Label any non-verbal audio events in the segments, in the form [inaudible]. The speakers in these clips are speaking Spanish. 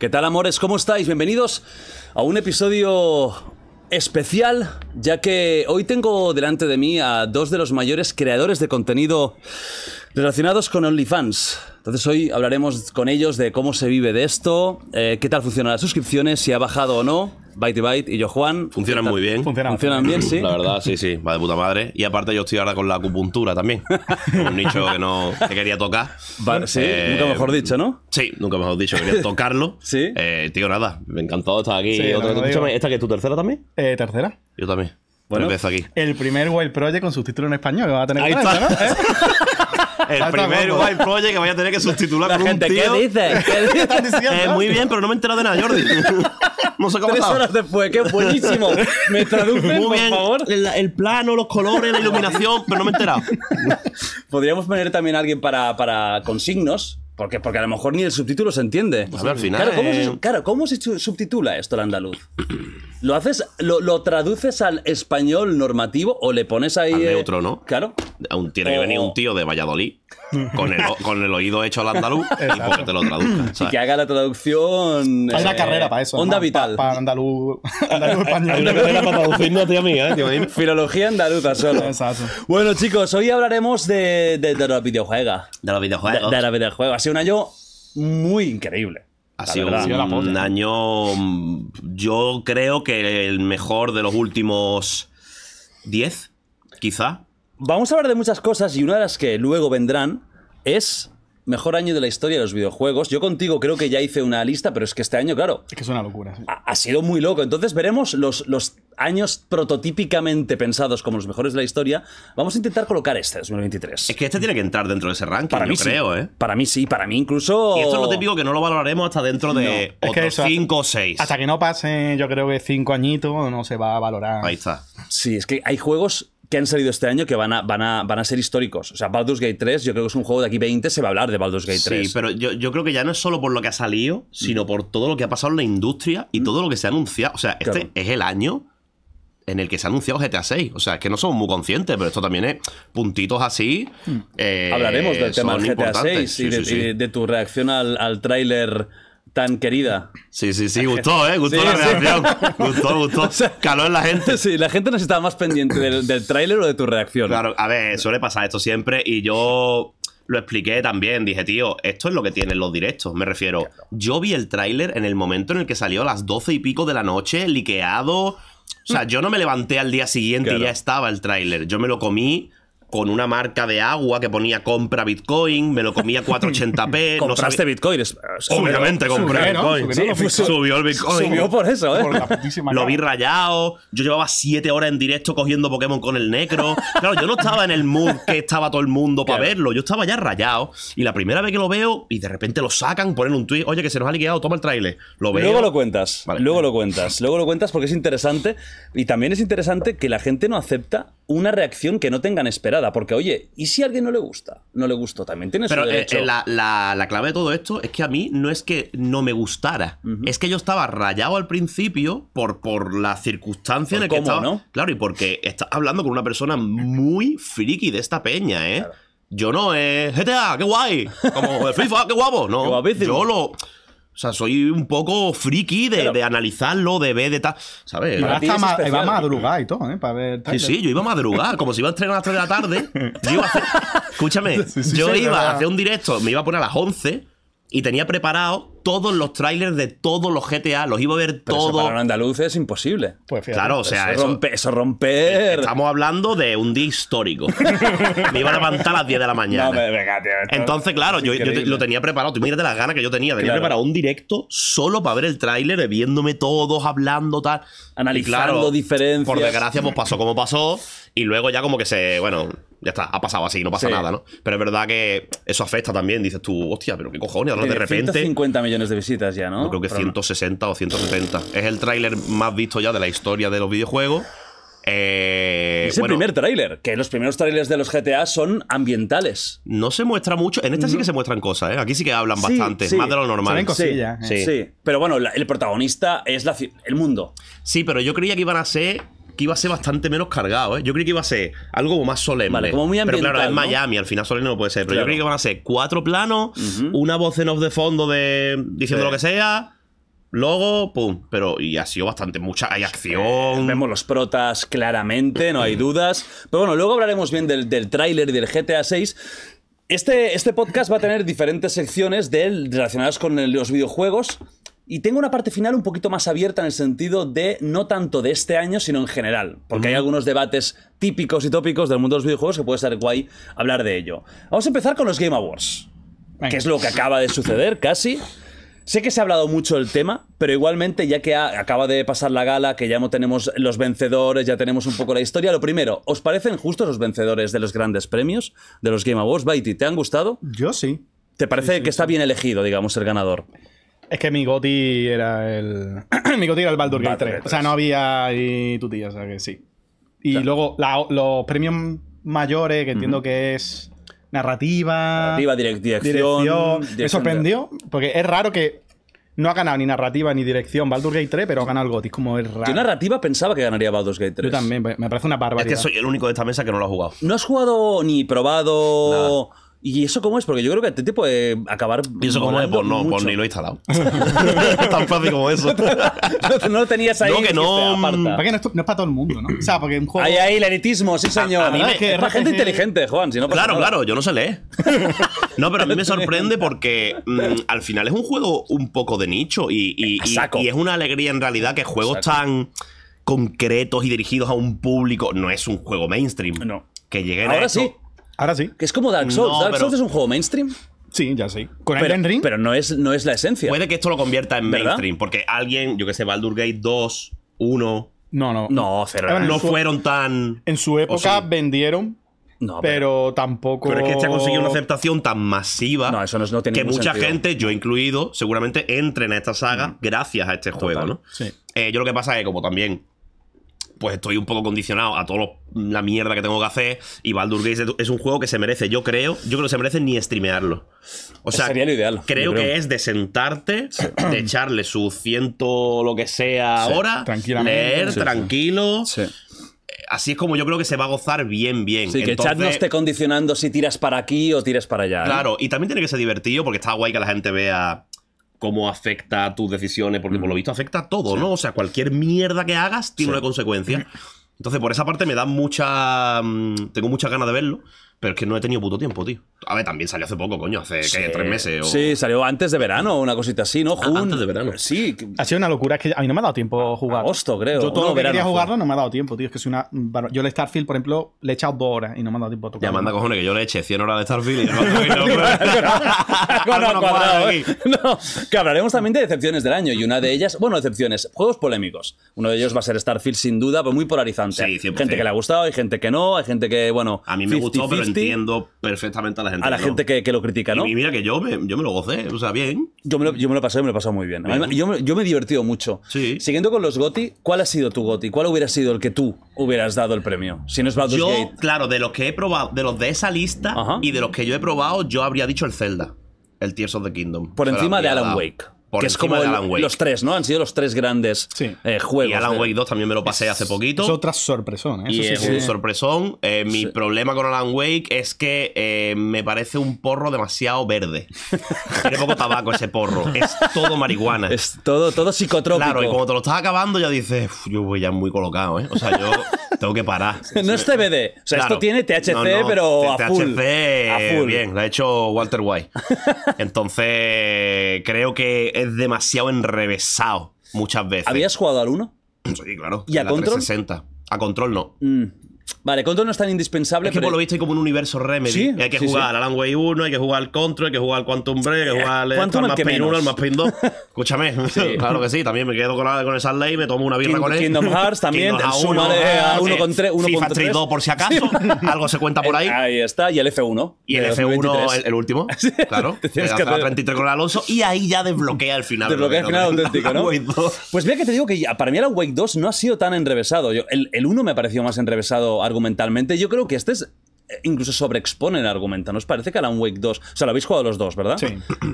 ¿Qué tal amores? ¿Cómo estáis? Bienvenidos a un episodio especial, ya que hoy tengo delante de mí a dos de los mayores creadores de contenido relacionados con OnlyFans. Entonces hoy hablaremos con ellos de cómo se vive de esto, eh, qué tal funcionan las suscripciones, si ha bajado o no, Byte y Byte y yo Juan. Funcionan muy bien. Funcionan, bien, sí. La verdad, sí, sí. Va de puta madre. Y aparte yo estoy ahora con la acupuntura también. [laughs] un nicho que no que quería tocar. sí, eh, nunca mejor dicho, ¿no? Sí, nunca mejor dicho. Quería tocarlo. [laughs] sí. Eh, tío, nada. Me encantado estar aquí. Sí, Otra, ¿esta que es tu tercera también? Eh, tercera. Yo también. Bueno, aquí. El primer Wild Project con subtítulo en español. Que va a tener ¿no? ¿Eh? [laughs] El primer Wild Project que vaya a tener que subtitular la gente, un ¿Qué dices? [laughs] Eh, muy bien, pero no me he enterado de nada, Jordi. [laughs] No sé cómo Tres horas después, qué buenísimo. Me traduce muy bien, El, plano, los colores, la iluminación, pero no me he enterado. [laughs] Podríamos poner también alguien para, para consignos. Porque, porque a lo mejor ni el subtítulo se entiende. Pues, al final. Claro, ¿cómo, se, eh. ¿cómo se subtitula esto el andaluz? ¿Lo haces, lo, lo, traduces al español normativo o le pones ahí. Eh, neutro, ¿no? Claro. Aún tiene que venir un tío de Valladolid con el, con el oído hecho al andaluz y porque pues te lo traduzca. Y que haga la traducción. Hay una eh, carrera para eso. Onda vital. Para andaluz, [laughs] español. Hay una carrera para traducirnos, tío mío. ¿eh? Filología andaluza solo. Exacto. Bueno, chicos, hoy hablaremos de, de, de los videojuegos. De los videojuegos. De, de los videojuegos. Ha sido un año muy increíble. Ha sido, un, un año, yo creo que el mejor de los últimos 10, quizá. Vamos a hablar de muchas cosas y una de las que luego vendrán es mejor año de la historia de los videojuegos. Yo contigo creo que ya hice una lista, pero es que este año, claro. Es que es una locura. Sí. Ha, sido muy loco. Entonces veremos los, los años prototípicamente pensados como los mejores de la historia. Vamos a intentar colocar este 2023. Es que este tiene que entrar dentro de ese ranking, para creo, ¿eh? Para mí sí, para mí incluso. Y esto es lo típico que no lo valoraremos hasta dentro de 5 o 6. Hasta que no pasen, yo creo que 5 añitos, no se va a valorar. Ahí está. Sí, es que hay juegos que han salido este año que van a, a, van a ser históricos. O sea, Baldur's Gate 3, yo creo que es un juego de aquí 20, se va a hablar de Baldur's Gate 3. Sí, pero yo, creo que ya no es solo por lo que ha salido, sino mm. por todo lo que ha pasado en la industria y mm. todo lo que se ha anunciado. O sea, este es el año en el que se ha anunciado GTA 6. O sea, es que no somos muy conscientes, pero esto también es puntitos así. Mm. Eh, Hablaremos del tema GTA 6 y, de, tu reacción al, al tráiler tan querida. Sí, sí, sí, gustó, ¿eh? [laughs] Gustó la reacción. Gustó, gustó. [laughs] Caló en la gente. Sí, la gente nos estaba más pendiente del, del tráiler o de tu reacción. Claro, a ver, suele pasar esto siempre y yo lo expliqué también. Dije, tío, esto es lo que tienen los directos. Me refiero, yo vi el tráiler en el momento en el que salió a las doce y pico de la noche, liqueado. O sea, yo no me levanté al día siguiente y ya estaba el tráiler. Yo me lo comí con una marca de agua que ponía compra Bitcoin, me lo comía 480p. [laughs] ¿Compraste Bitcoin? Obviamente compré Bitcoin. subió el Bitcoin. Subió por eso, ¿eh? lo vi rayado. Yo llevaba 7 horas en directo cogiendo Pokémon con el Necro. Claro, yo no estaba en el mood que estaba todo el mundo para verlo. Yo estaba ya rayado. Y la primera vez que lo veo, y de repente lo sacan, ponen un tweet, oye, que se nos ha liquidado, toma el trailer. Lo veo. Luego lo cuentas. Luego lo cuentas. Luego lo cuentas porque es interesante. Y también es interesante que la gente no acepta una reacción que no tengan esperada. Porque, oye, ¿y si a alguien no le gusta? No le gustó, también Tiene Pero eh, derecho. Pero eh, la, clave de todo esto es que a mí no es que no me gustara. Es que yo estaba rayado al principio por, por la circunstancia en la que estaba. ¿no? Claro, y porque estás hablando con una persona muy friki de esta peña, ¿eh? Yo no, eh. GTA, qué guay. Como el FIFA, qué guapo. No, [laughs] yo lo o sea, soy un poco friki de, de analizarlo, de ver, de tal. ¿Sabes? Iba, a a madrugar y todo, ¿eh? Para ver. Sí, sí, yo iba a madrugar. Como si iba a entrenar a las 3 de la tarde. Yo iba a hacer, escúchame, [laughs] yo iba a hacer un directo, me iba a poner a las 11 y tenía preparado todos los trailers de todos los GTA, los iba a ver todos. para un andaluz es imposible. Pues claro, o sea, eso, rompe, romper. Estamos hablando de un día histórico. [laughs] me iba a levantar a las 10 de la mañana. Entonces, claro, yo, lo tenía preparado. Tú de las ganas que yo tenía. Tenía preparado un directo solo para ver el tráiler, viéndome todos, hablando, tal. Analizando diferencias. Por desgracia, pues pasó como pasó. Y luego ya como que se. Bueno, ya está, ha pasado así, no pasa nada, ¿no? Pero es verdad que eso afecta también. Dices tú, hostia, pero qué cojones, de repente de visitas ya, ¿no? Yo creo que 160 o 170. Es el tráiler más visto ya de la historia de los videojuegos. Eh, es el primer tráiler, que los primeros trailers de los GTA son ambientales. No se muestra mucho, en este sí que se muestran cosas, ¿eh? aquí sí que hablan bastante, más de lo normal. sí, ¿eh? sí, pero bueno, el protagonista es el mundo. Sí, pero yo creía que iban a ser que iba a ser bastante menos cargado, ¿eh? Yo creo que iba a ser algo más solemne. Vale, como muy Pero claro, es Miami, al final solemne no puede ser. Pero yo creo que van a ser cuatro planos, una voz en off de fondo de diciendo lo que sea, luego, pum. Pero y ha sido bastante mucha. Hay acción. vemos los protas claramente, no hay dudas. Pero bueno, luego hablaremos bien del, del tráiler y del GTA 6. Este, este, podcast va a tener diferentes secciones de relacionadas con los videojuegos y tengo una parte final un poquito más abierta en el sentido de no tanto de este año, sino en general, porque hay algunos debates típicos y tópicos del mundo de los videojuegos que puede ser guay hablar de ello. Vamos a empezar con los Game Awards, que es lo que acaba de suceder casi. Sé que se ha hablado mucho del tema, pero igualmente, ya que acaba de pasar la gala, que ya no tenemos los vencedores, ya tenemos un poco la historia. Lo primero, ¿os parecen justos los vencedores de los grandes premios, de los Game Awards? Baiti, ¿te han gustado? Yo sí. ¿Te parece que está bien elegido, digamos, el ganador? Es que mi goti era el. [clears throat] mi era el Baldur Gate 3. O sea, no había ahí tu tía, o sea que sí. Y luego los premios mayores, que entiendo que es narrativa. Narrativa, dirección, dirección. Me sorprendió, porque es raro que no ha ganado ni narrativa ni dirección Baldur Gate 3, pero ha ganado el Es Como es raro. Yo narrativa pensaba que ganaría Baldur's Gate 3. Yo también, me parece una barbaridad. Es que soy el único de esta mesa que no lo ha jugado. No has jugado ni probado. ¿Y eso cómo es? Porque yo creo que este tipo puede acabar. ¿Y eso cómo es? Pues no, pues ni lo he instalado. [laughs] Tan fácil como eso. [laughs] no, lo tenías ahí. No, que no. Mm, no, es, para todo el mundo, ¿no? O sea, porque un juego. Ahí, ahí, el elitismo, sí, señor. A, mí me, es, para gente inteligente, Juan. Si no claro, claro, yo no sé leer. [laughs] no, pero a mí me sorprende porque mm, al final es un juego un poco de nicho y, y, es una alegría en realidad que juegos tan concretos y dirigidos a un público no es un juego mainstream. No. Que lleguen a eso, sí Ahora sí. Que es como Dark Souls. Dark Souls es un juego mainstream. Sí, ya sé. Con pero, Ring. Pero no es, no es la esencia. Puede que esto lo convierta en mainstream, porque alguien, yo que sé, Baldur Gate 2, 1. No, no. No, no fueron tan. En su época vendieron. No, pero, tampoco. Pero es que este ha conseguido una aceptación tan masiva. No, eso no, no Que mucha gente, yo incluido, seguramente entren en a esta saga mm. gracias a este juego, ¿no? Sí. Eh, yo lo que pasa es que, como también pues estoy un poco condicionado a toda la mierda que tengo que hacer. Y Baldur's Gate es un juego que se merece, yo creo, yo creo que se merece ni streamearlo. O sea, sería lo ideal. Creo, que es de sentarte, de echarle su ciento lo que sea ahora, leer tranquilo así es como yo creo que se va a gozar bien, bien. Sí, que Entonces, chat no esté condicionando si tiras para aquí o tiras para allá. ¿eh? Claro, y también tiene que ser divertido porque está guay que la gente vea cómo afecta a tus decisiones, porque por lo visto afecta a todo, ¿no? O sea, cualquier mierda que hagas tiene una consecuencia. Entonces, por esa parte me da mucha. Mm, tengo muchas ganas de verlo. Pero es que no he tenido puto tiempo, tío. A ver, también salió hace poco, coño, hace tres meses. O... Sí, salió antes de verano, una cosita así, ¿no? Ah, antes de verano. Sí. Ha sido una locura, es que a mí no me ha dado tiempo jugar. Agosto, creo. Yo todo lo que quería jugarlo no me ha dado tiempo, tío. Es que es una. Yo el Starfield, por ejemplo, le he echado dos horas y no me ha dado tiempo a tocar. Ya manda cojones que yo le eche 100 horas de Starfield y no, [laughs] no, [laughs] cuadrado, ¿eh? no, Que hablaremos también de decepciones del año y una de ellas, bueno, decepciones, juegos polémicos. Uno de ellos va a ser Starfield, sin duda, pero muy polarizante. Sí, Gente que le ha gustado, hay gente que no, hay gente que, bueno. A mí me gustó, pero entiendo perfectamente a la gente. A la gente que, lo critica, ¿no? Y mira que yo me, yo me lo gocé, o sea, bien. Yo me lo, yo me lo me lo he pasado muy bien. yo, me, he divertido mucho. Siguiendo con los GOTI, ¿cuál ha sido tu GOTI? ¿Cuál hubiera sido el que tú hubieras dado el premio? Si no es Baldur's yo, Gate. claro, de los que he probado, de los de esa lista y de los que yo he probado, yo habría dicho el Zelda. El Tears of the Kingdom. Por encima de Alan Wake que es como de Alan Wake. los tres, ¿no? Han sido los tres grandes sí. Eh, juegos. Y Alan Wake 2 también me lo pasé hace poquito. Es otra sorpresón, ¿eh? es un sorpresón. Eh, mi problema con Alan Wake es que eh, me parece un porro demasiado verde. [laughs] Tiene poco tabaco ese porro. Es todo marihuana. Es todo, todo psicotrópico. Claro, y como te lo estás acabando ya dices, yo voy ya muy colocado, ¿eh? O sea, yo [laughs] tengo que parar. no es TBD. O sea, esto tiene THC, pero a full. THC, bien, lo ha hecho Walter White. [laughs] Entonces, creo que es demasiado enrevesado muchas veces. ¿Habías jugado al 1? [clears throat] Sí, claro. ¿Y a la Control? 360. A Control no. Mm. Vale, Control no es tan indispensable. Es que pero... por lo visto hay como un universo Remedy. Hay que jugar al Alan Way 1, hay que jugar al Control, hay que jugar al Quantum Break, hay que eh, jugar al Quantum más 1, al más pin 2. Escúchame, [laughs] claro que sí, también me quedo con, la, con el Sunlight, me tomo una birra con él. Kingdom Hearts también, el eh, con a 1.3. FIFA por si acaso, [laughs] algo se cuenta por eh, ahí. Ahí está, y el F1. Y el F1, el, último, claro. el 33 con Alonso y ahí ya desbloquea el final. Desbloquea el final auténtico, Pues mira que te digo que para mí el Wake 2 no ha sido tan enrevesado. El 1 me ha parecido más enrevesado argumentalmente yo creo que este es eh, incluso sobreexpone el argumento. nos parece que Alan Wake 2, o sea, lo habéis jugado los dos, ¿verdad?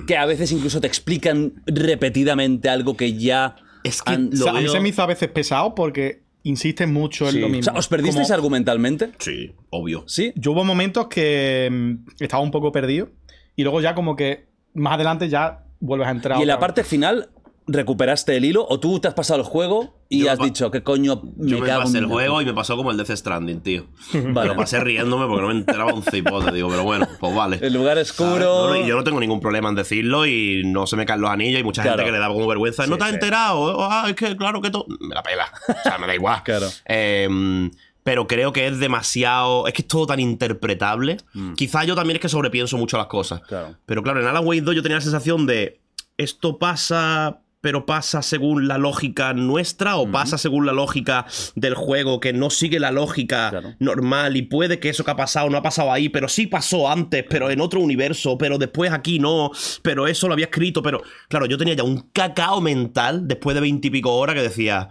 Que a veces incluso te explican repetidamente algo que ya... Es que a se me hizo a veces pesado porque insiste mucho en lo mismo. ¿os perdisteis argumentalmente? Sí, obvio. Sí. Yo hubo momentos que mm, estaba un poco perdido y luego ya como que más adelante ya vuelves a entrar. Y en la parte final recuperaste el hilo o tú te has pasado el juego y has dicho, ¿qué coño me, yo me pasé el juego y me pasó como el Death Stranding, tío. Vale. pasé riéndome porque no me enteraba un cipote, digo, pero bueno, pues vale. El lugar oscuro. yo no tengo ningún problema en decirlo y no se me caen los anillos y mucha gente que le da como vergüenza. no te has enterado, ah, es que claro que todo. Me la pela. O sea, me da igual. [laughs] Claro. Em, pero creo que es demasiado. Es que es todo tan interpretable. Mm. Quizá yo también es que sobrepienso mucho las cosas. Pero claro, en Alan Wake 2 yo tenía la sensación de. Esto pasa pero pasa según la lógica nuestra o pasa según la lógica del juego, que no sigue la lógica normal y puede que eso que ha pasado no ha pasado ahí, pero sí pasó antes, pero en otro universo, pero después aquí no, pero eso lo había escrito, pero claro, yo tenía ya un cacao mental después de veintipico horas que decía...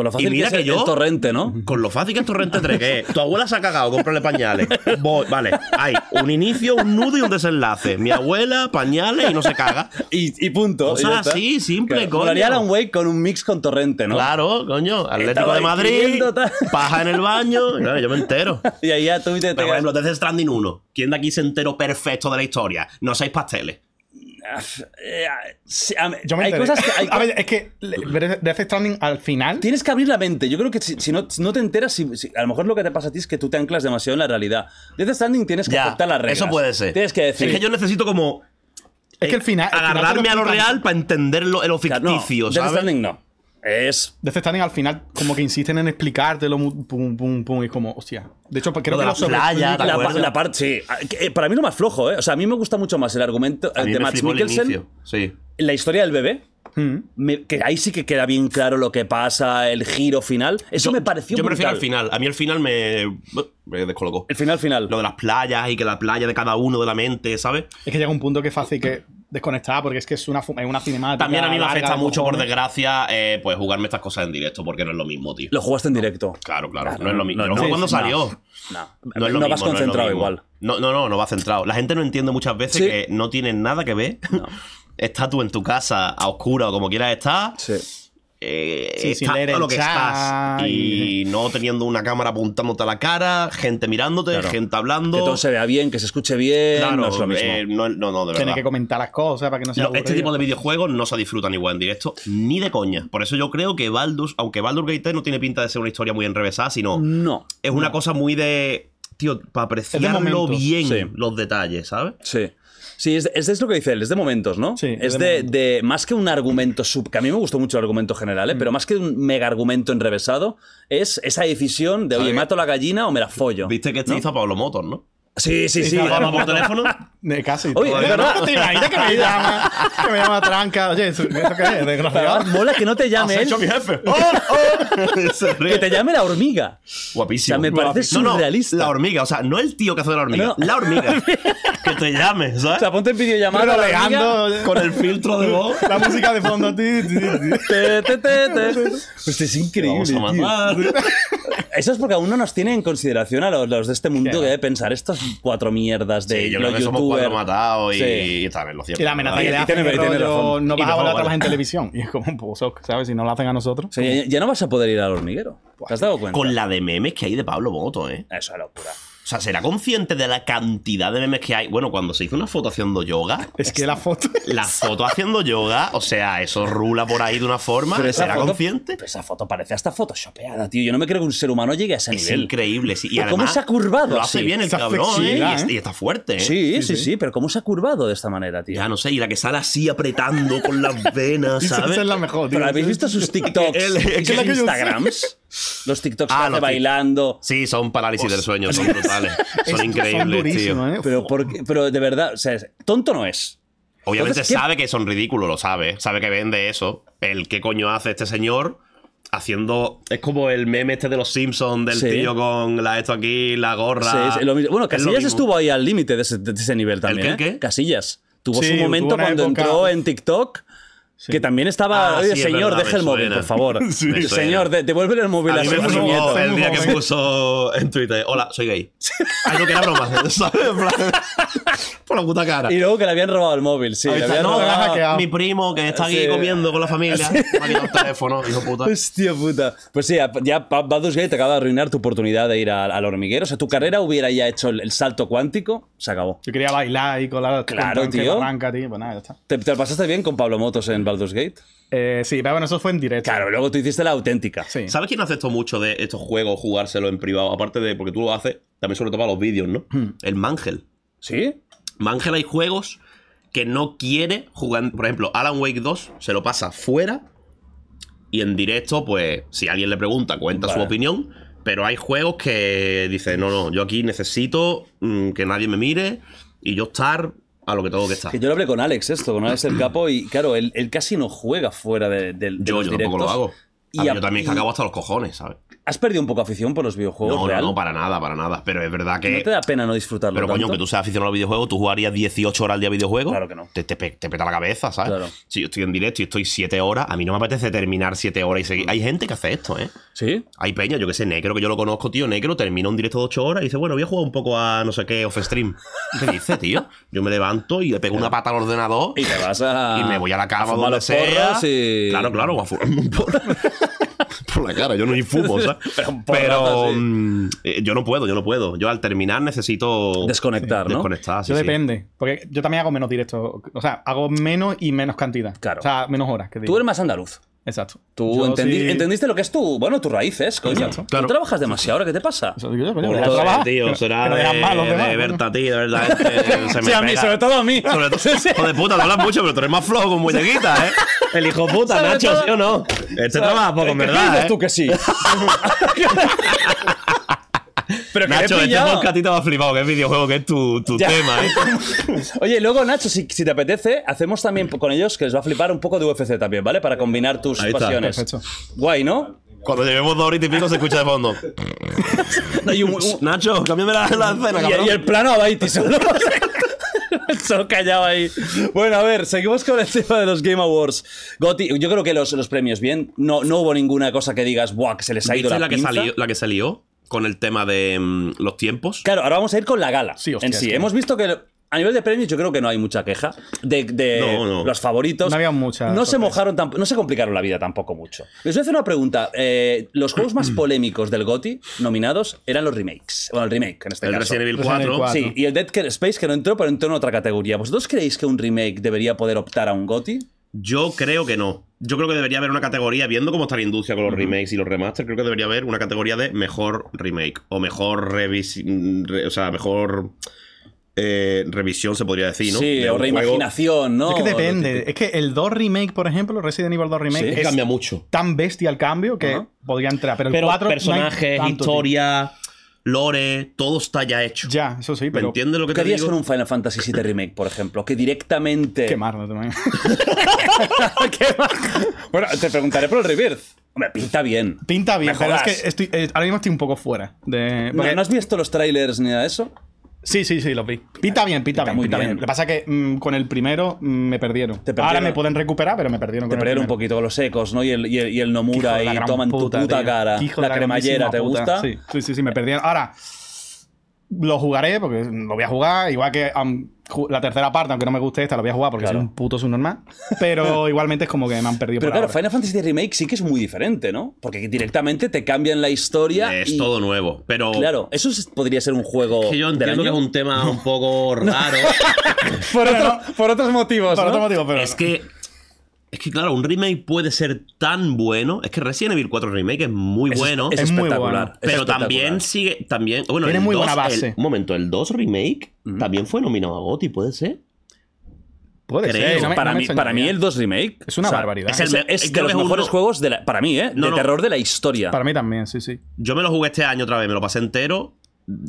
Con lo fácil y mira que, es el torrente, ¿no? Con lo fácil que es torrente 3, que es, tu abuela se ha cagado, cómprale pañales. vale, hay un inicio, un nudo y un desenlace. Mi abuela, pañales y no se caga. Y, punto. O sea, así, simple, claro. coño. Alan Wake con un mix con torrente, ¿no? Claro, coño. Atlético de Madrid, paja en el baño. yo me entero. Y ahí ya tú te Pero, por ejemplo, desde Stranding 1. ¿Quién de aquí se enteró perfecto de la historia? No seis pasteles. [laughs] es que Death Stranding al final. Tienes que abrir la mente. Yo creo que si, no, te enteras, a lo mejor lo que te pasa a ti es que tú te anclas demasiado en la realidad. Death Stranding tienes que aceptar las reglas. Eso puede ser. Tienes que decir. Es que yo necesito como. Es que el final. agarrarme a lo real para entender lo, ficticio. Death Stranding no. Es. Death Stanley al final, como que insisten en explicártelo, pum, pum, pum, y como, hostia. De hecho, creo que la playa, la, parte. Ah, eh, para mí lo más flojo, ¿eh? O sea, a mí me gusta mucho más el argumento de Max Mikkelsen. La historia del bebé. Mm. que ahí sí que queda bien claro lo que pasa, el giro final. Eso me pareció Yo prefiero final. A mí el final me, me, descolocó. El final, final. Lo de las playas y que la playa de cada uno de la mente, ¿sabes? Es que llega un punto que es fácil que desconectada porque es que es una, una cinemática. También a mí me afecta mucho, por desgracia, eh, pues jugarme estas cosas en directo porque no es lo mismo, tío. Lo jugaste en directo. Claro, claro. no es lo mismo. No, no, cuando salió. No, no, es lo no vas concentrado igual. No, no, no, no va centrado. La gente no entiende muchas veces que no tienen nada que ver. [laughs] Estás tú en tu casa, a oscura o como quieras estar. Sí eh, lo que estás y, [laughs] no teniendo una cámara apuntándote a la cara, gente mirándote, gente hablando. Que todo se vea bien, que se escuche bien. no eh, no, no, no, de verdad. que comentar las cosas para que no se Este tipo de videojuegos no se disfrutan igual en directo, ni de coña. Por eso yo creo que Baldur's, aunque Baldur Gate no tiene pinta de ser una historia muy enrevesada, sino. No. Es una cosa muy de. Tío, para apreciarlo bien los detalles, ¿sabes? Sí. Sí, es, es, lo que dice él, es de momentos, ¿no? Sí. Es de, más que un argumento sub, que a mí me gustó mucho el argumento general, ¿eh? Mm. pero más que un mega argumento enrevesado, es esa decisión de, oye, ¿mato la gallina o me la follo? Viste que te hizo Pablo Motos, ¿no? Sí, sí, sí. ¿Vamos por teléfono? De [laughs] eh, casi. Oye, es verdad. No que me [laughs] llama, que me llama tranca. Oye, ¿eso, eso qué es? Desgraciado. Mola que no te llame él. mi jefe. [laughs] Oh, oh. que te llame la hormiga. Guapísimo. O sea, me parece surrealista. la hormiga. O sea, no el tío que hace la hormiga. la hormiga. que te llame, ¿sabes? O sea, ponte en videollamada Pero con el filtro de voz. La música de fondo. Este es increíble, tío. Eso es porque aún no nos tiene en consideración a los, de este mundo que debe pensar estas cuatro mierdas de sí, yo creo que somos cuatro matados y, sí. y lo cierto. Y la amenaza que le hacen, no vas a volver a trabajar en televisión. Y es como un pues, pozo, ¿sabes? Si no lo hacen a nosotros. ya, no vas a poder ir al hormiguero. ¿Te has dado cuenta? Con la de memes que hay de Pablo Boto, ¿eh? Eso es locura. O sea, ¿será consciente de la cantidad de memes que hay? Bueno, cuando se hizo una foto haciendo yoga. Es que la foto. [laughs] La foto haciendo yoga, o sea, eso rula por ahí de una forma. ¿Será consciente? esa foto parece hasta photoshopeada, tío. Yo no me creo que un ser humano llegue a ese nivel. Es increíble, sí. ¿Cómo se ha curvado? Lo hace bien el cabrón, ¿eh? ¿eh? Y, está fuerte, ¿eh? Sí sí, sí, pero ¿cómo se ha curvado de esta manera, tío? Ya no sé, y la que sale así apretando con las venas, [laughs] ¿sabes? Esa es la mejor, tío. Pero habéis visto sus [laughs] TikToks. sus Instagrams. Los TikToks ah, bailando. Sí, son parálisis del sueño, son brutales. [laughs] son increíbles, tío. ¿eh? Pero, pero de verdad, o sea, tonto no es. Obviamente sabe que son ridículos, lo sabe. Sabe que vende eso. El qué coño hace este señor haciendo. Es como el meme este de los Simpsons, del tío con la esto aquí, la gorra. Bueno, Casillas estuvo ahí al límite de, ese nivel también. ¿El ¿eh? qué, Casillas. Tuvo su momento cuando entró en TikTok que también estaba. Ah, Oye, señor, deja el móvil, por favor. [laughs] Señor, de, devuelve el móvil a, mí nieto. El día que [laughs] puso en Twitter: Hola, soy gay. Ay, [laughs] no, que era broma. ¿sabes? por la puta cara. Y luego que le habían robado el móvil, sí. Le Mi primo que está aquí comiendo con la familia. Me ha quitado el teléfono, hijo puta. Hostia puta. Pues sí, ya Badus Gay te acaba de arruinar tu oportunidad de ir al, hormiguero. O sea, tu carrera hubiera ya hecho el, salto cuántico, se acabó. Yo quería bailar ahí con la Claro, tío. Pues te, te pasaste bien con Pablo Motos en dos Gate? si eh, sí, pero bueno, eso fue en directo. Claro, luego tú hiciste la auténtica. ¿Sabes quién hace esto mucho de estos juegos, jugárselo en privado? Aparte de, porque tú lo haces, también sobre todo para los vídeos, ¿no? Hmm. El Mangel. ¿Sí? Mangel hay juegos que no quiere jugar. Por ejemplo, Alan Wake 2 se lo pasa fuera y en directo, pues, si alguien le pregunta, cuenta su opinión. Pero hay juegos que dice, no, no, yo aquí necesito mm, que nadie me mire y yo estar lo que tengo que estar. yo lo hablé con Alex esto, con Alex el Capo, y claro, él, casi no juega fuera del de, yo, tampoco lo hago. A mí yo también que hasta los cojones, ¿sabes? ¿Has perdido un poco afición por los videojuegos? No, no, para nada, para nada. Pero es verdad que. No te da pena no disfrutarlo. Pero coño, que tú seas aficionado a los videojuegos, tú jugarías 18 horas al día videojuego videojuegos. Claro que no. Te, peta la cabeza, ¿sabes? Claro. Si yo estoy en directo y estoy 7 horas, a mí no me apetece terminar 7 horas y seguir. Hay gente que hace esto, ¿eh? Sí. Hay peña, yo que sé, Necro, que yo lo conozco, tío. Necro termina un directo de 8 horas y dice, bueno, voy a jugar un poco a no sé qué, off-stream. [laughs] ¿Qué dice, tío? Yo me levanto y le pego una pata al ordenador. Y me voy a la cama donde sea. Claro, claro, a [laughs] [laughs] por la cara. Yo no infumo, [laughs] Pero, mm, eh, yo no puedo, yo no puedo. Yo al terminar necesito. Desconectar, yo depende. Porque yo también hago menos directo O sea, hago menos y menos cantidad. Claro. O sea, menos horas. Tú eres más andaluz. Exacto. Tú entendiste lo que es tu, bueno, tus raíces, coño. Exacto. Tú trabajas demasiado, ¿ahora qué te pasa? Exacto. Pues tío, será de, de, Berta, tío, de verdad. Este, [laughs] se me sí, a mí, sobre todo a mí. Sobre [laughs] todo, hijo de puta, no hablas mucho, pero tú eres más flojo con muñequita, ¿eh? [laughs] El hijo puta, Nacho, ¿sí o no? Este trabaja poco, ¿verdad? Dices ¿eh? tú que sí. Pero Nacho, este podcast a te va flipado, que es videojuego, que es tu, tu tema. ¿eh? [laughs] Oye, luego, Nacho, si, si, te apetece, hacemos también con ellos, que les va a flipar un poco de UFC también, ¿vale? Para combinar tus Ahí pasiones. Está, perfecto. Guay, ¿no? Cuando llevemos dos horitas y pico se escucha de fondo. [laughs] Nacho, cámbiame la, la escena, y, y, el plano a Baiti solo. [laughs] Solo callado ahí. Bueno, a ver, seguimos con el tema de los Game Awards. Goti, yo creo que los, los premios, bien. No, no hubo ninguna cosa que digas, ¡buah! Que se les ha ido la, la pinza? que salió, la que salió con el tema de mm, los tiempos. Claro, ahora vamos a ir con la gala. Sí, en sí, hemos visto que a nivel de premios yo creo que no hay mucha queja de, los favoritos. No había No se mojaron no se complicaron la vida tampoco mucho. Les voy a hacer una pregunta. Eh, los juegos más [clears throat] polémicos del GOTI nominados eran los remakes. Bueno, el remake en este caso. El Resident Evil 4. Sí, y el Dead Space que no entró, pero entró en otra categoría. ¿Vosotros creéis que un remake debería poder optar a un GOTI? Yo creo que no. Yo creo que debería haber una categoría, viendo cómo está la industria con los remakes y los remasters, creo que debería haber una categoría de mejor remake o mejor revisión, o sea, mejor eh, revisión se podría decir, ¿no? Sí, o reimaginación, ¿no? Es que depende. Es que el 2 Remake, por ejemplo, Resident Evil 2 Remake, cambia mucho. Tan bestia el cambio que podría entrar. Pero el 4 personajes, historia lore, todo está ya hecho. Ya, eso sí, pero. entiendes lo que ¿Qué te digo? con un Final Fantasy 7 Remake, por ejemplo? Que directamente. Quemarlo también. [laughs] Bueno, te preguntaré por el Rebirth. Hombre, pinta bien. Pinta bien, pero es que estoy, eh, ahora mismo estoy un poco fuera. De... Porque... No, ¿No has visto los trailers ni nada de eso? Sí, sí, sí, lo vi. Pita bien, pita, bien, muy bien. Lo que pasa es que mm, con el primero mm, me perdieron. Ahora me pueden recuperar, pero me perdieron. Te con perdieron un poquito con los secos, ¿no? Y el, y el, Nomura y toman tu puta cara. la, la cremallera, ¿te gusta? Sí, sí, sí, me perdieron. Ahora, lo jugaré porque lo voy a jugar. Igual que la tercera parte, aunque no me guste esta, Lo voy a jugar porque es soy un puto subnormal. Pero [laughs] igualmente es como que me han perdido. Pero claro, Final Fantasy Remake sí que es muy diferente, ¿no? Porque directamente te cambian la historia. Es todo nuevo. Pero. Claro, eso podría ser un juego. Es que yo entiendo que es un tema un [laughs] poco raro. [laughs] por, otros por, otros motivos. pero. Es que es que claro, un remake puede ser tan bueno. Es que recién Evil 4 Remake es muy bueno. Es, espectacular. Pero también sigue. También, Tiene muy buena base. un momento, el 2 Remake también fue nominado a GOTY, ¿puede ser? Puede ser. para, mí, para mí, el 2 Remake es una barbaridad. Es, el, de los mejores juegos para mí, ¿eh? de terror de la historia. Para mí también, sí, sí. Yo me lo jugué este año otra vez, me lo pasé entero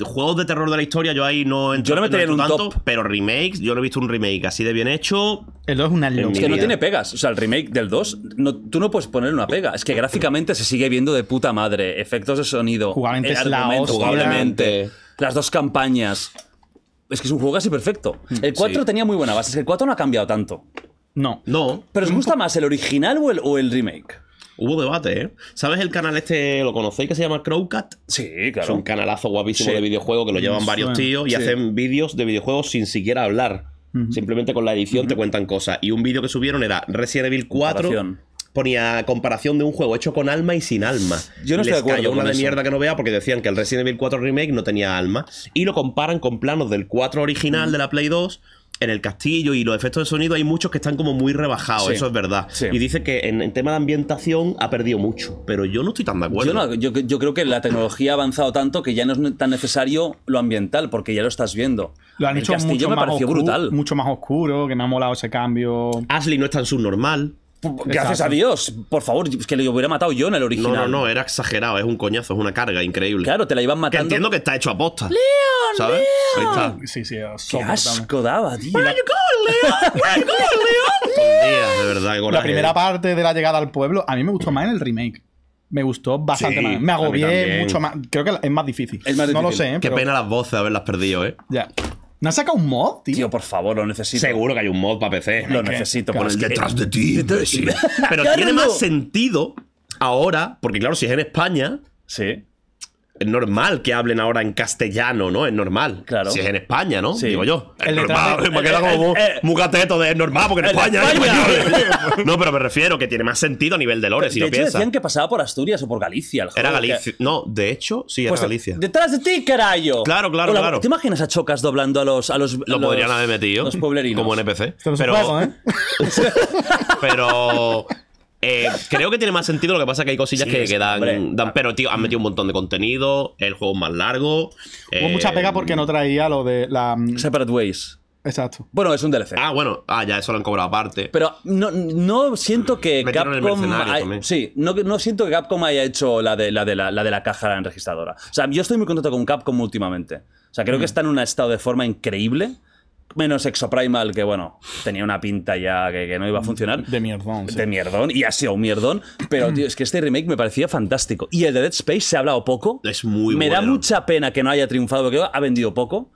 juegos de terror de la historia, yo ahí no entro, yo no, metería en un tanto, top. pero remakes, yo lo he visto un remake así de bien hecho. El 2 es una locura. Es que no tiene pegas. O sea, el remake del 2, tú no puedes ponerle una pega. Es que gráficamente se sigue viendo de puta madre. Efectos de sonido. Jugablemente Las dos campañas. Es que es un juego casi perfecto. Mm, el 4 tenía muy buena base. Es que el 4 no ha cambiado tanto. No. No. Pero os gusta más el original o o el remake? Hubo debate, ¿eh? ¿Sabes el canal este, lo conocéis, que se llama Crowcat? Sí, claro. Es un canalazo guapísimo de videojuegos que lo llevan mm, varios tíos y hacen vídeos de videojuegos sin siquiera hablar. Simplemente con la edición te cuentan cosas. Y un vídeo que subieron era Resident Evil 4 ponía comparación de un juego hecho con alma y sin alma. Yo no sé. estoy de acuerdo. una de mierda que no vea porque decían que el Resident Evil 4 Remake no tenía alma. Y lo comparan con planos del 4 original de la Play 2 en el castillo y los efectos de sonido hay muchos que están como muy rebajados, eso es verdad. Y dice que en, tema de ambientación ha perdido mucho, pero yo no estoy tan de acuerdo. Yo, creo que la tecnología ha avanzado tanto que ya no es tan necesario lo ambiental, porque ya lo estás viendo. Lo han el hecho castillo me pareció brutal. Mucho más oscuro, que me ha molado ese cambio. Ashley no es tan subnormal. Gracias a Dios, por favor, es que lo hubiera matado yo en el original. No, no, no, era exagerado, es un coñazo, es una carga increíble. Claro, te la iban matando. Que entiendo que está hecho a posta. ¡Leon! ¿Sabes? Ahí está. Sí, sí, Qué asco daba, tío. Where are you going, Leon? Where are you going, Leon? Leon. [laughs] de verdad, La primera parte de la llegada al pueblo, a mí me gustó más en el remake. Me gustó bastante más. Me agobié mucho más. Creo que es más difícil. No lo sé, ¿eh? Qué pena las voces haberlas perdido, ¿eh? Ya. ¿No has sacado un mod, tío? Tío, por favor, lo necesito. Seguro que hay un mod para PC. Lo necesito. Por que detrás de ti, imbécil. [laughs] Pero tiene más sentido ahora, porque claro, si es en España. Sí es normal que hablen ahora en castellano, ¿no? Es normal. Claro. Si es en España, ¿no? Sí. Digo yo. Es normal. me queda como mucateto de es normal, porque en España. [laughs] no, pero me refiero que tiene más sentido a nivel de lore, si de piensas. decían que pasaba por Asturias o por Galicia. El juego, era Galicia. No, de hecho, sí, es era pues, Galicia. Detrás de ti, carayo. Claro, claro, claro. ¿Te imaginas a Chocas doblando a los. A los lo los, podrían haber metido. Los pueblerinos. Como NPC. Pero. ¿eh? [laughs] pero [laughs] Eh, creo que tiene más sentido, lo que pasa es que hay cosillas que, quedan dan, Pero, tío, han metido un montón de contenido, el juego es más largo. Hubo mucha eh, pega porque no traía lo de la. Mm, Separate Ways. Exacto. Bueno, es un DLC. Ah, bueno, ah, ya eso lo han cobrado aparte. Pero no, siento que Capcom. sí, no, siento que Capcom haya hecho la de la, de la, caja enregistradora. O sea, yo estoy muy contento con Capcom últimamente. O sea, creo mm. que está en un estado de forma increíble menos Exoprimal, que bueno, tenía una pinta ya que, no iba a funcionar. De mierdón. De mierdón, y ha sido un mierdón. Pero, tío, es que este remake me parecía fantástico. Y el de Dead Space se ha hablado poco. Es muy me Me da mucha pena que no haya triunfado, porque ha vendido poco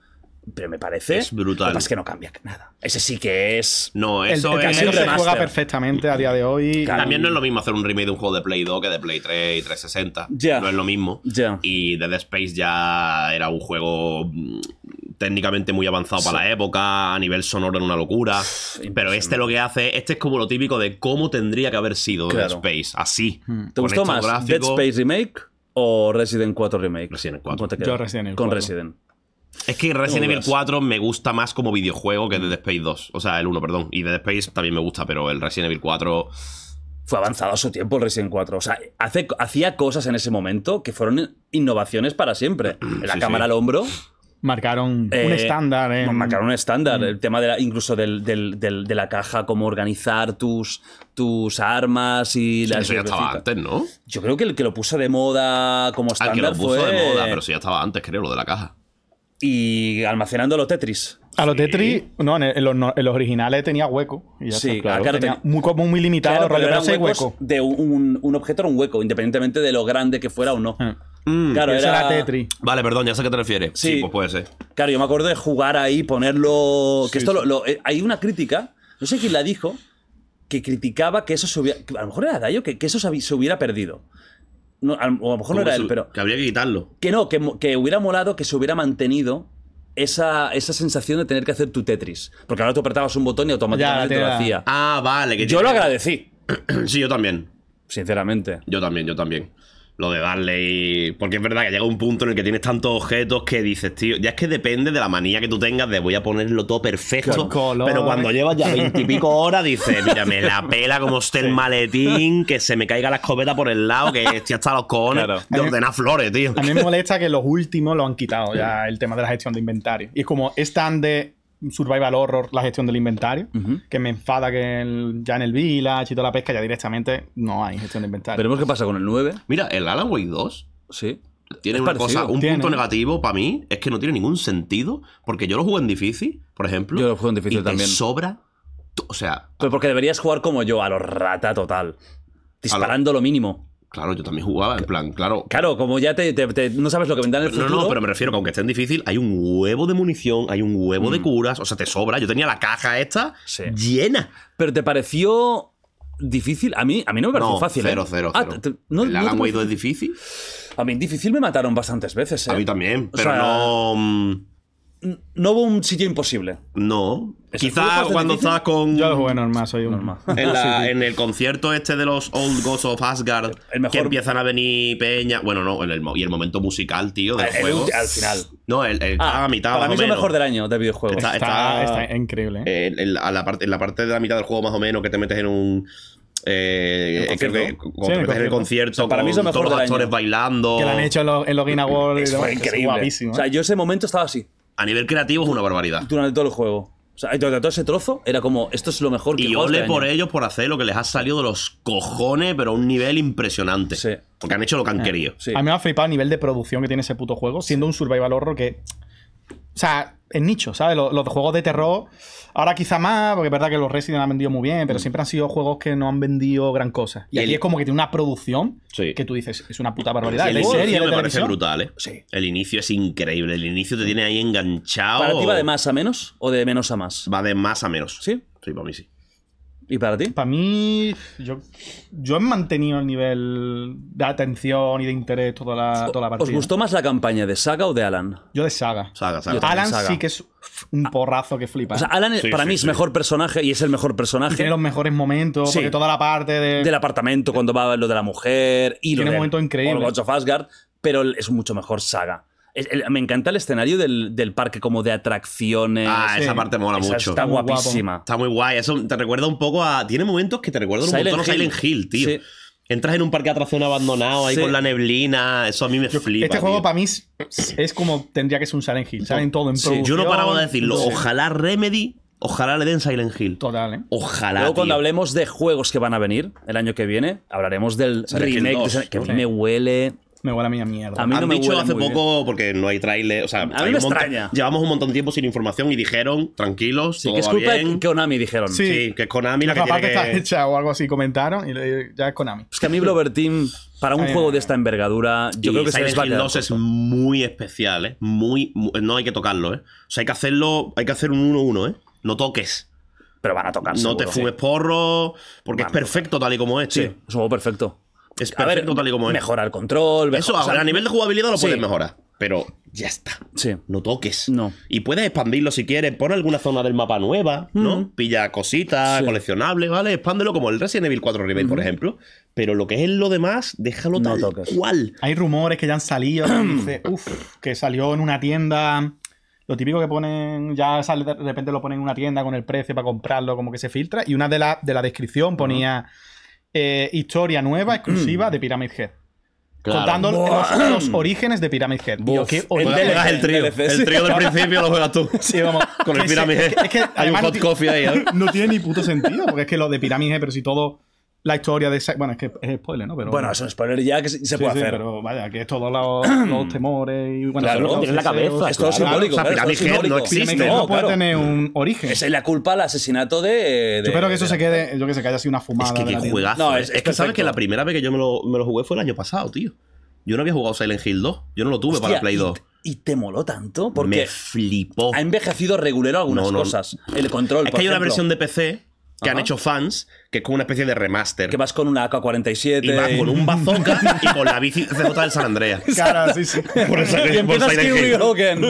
pero me parece es brutal. que es que no cambia nada. Ese sí que es. No, eso el, el es. El se juega perfectamente a día de hoy. También no es lo mismo hacer un remake de un juego de Play 2 que de Play 3 y 360. No es lo mismo. Y Dead Space ya era un juego mm, técnicamente muy avanzado para la época, a nivel sonoro en una locura. pero este lo que hace, este es como lo típico de cómo tendría que haber sido Dead Space, así. Hmm. ¿Te gustó más Dead Space Remake o Resident 4 Remake? Resident 4. Yo Resident 4. Con Resident. Es que Resident Evil 4 me gusta más como videojuego que Dead Space 2. O sea, el 1, perdón. Y Dead Space también me gusta, pero el Resident Evil 4 fue avanzado a su tiempo el Resident 4. O sea, hace, hacía cosas en ese momento que fueron innovaciones para siempre. [clears throat] La cámara al hombro. Marcaron un eh, estándar. Eh. Marcaron un estándar. Mm. El tema de la, incluso de la caja, cómo organizar tus, tus armas y eso ya estaba antes, ¿no? Yo creo que el que lo puso de moda como estándar. fue... de moda, pero si ya estaba antes, creo, lo de la caja almacenando los Tetris. A los Tetris, no en, los, originales tenía hueco. Y sí, claro, muy, como muy limitado. hueco. De un, objeto era un hueco, independientemente de lo grande que fuera o no. Ah. Mm. claro, era... Tetris. Vale, perdón, ya sé a qué te refieres. Sí. pues puede ser. Claro, yo me acuerdo de jugar ahí, ponerlo. Que esto eh, hay una crítica, no sé quién la dijo, que criticaba que eso se hubiera. a lo mejor era Dayo, que eso se hubiera perdido o a lo mejor no era él, pero. Que habría que quitarlo. Que no, que, hubiera molado que se hubiera mantenido esa, esa, sensación de tener que hacer tu Tetris. Porque ahora tú apretabas un botón y automáticamente te lo hacía. Ah, vale. Que yo lo agradecí. [clears throat] sí, yo también. Sinceramente. Yo también, yo también. Lo de darle y... Porque es verdad que llega un punto en el que tienes tantos objetos que dices, tío, ya es que depende de la manía que tú tengas de voy a ponerlo todo perfecto. Pero cuando llevas ya veintipico horas dices, mira, me la [laughs] pela como esté el maletín, que se me caiga la escopeta por el lado, que estoy hasta los cojones de ordenar flores, tío. A mí me molesta que los últimos lo han quitado ya el tema de la gestión de inventario. Y es como, están de survival horror la gestión del inventario, que me enfada que ya en el Village y toda la pesca ya directamente no hay gestión de inventario. Veremos qué pasa con el 9. Mira, el Alan 2. Sí. Tiene una cosa, un punto negativo para mí es que no tiene ningún sentido, porque yo lo juego en difícil, por ejemplo. Yo lo juego en difícil también. Te sobra. O sea. Pero porque deberías jugar como yo, a lo rata total. Disparando lo mínimo. Claro, yo también jugaba, en plan, claro. Claro, como ya te, no sabes lo que vendrá en el futuro. No, no, pero me refiero que aunque estén difícil, hay un huevo de munición, hay un huevo de mm. curas, o sea, te sobra. Yo tenía la caja esta llena. Pero te pareció difícil. A mí, a mí no me pareció fácil. Cero, ¿eh? cero, cero. Ah, te, no, es difícil? A mí difícil me mataron bastantes veces. ¿eh? A mí ¿eh? también, pero no. Mm, no hubo un sitio imposible. No. Quizás cuando estás con. Yo lo jugué normal, soy un normal. [laughs] En, en, el concierto este de los Old Gods of Asgard, que empiezan a venir Peña. Bueno, no, y el momento musical, tío, del ah, juego. al final. No, el, ah, a mitad. Para mí es el mejor del año de videojuegos. Está, está, increíble. ¿eh? En, a la parte, en la parte de la mitad del juego, más o menos, que te metes en un. Eh, el concierto, para con mí es lo mejor todos los actores bailando. Que lo han hecho en los, World. Fue increíble. ¿eh? O sea, yo ese momento estaba así a nivel creativo es una barbaridad. Durante todo el juego. O sea, durante todo ese trozo era como, esto es lo mejor que Y ole por ellos por hacer lo que les ha salido de los cojones, pero a un nivel impresionante. Porque han hecho lo que han eh, querido. A mí me ha flipado el nivel de producción que tiene ese puto juego, siendo un survival horror que o sea, es nicho, ¿sabes? Los, juegos de terror, ahora quizá más, porque es verdad que los Resident han vendido muy bien, pero mm. siempre han sido juegos que no han vendido gran cosa. Y, ahí es como que tiene una producción que tú dices, es una puta barbaridad. el, inicio brutal, ¿eh? Sí. El inicio es increíble, el inicio te tiene ahí enganchado. ¿Para ti va de más a menos o de menos a más? Va de más a menos. Sí. Sí, para mí sí. ¿Y para ti? Para mí, yo, yo he mantenido el nivel de atención y de interés toda la, toda partida. ¿Os gustó más la campaña de Saga o de Alan? Yo de Saga. Saga, Saga. Alan sí que es un ah. porrazo que flipa. O sea, Alan para mí es mejor personaje y es el mejor personaje. tiene los mejores momentos, porque toda la parte de... del apartamento, cuando va lo de la mujer y tiene lo de, momentos Pero es mucho mejor Saga me encanta el escenario del, parque, como de atracciones. Ah, esa parte mola mucho. Está guapísima. Está muy guay. Eso te recuerda un poco a. Tiene momentos que te recuerdan un montón a Silent Hill, tío. Entras en un parque de atracción abandonado ahí con la neblina. Eso a mí me flipa. Este juego para mí es, como tendría que ser un Silent Hill. Saben todo en Yo no paraba de decirlo. Ojalá Remedy Ojalá le den Silent Hill. Total, ¿eh? Ojalá. Luego, cuando hablemos de juegos que van a venir el año que viene, hablaremos del remake. que me huele me huele a mía mierda. A mí no Han me dicho hace poco, porque no hay trailer. O sea, a mí me extraña. llevamos un montón de tiempo sin información y dijeron, tranquilos, sí, todo que es culpa de Konami, dijeron. Sí, que es Konami la, la que tiene está hecha o algo así, comentaron y ya es Konami. Es que a mí Blover Team, para un juego de esta envergadura, yo creo que Silent se 2 es muy especial, ¿eh? Muy, no hay que tocarlo, ¿eh? O sea, hay que hacerlo, hay que hacer un 1-1, ¿eh? No toques pero van a tocar. No te fumes porro, porque es perfecto tal y como es. Sí, es un juego perfecto. Es ver, tal y como es. Mejora el control. Eso, a nivel de jugabilidad lo puedes mejorar. Pero ya está. No toques. No. Y puedes expandirlo si quieres. Pon alguna zona del mapa nueva, ¿no? Mm. Pilla cositas, coleccionables, ¿vale? Expándelo como el Resident Evil 4 Remake, por ejemplo. Pero lo que es lo demás, déjalo tal cual. Hay rumores que ya han salido. que [clears throat] dice, que salió en una tienda. Lo típico que ponen, ya sale, de repente lo ponen en una tienda con el precio para comprarlo, como que se filtra. Y una de las de la descripción ponía. Eh, historia nueva, [clears throat] exclusiva de Pyramid Head. Contando los, orígenes de Pyramid Head. el, trío. El trío del principio lo juegas tú. [laughs] Sí, vamos. Con el Pyramid Head. hay un hot coffee ahí. ¿eh? No tiene ni puto sentido, porque es que lo de Pyramid Head, pero si todo la historia de Zack. Bueno, es que es spoiler, ¿no? Pero, bueno, es un spoiler ya que se, puede hacer. Pero vaya, que es todos los, [clears throat] temores y bueno, claro, la cabeza. Es todo simbólico. o no existe. No, puede tener un origen. Esa es la culpa al asesinato de. yo espero que eso se quede, yo que sé, que haya sido una fumada. Es que qué juegazo. No, eh. es, que sabes que la primera vez que yo me lo, jugué fue el año pasado, tío. Yo no había jugado Silent Hill 2. Yo no lo tuve para Play 2. Y te moló tanto porque. Me flipó. Ha envejecido regulero algunas cosas. El control. Es que hay una versión de PC que han hecho fans, que es como una especie de remaster. Que vas con una AK-47. Y vas con un bazooka [laughs] y con la bici CJ del San Andreas. [laughs] Cara, sí, sí. [laughs] Por eso que por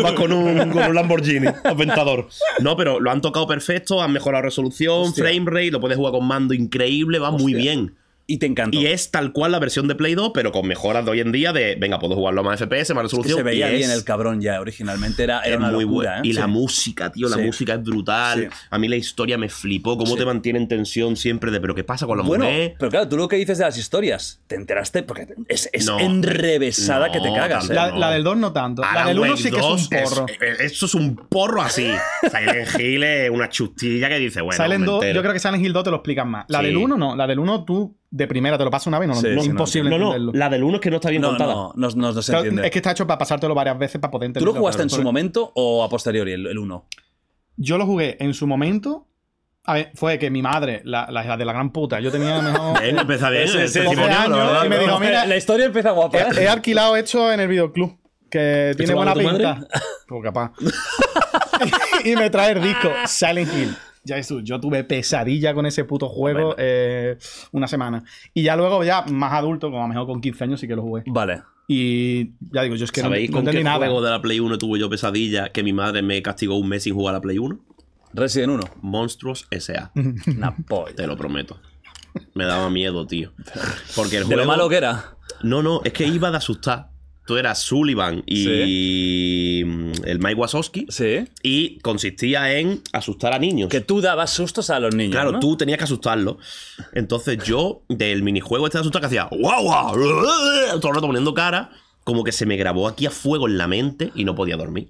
Vas con un, con un Lamborghini, aventador. No, pero lo han tocado perfecto, han mejorado resolución, frame rate, lo puedes jugar con mando increíble, va muy bien. Y te encantó. Y es tal cual la versión de Play 2, pero con mejoras de hoy en día de, venga, puedo jugarlo más FPS, más resolución. se veía ahí bien el cabrón ya, originalmente era, muy buena, ¿eh? Y la música, tío, la música es brutal. A mí la historia me flipó, cómo te mantiene en tensión siempre de, pero ¿qué pasa con la bueno, mujer? Pero claro, tú lo que dices de las historias, ¿te enteraste? Porque es, enrevesada que te cagas. ¿eh? La, del 2 no tanto. la del 1 sí que es un porro. Eh, eh, eso es un porro así. [laughs] Silent Hill es una chustilla que dice, bueno. Silent 2, yo creo que Silent Hill 2 te lo explican más. La del 1 no, la del 1 tú de primera te lo pasa una vez, no, no es imposible no, entenderlo. No, la del 1 es que no está bien contada. No, no, no, se entiende. Es que está hecho para pasártelo varias veces para poder entenderlo. ¿Tú lo jugaste en su momento o a posteriori el 1? Yo lo jugué en su momento a ver, fue que mi madre, la, la, de la gran puta, yo tenía mejor. [laughs] Bien, de bien, ese, ese, años, verdad, y me dijo, mira, la historia empieza guapa. He, ¿eh? alquilado esto en el videoclub, que tiene buena pinta. Pues capaz. [laughs] y me trae el disco, Silent Hill. Ya eso, yo tuve pesadilla con ese puto juego eh, una semana. Y ya luego, ya más adulto, como a lo mejor con 15 años sí que lo jugué. Vale. Y ya digo, yo es que no, ¿Sabéis con qué juego de la Play 1 tuve yo pesadilla que mi madre me castigó un mes sin jugar a la Play 1? Resident 1. Monstruos S.A. [laughs] Te lo prometo. Me daba miedo, tío. Porque el juego... De lo malo que era. No, no, es que iba de asustar. Tú eras Sullivan y el Mike Wazowski. Sí. Y consistía en asustar a niños. Que tú dabas sustos a los niños. Claro, tú tenías que asustarlo Entonces yo, del minijuego este de asustar que hacía guau, todo el rato poniendo cara como que se me grabó aquí a fuego en la mente y no podía dormir.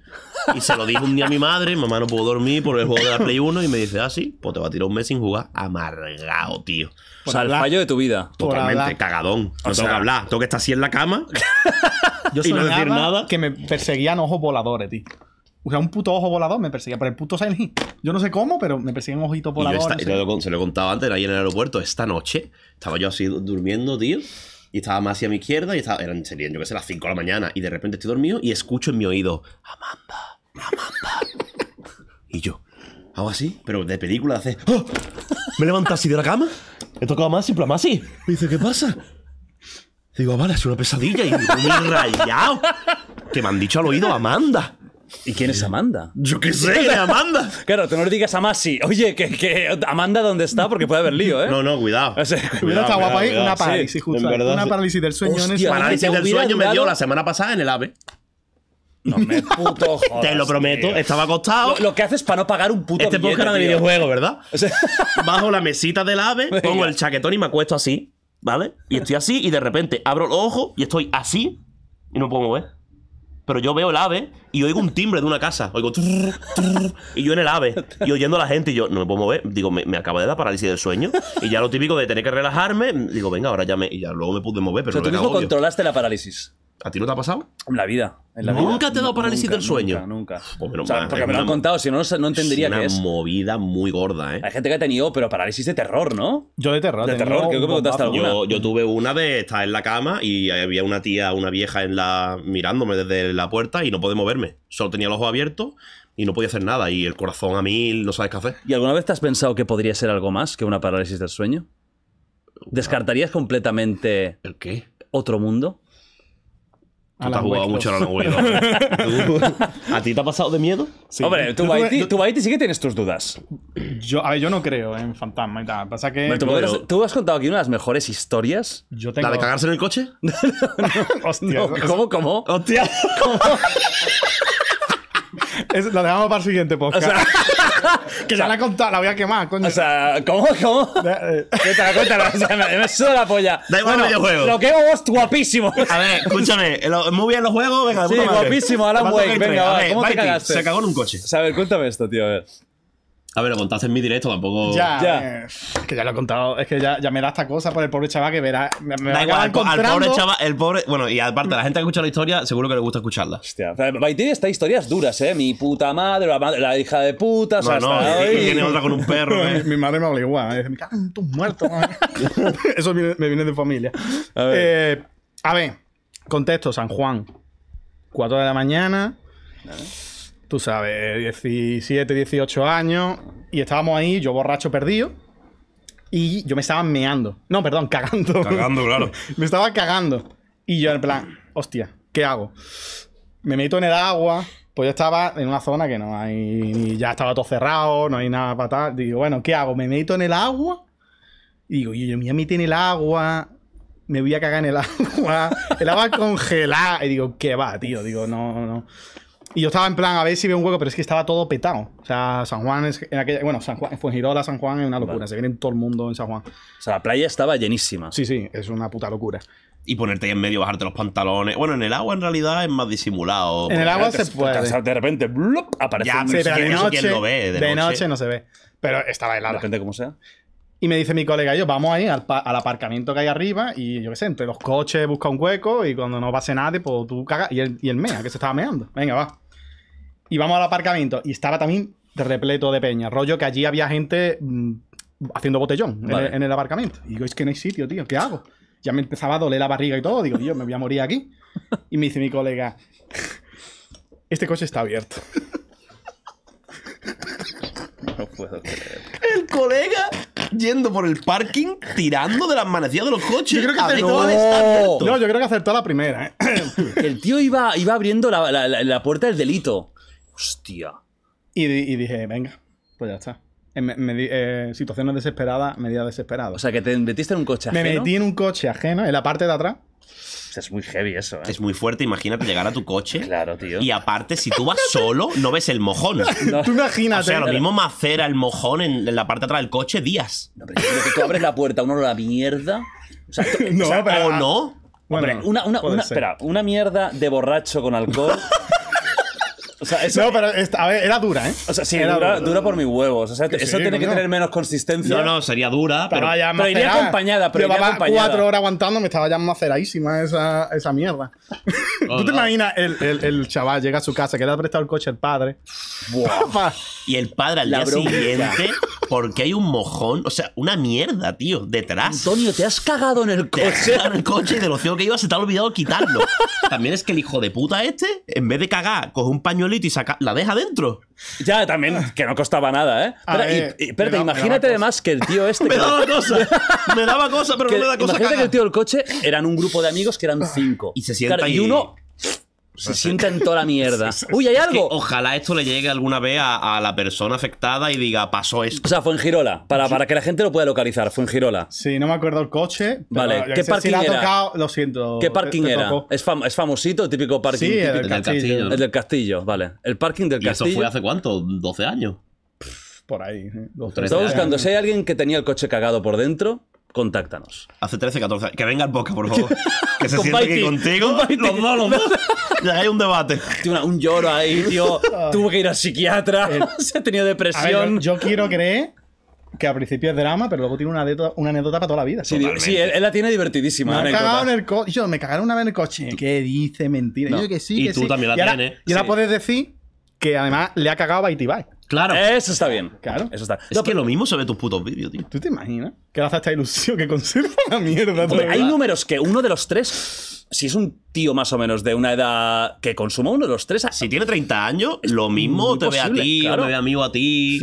Y se lo dije un día a mi madre, mamá no puedo dormir por el juego de la Play 1 y me dice, ah, sí, pues te va a tirar un mes sin jugar amargado, tío. O sea, el fallo de tu vida. Totalmente, cagadón. No tengo que hablar, tengo que estar así en la cama [laughs] Yo decir nada. que me perseguían ojos voladores, tío. O sea, un puto ojo volador me perseguía. Pero el puto Silent Yo no sé cómo, pero me perseguían ojitos voladores. se lo he contado antes, ahí en el aeropuerto. Esta noche estaba yo así durmiendo, tío. Y estaba más hacia mi izquierda y estaba, eran, serían, yo qué sé, las 5 de la mañana. Y de repente estoy dormido y escucho en mi oído, Amanda, Amanda. y yo, hago así, pero de película, hace, ¡Oh! Me levanto así de la cama, he tocado más y más así. Me dice, ¿qué pasa? digo, vale, es una pesadilla. Y me he rayado. [laughs] Que me han dicho al oído Amanda. ¿Y quién es Amanda? Yo qué sé, es Amanda? [laughs] Claro, tú no le digas a Masi, oye, que, que Amanda dónde está, porque puede haber lío, ¿eh? No, no, cuidado. [laughs] O cuidado, está guapa ahí, una parálisis, sí, justo. una parálisis del sueño. Hostia, parálisis del sueño me dio la semana pasada en el AVE. No me puto jodas, Te lo prometo, estaba acostado. Lo, que haces para no pagar un puto Este podcast era de videojuego, ¿verdad? Bajo la mesita del AVE, pongo el chaquetón y me acuesto así. ¿Vale? Y [laughs] estoy así y de repente abro los ojos y estoy así y no puedo mover. Pero yo veo el ave y oigo un timbre de una casa. Oigo. y yo en el ave. Y oyendo a la gente. Y yo no me puedo mover. Digo, me, me acaba de dar parálisis del sueño. Y ya lo típico de tener que relajarme. Digo, venga, ahora ya me. Y ya luego me pude mover. Pero o tú mismo controlaste la parálisis. ¿A ti no te ha pasado? En la vida. ¿Nunca te ha dado parálisis del sueño? Nunca, nunca. Pues porque eh, me lo han contado, si no, no entendería qué es. una movida muy gorda, ¿eh? Hay gente que ha tenido, pero parálisis de terror, ¿no? Yo de terror. De terror, creo me contaste Yo, tuve una de estar en la cama y había una tía, una vieja en la mirándome desde la puerta y no podía moverme. Solo tenía los ojos abiertos y no podía hacer nada. Y el corazón a mil, no sabes qué hacer. ¿Y alguna vez te has pensado que podría ser algo más que una parálisis del sueño? ¿Descartarías completamente... ¿El qué? ¿Otro mundo? te has jugado mucho a la [laughs] ¿A ti te ha pasado de miedo? Sí. Hombre, tú, Baiti, sí que tienes tus dudas. Yo, a ver, yo no creo en fantasma y tal. Pasa que. ¿tú, has contado aquí una de las mejores historias. ¿La de cagarse en el coche? [laughs] Hostia. ¿Cómo, cómo? Hostia. ¿Cómo? [laughs] lo dejamos para el siguiente podcast que ya la he contado, la voy a quemar, coño. O sea, ¿cómo? ¿Cómo? cuéntala, eh. cuéntala. me, me suda la polla. Da igual bueno, videojuego. Lo que vos, guapísimo. A ver, escúchame. muy bien los juegos, venga, Sí, guapísimo, Alan Wake. Venga, va, ¿cómo te cagaste? Se cagó en un coche. a ver, cuéntame esto, tío. A ver. A ver, lo contaste en mi directo, tampoco. Ya, ya. Eh, que ya lo he contado. Es que ya, ya, me da esta cosa por el pobre chaval que verá. Me, da igual, al, pobre chaval, el pobre. Bueno, y aparte, la gente que escucha la historia, seguro que le gusta escucharla. Hostia. tiene estas historias duras, ¿eh? Mi puta madre, la, hija de puta. No, o sea, no, está, y, otra con un perro. [laughs] ¿eh? mi, madre me habla igual. Me dice, me cago en [laughs] Eso me, viene de familia. A ver. Eh, a ver, contexto: San Juan, 4 de la mañana tú sabes, 17, 18 años, y estábamos ahí, yo borracho perdido, y yo me estaba meando. No, perdón, cagando. Cagando, claro. [laughs] me estaba cagando. Y yo en plan, hostia, ¿qué hago? Me meto en el agua, pues yo estaba en una zona que no hay, ya estaba todo cerrado, no hay nada para tal. Digo, bueno, ¿qué hago? Me meto en el agua. Y digo, yo me metí en el agua, me voy a cagar en el [laughs] agua, el agua congelada. Y digo, ¿qué va, tío? Digo, no, no. Y yo estaba en plan, a ver si veo un hueco, pero es que estaba todo petado. O sea, San Juan es, en aquella. Bueno, San Juan, Fuengirola, San Juan es una locura. Se viene todo el mundo en San Juan. O sea, la playa estaba llenísima. Sí, sí, es una puta locura. Y ponerte ahí en medio, bajarte los pantalones. Bueno, en el agua en realidad es más disimulado. En el agua se puede. De repente, blup, aparece un de noche, lo ve, de, noche. no se ve. Pero estaba helada. repente, como sea. Y me dice mi colega, yo, vamos ahí al, al aparcamiento que hay arriba y yo qué sé, entre los coches busca un hueco y cuando no pase nadie, pues tú cagas. Y el y mea, que se estaba meando. Venga, va. Y vamos al aparcamiento. Y estaba también repleto de peña. Rollo que allí había gente mm, haciendo botellón en, el aparcamiento. Y digo, es que no hay sitio, tío. ¿Qué hago? Ya me empezaba a doler la barriga y todo. Digo, yo me voy a morir aquí. [laughs] Y me dice mi colega, este coche está abierto. [laughs] No puedo creer. El colega yendo por el parking tirando de las manecillas de los coches. Yo creo que acertó, no. yo creo que acertó la primera. ¿eh? El tío iba, iba abriendo la puerta del delito. Hostia. Y, dije, venga, pues ya está. En me, eh, situaciones desesperadas, medida desesperadas. O sea, que te metiste en un coche ajeno. Me metí en un coche ajeno, en la parte de atrás. Es muy heavy eso, ¿eh? Es muy fuerte, imagínate llegar a tu coche. [laughs] claro, tío. Y aparte, si tú vas solo, no ves el mojón. [laughs] Tú imagínate. O sea, lo mismo macera el mojón en, la parte de atrás del coche días. No, pero es tú abres la puerta, uno la mierda. O sea, [laughs] no, o no. Hombre, espera, una mierda de borracho con alcohol no, pero a ver, era dura, ¿eh? O sea, sí, era dura, por mis huevos. O sea, eso tiene que tener menos consistencia. No, no, sería dura, pero, pero, ya pero iría acompañada. Pero Llevaba cuatro horas aguantando, me estaba ya maceradísima esa, esa mierda. Oh, ¿Tú te imaginas el, el, chaval llega a su casa, que le ha prestado el coche el padre? ¡Buah! [laughs] y el padre al día siguiente porque hay un mojón, o sea, una mierda, tío, detrás. Antonio, te has cagado en el coche. Te has cagado en el coche y de lo ciego que iba se te ha olvidado quitarlo. también es que el hijo de puta este, en vez de cagar, coge un pañuelito y saca, la deja dentro. Ya, también, que no costaba nada, ¿eh? Pero, imagínate además que el tío este... [laughs] me daba cosa, [laughs] me daba cosa, pero no me da cosa. Imagínate que el tío del coche eran un grupo de amigos que eran cinco. Y se sienta y uno se en toda la mierda. [laughs] Uy, hay algo. ojalá esto le llegue alguna vez a, la persona afectada y diga, pasó esto. O sea, fue en Girola, para, para que la gente lo pueda localizar, fue en Girola. Sí, no me acuerdo el coche. vale, ¿qué parking era? lo siento. ¿Qué parking era? ¿Es, ¿Es, famosito, el típico parking? del castillo. El del castillo, vale. El parking del ¿Y castillo. ¿Eso fue hace cuánto? ¿12 años? Por ahí. ¿eh? buscando, si hay alguien que tenía el coche cagado por dentro, contáctanos. Hace 13, 14. Que venga el Boca, por favor. [laughs] Que se siente aquí contigo. Los dos, los dos. Ya hay un debate. Tiene un lloro ahí, tío. [laughs] Tuvo que ir al psiquiatra. [laughs] se ha tenido depresión. yo, quiero creer que al principio es drama, pero luego tiene una anécdota, para toda la vida. Sí, sí él, la tiene divertidísima. Me, cagaron ¿eh? en el coche yo, me cagaron una vez en el coche. ¿Qué dice? Mentira. Yo que sí. Y tú también la tienes. y ahora puedes decir que además le ha cagado a Claro. Eso está bien. Claro. Eso está. Es que lo mismo se ve tus putos vídeos, tío. ¿Tú te imaginas? Que hace esta ilusión que conserva la mierda. hay números que uno de los tres, si es un tío más o menos de una edad que consuma uno de los tres. Si tiene 30 años, lo mismo te ve a ti, claro. o ve amigo a ti.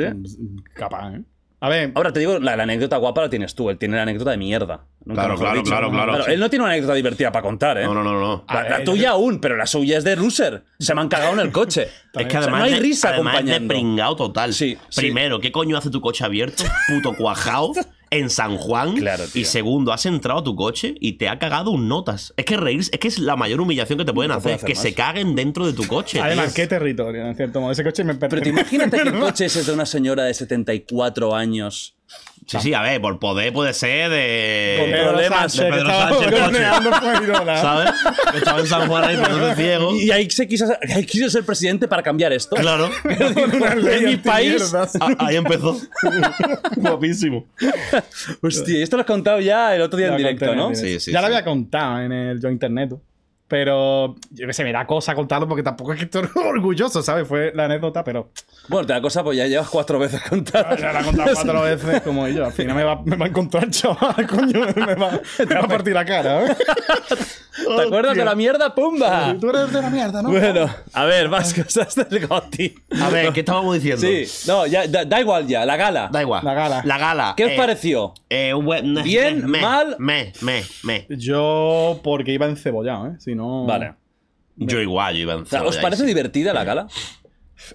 Capaz, ¿eh? A ver. Ahora te digo, la, anécdota guapa la tienes tú. Él tiene la anécdota de mierda. claro, claro, claro, claro, Él no tiene una anécdota divertida para contar, ¿eh? No, no, no. no. La, tuya aún, pero la suya es de loser. Se me han cagado en el coche. [laughs] es que además. no hay risa, de, además es total. Sí, Primero, ¿qué coño hace tu coche abierto? Puto cuajao. [laughs] en San Juan. Y segundo, has entrado a tu coche y te ha cagado un notas. Es que reírse, es que es la mayor humillación que te pueden hacer, que se caguen dentro de tu coche. Además, qué territorio, en cierto modo. Ese coche me Pero te imagínate que el [laughs] coche es de una señora de 74 años Sí, sí, a ver, por poder puede ser de. Con Pedro Sánchez. De Pedro Sánchez. ¿Sabes? estaba en San Juan ciego. Y ahí quiso, ser presidente para cambiar esto. Claro. [laughs] en mi país. [laughs] Ah, ahí empezó. [laughs] Guapísimo. Hostia, esto lo has contado ya el otro día en directo, ¿no? Sí, sí. Ya lo había contado en el Yo Internet. Pero yo me da cosa contarlo porque tampoco es que estoy [laughs] orgulloso, ¿sabes? Fue la anécdota, pero. Bueno, te da cosa, pues ya llevas cuatro veces contarlo. Ya la he contado [laughs] cuatro veces como yo. Al final me va, me va a encontrar, chaval, [laughs] coño. Me va, a partir la cara, ¿eh? ¿Te acuerdas de la mierda? ¡Pumba! Tú eres de la mierda, ¿no? Bueno, a ver, más cosas del Gotti. A ver, ¿qué estábamos diciendo? Sí, no, ya, da, igual ya, la gala. Da igual. La gala. La gala. ¿Qué os eh, pareció? Eh, Bien, mal. Me, me, me. Yo, porque iba cebolla, ¿eh? Si no Vale. Yo igual, yo iba ¿Os parece divertida la gala?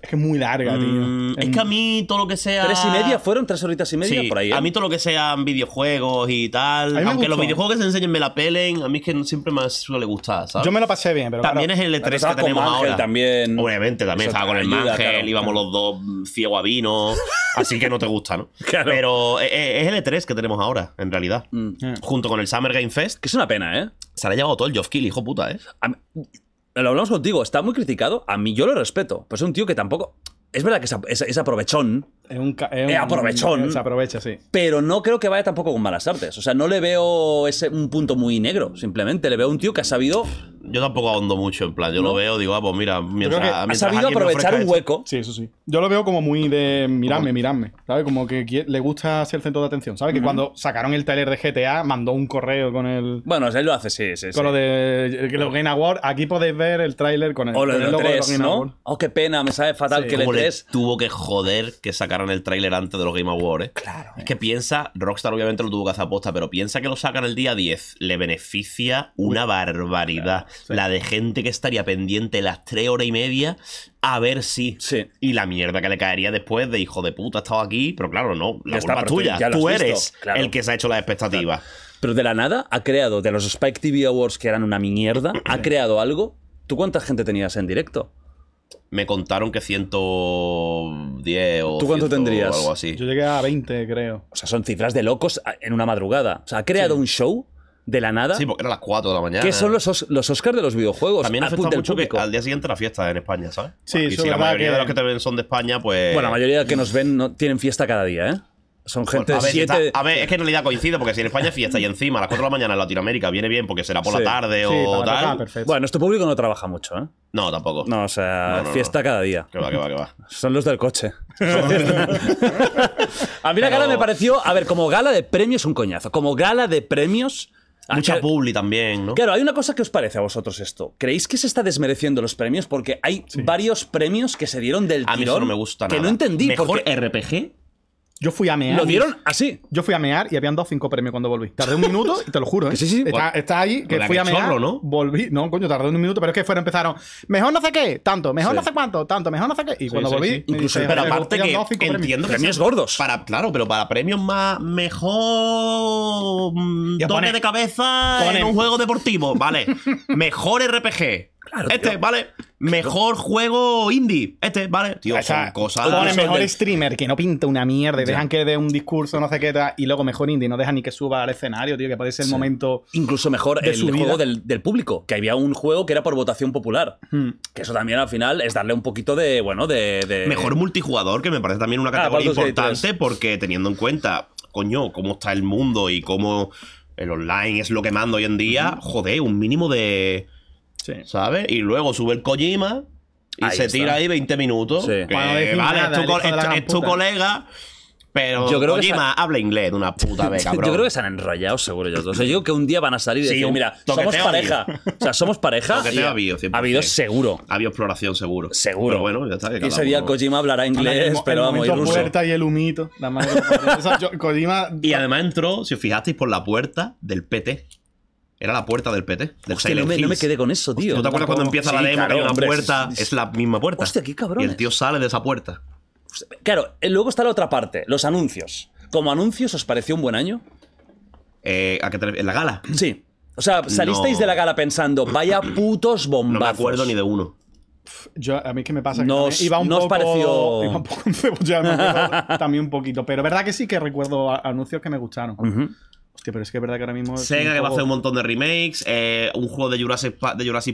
Es que es muy larga, tío. Mm, es que a mí todo lo que sea. ¿Tres y media fueron? ¿Tres horitas y media? por ahí. ¿eh? A mí todo lo que sean videojuegos y tal. Aunque los videojuegos que se enseñen me la pelen, a mí es que siempre me suele gustar, ¿sabes? Yo me lo pasé bien, pero. También es el E3 que tenemos ahora. También, Obviamente, también estaba con el Mangel, íbamos los dos ciego a vino. [laughs] así que no te gusta, ¿no? Claro. Pero eh, eh, es el E3 que tenemos ahora, en realidad. Mm. Junto con el Summer Game Fest. Que es una pena, ¿eh? Se le ha llevado todo el Joff Kill, hijo puta, ¿eh? A mí lo hablamos contigo, está muy criticado. A mí yo lo respeto. Pues es un tío que tampoco. Es verdad que es aprovechón, es eh, un, aprovechón. Se aprovecha, sí. Pero no creo que vaya tampoco con malas artes. O sea, no le veo ese, un punto muy negro. Simplemente le veo un tío que ha sabido. Yo tampoco ahondo mucho, en plan. Yo lo veo, digo, ah, pues mira, mientras, Ha sabido aprovechar un hueco. Sí, eso sí. Yo lo veo como muy de mirarme, mirarme. ¿Sabes? Como que le gusta ser el centro de atención. ¿Sabes? Que cuando sacaron el trailer de GTA, mandó un correo con el. Bueno, él lo hace, sí, sí. Con lo de los Game Award Aquí podéis ver el trailer con el. O de 3, Oh, qué pena, me sabe fatal que le 3. Tuvo que joder que sacar en el tráiler antes de los Game Awards. ¿eh? Claro. Es eh. que piensa, Rockstar obviamente lo tuvo que hacer aposta, pero piensa que lo sacan el día 10. Le beneficia una barbaridad. La de gente que estaría pendiente las 3 horas y media a ver si. Sí. Y la mierda que le caería después de hijo de puta, ha estado aquí, pero claro, no, la tuya. Tú, eres el que se ha hecho la expectativa Pero de la nada ha creado, de los Spike TV Awards que eran una mierda, ha creado algo. ¿Tú cuánta gente tenías en directo? me contaron que 110 o. ¿Tú cuánto tendrías? algo así. Yo llegué a 20, creo. O sea, son cifras de locos en una madrugada. O sea, ha creado un show de la nada. Sí, porque eran las 4 de la mañana. Que son los, los Oscars de los videojuegos. También afecta mucho que al día siguiente la fiesta en España, ¿sabes? Sí, Y si la mayoría de los que te ven son de España, pues. Bueno, la mayoría que nos ven no tienen fiesta cada día, ¿eh? Son gente de a ver, es que en realidad coincido, porque si en España fiesta y encima a las 4 de la mañana en Latinoamérica viene bien porque será por la tarde o tal. Bueno, nuestro público no trabaja mucho, ¿eh? No, tampoco. No, o sea, fiesta cada día. Que va, que va, que va. Son los del coche. [laughs] a mí la gala me pareció, a ver, como gala de premios un coñazo. Como gala de premios... Mucha publi también, ¿no? Claro, hay una cosa que os parece a vosotros esto. ¿Creéis que se está desmereciendo los premios? Porque hay varios premios que se dieron del a Mí no me gusta Que no entendí. ¿Mejor RPG? Yo fui a mear. ¿Lo dieron así? Yo fui a mear y habían dado cinco premios cuando volví. Tardé un minuto y te lo juro, ¿eh? [laughs] Sí, sí. Está, está ahí, que fui a mear. Volví. No, coño, tardé un minuto, pero es que fueron, empezaron. Mejor no sé qué, tanto, mejor no sé cuánto, tanto, mejor no sé qué. Y cuando volví. Incluso, pero aparte que entiendo premios, gordos. Para, claro, pero para premios más mejor. [laughs] Toque de cabeza en un juego deportivo. Vale. [laughs] mejor RPG este vale mejor juego indie. Este vale, tío, o sea, mejor streamer que no pinta una mierda, dejan que dé un discurso, no sé qué tal, y luego mejor indie, no dejan ni que suba al escenario, tío, que puede ser el momento. Incluso mejor el juego del, público, que había un juego que era por votación popular. Hmm. Que eso también al final es darle un poquito de, bueno, de. Mejor multijugador, que me parece también una ah, categoría importante, porque teniendo en cuenta, coño, cómo está el mundo y cómo el online es lo que manda hoy en día, joder, un mínimo de y luego sube el Kojima y se tira ahí 20 minutos. vale, es, tu, colega. Pero Kojima habla inglés de una puta vez, [laughs] cabrón. Yo creo que se han enrollado, seguro ellos dos. yo creo que un día van a salir y decir, mira, somos pareja. [laughs] O sea, somos pareja. ha habido, Ha habido seguro. Ha habido exploración, seguro. Seguro. bueno, ya está. y ese día Kojima hablará inglés, pero el vamos, y ruso. y el humito. [laughs] Kojima... Y además entró, si os fijasteis, por la puerta del PT. Era la puerta del PT. Hostia, no, me, quedé con eso, tío. ¿No te acuerdas cuando empieza la demo que hay una puerta? Es, la misma puerta. Hostia, qué cabrón. Y el tío sale de esa puerta. claro, eh, luego está la otra parte, los anuncios. ¿Como anuncios os pareció un buen año? Eh, ¿En la gala? Sí. O sea, salisteis de la gala pensando, vaya [clears throat] putos bombazos. No me acuerdo ni de uno. Yo, a mí qué me pasa que [laughs] iba un poco, pareció... [laughs] también un poquito, pero verdad que sí que recuerdo anuncios que me gustaron. Uh pero es que es verdad que ahora mismo. Sega que va a hacer un montón de remakes, eh, un juego de Jurassic,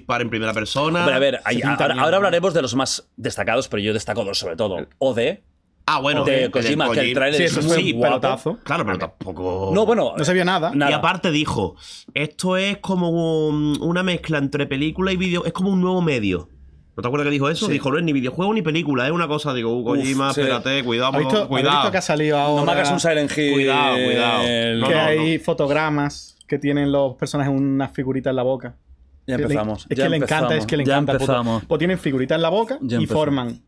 Park, en primera persona. a ver, ahora, hablaremos de los más destacados, pero yo destaco dos sobre todo. OD. Ah, bueno, de Kojima, que el sí, pelotazo. Claro, pero tampoco. No, bueno. No se vio nada. nada. Y aparte dijo: Esto es como una mezcla entre película y vídeo. Es como un nuevo medio. ¿No te acuerdas que dijo eso? Dijo, no es ni videojuego ni película, es una cosa. Digo, Hugo espérate, cuidado, cuidado cuidado. Visto que ha salido ahora, no me hagas un Silent Cuidado, cuidado. Eh, que hay fotogramas que tienen los personajes unas figuritas en la boca. Ya empezamos. Es que le encanta, es que le encanta. Pues tienen figuritas en la boca y forman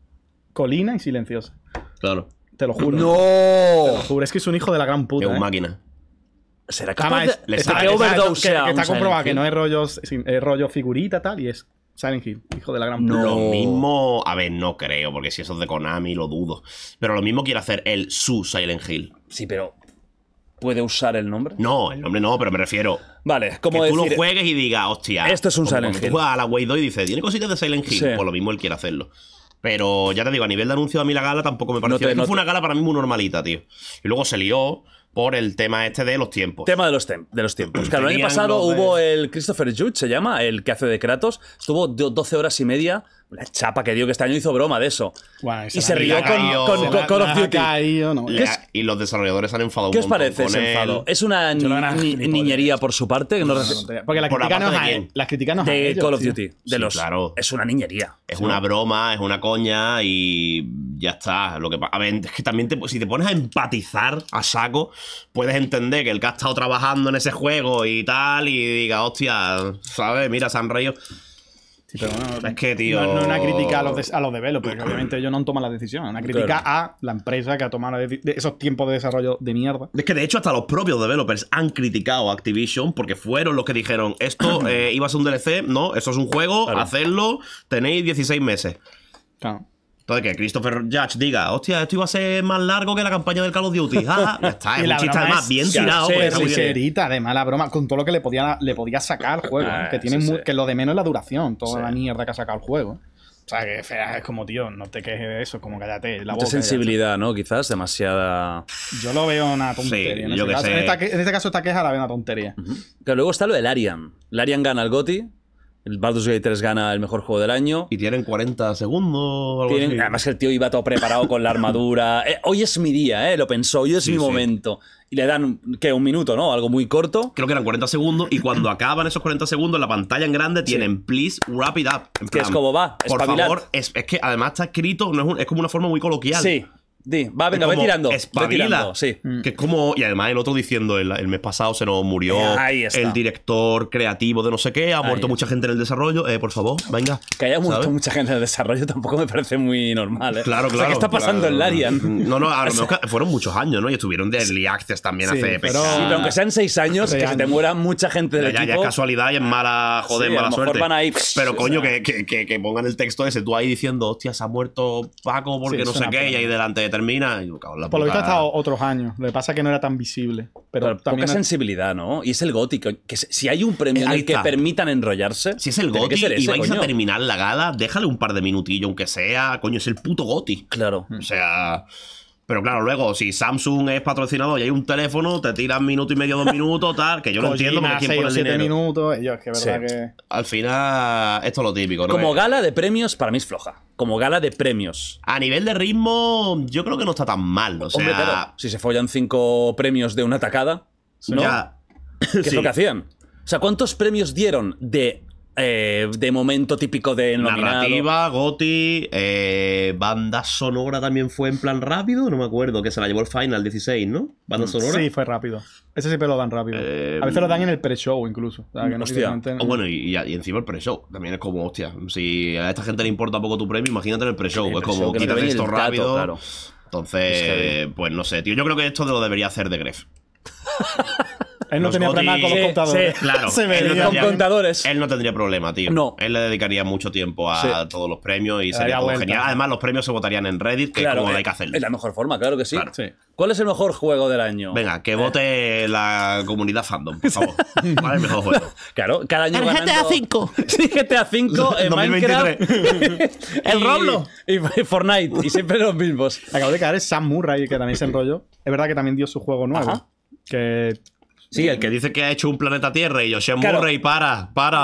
colina y silenciosa. Claro. Te lo juro. ¡No! juro. Es que es un hijo de la gran puta. Es un ¿eh? máquina. ¿Será que está comprobado que no es rollo figurita tal y es Silent Hill, hijo de la gran puta. Lo mismo, a ver, no creo, porque si eso es de Konami, lo dudo. Pero lo mismo quiere hacer el su Silent Hill. Sí, pero ¿Puede usar el nombre? No, el nombre no, pero me refiero. Vale, como que tú lo juegues y digas, hostia. Esto es un Silent Hill. Juega a la Way 2 y dice, tiene cositas de Silent Hill. Pues lo mismo él quiere hacerlo. Pero ya te digo, a nivel de anuncio, a mí la gala tampoco me pareció. fue una gala para mí muy normalita, tío. Y luego se lió por el tema este de los tiempos. Tema de los, de los tiempos. [clears throat] Claro, el año pasado hubo el Christopher Judge, se llama, el que hace de Kratos. Estuvo 12 horas y media la chapa que dio que este año hizo broma de eso. y se rió con, Call of Duty. y los desarrolladores han enfadado ¿Qué os parece ¿Es una niñería por su parte? porque la critican a Las De Call of Duty. los, Es una niñería. Es una broma, es una coña y ya está. Lo que, a ver, es que también si te pones a empatizar a saco, puedes entender que el que ha estado trabajando en ese juego y tal y diga, hostia, ¿sabes? Mira, se han no, es que, tío... No, una crítica a los, de, a los developers, obviamente ellos no han tomado la decisión. Una crítica a la empresa que ha tomado esos tiempos de desarrollo de mierda. Es que de hecho hasta los propios developers han criticado a Activision porque fueron los que dijeron, esto [clears throat] eh, iba a ser un DLC, no, esto es un juego, claro. hacedlo, tenéis 16 meses. Claro. Entonces, que Christopher Judge diga, hostia, esto iba a ser más largo que la campaña del Call of Duty. Está, [laughs] es un chiste además bien tirado. sí. de mala broma, con todo lo que le podía, le podía sacar el juego. Ah, que, que lo de menos es la duración, toda la mierda que ha sacado el juego. O sea, que es como, tío, no te quejes de eso, como cállate. La Mucha sensibilidad, ¿no? Quizás demasiada. Yo lo veo una tontería. en, este caso, esta queja la veo una tontería. Pero luego está lo del Arian. Larian gana al Goti el Baldur's 3 gana el mejor juego del año. Y tienen 40 segundos. Además el tío iba todo preparado con la armadura. [laughs] Eh, hoy es mi día, eh, lo pensó, hoy es mi momento. Y le dan, que Un minuto, ¿no? Algo muy corto. Creo que eran 40 segundos. Y cuando acaban esos 40 segundos, la pantalla en grande tienen, please, wrap it up. que es como va. Por favor, es, que además está escrito, es, es como una forma muy coloquial. Sí, va, venga, va tirando. sí. Mm. Que es como. Y además el otro diciendo: el, mes pasado se nos murió el director creativo de no sé qué, ha muerto mucha gente en el desarrollo. Eh, por favor, venga. Que haya muerto mucha gente en el desarrollo tampoco me parece muy normal. ¿eh? Claro, claro. ¿qué está pasando en Larian? Mm, mm, no, no, a lo [laughs] mejor fueron muchos años, ¿no? Y estuvieron de early también hace pero, pero aunque sean seis años, que se te muera mucha gente del equipo. Ya, es casualidad y es mala, joder, mala suerte. pero coño, que, que, que, pongan el texto ese, tú ahí diciendo, hostia, se ha muerto Paco porque no sé qué, y ahí delante de termina y Por lo visto ha estado otros años. Lo que pasa es que no era tan visible. Pero, poca sensibilidad, ¿no? Y es el gótico. Que si hay un premio en el que permitan enrollarse. Si es el goti y vais a terminar la gala, déjale un par de minutillos, aunque sea. Coño, es el puto goti. Claro. O sea. Pero claro, luego, si Samsung es patrocinador y hay un teléfono, te tiran minuto y medio, dos minutos, tal, que yo no entiendo porque quién pone el dinero. minutos, yo, es que verdad que... Al final, esto es lo típico, ¿no? Como gala de premios, para mí es floja. Como gala de premios. A nivel de ritmo, yo creo que no está tan mal, o sea... si se follan cinco premios de una tacada, ¿no? ¿Qué es lo que hacían? O sea, ¿cuántos premios dieron de eh, de momento típico de nominado. Narrativa, Goti, eh, banda sonora también fue en plan rápido, no me acuerdo, que se la llevó el final 16, ¿no? Banda mm, sonora. Sí, fue rápido. Ese siempre lo dan rápido. a veces lo dan en el pre-show incluso. O oh, Bueno, y, encima el pre-show también es como, hostia, si a esta gente le importa poco tu premio, imagínate en el pre-show. es como, quítate esto rápido. Entonces, pues no sé, tío. Yo creo que esto lo debería hacer de Gref. [laughs] Él no tenía problema con los contadores. Sí, claro. [laughs] Él tendría, con contadores. Él no tendría problema, tío. No. Él le dedicaría mucho tiempo a todos los premios y sería todo genial. Además, los premios se votarían en Reddit, que es como que eh, hay que hacerlo. Es la mejor forma, claro que sí. ¿Cuál es el mejor juego del año? Venga, que eh. vote la comunidad fandom, por favor. [laughs] ¿Cuál es el mejor juego? Claro, cada año. El ganando... GTA V. Sí, GTA eh, [laughs] V, el Minecraft. el Roblox! Y, Fortnite. Y siempre los mismos. Acabo de caer Sam Murray, que también se enrolló. Es verdad que también dio su juego nuevo. Que Sí, el que dice que ha hecho un planeta Tierra y yo, claro. y para, para.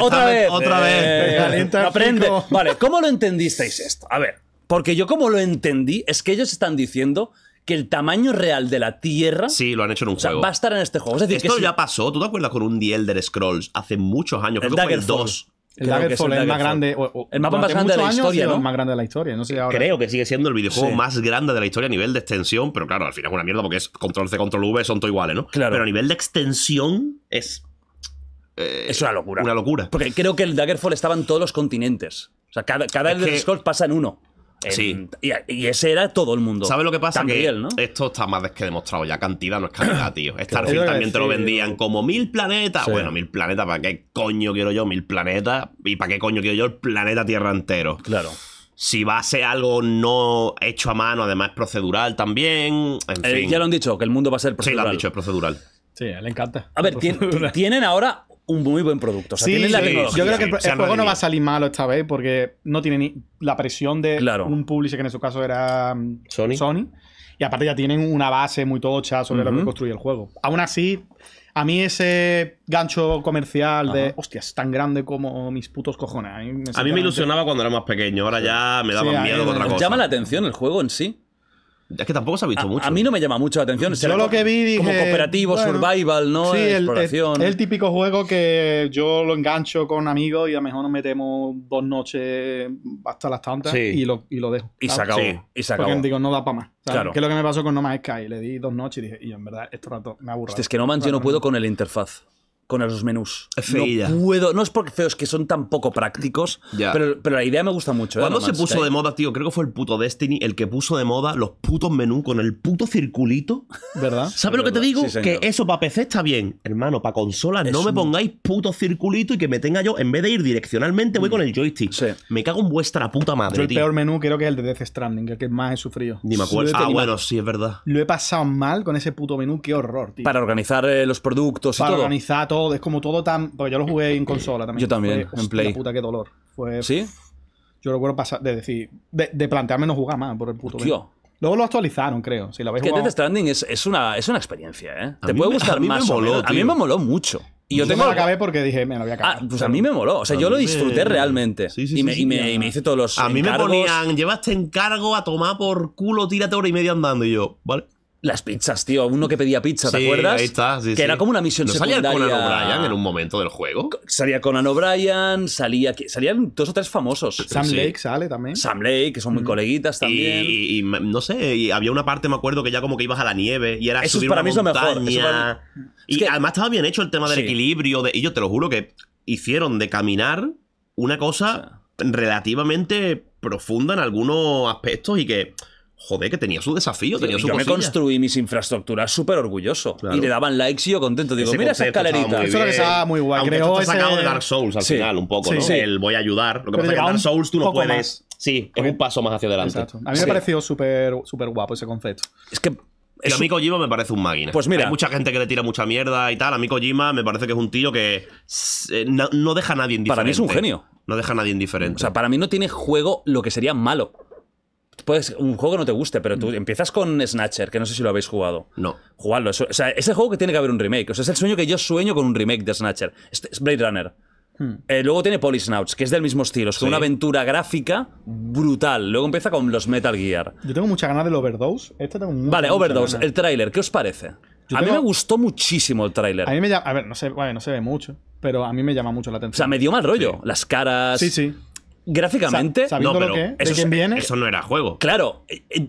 otra vez. Otra vez. Eh, aprende. Vale, ¿cómo lo entendisteis esto? A ver, porque yo como lo entendí es que ellos están diciendo que el tamaño real de la Tierra. Sí, lo han hecho en un juego. va a estar en este juego. Es Esto ya pasó. ¿Tú te acuerdas con un The Elder Scrolls hace muchos años? creo que fue el 2. El Daggerfall es, el, más grande. el más grande de la historia, ¿no? más grande de la historia, Creo que sigue siendo el videojuego más grande de la historia a nivel de extensión, pero claro, al final es una mierda porque es control C, control V, son todo iguales, ¿no? Claro. Pero a nivel de extensión es. Eh, es una locura. Una locura. Porque creo que el Daggerfall estaba en todos los continentes. O sea, cada, cada es pasa en uno. Y, ese era todo el mundo. ¿Sabes lo que pasa? que Esto está más que demostrado ya. Cantidad no es cantidad, tío. [coughs] Este Starfield también te lo vendían como mil planetas. Bueno, mil planetas, ¿para qué coño quiero yo mil planetas? ¿Y para qué coño quiero yo el planeta Tierra entero? Claro. Si va a ser algo no hecho a mano, además procedural también. Eh, ya lo han dicho, que el mundo va a ser procedural. Sí, lo han dicho, es procedural. Sí, le encanta. A ver, [laughs] tienen ahora un muy buen producto. Yo creo que el, juego no va a salir malo esta vez porque no tiene ni la presión de un publisher que en su caso era mm, Sony. Y aparte ya tienen una base muy tocha sobre lo que construye el juego. Aún así, a mí ese gancho comercial de, hostias tan grande como mis putos cojones. A mí me, ilusionaba cuando era más pequeño, ahora ya me daba miedo otra cosa. Llama la atención el juego en sí. Es que tampoco se ha visto mucho. A mí no me llama mucho la atención. solo lo que vi dije, Como cooperativo, survival, ¿no? Sí, Exploración. El, el, típico juego que yo lo engancho con amigos y a lo mejor nos metemos dos noches hasta las tantas y, lo, y, lo, dejo. Y se acabó. y se acabó. digo, no da para más. Claro. Que es lo que me pasó con No Man's Sky. Le di dos noches y dije, y en verdad, esto rato me aburro. Es ¿eh? que No Man's yo no puedo con el interfaz con esos menús. No puedo. No es porque feos que son tan poco prácticos, pero, la idea me gusta mucho. ¿eh? Cuando se puso de moda, tío? Creo que fue el puto Destiny el que puso de moda los putos menús con el puto circulito. [laughs] ¿Verdad? ¿Sabes lo que te digo? que eso para PC está bien. Hermano, para consola no me pongáis puto circulito y que me tenga yo, en vez de ir direccionalmente, voy mm. con el joystick. Me cago en vuestra puta madre. Yo el peor menú creo que es el de Death Stranding, el que más he sufrido. Ni me acuerdo. Ah, bueno, sí, es verdad. Lo he pasado mal con ese puto menú, qué horror, tío. Para organizar eh, los productos y Para organizar todo es como todo tan. Porque yo lo jugué en eh, consola también. Yo también, en Play. Puta, qué dolor. Fue, ¿Sí? Yo recuerdo pasar, de decir, de, plantearme no jugar más por el puto. Tío. Luego lo actualizaron, creo. Si lo habéis que jugado... Death Stranding es, es, una, es una experiencia, ¿eh? Te puede gustar más A mí me moló mucho. Y yo, tengo... la lo acabé porque dije, me lo voy a ah, pues a mí me moló. O sea, yo lo disfruté realmente. y, me, y, me, hice todos los. A mí me ponían, llevaste encargo a tomar por culo, tírate hora y media andando. Y yo, vale. Las pizzas, tío. Uno que pedía pizza, ¿te acuerdas? Ahí está, que era como una misión ¿No ¿Salía Conan O'Brien en un momento del juego? Salía Conan O'Brien, salía, salían dos o tres famosos. Sam Lake sale también. Sam Lake, que son muy mm. coleguitas también. Y, no sé, había una parte, me acuerdo, que ya como que ibas a la nieve y era Eso subir para mí Y además estaba bien hecho el tema del equilibrio. De... Y yo te lo juro que hicieron de caminar una cosa relativamente profunda en algunos aspectos y que joder, que tenía su desafío, tenía su Yo me construí mis infraestructuras súper orgulloso. Y le daban likes y yo contento. Digo, mira esa escalerita. Eso lo muy guay. Aunque Creo que sacado de Dark Souls al final, un poco, ¿no? El voy a ayudar. Lo que pasa es que Dark Souls tú no puedes... Sí, es un paso más hacia adelante. A mí me parecido súper guapo ese concepto. Es que y a mí Kojima me parece un máquina. Pues mira. Hay mucha gente que le tira mucha mierda y tal. A mí Kojima me parece que es un tío que eh, no, no deja a nadie indiferente. Para mí es un genio. No deja a nadie indiferente. O sea, para mí no tiene juego lo que sería malo puedes, un juego que no te guste, pero tú mm. empiezas con Snatcher, que no sé si lo habéis jugado. No. jugarlo O sea, es juego que tiene que haber un remake. O sea, es el sueño que yo sueño con un remake de Snatcher. Este, es Blade Runner. Hmm. Eh, luego tiene Polysnouts, que es del mismo estilo. Es una aventura gráfica brutal. Luego empieza con los Metal Gear. Yo tengo mucha ganas del Overdose. Este tengo vale, Overdose, el tráiler, ¿qué os parece? a mí me gustó muchísimo el tráiler. A mí me llama... A ver, no se, no se ve mucho, pero a mí me llama mucho la atención. O sea, me dio mal rollo. Las caras. Sí, sí gráficamente. no, pero eso, viene? eso, no era juego. Claro, eh, eh,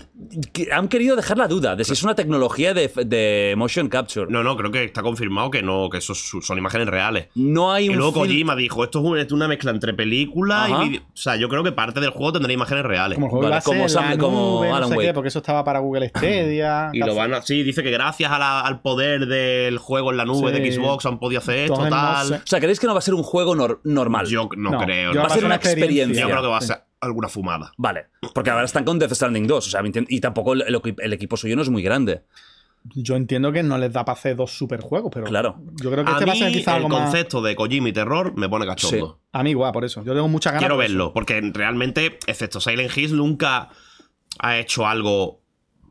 han querido dejar la duda de si es una tecnología de, motion capture. No, no, creo que está confirmado que no, que son imágenes reales. No hay y un. luego Kojima dijo: esto es, una mezcla entre película y O sea, yo creo que parte del juego tendrá imágenes reales. Como, como, Alan no sé porque eso estaba para Google Stadia. [laughs] y lo van a, Sí, dice que gracias al poder del juego en la nube de Xbox han podido hacer esto, tal. O sea, ¿creéis que no va a ser un juego normal? Yo no, creo. va a ser una experiencia yo creo que va a ser alguna fumada. Vale, porque ahora están con Death Stranding 2, o sea, y tampoco el, equipo suyo no es muy grande yo entiendo que no les da para hacer dos superjuegos, pero claro. yo creo que este mí, va a ser quizá algo el concepto de Kojima y terror me pone cachondo. A mí por eso. Yo tengo mucha ganas. Quiero verlo, porque realmente, excepto Silent Hill, nunca ha hecho algo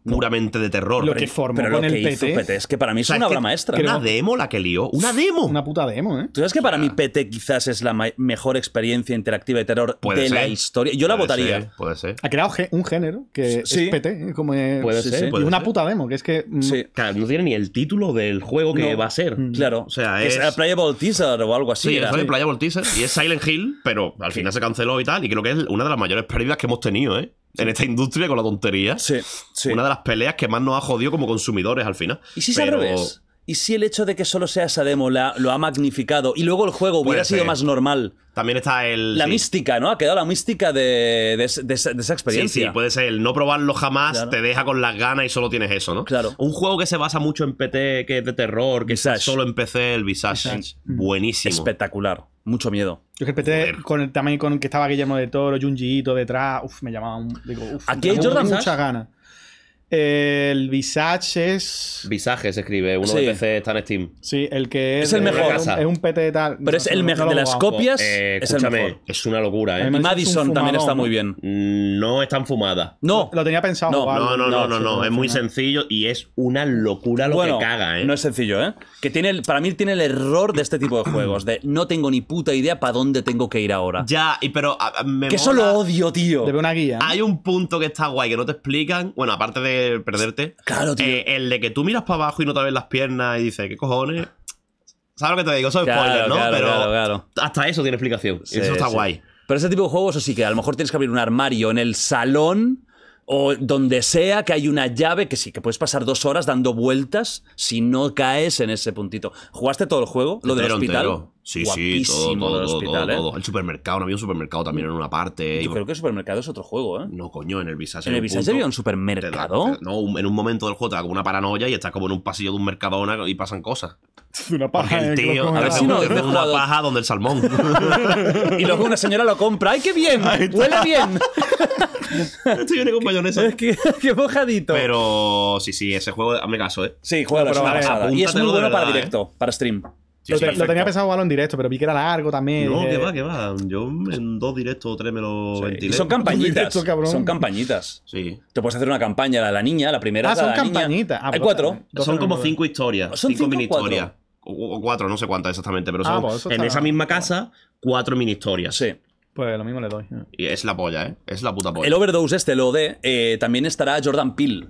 puramente de terror. que pero con lo el que PT. PT. Es que para mí es una obra maestra. Una demo la que lió. Una demo. Una puta demo, ¿eh? Tú sabes que para mí PT quizás es la mejor experiencia interactiva de terror de la historia. Yo la votaría. puede ser. Ha creado un género que es PT. ¿eh? Como puede ser. una puta demo, que es que. Mm, claro, no tiene ni el título del juego que va a ser. Mm. Claro. O sea, es. es Playable Teaser o algo así. Sí, era. Playable Teaser. Y es Silent Hill, pero al final se canceló y tal. Y creo que es una de las mayores pérdidas que hemos tenido, ¿eh? en esta industria con la tontería. Sí, Una de las peleas que más nos ha jodido como consumidores al final. ¿Y si se y si el hecho de que solo sea esa demo lo ha magnificado y luego el juego hubiera sido más normal. También está el. La mística, ¿no? Ha quedado la mística de, esa experiencia. Sí, sí, puede ser. El no probarlo jamás te deja con las ganas y solo tienes eso, ¿no? Claro. Un juego que se basa mucho en PT, que es de terror, que es solo en PC, el Visage. Buenísimo. Espectacular. Mucho miedo. Yo que el PT, con el también con que estaba Guillermo de Toro, Junji detrás, uff me llamaba un. Digo, Aquí hay mucha gana. El es visage se escribe, uno de de PC está en Steam. Sí, el que es. es el mejor. Es un, PT de tal. Pero es el mejor. De las copias, eh, escúchame es Es una locura, ¿eh? Madison también está muy bien. No es tan fumada. No. Lo tenía pensado. No, no, no, no, no, Es muy sencillo y es una locura lo que caga, ¿eh? No es sencillo, ¿eh? Que tiene, para mí tiene el error de este tipo de juegos. De no tengo ni puta idea para dónde tengo que ir ahora. Ya, y pero. que eso lo odio, tío. Debe una guía. ¿eh? Hay un punto que está guay que no te explican. Bueno, aparte de perderte. Claro, tío. Eh, el de que tú miras para abajo y no te ves las piernas y dices, ¿qué cojones? ¿Sabes lo que te digo? Eso es spoiler, ¿no? Pero hasta eso tiene explicación. eso está guay. Pero ese tipo de juegos, sí que a lo mejor tienes que abrir un armario en el salón o donde sea que hay una llave que sí, que puedes pasar dos horas dando vueltas si no caes en ese puntito. ¿Jugaste todo el juego? ¿Lo del hospital? Sí, sí, todo, el hospital, ¿eh? El supermercado, no había un supermercado también en una parte. Yo creo que el supermercado es otro juego, ¿eh? No, coño, en el Visage. ¿En el Visage había un supermercado? no, en un momento del juego te da como una paranoia y estás como en un pasillo de un mercadona y pasan cosas. [laughs] Una paja. El tío, a ver no, una paja donde el salmón. [laughs] y luego una señora lo compra. ¡Ay, qué bien! ¡Huele bien! [laughs] Estoy viene con mayonesa. Es que, qué mojadito. Pero sí, sí, ese juego, hazme caso, ¿eh? Sí, juega la Y Es muy bueno para ¿eh? directo, para stream lo, tenía pensado jugarlo en directo, pero vi que era largo también. No, eh. que va, que va. Yo en dos directos o tres me lo sí. son campañitas. [laughs] son campañitas. Sí. Te puedes hacer una campaña la la niña, la primera. Ah, son campañitas. Ah, Hay pues, cuatro. Son como cinco historias. Son cinco, mini historias. O, cuatro, no sé cuántas exactamente, pero ah, son pues, en esa misma casa cuatro mini historias. Sí. Pues lo mismo le doy. Y es la polla, ¿eh? Es la puta polla. El overdose este, lo de, eh, también estará Jordan Peele.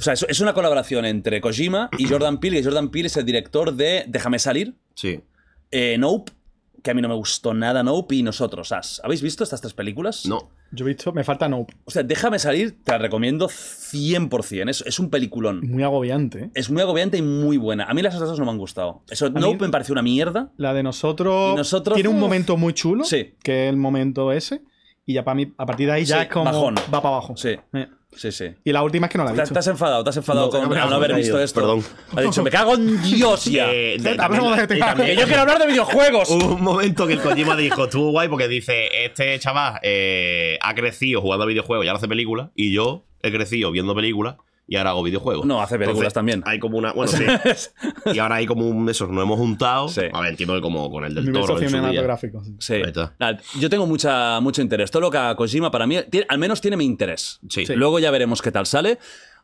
O sea, es, una colaboración entre Kojima y Jordan Peele, Y Jordan Peele es el director de Déjame salir. Sí. Eh, nope, que a mí no me gustó nada Nope y Nosotros, As. ¿Habéis visto estas tres películas? No. Yo he visto, me falta Nope. O sea, Déjame salir, te la recomiendo 100%. Es, es un peliculón. Muy agobiante. ¿eh? Es muy agobiante y muy buena. A mí las otras dos no me han gustado. Eso, Nope me pareció una mierda. La de Nosotros, nosotros tiene un momento muy chulo, sí. que es el momento ese. Y ya para mí, a partir de ahí ya es como va para abajo. Sí. Eh. Sí, sí. Y la última es que no la he visto. Te, has enfadado, te has enfadado con no, haber visto esto. Perdón. Ha dicho, me cago en Dios este yo quiero hablar de videojuegos. [laughs] Hubo un momento que el Kojima dijo, estuvo guay porque dice, este chaval eh, ha crecido jugando a videojuegos y ahora hace películas y yo he crecido viendo películas y ahora hago videojuegos. No, hace películas también. Hay como una. [laughs] Bueno, sí. y ahora hay como un. Eso, no hemos juntado. A ver, entiendo que como con el del toro. cinematográfico. Sí. yo tengo mucha, mucho interés. Todo lo que haga Kojima para mí, al menos tiene mi interés. Sí. Luego ya veremos qué tal sale.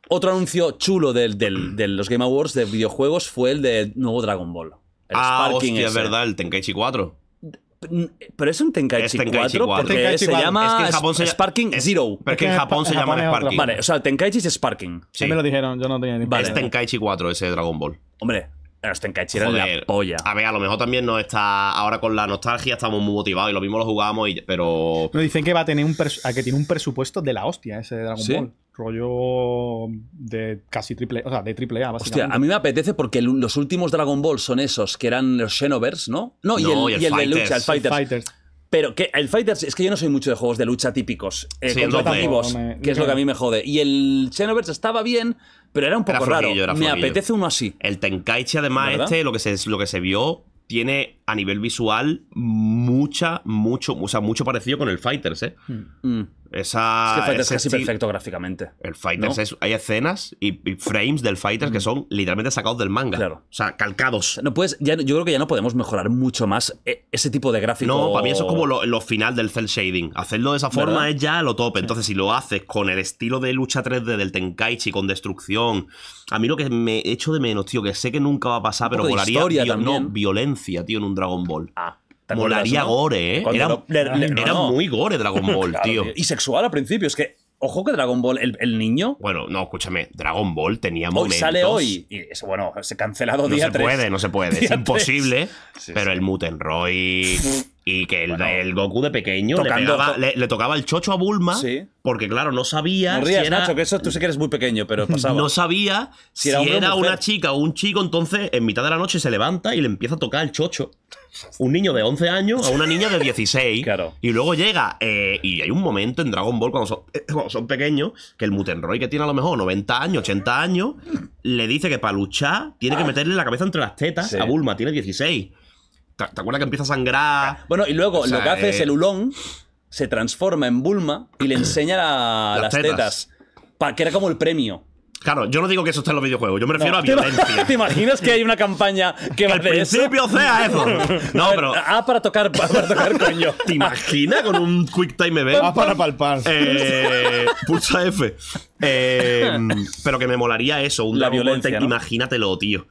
Otro anuncio chulo de, [clears throat] los Game Awards de videojuegos fue el de nuevo Dragon Ball. ah, es verdad, el Tenkaichi 4. Pero es un Tenkaichi, es Tenkaichi 4, porque Tenkaichi se llama es que en Japón se... Sparking es, Zero. Porque es que en Japón se llama Sparking. Vale, o sea, Tenkaichi es Sparking. Sí. me lo dijeron, yo no tenía ni idea. Vale. Es Tenkaichi 4 ese de Dragon Ball. Hombre, este a ver, a lo mejor también no está. Ahora con la nostalgia estamos muy motivados y lo mismo lo jugábamos pero. Nos dicen que va a tener un que tiene un presupuesto de la hostia ese de Dragon Ball. Rollo de casi triple, o sea, de triple A, a mí me apetece porque los últimos Dragon Ball son esos que eran los Xenoverse, ¿no? No, y, el, de lucha, El Fighters. Pero que el Fighters, es que yo no soy mucho de juegos de lucha típicos, eh, sí, que es lo que a mí me jode. Y el Xenoverse estaba bien, pero era un poco raro. me apetece uno así. El Tenkaichi, además, este, lo que, se, lo que se vio, tiene a nivel visual mucha, mucho, o sea, mucho parecido con el Fighters, ¿eh? Mm. Esa, es que Fighters es casi perfecto gráficamente. El Fighters hay escenas y, frames del Fighters que son literalmente sacados del manga. Claro. O sea, calcados. No pues, ya, yo creo que ya no podemos mejorar mucho más eh, ese tipo de gráfico. No, para mí eso es como lo, final del cel shading. Hacerlo de esa forma es ya lo top. Entonces, si lo haces con el estilo de lucha 3D del Tenkaichi, con destrucción. A mí lo que me echo de menos, tío, que sé que nunca va a pasar, pero volaría. Historia, no, violencia, tío, en un Dragon Ball. Ah. Molaría gore, ¿eh? Era, ah, muy gore Dragon [laughs] Ball, tío. Y sexual al principio, es que. Ojo que Dragon Ball, el, niño. Bueno, no, escúchame, Dragon Ball tenía hoy sale hoy. Y bueno, se ha cancelado día No se puede, no se puede. es [laughs] imposible. pero el Muten Roy. Y que el, Goku de pequeño le, tocaba el chocho a Bulma. Porque, claro, no sabía. No si era... sabía si era, una chica o un chico. Entonces, en mitad de la noche se levanta y le empieza a tocar el chocho. Un niño de 11 años a una niña de 16. [laughs] Y luego llega. Eh, y hay un momento en Dragon Ball eh, cuando son, pequeños que el Mutenroy, que tiene a lo mejor 90 años, 80 años, le dice que para luchar tiene que ah. meterle la cabeza entre las tetas a Bulma, tiene 16. ¿Te, acuerdas que empieza a sangrar? Bueno, y luego lo que hace es eh, el Ulón se transforma en Bulma y le enseña [clears throat] las, tetas. que era como el premio. Claro, yo no digo que eso esté en los videojuegos, yo me refiero a violencia. [laughs] ¿Te imaginas que hay una campaña que va a principio eso? sea eso. [laughs] No, pero. Ah, para tocar, para tocar [laughs] coño. ¿Te imaginas con un Quick Time Event? para palpar. Eh, pulsa F. Eh, pero que me molaría eso, un violencia. Imagínatelo, tío.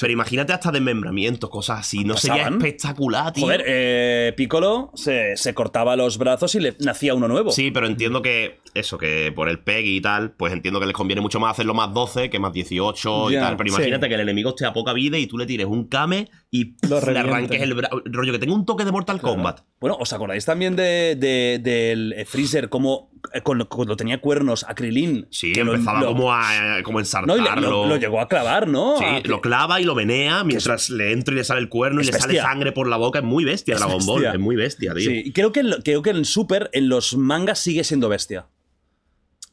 Pero imagínate hasta desmembramientos, cosas así. No sería espectacular, tío. Joder, eh, Piccolo se, cortaba los brazos y le nacía uno nuevo. Sí, pero entiendo que eso, que por el PEG y tal, pues entiendo que les conviene mucho más hacerlo más 12 que más 18 y tal. Pero imagínate que el enemigo esté a poca vida y tú le tires un Kame y le arranques el Rollo, que tengo un toque de Mortal Kombat. Bueno, ¿os acordáis también del Freezer como eh, con, lo tenía cuernos acrilín Sí, que empezaba como a eh, como ensartarlo. lo, llegó a clavar, ¿no? Sí, lo clava y lo venea mientras le entra y le sale el cuerno y le sale sangre por la boca. Es muy bestia es la Es muy bestia, tío. Sí, y creo que, creo que en Super, en los mangas, sigue siendo bestia.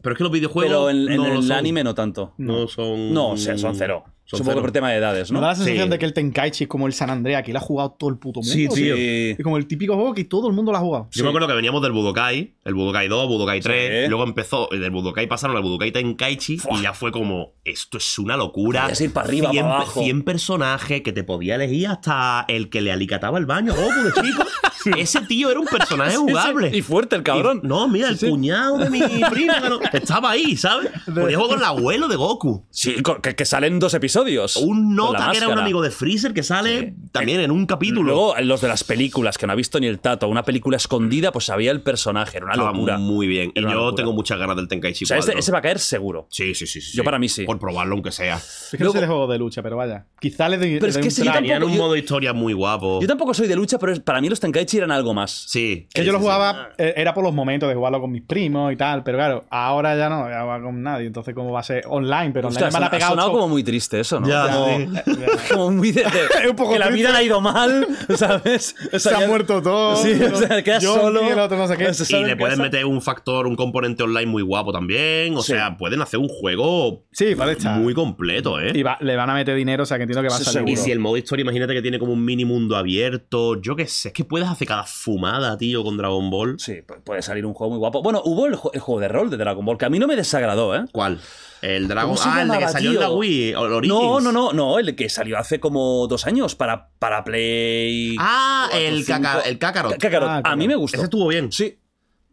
Pero es que los videojuegos. Pero en, el anime no tanto. No son. No, o sea, son cero. Supongo que por tema de edades, ¿no? Me da la sensación de que el Tenkaichi es como el San Andrea, que él ha jugado todo el puto mundo. Sí, tío. Sí. Es como el típico juego que todo el mundo lo ha jugado. Yo me acuerdo que veníamos del Budokai, el Budokai 2, Budokai 3, luego empezó, eh, del Budokai pasaron al Budokai Tenkaichi y ya fue como, esto es una locura. Ir para arriba, 100, para personajes que te podía elegir hasta el que le alicataba el baño, Goku, de chico. [laughs] Ese tío era un personaje jugable. Y fuerte el cabrón. no, mira, el cuñado de mi [laughs] prima estaba ahí, ¿sabes? Podía jugar con el abuelo de Goku. Sí, que, que salen dos episodios un nota que era un amigo de Freezer que sale también en un eh, capítulo. Luego, los de las películas, que no ha visto ni el tato, una película escondida, pues había el personaje, era una Muy bien. y yo tengo muchas ganas del Tenkaichi. Este, ese va a caer seguro. Sí, sí, sí, Yo para mí sí. Por probarlo, aunque sea. Es que Luego, no de juego de lucha, pero vaya. Quizá le de, Pero es que si un modo historia muy guapo. Yo tampoco soy de lucha, pero para mí los Tenkaichi eran algo más. Sí. Que yo lo jugaba, eh, era por los momentos de jugarlo con mis primos y tal, pero claro, ahora ya no, ya va con nadie. Entonces, ¿cómo va a ser online? Pero online me ha pegado. como muy triste eso, ¿no? Ya, como, [laughs] [laughs] un que la vida le ha ido mal, ¿sabes? se ha muerto todo Sí, o sea, solo. Y, y le pueden meter un factor, un componente online muy guapo también. O sea, pueden hacer un juego sí, muy completo, ¿eh? Y le van a meter dinero, o sea, que entiendo que va a salir. Y si el modo historia, imagínate que tiene como un mini mundo abierto. Yo qué sé, es que puedes hacer cada fumada, tío, con Dragon Ball. Sí, puede salir un juego muy guapo. Bueno, hubo el juego de rol de Dragon Ball, que a mí no me desagradó, ¿eh? ¿Cuál? El Dragon. Ah, el que salió en la Wii. No, no, no, no. El que salió hace como dos años para, para Play. Ah, el, caca, el Kakarot. Kakarot. Ah, a mí me gustó. Ese estuvo bien. Sí.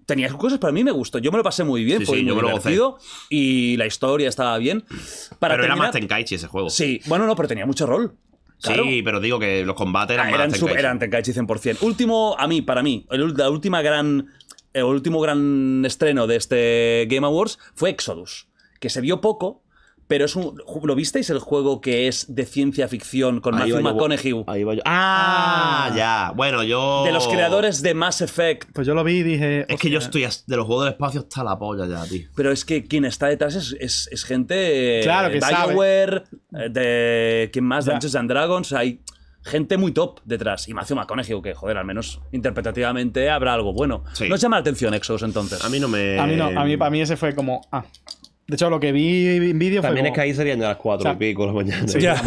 Tenía cosas, pero a mí me gustó. Yo me lo pasé muy bien, fue muy divertido y la historia estaba bien. pero era más Tenkaichi ese juego. Sí, bueno, no, pero tenía mucho rol. Sí, pero digo que los combates eran, ah, eran, tenkaichi. 100%. Último, a mí, para mí, la última gran, el último gran estreno de este Game Awards fue Exodus que se vio poco, pero es un. ¿Lo visteis el juego que es de ciencia ficción con Matthew McConaughey? Ah, ah, ya. Bueno, yo. De los creadores de Mass Effect. Pues yo lo vi y dije. Es que yo estoy. De los juegos del espacio está la polla ya, tío. Pero es que quien está detrás es, gente. Claro eh, que eh, de. ¿Quién más? Ya. Dungeons and Dragons. Hay gente muy top detrás. Y Matthew McConaughey, que joder, al menos interpretativamente habrá algo bueno. ¿No llama la atención Exos entonces? A mí no me. A mí no. A mí, para mí ese fue como. Ah. De hecho, lo que vi en vídeo fue. También es que ahí serían ya las 4 o sea, y pico la mañana. ya.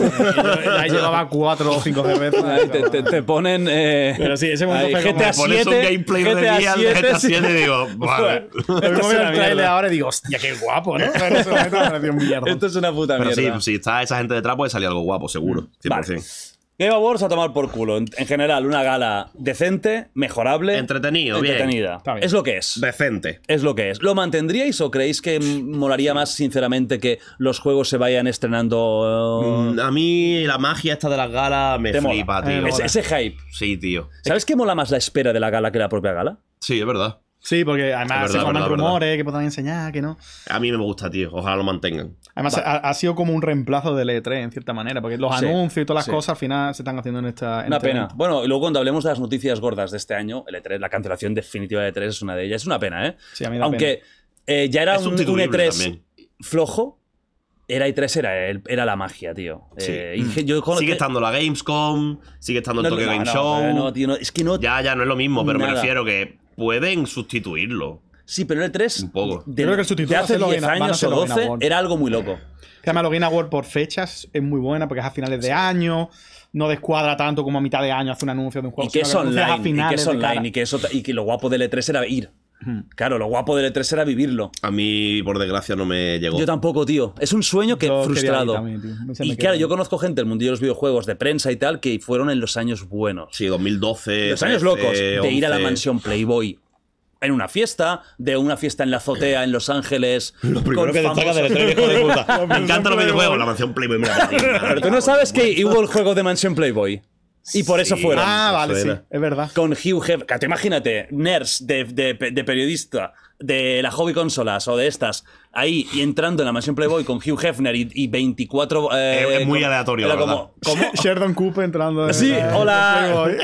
ahí [laughs] llevaba 4 o 5 cervezas. Te, te, te, ponen. Eh... Pero sí, ese momento ahí, fue 7 pones 7, un gameplay de día GTA 7 y digo, [laughs] vale. Yo [laughs] el trailer ahora y digo, hostia, qué guapo, ¿no? Pero ese momento me pareció un mierda. Esto es una puta mierda. Pero sí, si está esa gente detrás, puede salir algo guapo, seguro. 100%. Game Awards a tomar por culo. En, general, una gala decente, mejorable. Entretenido, entretenida. Es lo que es. Decente. Es lo que es. ¿Lo mantendríais o creéis que molaría más, sinceramente, que los juegos se vayan estrenando? Mm, a mí la magia esta de las galas me flipa, tío. Eh, ese hype. Sí, tío. ¿Sabes qué mola más la espera de la gala que la propia gala? Sí, es verdad. Sí, porque además se rumores que puedan enseñar, que no. A mí me gusta, tío. Ojalá lo mantengan. Además, ha, sido como un reemplazo del E3, en cierta manera, porque los anuncios y todas las cosas al final se están haciendo en esta. una este pena. Bueno, y luego cuando hablemos de las noticias gordas de este año, el E3, la cancelación definitiva de E3 es una de ellas. Es una pena, ¿eh? Sí, a mí Aunque eh, ya era un, E3 e flojo, era e 3 era, era la magia, tío. Eh, sigue estando la Gamescom, sigue estando el Tokyo Game no, Show. Tío, es que no. Ya, ya no es lo mismo, pero me refiero que pueden sustituirlo. Sí, pero el E3 un poco. De, Creo que el sustituto de hace 10 años o 12 era algo muy loco. Se Login Award por fechas, es muy buena porque es a finales de año, no descuadra tanto como a mitad de año hace un anuncio de un juego. y que es online, y que es online, y que, eso, y que lo guapo del E3 era ir. [clears throat] Claro, lo guapo del E3 era vivirlo. A mí, por desgracia, no me llegó. Yo tampoco, tío. Es un sueño que frustrado. y claro, yo conozco gente del mundillo de los videojuegos, de prensa y tal, que fueron en los años buenos. Sí, 2012. Los años locos. De ir a la mansión Playboy en una fiesta, de una fiesta en la azotea en Los Ángeles. [laughs] Lo primero que E3, [laughs] Me encantan los videojuegos, la mansión Playboy. Pero tú no sabes que hubo el juego de mansión Playboy. Y por eso fueron. Ah, vale, sí, es verdad. Con Hugh Hefner. Te imagínate, nerd de, de, periodista de la hobby consolas o de estas, ahí y entrando en la mansión Playboy con Hugh Hefner y, 24. Eh, eh, es muy aleatorio, ¿verdad? Como, como... [laughs] Sheridan Cooper entrando. En sí, hola. [laughs]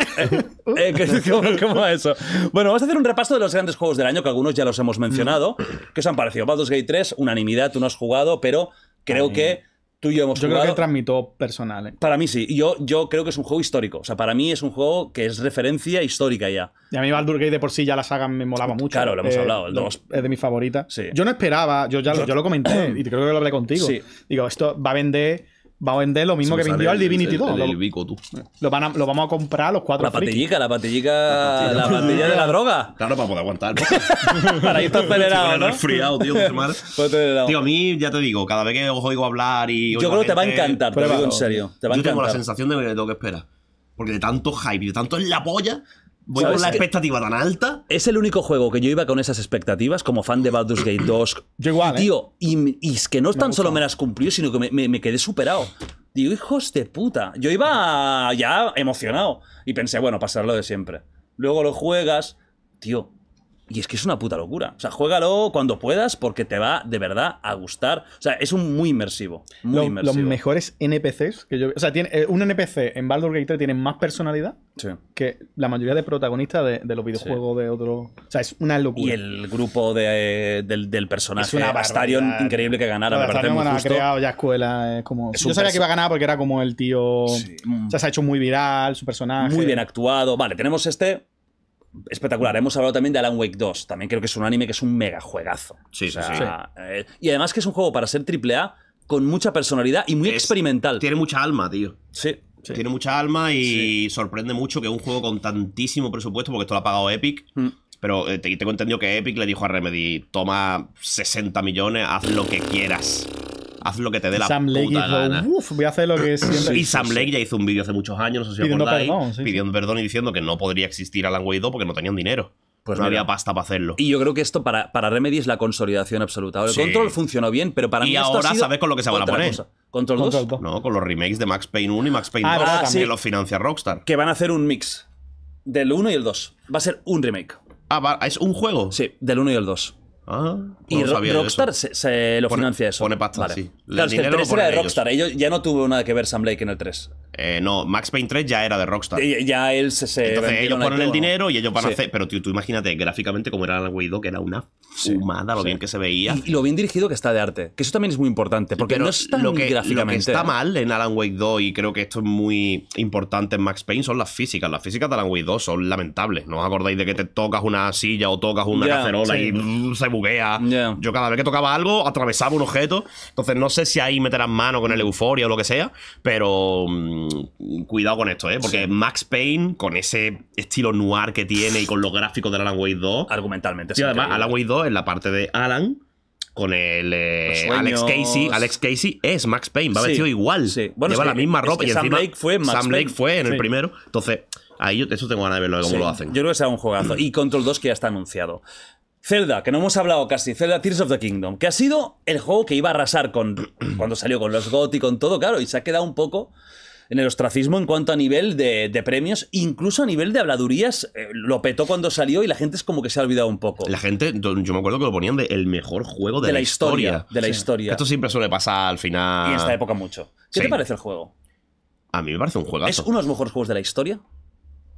Eh, eh [laughs] ¿cómo, ¿Cómo eso? Bueno, vamos a hacer un repaso de los grandes juegos del año, que algunos ya los hemos mencionado. Mm. ¿Qué os han parecido? Baldur's Gate 3, unanimidad, tú no has jugado, pero creo que tú y yo hemos creo que transmito personales. Eh. Para mí sí. Yo, yo creo que es un juego histórico. O sea, para mí es un juego que es referencia histórica ya. Y a mí Baldur Gate de por sí ya la saga me molaba mucho. Claro, lo hemos eh, hablado. El Es de mis favoritas. Yo no esperaba, yo ya yo... lo comenté [clears throat] y creo que lo hablé contigo. Digo, esto va a vender va a vender lo mismo que vendió al Divinity 2. tú. Lo, vamos a comprar los cuatro. La patillica, la patillica, la patilla de la [laughs] droga. Claro, para poder aguantar. [laughs] para irte acelerado, ¿no? friado, tío, [laughs] Tío, a mí, ya te digo, cada vez que os oigo hablar y... Yo creo que te va a encantar, te digo en serio. Te va encantar. Yo tengo la sensación de lo que espera. Porque de tanto hype y de tanto es la polla, voy con la expectativa tan alta. Es el único juego que yo iba con esas expectativas como fan de Baldur's Gate 2. Yo Tío, ¿eh? y, es que no tan solo me las cumplió, sino que me, quedé superado. Digo, hijos de puta. Yo iba ya emocionado y pensé, bueno, pasarlo de siempre. Luego lo juegas, tío, y es que es una puta locura. O sea, juégalo cuando puedas porque te va de verdad a gustar. O sea, es un muy inmersivo. Muy Los mejores NPCs que yo O sea, tiene, eh, un NPC en Baldur's Gate tiene más personalidad que la mayoría de protagonistas de, los videojuegos de otro. O sea, es una locura. Y el grupo del, personaje es una Bastarion increíble que ganara. me parece muy justo. ha creado ya escuela. Eh, es como... yo sabía que iba a ganar porque era como el tío. O sea, se ha hecho muy viral su personaje. Muy bien actuado. Vale, tenemos este espectacular. Hemos hablado también de Alan Wake 2. También creo que es un anime que es un mega juegazo. Sí, sí, sí. Eh, y además que es un juego para ser AAA con mucha personalidad y muy experimental. Tiene mucha alma, tío. Sí. Tiene mucha alma y sorprende mucho que un juego con tantísimo presupuesto, porque esto lo ha pagado Epic, mm. pero eh, tengo entendido que Epic le dijo a Remedy, toma 60 millones, haz lo que quieras haz lo que te dé la Sam puta gana. voy a hacer lo que siempre. Y Sam Lake ya hizo un vídeo hace muchos años, no sé si pidiendo perdón, pidiendo perdón y diciendo que no podría existir Alan Wake 2 porque no tenían dinero. Pues no, había pasta para hacerlo. Y yo creo que esto para, para Remedy es la consolidación absoluta. El Control funcionó bien, pero para y mí. ahora sabes con lo que se van a poner. ¿Control, 2? No, con los remakes de Max Payne 1 y Max Payne 2, ah, que los financia Rockstar. Que van a hacer un mix del 1 y el 2. Va a ser un remake. Ah, es un juego. Sí, del 1 y el 2. Ah, y Rockstar se, se, lo financia eso. Pone pasta, vale. sí. que el 3 era de Rockstar. Ellos. ya no tuvo nada que ver Sam Blake en el 3. Eh, no, Max Payne 3 ya era de Rockstar. Ya, él se, Entonces ellos ponen el dinero y ellos van a hacer. Pero tú imagínate gráficamente como era Alan Wake 2, que era una fumada, lo bien que se veía. Y, lo bien dirigido que está de arte. Que eso también es muy importante. Porque no es tan lo que, gráficamente. que está mal en Alan Wake 2, y creo que esto es muy importante en Max Payne, son las físicas. Las físicas de Alan Wake 2 son lamentables. ¿No os acordáis de que te tocas una silla o tocas una cacerola y [laughs] se buguea? Yo cada vez que tocaba algo, atravesaba un objeto. Entonces no sé si ahí meterán mano con el euforia o lo que sea, pero mm, Mm, cuidado con esto, ¿eh? Porque Max Payne, con ese estilo noir que tiene y con los gráficos de Alan Wake 2. Argumentalmente, sí. además, Alan Wake 2 en la parte de Alan. Con el eh, Alex Casey, Alex Casey es Max Payne, va vestido igual, lleva la misma ropa y Sam encima Lake fue Sam fue en el primero, entonces ahí yo, eso tengo ganas de verlo cómo lo hacen. Yo creo que será un juegazo y Control 2 que ya está anunciado. Zelda, que no hemos hablado casi, Zelda Tears of the Kingdom, que ha sido el juego que iba a arrasar con cuando salió con los y con todo, claro, y se ha quedado un poco en el ostracismo en cuanto a nivel de, premios, incluso a nivel de habladurías, eh, lo petó cuando salió y la gente es como que se ha olvidado un poco. La gente, yo me acuerdo que lo ponían de el mejor juego de, la, historia, De la historia. Esto siempre suele pasar al final. Y en esta época mucho. ¿Qué te parece el juego? A mí me parece un juegazo. ¿Es uno de los mejores juegos de la historia?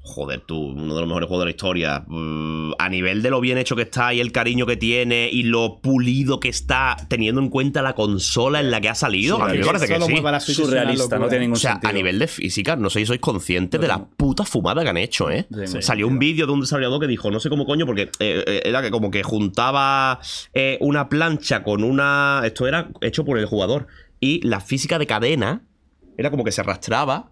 joder, tú, uno de los mejores juegos de la historia. Mm, a nivel de lo bien hecho que está y el cariño que tiene y lo pulido que está, teniendo en cuenta la consola en la que ha salido, a me parece que sí. a nivel de física, no sé si sois conscientes de la puta fumada que han hecho, ¿eh? Salió un vídeo de un desarrollador que dijo, no sé cómo coño, porque eh, eh, era que como que juntaba eh, una plancha con una... Esto era hecho por el jugador. Y la física de cadena era como que se arrastraba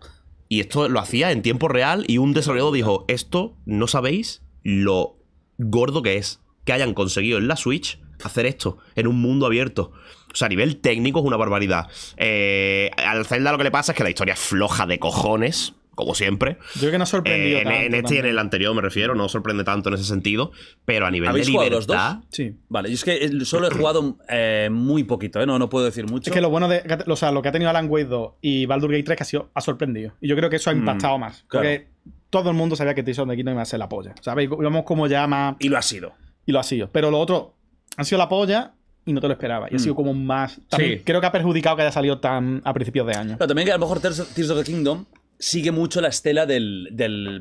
y esto lo hacía en tiempo real y un desarrollador dijo, esto no sabéis lo gordo que es que hayan conseguido en la Switch hacer esto en un mundo abierto. O sea, a nivel técnico es una barbaridad. Eh, al Zelda lo que le pasa es que la historia es floja de cojones como siempre. Yo creo que no ha sorprendido eh, en, este y en el anterior me refiero, no sorprende tanto en ese sentido, pero a nivel de libertad... Jugado los dos? Sí. Vale, yo es que eh, solo he jugado eh, muy poquito, no, no puedo decir mucho. Es que lo bueno de, o sea, lo que ha tenido Alan Wade 2 y Baldur Gate 3 que ha sido ha sorprendido. Y yo creo que eso ha mm, impactado más, porque todo el mundo sabía que The of Kingdom iba a ser la polla. ¿Sabes? Vamos como ya y lo ha sido. Y lo ha sido, pero lo otro han sido la polla y no te lo esperaba. Y ha mm. sido como más. sí. creo que ha perjudicado que haya salido tan a principios de año. Pero también que a lo mejor Tears of the Kingdom sigue mucho la estela del,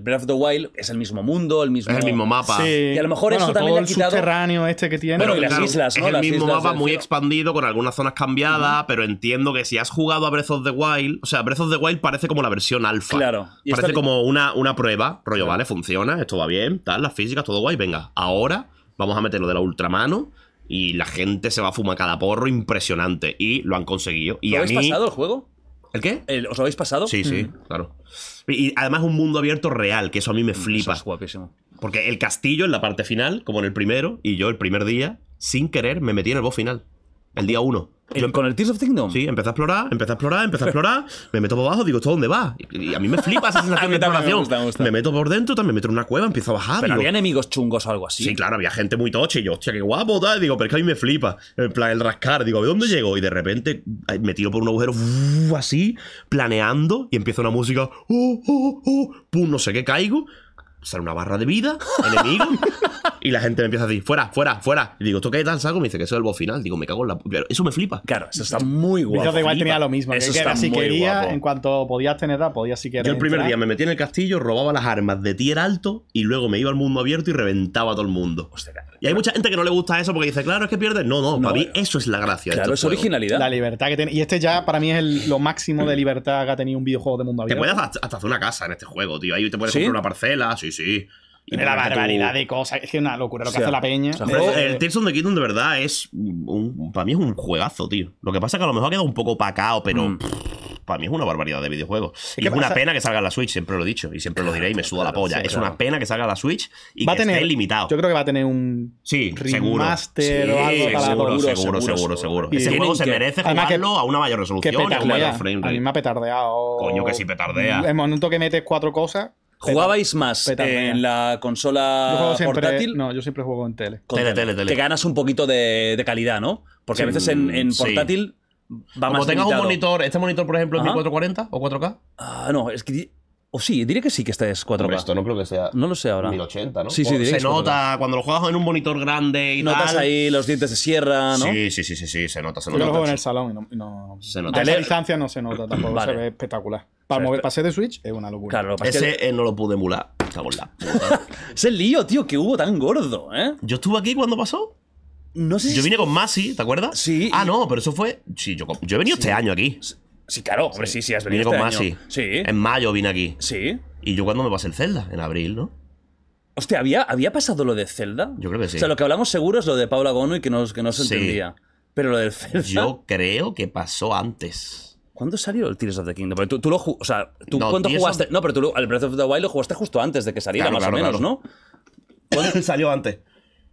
Breath of the Wild. Es el mismo mundo, el mismo, el mismo mapa. Y a lo mejor eso también quitado. El subterráneo este que tiene. y las islas, ¿no? Es el mismo mapa muy expandido, con algunas zonas cambiadas, pero entiendo que si has jugado a Breath of the Wild. O sea, Breath of the Wild parece como la versión alfa. Claro. parece como una, una prueba, rollo, vale, funciona, esto va bien, tal, las físicas, todo guay, venga. Ahora vamos a meterlo de la ultramano y la gente se va a fumar cada porro impresionante. Y lo han conseguido Y habéis pasado el juego? ¿El qué? Eh, ¿Os habéis pasado? Sí, sí, mm. claro. Y, además un mundo abierto real, que eso a mí me mm, flipa. Eso guapísimo. Porque el castillo en la parte final, como en el primero, y yo el primer día, sin querer, me metí en el boss final. El día uno. Em- con el Tears of Kingdom. Sí, empecé a explorar, empecé a explorar, empecé a explorar. [laughs] me meto por abajo, digo, ¿esto dónde va? Y, a mí me flipa esa [laughs] sensación de exploración. Me, meto por dentro, también me meto en una cueva, empiezo a bajar. Pero había enemigos chungos o algo así. Sí, claro, había gente muy toche y yo, hostia, qué guapo, digo, pero es que a mí me flipa. plan, el rascar, digo, ¿de dónde llego? Y de repente me tiro por un agujero así, planeando, y empieza una música, oh, oh, oh! pum, no sé qué, caigo sale una barra de vida, enemigo, [laughs] y la gente me empieza a decir, fuera, fuera, fuera. Y digo, ¿esto qué tan saco? Me dice que eso es el boss final. Digo, me cago en la. eso me flipa. Claro, eso está muy guapo. Yo igual tenía lo mismo. Eso que está quería, en cuanto podías tener podías si querías. Yo el primer día me metí en el castillo, robaba las armas de tier alto y luego me iba al mundo abierto y reventaba a todo el mundo. y hay mucha gente que no le gusta eso porque dice, claro, es que pierdes. No, no, para mí eso es la gracia. Claro, este es originalidad. La libertad que tiene. Y este ya para mí es lo máximo de libertad que ha tenido un videojuego de mundo abierto. Te puedes hasta, hacer una casa en este juego, tío. Ahí te puedes comprar una parcela, sí, la barbaridad de cosas. Es que es una locura lo que hace la peña. Eh, el Tears of the Kingdom de verdad es. Un, para mí es un juegazo, tío. Lo que pasa es que a lo mejor ha quedado un poco pacao, pero. Mm. para mí es una barbaridad de videojuegos Y es una pena que salga la Switch, siempre lo he dicho. Y siempre lo diré y me suda la polla. es una pena que salga la Switch y que esté limitado. Yo creo que va a tener un sí, sí, seguro, seguro, seguro, seguro, seguro. Y Ese juego se merece jugarlo a una mayor resolución. a, un frame rate. a mí me ha petardeado. Coño, que sí petardea. El momento que metes cuatro cosas. ¿Jugabais más en la consola portátil? No, yo siempre juego en tele. tele, tele, tele. Te ganas un poquito de, calidad, ¿no? Porque a veces en, mm, en portátil sí. va Como tengas un monitor, este monitor, por ejemplo, es 1440 o 4K. Ah, no, es que o sí, diré que sí que este es 4K. esto no creo que sea. No lo sé ahora. 1080, ¿no? Sí, sí, diré Se nota cuando lo juegas en un monitor grande y Notas tal. ahí los dientes de sierra, ¿no? Sí, sí, sí, sí, se nota, se Yo lo juego en el salón y no. Se nota. A esa distancia no se nota tampoco, [clears throat] se ve espectacular. Para mover pase de Switch es una locura. Ese eh, no lo pude emular. [laughs] Es el lío, tío, que hubo tan gordo, ¿eh? Yo estuve aquí cuando pasó. No sé Yo vine con Masi, ¿te acuerdas? Sí. Ah, no, pero eso fue. Sí, yo, yo he venido este año aquí. Sí, claro, hombre, sí, sí, has venido. Vine con este Masi. En mayo vine aquí. Sí. Y yo cuando me pasé el Zelda, en abril, ¿no? Hostia, ¿había, ¿había pasado lo de Zelda? Yo creo que sí. O sea, lo que hablamos seguro es lo de Paula Gono y que no, que no se entendía. Pero lo del Zelda. Yo creo que pasó antes. ¿Cuándo salió el Tears of the Kingdom? tú, lo o sea, ¿tú cuándo jugaste? No, pero tú el Breath of the Wild lo jugaste justo antes de que saliera, más o menos, ¿no? ¿Cuándo [laughs] salió antes?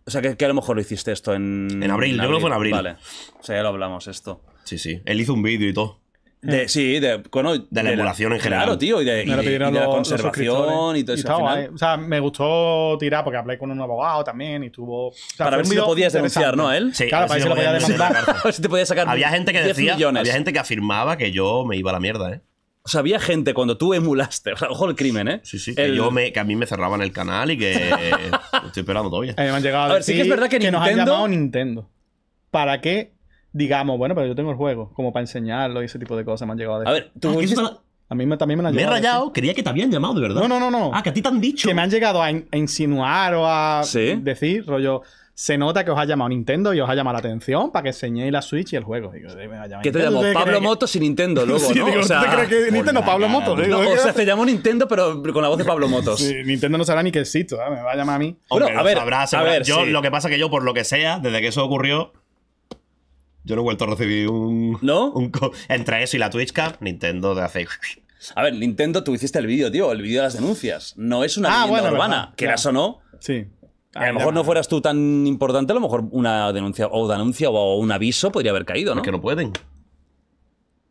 O sea, que, a lo mejor lo hiciste esto en. En abril, en yo creo que en abril. Vale. O sea, ya lo hablamos esto. Sí, sí. Él hizo un vídeo y todo. De, eh. sí, de, de, la emulación en general. Claro, tío, y de, la conservación y todo eso. O sea, me gustó tirar porque hablé con un abogado también y estuvo para ver si lo podías denunciar, ¿no? él? Sí, claro, para ver si lo demandar. [laughs] te podías sacar. Había gente que decía, había gente que afirmaba que yo me iba a la mierda, ¿eh? O sea, había gente cuando tú emulaste. O sea, ojo el crimen, ¿eh? Sí, sí. Que, yo a mí me cerraban el canal y que. [laughs] estoy esperando todavía. Eh, sí que es verdad que, Nintendo... nos llamado Nintendo. ¿Para qué digamos, bueno, pero yo tengo el juego, como para enseñarlo y ese tipo de cosas me han llegado a decir. A ver, tú ah, A mí me, también me han llamado. Me he rayado, creía que te habían llamado, de verdad. No, no, no, no. Ah, que a ti te han dicho. Que me han llegado a, insinuar o a decir, rollo, se nota que os ha llamado Nintendo y os ha llamado la atención para que enseñéis la Switch y el juego. Digo, te llamó? Pablo Motos y Nintendo, [laughs] luego, ¿no? o sea, que Nintendo, Pablo Motos? o sea, te llamó Nintendo, pero con la voz de Pablo Motos. sí, Nintendo no sabrá ni que existo, me va a llamar a mí. Bueno, a ver, A ver, yo, lo que pasa que yo, por lo que sea, desde que eso ocurrió, yo no he vuelto a recibir un. ¿No? entre eso y la Twitch Nintendo de hace. A ver, Nintendo, tú hiciste el vídeo, tío, el vídeo de las denuncias. No es una ah, leyenda urbana, o no. Sí. A, lo ah, mejor no fueras tú tan importante, a lo mejor una denuncia o denuncia o un aviso podría haber caído, ¿no? Es que no pueden.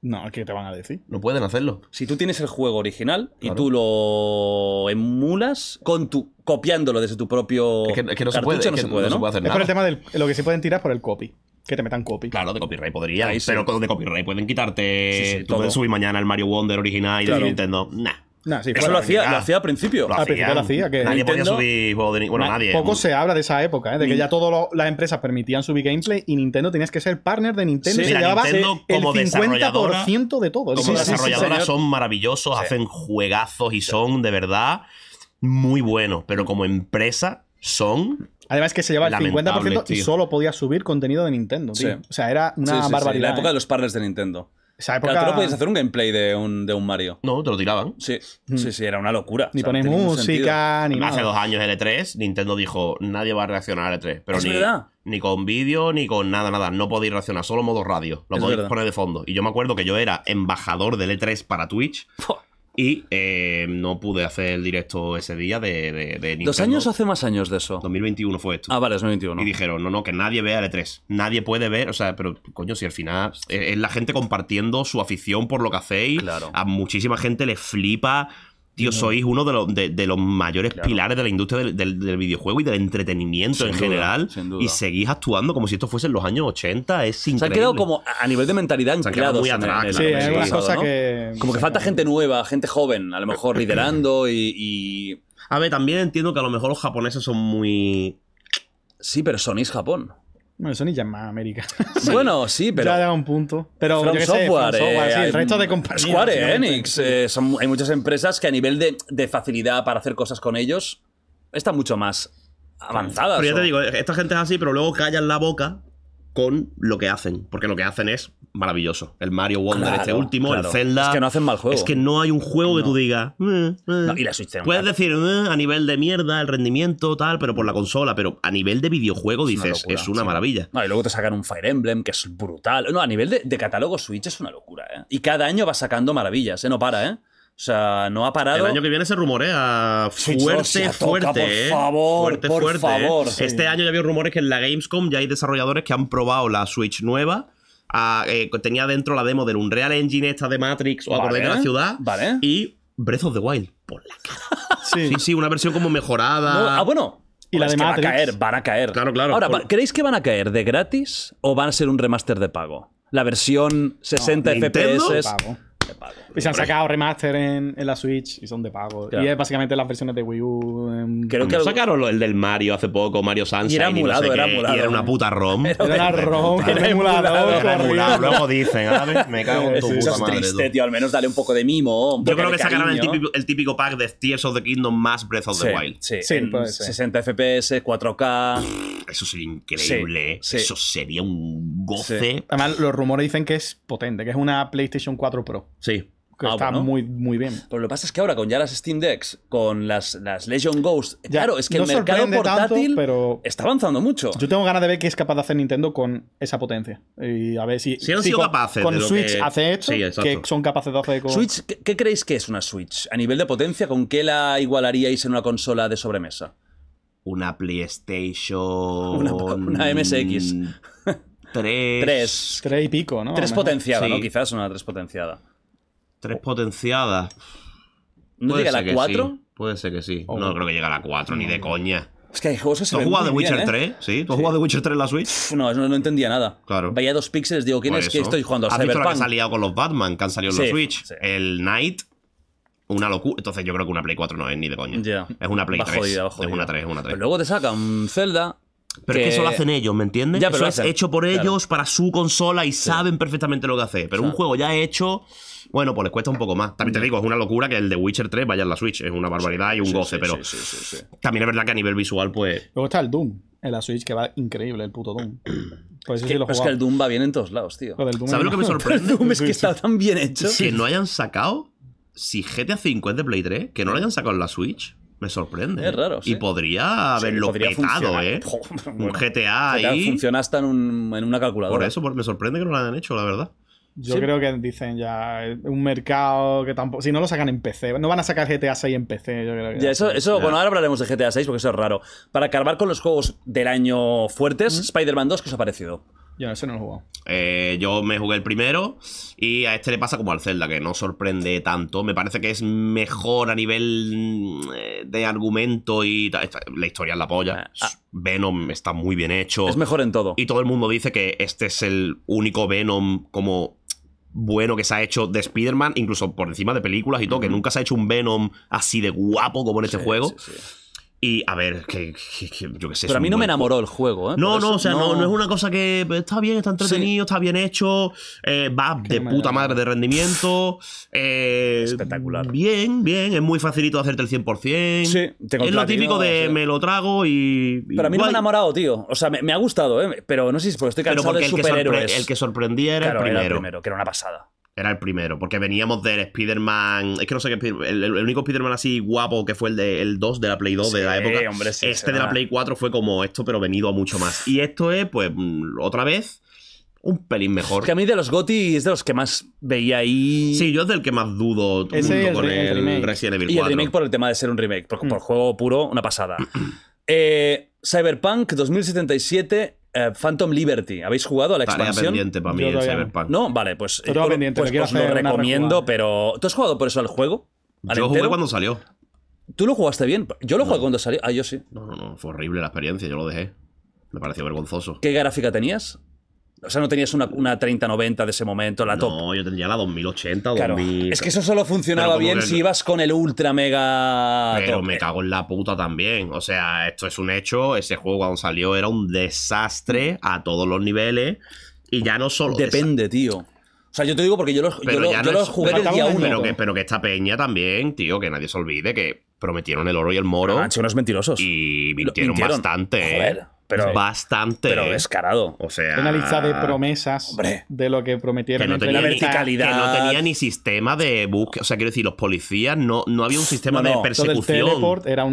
No, es que te van a decir? No pueden hacerlo. Si tú tienes el juego original y tú lo emulas con tu copiándolo desde tu propio que, no, se puede, no, se puede, no, es por el tema de lo que se pueden tirar por el copy. Que te metan copy. Claro, de copyright podría, ¿eh? pero de copyright pueden quitarte. tú puedes subir mañana el Mario Wonder original y decir de Nintendo. Nah. Eso lo hacía, lo hacía al principio. Lo lo hacía. Que nadie podía subir de Bueno, nadie. Poco se habla de esa época, ¿eh? de que mm. ya todas las empresas permitían subir gameplay y Nintendo tenías que ser partner de Nintendo. y se llevaba Nintendo el 50% de todo. ¿eh? Como sí, son maravillosos, hacen juegazos y son de verdad muy buenos. Pero como empresa son Además que se llevaba el 50% y solo podía subir contenido de Nintendo, Sí. O sea, era una Sí, sí, sí, La época de ¿eh? los partners de Nintendo. Esa época... tú podías hacer un gameplay de un, Mario. No, te lo tiraban. Sí, mm. sí, sí, era una locura. Ni ponéis música, ni nada. Hace dos años el e 3 Nintendo dijo, nadie va a reaccionar a e 3 Pero ni, ni con vídeo, ni con nada, nada. No podéis reaccionar, solo modo radio. Lo podéis poner de fondo. Y yo me acuerdo que yo era embajador del E3 para Twitch. Y eh, no pude hacer el directo ese día de, de, ¿Dos años o hace más años de eso? 2021 fue esto. Ah, vale, 2021. Y dijeron, no, no, que nadie vea el E3. Nadie puede ver, o sea, pero coño, si al final es, la gente compartiendo su afición por lo que hacéis. Claro. A muchísima gente le flipa Tío, sois uno de los, de, los mayores pilares de la industria del, videojuego y del entretenimiento en general. Y seguís actuando como si esto fuese en los años 80. Es increíble. Se han quedado como a nivel de mentalidad anclados. muy atrás. Sí, es una cosa que... Como que falta gente nueva, gente joven, a lo mejor [clears throat] liderando y, y... A ver, también entiendo que a lo mejor los japoneses son muy... Sí, pero Sony es Japón. Bueno, Sony ya es América. [laughs] Bueno, sí, pero. Ya da un punto. Pero yo Software, Software el eh, resto de compañías. Square Enix. Eh, hay muchas empresas que a nivel de, de, facilidad para hacer cosas con ellos están mucho más avanzadas. Pero ya te digo, esta gente es así, pero luego callan la boca con lo que hacen, porque lo que hacen es maravilloso. El Mario Wonder, este último, el Zelda. Es que no hacen mal juego. Es que no hay un juego que tú digas. Eh, eh". y la Switch Puedes decir eh, a nivel de mierda, el rendimiento, tal, pero por la consola, pero a nivel de videojuego dices, es una maravilla. y luego te sacan un Fire Emblem, que es brutal. No, a nivel de, de catálogo Switch es una locura, ¿eh? Y cada año va sacando maravillas, No para, ¿eh? O sea, no ha parado. El año que viene se rumorea fuerte, fuerte, fuerte, por eh, favor, fuerte, por eh. Favor, Este año ya había rumores que en la Gamescom ya hay desarrolladores que han probado la Switch nueva. Ah, eh, tenía dentro la demo del Unreal Engine esta de Matrix o de la ciudad. Vale. Y Breath of the Wild por la cara. [laughs] Sí, sí, una versión como mejorada. ah, bueno. Y la de Matrix. Van a caer, van a caer. Claro, claro. Ahora, ¿creéis que van a caer de gratis o van a ser un remaster de pago? La versión 60 FPS. Pago de Y se han sacado remaster en, la Switch y son de pago. Y es básicamente las versiones de Wii U. Em, creo que sacaron el del Mario hace poco, Mario Sunshine. Y era emulado, era emulado. era una puta ROM. Era una ROM, era emulado. Era emulado, luego dicen, ah, Me cago en tu puta es Triste, tío. Al menos dale un poco de mimo. Yo creo que sacarán el típico, pack de Tears of the Kingdom más Breath of the Wild. sí 60 FPS, 4K. Eso sería increíble. ¿eh? Eso sería un goce. Además, los rumores dicen que es potente, que es una PlayStation 4 Pro. Sí. Ah, está muy, muy bien. Pero lo que pasa es que ahora con ya las Steam Decks, con las, las Legion Ghost, claro, es que el mercado portátil está avanzando mucho. Yo tengo ganas de ver qué es capaz de hacer Nintendo con esa potencia. Y a ver si, si, han sido con, capaces con Switch que... hace que son capaces de hacer Switch, ¿qué, creéis que es una Switch? A nivel de potencia, ¿con qué la igualaríais en una consola de sobremesa? Una PlayStation... una, MSX. tres... tres... y pico, ¿no? Tres potenciada, Quizás una tres potenciada. 3 potenciadas. ¿No llega a la 4? Puede ser que sí. Oh. No creo que llegue a la 4, ni de coña. Es que hay juegos que se ¿eh? ¿Tú has jugado The Witcher 3? ¿Sí? ¿Tú has jugado The Witcher 3 en la Switch? no, no, entendía nada. Claro. Veía dos píxeles, digo, ¿quién es que estoy jugando? a Cyberpunk? visto la que se ha liado con los Batman que han salido en sí, los Switch? El Knight, una locura. Entonces yo creo que una Play 4 no es ni de coña. Es una Play 3. es una 3, es una 3. Pero luego te sacan Zelda, pero que... es que eso lo hacen ellos, ¿me entiendes? Ya, eso es hecho por ellos para su consola y saben perfectamente lo que hace. Pero un juego ya hecho, bueno, pues les cuesta un poco más. También te digo, es una locura que el de Witcher 3 vaya en la Switch. Es una barbaridad y un goce, pero. También es verdad que a nivel visual, pues. Luego está el Doom en la Switch, que va increíble el puto Doom. [clears throat] Pues que, lo es que el Doom va bien en todos lados, tío. ¿Sabes lo que me sorprende? [laughs] el es que está tan bien hecho. Si no hayan sacado. Si GTA 5 es de Play 3, que no lo hayan sacado en la Switch. Me sorprende. Es raro. Y podría haberlo petado, ¿eh? [laughs] un GTA, ahí. Funciona hasta en, un, en, una calculadora. Por eso me sorprende que no lo hayan hecho, la verdad. Yo creo que dicen ya eh, un mercado que tampoco. Si no lo sacan en PC, no van a sacar GTA 6 en PC. Yo creo que eso, eso bueno, ahora hablaremos de GTA 6 porque eso es raro. Para acabar con los juegos del año fuertes, spider Spider-Man 2, ¿qué os ha parecido? Yo lo eh, yo me jugué el primero y a este le pasa como al Zelda, que no sorprende tanto. Me parece que es mejor a nivel mm, de argumento y la historia es la polla. Ah, Venom está muy bien hecho. Es mejor en todo. Y todo el mundo dice que este es el único Venom como bueno que se ha hecho de Spider-Man, incluso por encima de películas y todo, que nunca se ha hecho un Venom así de guapo como en este juego. Y a ver, que, yo qué sé. Pero a mí no me enamoró el juego, ¿eh? No, no, o sea, no... es una cosa que pues, está bien, está entretenido, está bien hecho, eh, va de puta madre de rendimiento. Eh, Espectacular. Bien, bien, es muy facilito hacerte el 100%. Sí, te Es lo típico de me lo trago y. pero a mí no me ha enamorado, tío. O sea, me, ha gustado, ¿eh? Pero no sé si porque estoy cansado de el superhéroes. Que el que sorprendiera el Era el primero, que era una pasada. Era el primero, porque veníamos del Spider-Man. Es que no sé qué. El, único Spider-Man así guapo que fue el, de, 2 de la Play 2 de la época. este de la Play 4 fue como esto, pero venido a mucho más. Y esto es, pues, otra vez, un pelín mejor. Que a mí de los GOTY es de los que más veía ahí. Sí, yo es del que más dudo con el, Resident Evil 4. Y el remake por el tema de ser un remake, por, mm. juego puro, una pasada. [clears throat] Eh, Cyberpunk 2077 eh, Phantom Liberty. ¿Habéis jugado a la Tarea expansión? pendiente para mí el Cyberpunk. No, vale, pues, eh, pues, pues os lo recomiendo, pero ¿tú has jugado por eso al juego? yo jugué cuando salió. ¿Tú lo jugaste bien? Yo lo jugué cuando salió. Ah, yo sí. No, no, no. Fue horrible la experiencia. Yo lo dejé. Me pareció vergonzoso. ¿Qué gráfica tenías? O sea, no tenías una, 30 3090 de ese momento, la top. No, yo tendría la 2080 2000. Es que eso solo funcionaba bien si ibas con el ultra mega. Pero me cago en la puta también. O sea, esto es un hecho. Ese juego cuando salió era un desastre a todos los niveles. Y ya no solo. Depende, tío. O sea, yo te digo porque yo los, yo lo, jugué el Pero que, esta peña también, tío, que nadie se olvide que prometieron el oro y el moro. son ah, unos mentirosos. Y mintieron, bastante. ¿eh? Joder pero bastante pero ¿eh? descarado o sea una lista de promesas de lo que prometieron que no tenía verticalidad no tenía ni sistema de búsqueda o sea quiero decir los policías no, no había un sistema de persecución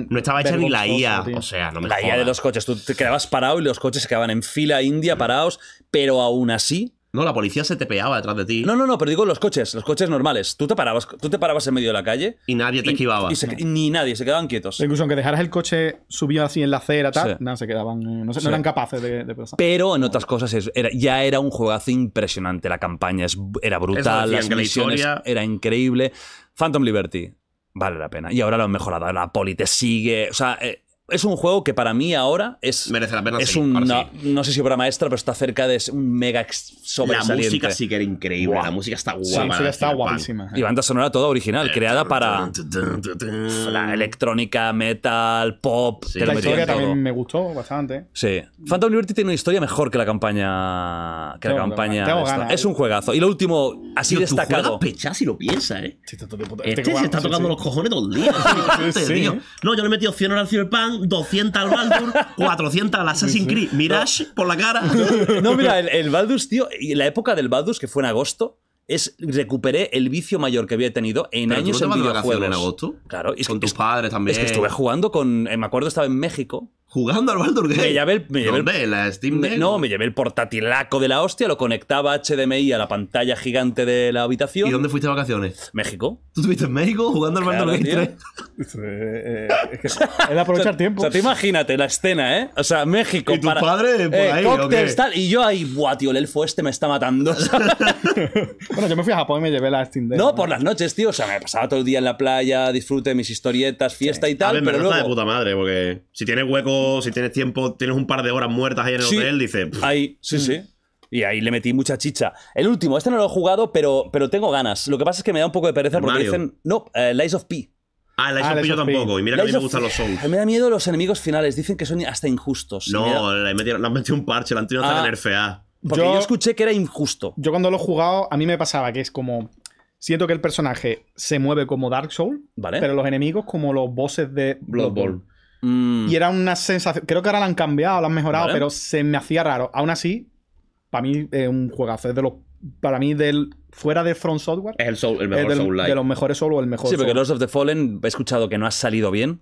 no estaba hecha ni la IA o sea no me la IA de los coches tú te quedabas parado y los coches se quedaban en fila india parados pero aún así no, la policía se te peaba detrás de ti. No, no, no, pero digo los coches, los coches normales. Tú te parabas, tú te parabas en medio de la calle. Y nadie te esquivaba. Ni nadie, se quedaban quietos. Incluso aunque dejaras el coche subido así en la acera, tal, nada, se quedaban. Eh, no, eran capaces de, pasar. Pero en otras cosas ya era un juegazo impresionante. La campaña era brutal, las la misiones era increíble. Phantom Liberty, vale la pena. Y ahora lo han mejorado. La poli te sigue. O sea, eh, es un juego que para mí ahora es. Merece la pena. Es un, no, sé si obra maestra, pero está cerca de un mega sobresaliente. La música sí que era increíble. La música está guapa. está guapísima. Y banda sonora toda original, eh, creada para. la electrónica, metal, pop. Sí, la historia también me gustó bastante. Sí. Phantom Liberty tiene una historia mejor que la campaña. Que la campaña. Tengo ganas, es un juegazo. Y lo último, así Tío, destacado. Tú pechar si lo piensa ¿eh? Este se está tocando los cojones todo el día. [laughs] no, yo le he metido 100 horas al Cyberpunk. 200 al Baldur, 400 [laughs] al Assassin's Creed Mirage por la cara. No, mira, el, el tío, y la época del Baldur que fue en agosto, es recuperé el vicio mayor que había tenido en años en agosto? Claro, y con tus padres también. Es que estuve jugando con. Eh, me acuerdo, estaba en México jugando al Baldur Gate. Me llevé llevé ¿Dónde? ¿La Steam Deck? no, me llevé el portatilaco de la hostia, lo conectaba HDMI a la pantalla gigante de la habitación. ¿Y dónde fuiste de vacaciones? México. ¿Tú estuviste en México jugando al claro, Gate 3? Eh, eh, es que es aprovechar tiempo. [laughs] O sea, te imagínate la escena, ¿eh? O sea, México. Y tu padre por eh, ahí, tal, y yo ahí, guau, tío, el elfo este me está matando. [laughs] bueno, yo me fui a Japón y me llevé la Steam Deck. No, por las noches, tío. O sea, me pasaba todo el día en la playa, disfrute mis historietas, fiesta y tal. pero luego... de puta madre, porque si tiene hueco si tienes tiempo, tienes un par de horas muertas ahí en el hotel, dice. Ahí, sí, sí. Y ahí le metí mucha chicha. El último, este no lo he jugado, pero, pero tengo ganas. Lo que pasa es que me da un poco de pereza porque dicen. No, eh, Lies of P. Ah, Lies ah, of P yo tampoco. Y mira que a mí me gustan los Souls. Me da miedo los enemigos finales. Dicen que son hasta injustos. No, le, han metido un parche, le han tenido ah, Porque yo, escuché que era injusto. Yo cuando lo he jugado, a mí me pasaba que es como. Siento que el personaje se mueve como Dark soul ¿Vale? pero los enemigos como los bosses de Blood, Mm. Y era una sensación. Creo que ahora la han cambiado, la han mejorado, pero se me hacía raro. Aún así, para mí es un juegazo. Es de los. Para mí, del, fuera de Front Software. Es el, el mejor De los mejores Solo o el mejor. Sí, porque of the Fallen he escuchado que no ha salido bien.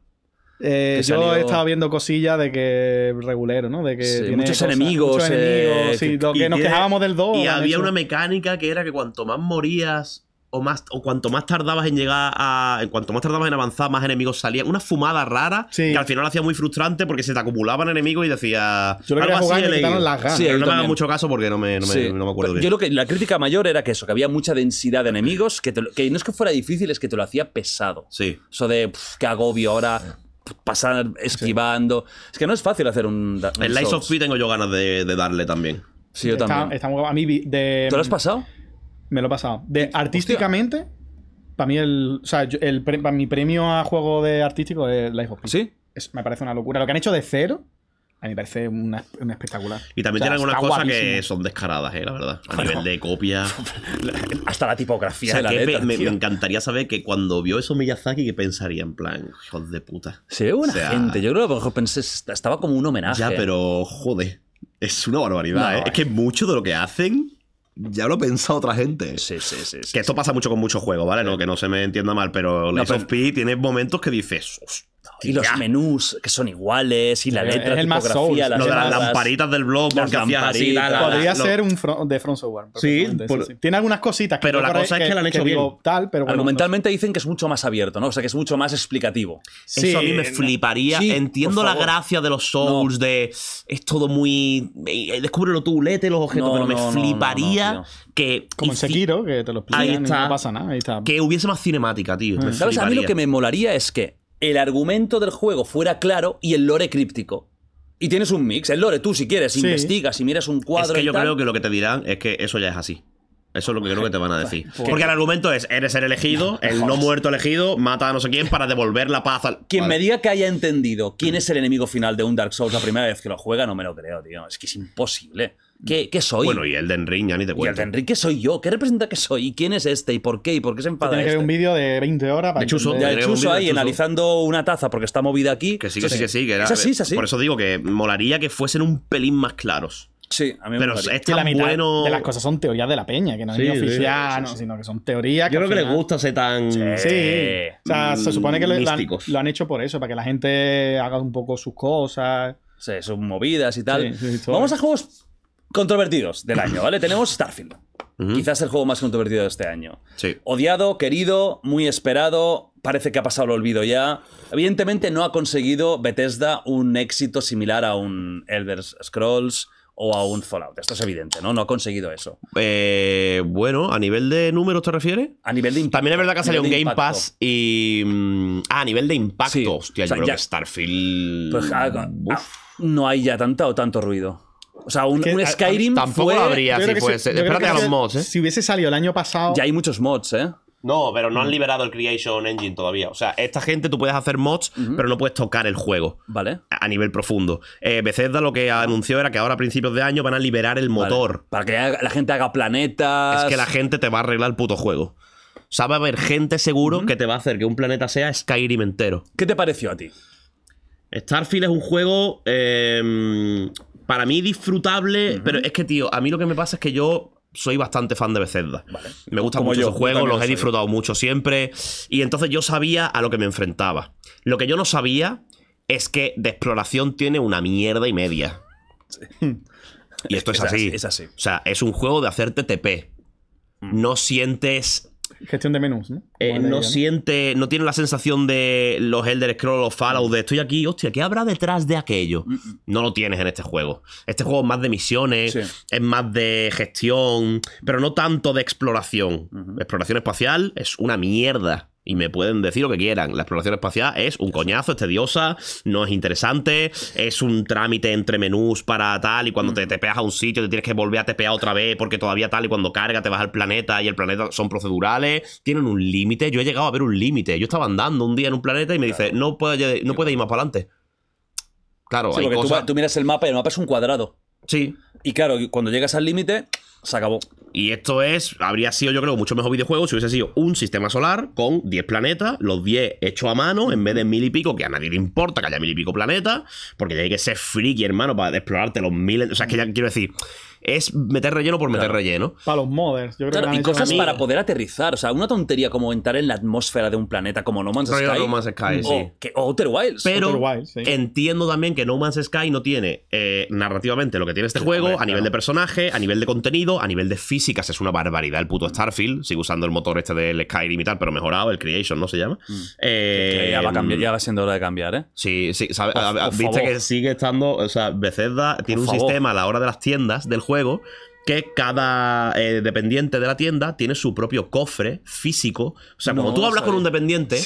Eh, yo he estado viendo cosillas de que regulero, ¿no? De que muchos enemigos. Muchos eh, enemigos sí, que nos quejábamos del 2. Y había una mecánica que era que cuanto más morías o, más, o cuanto más tardabas en llegar a. En cuanto más tardabas en avanzar, más enemigos salían. Una fumada rara que al final hacía muy frustrante porque se te acumulaban enemigos y decía. Yo algo no me hagan mucho caso porque no me, acuerdo bien. Yo creo que la crítica mayor era que eso, que había mucha densidad de enemigos, que, no es que fuera difícil, es que te lo hacía pesado. Sí. Eso de Que qué agobio ahora pasar esquivando. Es que no es fácil hacer un. En el of Speed tengo yo ganas de, darle también. Sí, yo también. a mí de, ¿Te lo has pasado? Me lo he pasado. De, artísticamente, para mí el. O sea, el mi premio a juego de artístico es Life of ¿Sí? me parece una locura. Lo que han hecho de cero, a mí me parece una, espectacular. Y también tienen algunas cosas que son descaradas, eh, la verdad. A nivel de copia. [laughs] Hasta la tipografía me, encantaría saber que cuando vio eso Miyazaki, ¿qué pensaría? En plan, hijos de puta. Se ve buena gente. Yo creo que pensé, estaba como un homenaje. Ya, pero joder. Es una barbaridad, eh. Es que eh. mucho de lo que hacen ya lo pensado otra gente. Sí, sí, sí. Que esto pasa mucho con muchos juegos, ¿vale? No, que no se me entienda mal, pero Lies of P tiene momentos que dices, y los menús que son iguales, y la letra, la el Las de las lamparitas del blog, las así, Podría ser un de Front Software. Sí, Tiene algunas cositas Pero la cosa es que, lo la han hecho bien. tal, pero bueno, Argumentalmente dicen que es mucho más abierto, ¿no? O sea, que es mucho más explicativo. Eso a mí me fliparía. Entiendo la gracia de los Souls, de. Es todo muy. Eh, descúbrelo tú, léete los objetos, pero me fliparía que. Como en Sekiro, que te lo explican y no pasa nada. Que hubiese más cinemática, tío. Mm. sabes a mí lo que me molaría es que el argumento del juego fuera claro y el lore críptico. Y tienes un mix. El lore, tú si quieres, investigas y miras un cuadro. Es que yo creo que lo que te dirán es que eso ya es así. Eso es lo que creo que te van a decir. Pues, Porque pues, el argumento es, eres el elegido, el no muerto elegido, mata a no sé quién para devolver la paz al... Quien me diga que haya entendido quién mm. es el enemigo final de un Dark Souls la primera vez que lo juega, no me lo creo, tío. Es que es imposible. ¿Qué, ¿Qué, soy? Bueno, y Elden Ring ya ni te cuento. ¿Y Elden Ring qué soy yo? ¿Qué representa que soy? ¿Y quién es este? ¿Y por qué? ¿Y por qué se enfada Tiene que ver este? un vídeo de 20 horas para... De Chuso. De, ahí, analizando una taza porque está movida aquí. Que sí, que sí, que sí. Por eso digo que molaría que fuesen un pelín más claros. Sí, a mí me Pero este es bueno... de las cosas son teorías de la peña, que no es oficial, sino que son teorías. Que Yo creo que le gusta ser tan. Sí. O sea, se mm, supone que lo, han, hecho por eso, para que la gente haga un poco sus cosas. Sí, sus movidas y tal. Vamos a juegos controvertidos del año, ¿vale? [laughs] Tenemos Starfield. Quizás el juego más controvertido de este año. Sí. Odiado, querido, muy esperado. Parece que ha pasado el olvido ya. Evidentemente no ha conseguido Bethesda un éxito similar a un Elder Scrolls o a un Fallout. Esto es evidente, ¿no? No ha conseguido eso. Eh, bueno, ¿a nivel de números te refieres? A nivel de impacto. También es verdad que ha salido un Game Pass y... Mm, ah, a nivel de impacto. Hostia, Starfield... Pues, ah, ah, no hay ya Tanto o tanto ruido. O sea, un, Skyrim. Tampoco habría si fuese. Espérate a los mods, ¿eh? Si hubiese salido el año pasado. Ya hay muchos mods, ¿eh? No, pero no han liberado el Creation Engine todavía. O sea, esta gente tú puedes hacer mods, pero no puedes tocar el juego. Vale. A nivel profundo. Eh, lo que anunció era que ahora a principios de año van a liberar el motor. Para que la gente haga planetas. Es que la gente te va a arreglar el puto juego. O sea, va a haber gente seguro que te va a hacer que un planeta sea Skyrim entero. ¿Qué te pareció a ti? Starfield es un juego eh, para mí disfrutable, pero es que, tío, a mí lo que me pasa es que yo soy bastante fan de Bethesda. Me gustan mucho yo, juegos, los he disfrutado mucho siempre. Y entonces yo sabía a lo que me enfrentaba. Lo que yo no sabía es que de exploración tiene una mierda y media. Y esto es, así. Es así. O sea, es un juego de hacerte TP. Mm. No sientes Gestión de menús, eh, ¿no? siente, ¿no? tiene la sensación de los Elder Scrolls o Fallout de estoy aquí, hostia, ¿qué habrá detrás de aquello? Mm, mm. No lo tienes en este juego. Este juego es más de misiones, es más de gestión, pero no tanto de exploración. Exploración espacial es una mierda y me pueden decir lo que quieran. La exploración espacial es un coñazo, es tediosa, no es interesante, es un trámite entre menús para tal y cuando te te pegas a un sitio te tienes que volver a tepear otra vez porque todavía tal y cuando carga te vas al planeta y el planeta son procedurales, tienen un límite. Yo he llegado a ver un límite. Yo estaba andando un día en un planeta y me dice, no puedes no puede ir más para adelante. Claro, sí, hay tú miras el mapa y el mapa es un cuadrado. Sí. Y claro, cuando llegas al límite, se acabó. Y esto es, habría sido yo creo mucho mejor videojuego si hubiese sido un sistema solar con 10 planetas, los 10 hechos a mano en vez de mil y pico, que a nadie le importa que haya mil y pico planetas, porque ya hay que ser friki, hermano, para explorarte los miles O sea, es que ya quiero decir, es meter relleno por meter relleno. Para los moders yo creo Y cosas para poder aterrizar. O sea, una tontería como entrar en la atmósfera de un planeta como No Man's Sky. No Man's Sky, o, que, Outer Wilds. Pero entiendo también que No Man's Sky no tiene eh, narrativamente lo que tiene este juego, a nivel de personaje, a nivel de contenido, a nivel de físicas. Es una barbaridad el puto mm. Starfield. Sigue usando el motor este del Skyrim y pero mejorado, el Creation, ¿no se llama? Mm. Eh, ya, va siendo hora de cambiar, ¿eh? Sí, sí. viste que sigue estando. O sea, Bethesda tiene un sistema a la hora de las tiendas del juego juego que cada eh, dependiente de la tienda tiene su propio cofre físico. O sea, cuando tú hablas con un dependiente,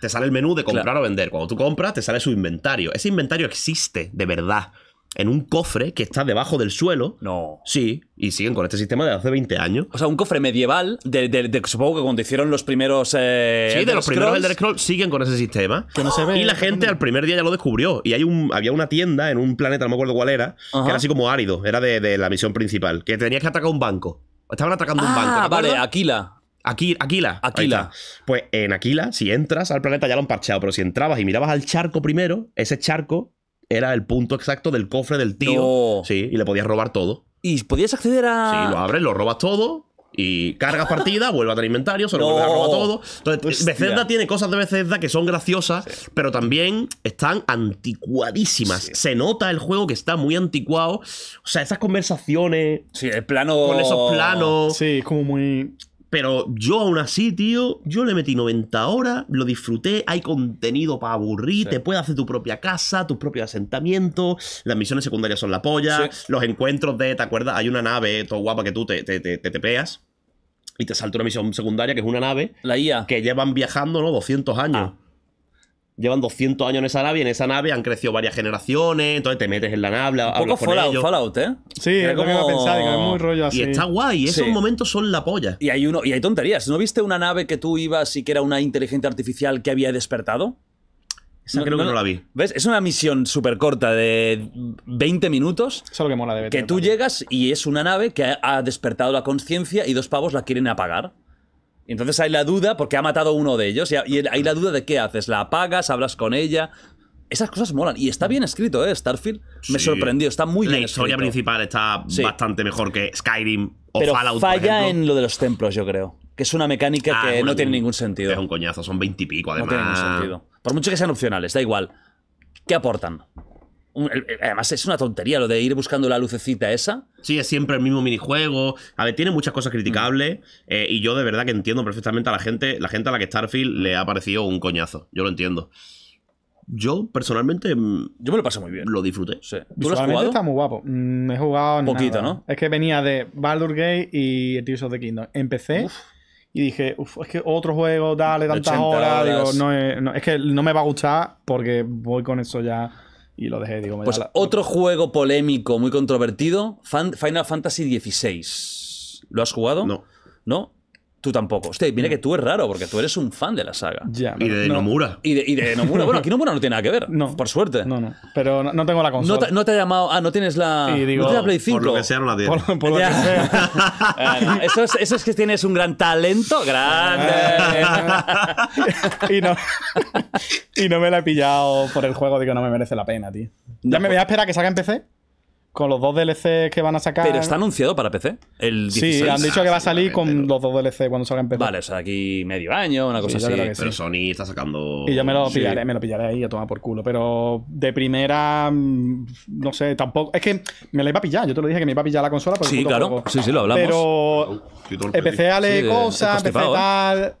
te sale el menú de comprar o vender. Cuando tú compras, te sale su inventario. Ese inventario existe de verdad en un cofre que está debajo del suelo. No. Sí, y siguen con este sistema de hace 20 años. O sea, un cofre medieval, de, supongo que cuando hicieron los primeros. Eh, sí, de los primeros Elder Scrolls, siguen con ese sistema. Que no se ve. Y la gente al primer día ya lo descubrió. Y hay un, había una tienda en un planeta, no me acuerdo cuál era, que era así como árido, era de, la misión principal, que tenías que atacar un banco. Estaban atacando un ah, banco. Ah, vale, Aquila. Aquí, Aquila. Aquila. Pues en Aquila, si entras al planeta ya lo han parcheado, pero si entrabas y mirabas al charco primero, ese charco era el punto exacto del cofre del tío. Sí, y le podías robar todo. Y podías acceder a. Sí, lo abres, lo robas todo. Y cargas partida, [laughs] vuelve a tener inventario, se lo no. todo. Entonces, Hostia. tiene cosas de Bethesda que son graciosas, pero también están anticuadísimas. Se nota el juego que está muy anticuado. O sea, esas conversaciones. Sí, el plano. Con esos planos. Sí, es como muy. Pero yo aún así, tío, yo le metí 90 horas, lo disfruté, hay contenido para aburrir, te puedes hacer tu propia casa, tu propio asentamiento, las misiones secundarias son la polla, los encuentros de, ¿te acuerdas? Hay una nave, todo guapa, que tú te, te, te, peas y te salta una misión secundaria que es una nave. La Que llevan viajando, ¿no? 200 años. Ah llevan 200 años en esa nave y en esa nave han crecido varias generaciones, entonces te metes en la nave, Un poco Fallout, ¿eh? Sí, es como... que iba a pensar, es muy rollo así. Y está guay, esos momentos son la polla. Y hay, uno, y hay tonterías, ¿no viste una nave que tú ibas y que era una inteligencia artificial que había despertado? Esa creo que no la vi. ¿Ves? Es una misión súper corta de 20 minutos. Eso que mola de ver. Que tú llegas y es una nave que ha despertado la conciencia y dos pavos la quieren apagar entonces hay la duda, porque ha matado uno de ellos, y hay la duda de qué haces. ¿La apagas? ¿Hablas con ella? Esas cosas molan. Y está bien escrito, ¿eh? Starfield me sorprendió. Está muy bien La historia principal está bastante mejor que Skyrim o Pero Falla en lo de los templos, yo creo. Que es una mecánica ah, que no tiene ningún sentido. Es un coñazo, son pico además. No tiene ningún sentido. Por mucho que sean opcionales, da igual. ¿Qué aportan? además, es una tontería lo de ir buscando la lucecita esa. Sí, es siempre el mismo minijuego. A ver, tiene muchas cosas criticables. Mm. Eh, y yo de verdad que entiendo perfectamente a la gente, la gente a la que Starfield le ha parecido un coñazo. Yo lo entiendo. Yo personalmente. Mm, yo me lo pasé muy bien. Lo disfruté. Sí. ¿Tú lo has jugado? está muy guapo. Me mm, he jugado. Un Poquito, ¿no? Es que venía de Baldur Gate y Tears of the Kingdom. Empecé. Y dije, Uf, es que otro juego, dale tantas horas. es, es que no me va a gustar porque voy con eso ya y lo dejé. Digo, pues otro juego polémico, muy controvertido, Final Fantasy XVI. ¿Lo has jugado? No. ¿No? Tú tampoco. Hostia, mira mm. que tú es raro, porque tú eres un fan de la saga. y de Nomura. Y de, Nomura. Bueno, aquí Nomura no tiene nada que ver. [laughs] Por suerte. No, no. Pero no, tengo la consola. No te, ha llamado. Ah, no tienes la. no tienes la Play 5. Por lo que sea, no la tienes. Por, lo que sea. [laughs] eso, es, eso, es, que tienes un gran talento. Grande. Eh, [laughs] y, no, y no me la he pillado por el juego. Digo, no me merece la pena, tío. Ya me voy a pues. esperar a que salga en PC con los dos DLC que van a sacar. Pero está anunciado para PC. Sí, han dicho que va a salir con los dos DLC cuando salga en PC. Vale, o sea, aquí medio año, una cosa así. Pero Sony está sacando. Y yo me lo pillaré, me lo pillaré ahí a tomar por culo. Pero de primera, mm, no sé, tampoco. Es que me la iba a pillar. Yo te lo dije que me iba a pillar la consola. sí, claro. Sí, sí, lo hablamos. Pero empecé a leer cosas, empecé ¿eh? tal.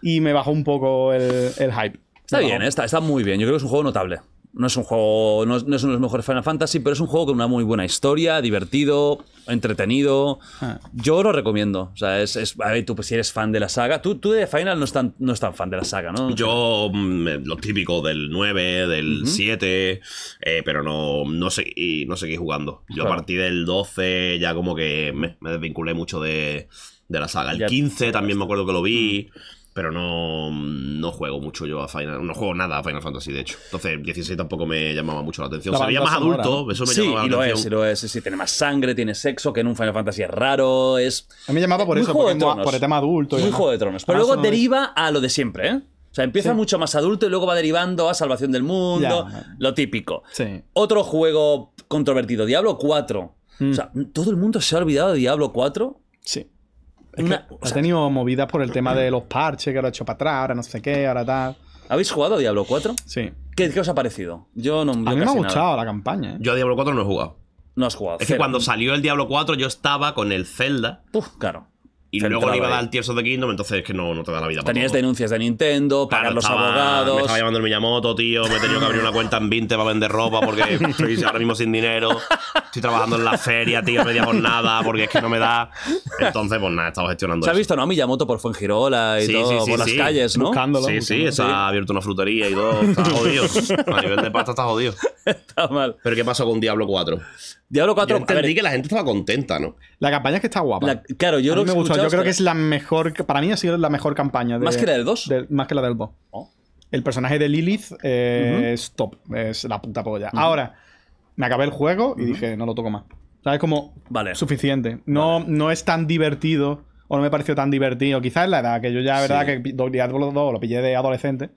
Y me bajó un poco el, hype. Está bien, ¿eh? está, está muy bien. Yo creo que es un juego notable. No es un juego, no es, uno de los mejores Final Fantasy, pero es un juego con una muy buena historia, divertido, entretenido. Ah. Yo lo recomiendo. O sea, es, a ver, tú pues, si eres fan de la saga, tú, tú de Final no es, tan, no es fan de la saga, ¿no? Yo, mm, eh, lo típico del 9, del 7, eh, pero no, no, seguí, no seguí jugando. Yo a partir del 12 ya como que me, desvinculé mucho de, la saga. El 15 también me acuerdo que lo vi pero no, juego mucho yo a Final, no juego nada a Final Fantasy, de hecho. Entonces, 16 tampoco me llamaba mucho la atención. La más adulto, eso me llamaba la atención. Es, y lo es, sí, tiene más sangre, tiene sexo, que en un Final Fantasy es raro, es... A mí me llamaba por eso, por el tema adulto. Es un juego de tronos, pero luego deriva a lo de siempre, ¿eh? O sea, empieza mucho más adulto y luego va derivando a Salvación del Mundo, lo típico. Sí. Otro juego controvertido, Diablo 4. O mm. sea, todo el mundo se ha olvidado de Diablo 4. Sí tenido movidas por el tema de los parches que lo he hecho para atrás, ahora no sé qué, ahora tal. ¿Habéis jugado a Diablo 4? Sí. ¿Qué, os ha parecido? Yo no A mí me ha gustado la campaña. ¿eh? Yo a Diablo 4 no he jugado. No has jugado. Es que cuando salió el Diablo 4 yo estaba con el Zelda. Puf, claro. Y luego le iba a dar el tierzo Kingdom, entonces es que no, no te da la vida. Tenías denuncias de Nintendo, pagar los abogados. Me estaba llamando el Miyamoto, tío. Me he tenido que abrir una cuenta en 20 para vender ropa porque [laughs] estoy ahora mismo sin dinero. Estoy trabajando en la feria, tío, media nada porque es que no me da. Entonces, pues nada, estaba gestionando. ¿Se ha visto, no? A Miyamoto por Fuengirola y todo, por las calles, ¿no? Buscándolo. Sí, sí, se ha abierto una frutería y todo. Está [laughs] jodido. a nivel de pasta está jodido. [laughs] Está mal. Pero ¿qué pasó con Diablo 4? Diablo 4. Yo entendí que la gente estaba contenta, ¿no? La campaña es que está guapa. claro, yo lo que yo creo que es la mejor. Para mí ha sido la mejor campaña. De, ¿Más que la del 2? más que la del 2. El personaje de Lilith eh, es top. Es la puta polla. Ahora, me acabé el juego y dije, no lo toco más. ¿Sabes? Como vale. suficiente. No, no es tan divertido. O no me pareció tan divertido. Quizás es la edad, que yo ya, verdad, que Diablo lo pillé de adolescente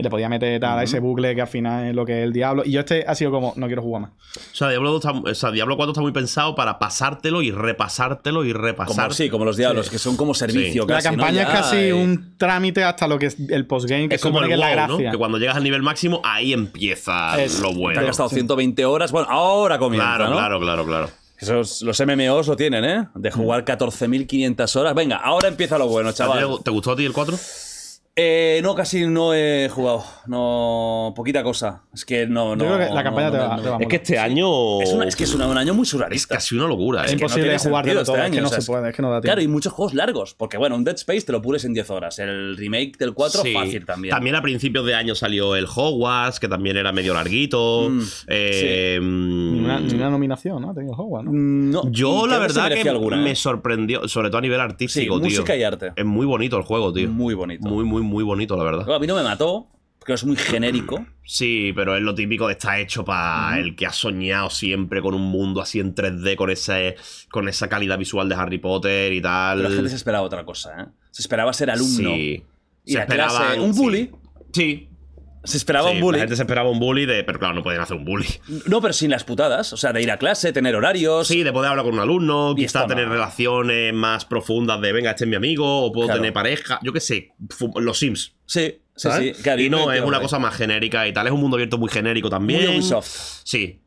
y le podía meter a ese bucle que al final es lo que es el Diablo. Y yo este ha sido como, no quiero jugar más. O sea, Diablo, está, 4 está muy pensado para pasártelo y repasártelo y repasar. Como, sí, como los Diablos, que son como servicio. la campaña es casi eh. un trámite hasta lo que es el postgame, que es como que, wow, la gracia. ¿no? que cuando llegas al nivel máximo, ahí empieza lo bueno. Te ha gastado 120 horas, bueno, ahora comienza, Claro, claro, claro, claro. Esos, los MMOs lo tienen, ¿eh? De jugar 14.500 mm. horas. Venga, ahora empieza lo bueno, chaval. ¿Te gustó a ti el 4? Eh, no, casi no he jugado. No, poquita cosa. Es que no, la campaña te, va, Es que este año. Es, que es un año muy surrealista. Es casi una locura. Es, ¿eh? imposible jugar todo. Este año, no se puede, Claro, y muchos juegos largos. Porque bueno, un Dead Space te lo pures en 10 horas. El remake del 4, fácil también. También a principios de año salió el Hogwarts, que también era medio larguito. Mm, eh, una, mm, nominación, ¿no? Tengo Hogwarts, ¿no? Mm, Yo, la verdad, que me sorprendió. Sobre todo a nivel artístico, Música y arte. Es muy bonito el juego, tío. Muy bonito. Muy, muy, muy bonito, la verdad. a mí no me mató, porque es muy genérico. [clears throat] Sí, pero es lo típico de está hecho para el que ha soñado siempre con un mundo así en 3D, con, con esa calidad visual de Harry Potter y tal. Pero la gente se esperaba otra cosa, ¿eh? Se esperaba ser alumno. Sí. Y se esperaba clase, un bully. sí. Se esperaba un bully. La gente se esperaba un bully de, pero claro, no pueden hacer un bully. No, pero sin las putadas. O sea, de ir a clase, tener horarios. Sí, de poder hablar con un alumno, y quizá tener relaciones más profundas de venga, este es mi amigo, o puedo tener pareja. Yo qué sé, los Sims. Sí, sí, sí. y no, es una cosa más genérica y tal. Es un mundo abierto muy genérico también. Sí.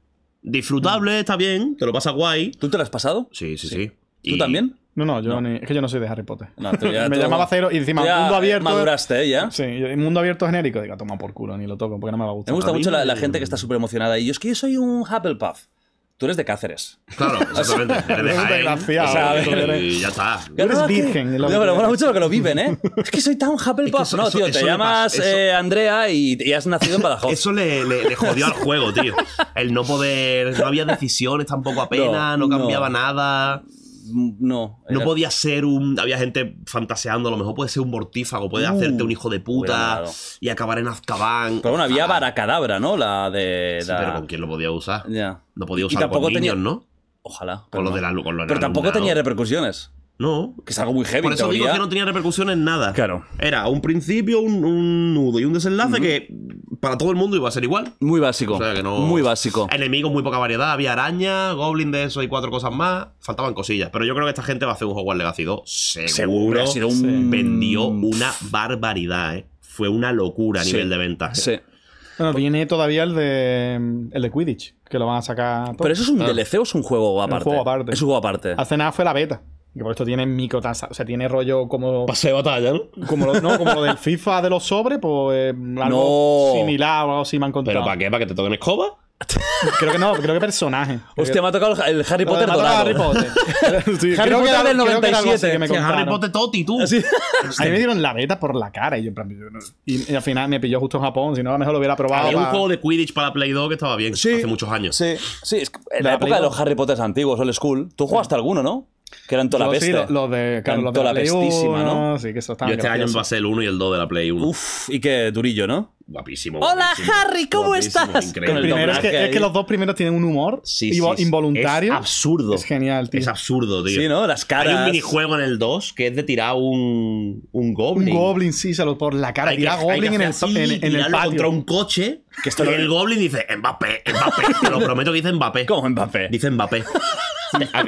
Disfrutable, está bien, te lo pasa guay. ¿Tú te lo has pasado? Sí, sí, sí. ¿Tú también? No, no, yo no. Ni, es que yo no soy de Harry Potter. No, tú [laughs] me llamaba cero y encima ya mundo abierto. Maduraste, ¿eh? ya. Sí, mundo abierto genérico. Diga, ah, toma por culo, ni lo toco, porque no me va a gustar. Me gusta mucho la, la gente que está súper emocionada. Y yo es que yo soy un Hufflepuff. Tú eres de Cáceres. Claro, exactamente. eres de Jaén. Y ya está. eres virgen. No, pero bueno, mucho lo que lo viven, ¿eh? [laughs] Es que soy tan Hufflepuff. Es no, tío, te llamas eh, Andrea y, has nacido en [laughs] Badajoz. Eso le, le, jodió al juego, tío. El no poder, no había decisiones tampoco apenas, no, no cambiaba nada no. No podía ser un. Había gente fantaseando, a lo mejor puede ser un mortífago, puede uh, hacerte un hijo de puta y acabar en Azkaban. Pero bueno, había ah. Baracadabra, ¿no? La de. pero ¿con quién lo podía usar? No podía usar tampoco tenía... ¿no? Ojalá. Pero de la, pero tampoco tenía repercusiones. No, que es algo muy heavy. Por eso digo que no tenía repercusión en nada. Claro. Era un principio, un, nudo y un desenlace que para todo el mundo iba a ser igual. Muy básico. Muy básico. Enemigos, muy poca variedad. Había araña, goblin de eso y cuatro cosas más. Faltaban cosillas. Pero yo creo que esta gente va a hacer un juego Legacy 2. Seguro. Seguro. Ha sido un... Vendió una barbaridad, ¿eh? Fue una locura a nivel de ventas. Sí. Bueno, viene todavía el de, el de Quidditch, que lo van a sacar. Pero eso es un DLC o es un juego aparte. Un juego aparte. Es un juego aparte. Hace nada fue la beta. Y por esto tiene tasa, O sea, tiene rollo como. Pase de batalla, ¿no? Como lo, no, como del FIFA de los sobres, pues. Eh, [laughs] algo no. similar o algo así me han contado. ¿Pero para qué? ¿Para que te toquen escoba? [laughs] creo que no, creo que personaje. [laughs] Hostia, me ha tocado el Harry Potter me dorado. Harry Potter. Harry Potter era, del 97. Que me Harry Potter Toti, tú. Ah, ¿Sí? A me dieron la beta por la cara. Y, yo, y, y al final me pilló justo en Japón. Si no, a lo mejor lo hubiera probado. Había un juego de Quidditch para Play 2 que estaba bien hace muchos años. Sí, sí. Es que en la, época de los Harry Potter antiguos, old school, tú jugaste alguno, ¿no? Que eran toda la peste. los lo de, claro, los de la, la pestísima, 1, ¿no? Sí, que eso está Yo este año va a ser el 1 y el 2 de la Play 1. Uf, y qué durillo, ¿no? Guapísimo. ¡Hola, Harry! ¿Cómo estás? es, que, los dos primeros tienen un humor sí, involuntario. Es absurdo. Es genial, tío. Es absurdo, tío. Sí, ¿no? Las caras. Hay un minijuego en el 2 que es de tirar un, un goblin. Un goblin, sí, se lo por la cara. tirar goblin en, el, en, el patio. contra un coche. Que y el goblin dice Mbappé, Mbappé. [laughs] Te lo prometo que dice Mbappé. ¿Cómo Mbappé? Dice Mbappé. [laughs]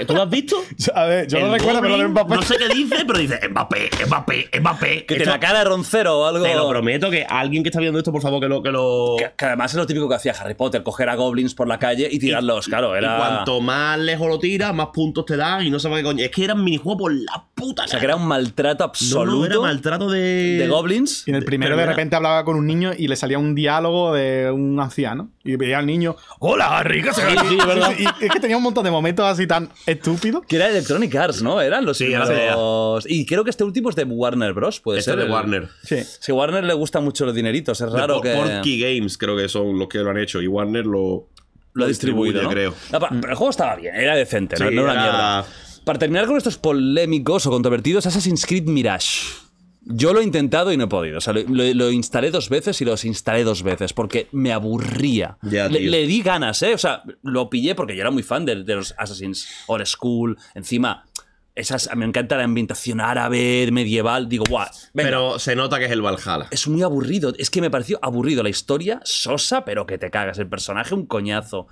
¿Tú lo has visto? A ver, yo no recuerdo, pero Mbappé. No sé qué dice, pero dice Mbappé, Mbappé, Mbappé. Que te la cara de roncero o algo. Te lo prometo que alguien que está viendo esto, por favor, que lo. Que, lo... además es lo típico que hacía Harry Potter, coger a goblins por la calle y tirarlos, claro. Era... cuanto más lejos lo tiras, más puntos te dan y no sabes qué coño. Es que eran minijuegos por la puta. O sea, que era un maltrato absoluto. No, no, era maltrato de. goblins. Y en el primero, de, repente, hablaba con un niño y le salía un diálogo de un anciano. Y pedía al niño, ¡Hola, rica. [laughs] y, es que tenía un montón de momentos así estúpido. Que era Electronic Arts, ¿no? Eran los Y creo que este último es de Warner Bros, puede este ser. de Warner. Sí. Si a Warner le gusta mucho los dineritos, es raro que que... Key Games creo que son los que lo han hecho y Warner lo... Lo ha distribuido, creo. Pero el juego estaba bien, era decente, no era una mierda. Para terminar con estos polémicos o controvertidos, Assassin's Creed Mirage. Yo lo he intentado y no he podido. O sea, lo, instalé dos veces y lo instalé dos veces porque me aburría. le, di ganas, ¿eh? O sea, lo pillé porque yo era muy fan de, los Assassin's Old School. Encima, esas, me encanta la ambientación árabe, medieval. Digo, guau. Pero se nota que es el Valhalla. Es muy aburrido. Es que me pareció aburrido la historia, sosa, pero que te cagas. El personaje, un coñazo.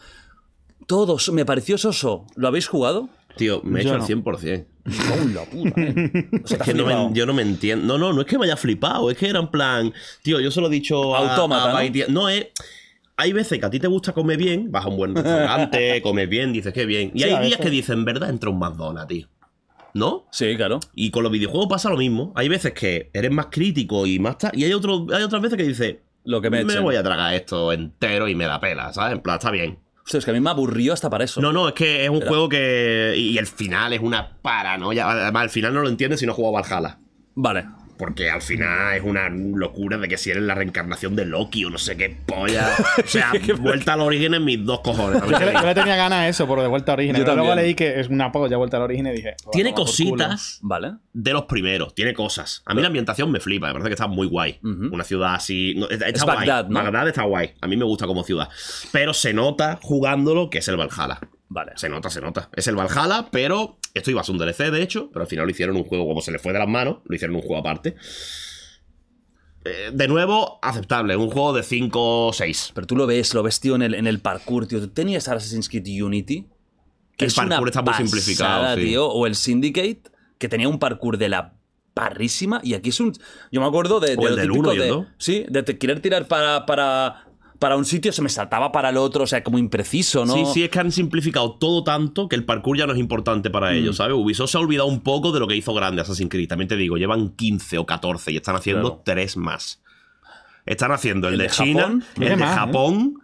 Todos, me pareció soso. ¿Lo habéis jugado? Tío, me he hecho al 100%. La puta, eh. que yo no me entiendo. No, no, no es que me haya flipado. Es que era en plan. Tío, yo solo he dicho Autómata, ¿no? es. Eh, hay veces que a ti te gusta comer bien, vas a un buen [laughs] restaurante, comes bien, dices que bien. Y hay días que dicen, en verdad, entra un McDonald's, tío. ¿No? Sí, claro. Y con los videojuegos pasa lo mismo. Hay veces que eres más crítico y más Y hay, otro, hay otras veces que dices, lo que me, me voy a tragar esto entero y me da pela, ¿sabes? En plan, está bien. Hostia, es que a mí me aburrió hasta para eso. No, no, es que es un juego que. Y el final es una para paranoia. Además, Al final no lo entiendes si no has jugado Valhalla. Vale. Porque al final mm. es una locura de que si eres la reencarnación de Loki o no sé qué polla. [laughs] O sea, vuelta al origen en mis dos cojones. Yo, le, tenía ganas a eso por de vuelta al origen. Yo luego leí que es una polla vuelta al origen y dije. Tiene cositas ¿Vale? de los primeros, tiene cosas. A mí la ambientación me flipa, me parece que está muy guay. Una ciudad así. está, está guay. A mí me gusta como ciudad. Pero se nota jugándolo que es el Valhalla. Vale. Se nota, se nota. Es el Valhalla, pero esto iba a ser un DLC, de hecho, pero al final lo hicieron un juego como se le fue de las manos, lo hicieron un juego aparte. Eh, de nuevo, aceptable, un juego de 5 o 6. Pero tú lo ves, lo ves, tío, en el, en el parkour, tío. tenías Assassin's Creed Unity? Que el parkour está muy simplificado, O el Syndicate, que tenía un parkour de la parrísima y aquí es un yo me acuerdo de, lo del típico uno sí de querer tirar para, para para un sitio, se me saltaba para el otro, o sea, como impreciso, ¿no? Sí, sí, es que han simplificado todo tanto que el parkour ya no es importante para mm. ellos, ¿sabes? Ubisoft se ha olvidado un poco de lo que hizo grande Assassin's Creed. También te digo, llevan 15 o 14 y están haciendo tres más. Están haciendo el, de, China, el de Japón,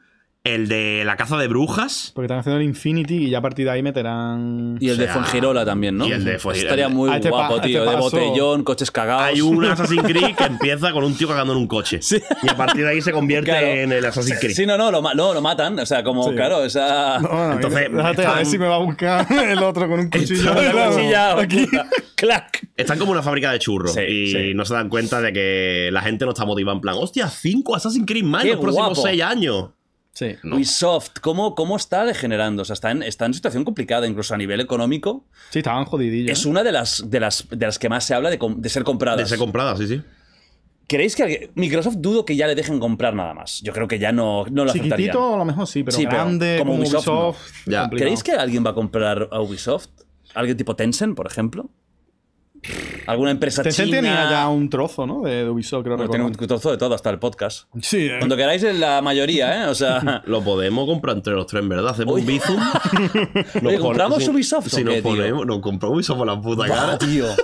el de la caza de brujas. Porque están haciendo el Infinity y ya a partir de ahí meterán. Y el de Fongirola también, ¿no? Y el de Fongirola. Estaría muy ah, este guapo, tío. Este de botellón, coches cagados. Hay un [laughs] Assassin's Creed que empieza con un tío cagando en un coche. Sí. Y a partir de ahí se convierte en el Assassin's Creed. Sí, no, no, lo, lo matan. O sea, como, claro, o sea. Entonces. a ver si me va a buscar [laughs] el otro con un cuchillo. Cuchillado, aquí. [laughs] Clac. Están como una fábrica de churros. Sí, y no se dan cuenta de que la gente no está motivada en plan, hostia, cinco Assassin's Creed más los próximos seis años. Ubisoft, ¿cómo, está degenerando? O sea, está en, en situación complicada, incluso a nivel económico. Sí, estaban jodidillos. Es ¿eh? una de las, de las, de las que más se habla de, ser compradas. De ser compradas, sí, sí. ¿creéis que Microsoft dudo que ya le dejen comprar nada más? Yo creo que ya no, no lo aceptarían. Chiquitito a lo mejor sí, pero grande como Ubisoft. ¿Creéis que alguien va a comprar a Ubisoft? ¿Alguien tipo Tencent, por ejemplo? alguna empresa Tencent china. tenía ya un trozo, ¿no? De Ubisoft, creo bueno, Tiene un trozo de todo, hasta el podcast. Sí, eh. Cuando queráis, la mayoría, ¿eh? O sea. [laughs] lo podemos comprar entre los tres, ¿verdad? Hacemos Uy. un Bizum. ¿Lo [laughs] compramos Ubisoft? Si nos ponemos, nos compramos Ubisoft por la puta cara. tío. [laughs]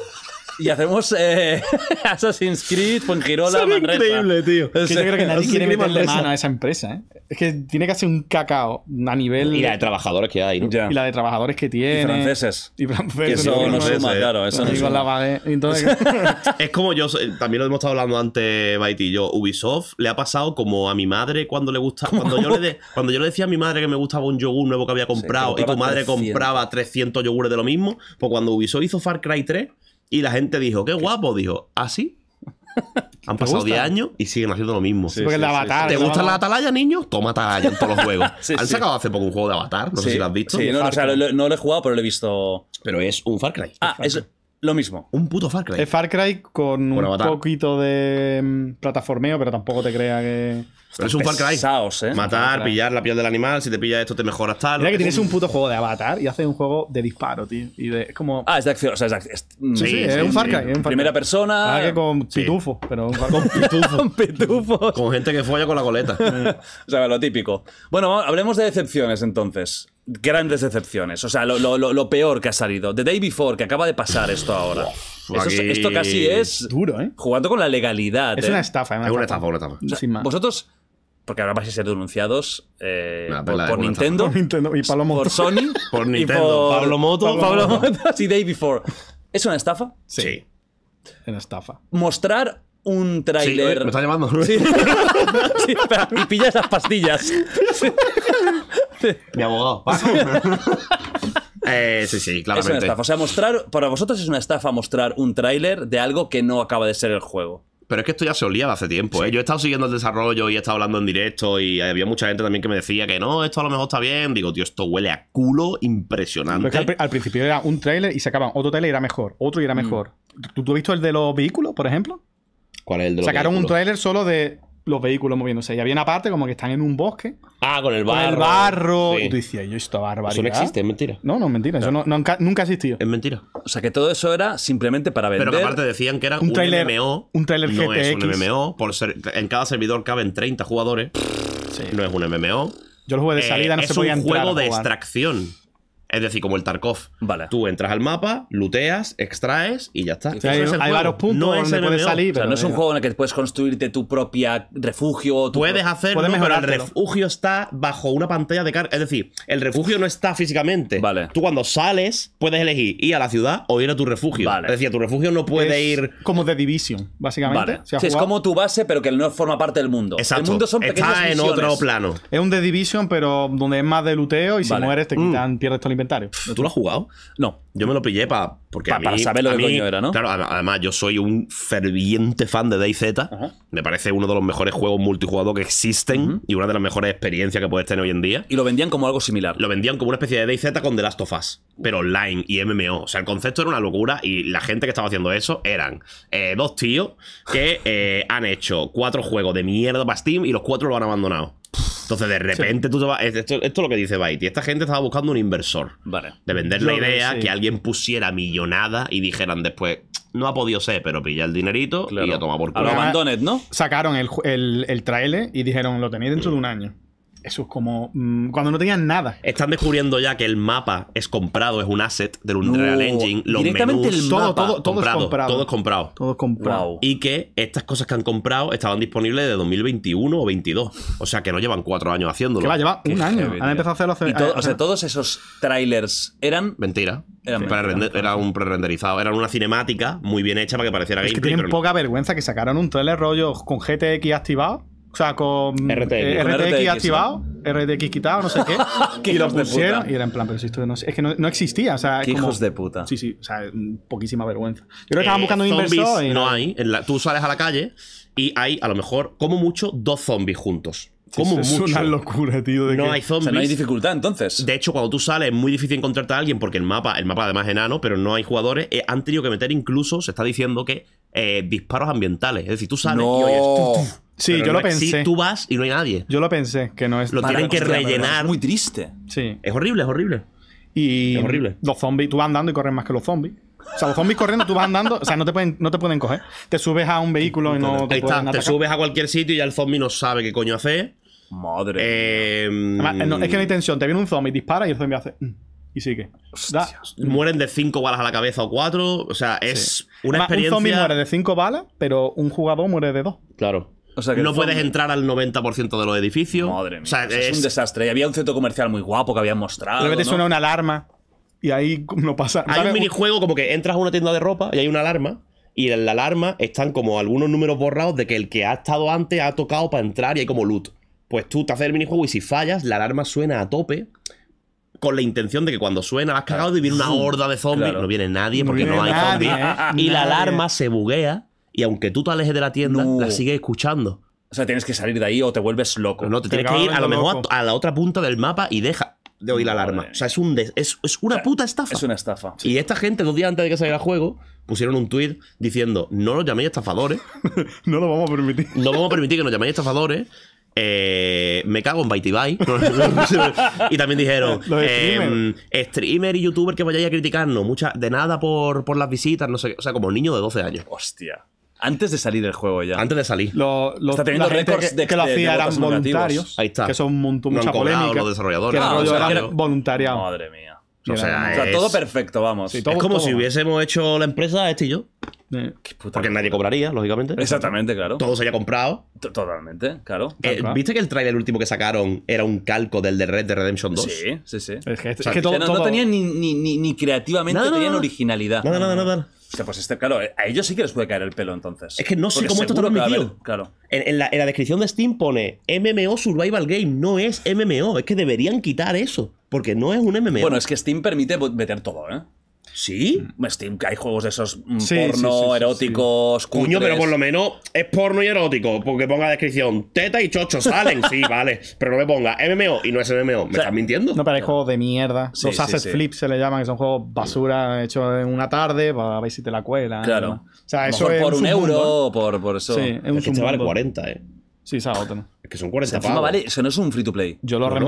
y hacemos eh, [laughs] Assassin's Creed, con Girola es increíble, tío. Es que yo creo que nadie quiere meterle mano a esa empresa. ¿eh? Es que tiene que hacer un cacao a nivel... Y la de trabajadores que hay. ¿no? Y la de trabajadores que tiene. Y franceses. Y franceses. Que eso no suma, claro. Eso no [laughs] [laughs] es como yo... También lo hemos estado hablando antes, Baiti y yo. Ubisoft le ha pasado como a mi madre cuando le gusta... Cuando yo le, cuando yo le decía a mi madre que me gustaba un yogur nuevo que había comprado y tu madre compraba 300 yogures de lo mismo, pues cuando Ubisoft hizo Far Cry 3 y la gente dijo, qué guapo, dijo, así. ¿Ah, [laughs] Han pasado 10 años y siguen haciendo lo mismo. Sí, porque el avatar, ¿Te gusta la atalaya, niños? Toma atalaya en todos los juegos. [laughs] Han sacado hace poco un juego de avatar, no sé si lo has visto. Sí, no, o sea, lo he jugado, pero lo he visto. Pero es un Far Cry. Ah, es, lo mismo. Un puto Far Cry. Es Far Cry con un poquito de mm, plataformeo, pero tampoco te crea que. Pero es un Far Cry. ¿eh? Matar, pillar la piel del animal, si te pilla esto te mejoras tal. Mira que tienes un puto juego de avatar y haces un juego de disparo, tío. Y de, como. Ah, es de acción. O sea, es mm, sí, sí, es un Far Cry. Primera persona. Ah, que con pitufo, pero con pitufo. [laughs] Con gente que folla con la coleta. [laughs] o sea, lo típico. Bueno, hablemos de decepciones entonces grandes decepciones. O sea, lo, lo, lo, peor que ha salido. The Day Before, que acaba de pasar esto ahora. esto, casi es. Duro, ¿eh? Jugando con la legalidad. Es ¿eh? una estafa, es una estafa, una estafa. vosotros. Porque ahora vais a ser denunciados eh, por, Nintendo, por y Pablo Por Sony. [laughs] por Nintendo. Pablo Moto Pablo y Day Before. ¿Es una estafa? Sí. es Una estafa. Mostrar un tráiler. Sí, me está llamando. Sí. [laughs] y pillas las pastillas. [laughs] [laughs] Mi abogado, [laughs] eh, sí, sí, claramente. Es mostrar, para vosotros es una estafa mostrar un tráiler de algo que no acaba de ser el juego. Pero es que esto ya se olía de hace tiempo, ¿eh? Yo he estado siguiendo el desarrollo y he estado hablando en directo y había mucha gente también que me decía que no, esto a lo mejor está bien. Digo, tío, esto huele a culo impresionante. al, principio era un tráiler y sacaban otro tráiler y era mejor, otro y era mm. mejor. ¿Tú, has visto el de los vehículos, por ejemplo? ¿Cuál es el de los Sacaron un tráiler solo de los vehículos moviéndose. Y había una parte como que están en un bosque. Ah, con el barro. Con el barro. Y tú decías, yo visto barbaridad. Eso no existe, es mentira. No, no, es mentira. Eso no, nunca, ha existido. Es mentira. O sea, que todo eso era simplemente para vender. Pero que aparte decían que era un, un MMO. Un trailer GTX. No es un MMO. Por ser, en cada servidor caben 30 jugadores. No es un MMO. Yo lo jugué de eh, salida, no se podía entrar. Es un juego de extracción. Es decir, como el Tarkov. Vale. Tú entras al mapa, luteas, extraes y ya está. es varios puntos no puedes salir. no es un juego en el que puedes construirte tu propia refugio. puedes hacer, puedes pero el refugio está bajo una pantalla de carga. Es decir, el refugio no está físicamente. Vale. Tú cuando sales puedes elegir ir a la ciudad o ir a tu refugio. Vale. Es decir, tu refugio no puede es ir. Como de Division, básicamente. Vale. es como tu base, pero que no forma parte del mundo. Exacto. El mundo son está Está en otro plano. Es un de Division, pero donde es más de luteo y si mueres te quitan, mm. pierdes inventario. ¿Tú lo has jugado? No. Yo me lo pillé para. saber lo que era, ¿no? Claro, además, yo soy un ferviente fan de DayZ. Me parece uno de los mejores juegos multijugador que existen y una de las mejores experiencias que puedes tener hoy en día. Y lo vendían como algo similar. Lo vendían como una especie de DayZ con The Last of Us, pero online y MMO. O sea, el concepto era una locura y la gente que estaba haciendo eso eran eh, dos tíos que eh, han hecho cuatro juegos de mierda para Steam y los cuatro lo han abandonado. Entonces, de repente tú te vas. Esto, es lo que dice Baiti. Esta gente estaba buscando un inversor. Vale. De vender la idea, que, alguien pusiera millonada y dijeran después. No ha podido ser, pero pilla el dinerito y lo toma por culo. A lo abandones, ¿no? Sacaron el, el, el trailer y dijeron, lo tenéis dentro mm. de un año. Eso es como mm, cuando no tenían nada. Están descubriendo ya que el mapa es comprado, es un asset del Unreal Engine. Los directamente todo, comprado, es comprado, todo, comprado. Y que estas cosas que han comprado estaban disponibles de 2021 o 2022. O sea que no llevan cuatro años haciéndolo. Que va, lleva un año. Han empezado a hacerlo hace. o sea, todos esos trailers eran. Mentira. Era un pre-renderizado. Eran una cinemática muy bien hecha para que pareciera Es que tienen poca vergüenza que sacaron un trailer rollo con GTX activado o sea, con RTX, eh, activado, RTX quitado, no sé qué. y [laughs] lo Y era en plan, pero si esto no Es que no, existía. O sea, hijos de puta. Sí, sí. O sea, mm, poquísima vergüenza. Yo creo que estaban eh, buscando un inversor. Y no hay. tú sales a la calle y hay, a lo mejor, como mucho, dos zombies juntos como una locura, tío. De no hay zombies. no hay dificultad entonces. De hecho, cuando tú sales es muy difícil encontrarte a alguien porque el mapa, el mapa además es enano, pero no hay jugadores. Eh, han tenido que meter incluso, se está diciendo que eh, disparos ambientales. Es decir, tú sales y oyes. Sí, yo lo pensé. tú vas y no hay nadie. Yo lo pensé, que no es. Lo tienen que rellenar. Es muy triste. Sí. Es horrible, es horrible. Y es horrible. Los zombies, tú vas andando y corren más que los zombies. O sea, los zombies corriendo, tú vas andando, o sea, no te pueden, no te pueden coger. Te subes a un vehículo y no te Ahí está, te subes a cualquier sitio y ya el zombie no sabe qué coño hace. Madre. Eh, eh, es que no hay tensión. Te viene un zombie, dispara y el zombie hace. Mm, y sigue. Mueren de 5 balas a la cabeza o 4. O sea, es una experiencia. Un zombie muere de 5 balas, pero un jugador muere de 2. Claro. O sea, que no puedes entrar al 90% de los edificios. Madre mía. O sea, es, un desastre. Y había un centro comercial muy guapo que habían mostrado. Creo que te suena una alarma y ahí no pasa Hay un minijuego como que entras a una tienda de ropa y hay una alarma. Y en la alarma están como algunos números borrados de que el que ha estado antes ha tocado para entrar y hay como loot. Pues tú te haces el minijuego y si fallas, la alarma suena a tope con la intención de que cuando suena has cagado y viene una horda de zombies. No viene nadie porque no, hay zombies. ¿eh? y la alarma se buguea y aunque tú te alejes de la tienda, la sigues escuchando. O sea, tienes que salir de ahí o te vuelves loco. No, te, tienes que ir a lo mejor a la otra punta del mapa y deja de oír la alarma. O sea, es, un es, una puta estafa. Es una estafa. Y esta gente, dos días antes de que saliera el juego, pusieron un tuit diciendo: No los llaméis estafadores. [laughs] no lo vamos a permitir. No vamos a permitir que nos llaméis estafadores. Eh, me cago en bye [laughs] y también dijeron em, streamer. y youtuber que vayáis a criticarnos. Mucha, de nada por, por las visitas, no sé O sea, como niño de 12 años. Hostia. Antes de salir del juego ya. Antes de salir. Lo, Está teniendo récords que, de que lo hacía eran voluntarios. Ahí está. Que son un, montón mucha polémica. Los desarrolladores. Que ah, Madre mía. O sea, todo perfecto, vamos. es como si hubiésemos hecho la empresa este y yo. Porque nadie cobraría, lógicamente. Exactamente, claro. Todo se haya comprado. Totalmente, eh, claro. ¿Viste que el trailer último que sacaron era un calco del de Red de Redemption 2? Sí, sí, sí. Es que, es todo, no, tenían ni, ni, ni, ni creativamente, tenían originalidad. Nada, nada, nada pues este, claro, eh, a ellos sí que les puede caer el pelo entonces. Es que no sé cómo esto te lo Claro. En, en, la, descripción de Steam pone MMO Survival Game, no es MMO. Es que deberían quitar eso. Porque no es un MMO. Bueno, es que Steam permite meter todo, ¿eh? Sí, mm. que hay juegos de esos mm, porno, eróticos, Cuño, pero por lo menos es porno y erótico. Porque ponga descripción, teta y chocho salen, [laughs] sí, vale. Pero no me ponga MMO y no es MMO. ¿Me estás mintiendo? No, pero hay juegos de mierda. Los asset flips se le llaman, que son juegos mm. basura hecho en una tarde para ver si te la cuela. Claro. O sea, eso es por un, euro, por, por, eso. Sí, es, que vale 40, eh. Sí, sábado Es que son 40 pavos. vale, eso no es un free to play. Yo lo he a la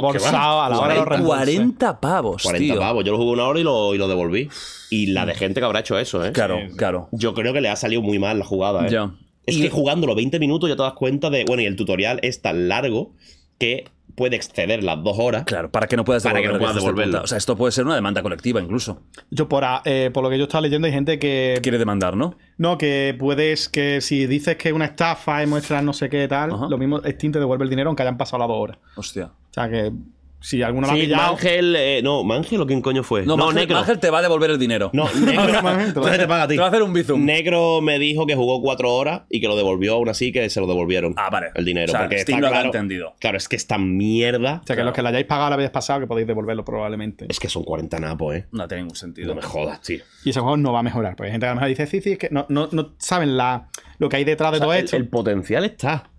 hora de los 40 ¿eh? pavos, 40 pavos. Yo lo jugué una hora y lo, y lo, devolví. Y la de mm. gente que habrá hecho eso, ¿eh? Claro, claro. Yo creo que le ha salido muy mal la jugada, ¿eh? Ya. Es que jugándolo 20 minutos ya te das cuenta de. Bueno, y el tutorial es tan largo que puede exceder las dos horas. Claro, para que no puedas devolver, para que no puedas devolverlo. O sea, esto puede ser una demanda colectiva incluso. Yo por, eh, por lo que yo estaba leyendo hay gente que... Quiere demandar, ¿no? No, que puedes, que si dices que una estafa y muestras no sé qué tal, lo mismo Steam te devuelve el dinero aunque hayan pasado las dos horas. Hostia. O sea, que si alguno vez sí, ha Mangel, eh, no, Mangel o quién coño fue. No, no Mangel, te va a devolver el dinero. No, [laughs] Negro. Mangel, te, paga a ti. te va a hacer un bizum. Negro me dijo que jugó cuatro horas y que lo devolvió aún así, que se lo devolvieron. Ah, vale. El dinero. porque está claro, entendido. Claro, es que esta mierda. O sea, que los que la hayáis pagado la vez pasado, que podéis devolverlo probablemente. Es que son 40 napos, ¿eh? No tiene ningún sentido. No me jodas, tío. Y ese juego no va a mejorar. Porque hay gente que a lo mejor dice, sí, sí, es que no, no, no saben la, lo que hay detrás de todo esto. El potencial está.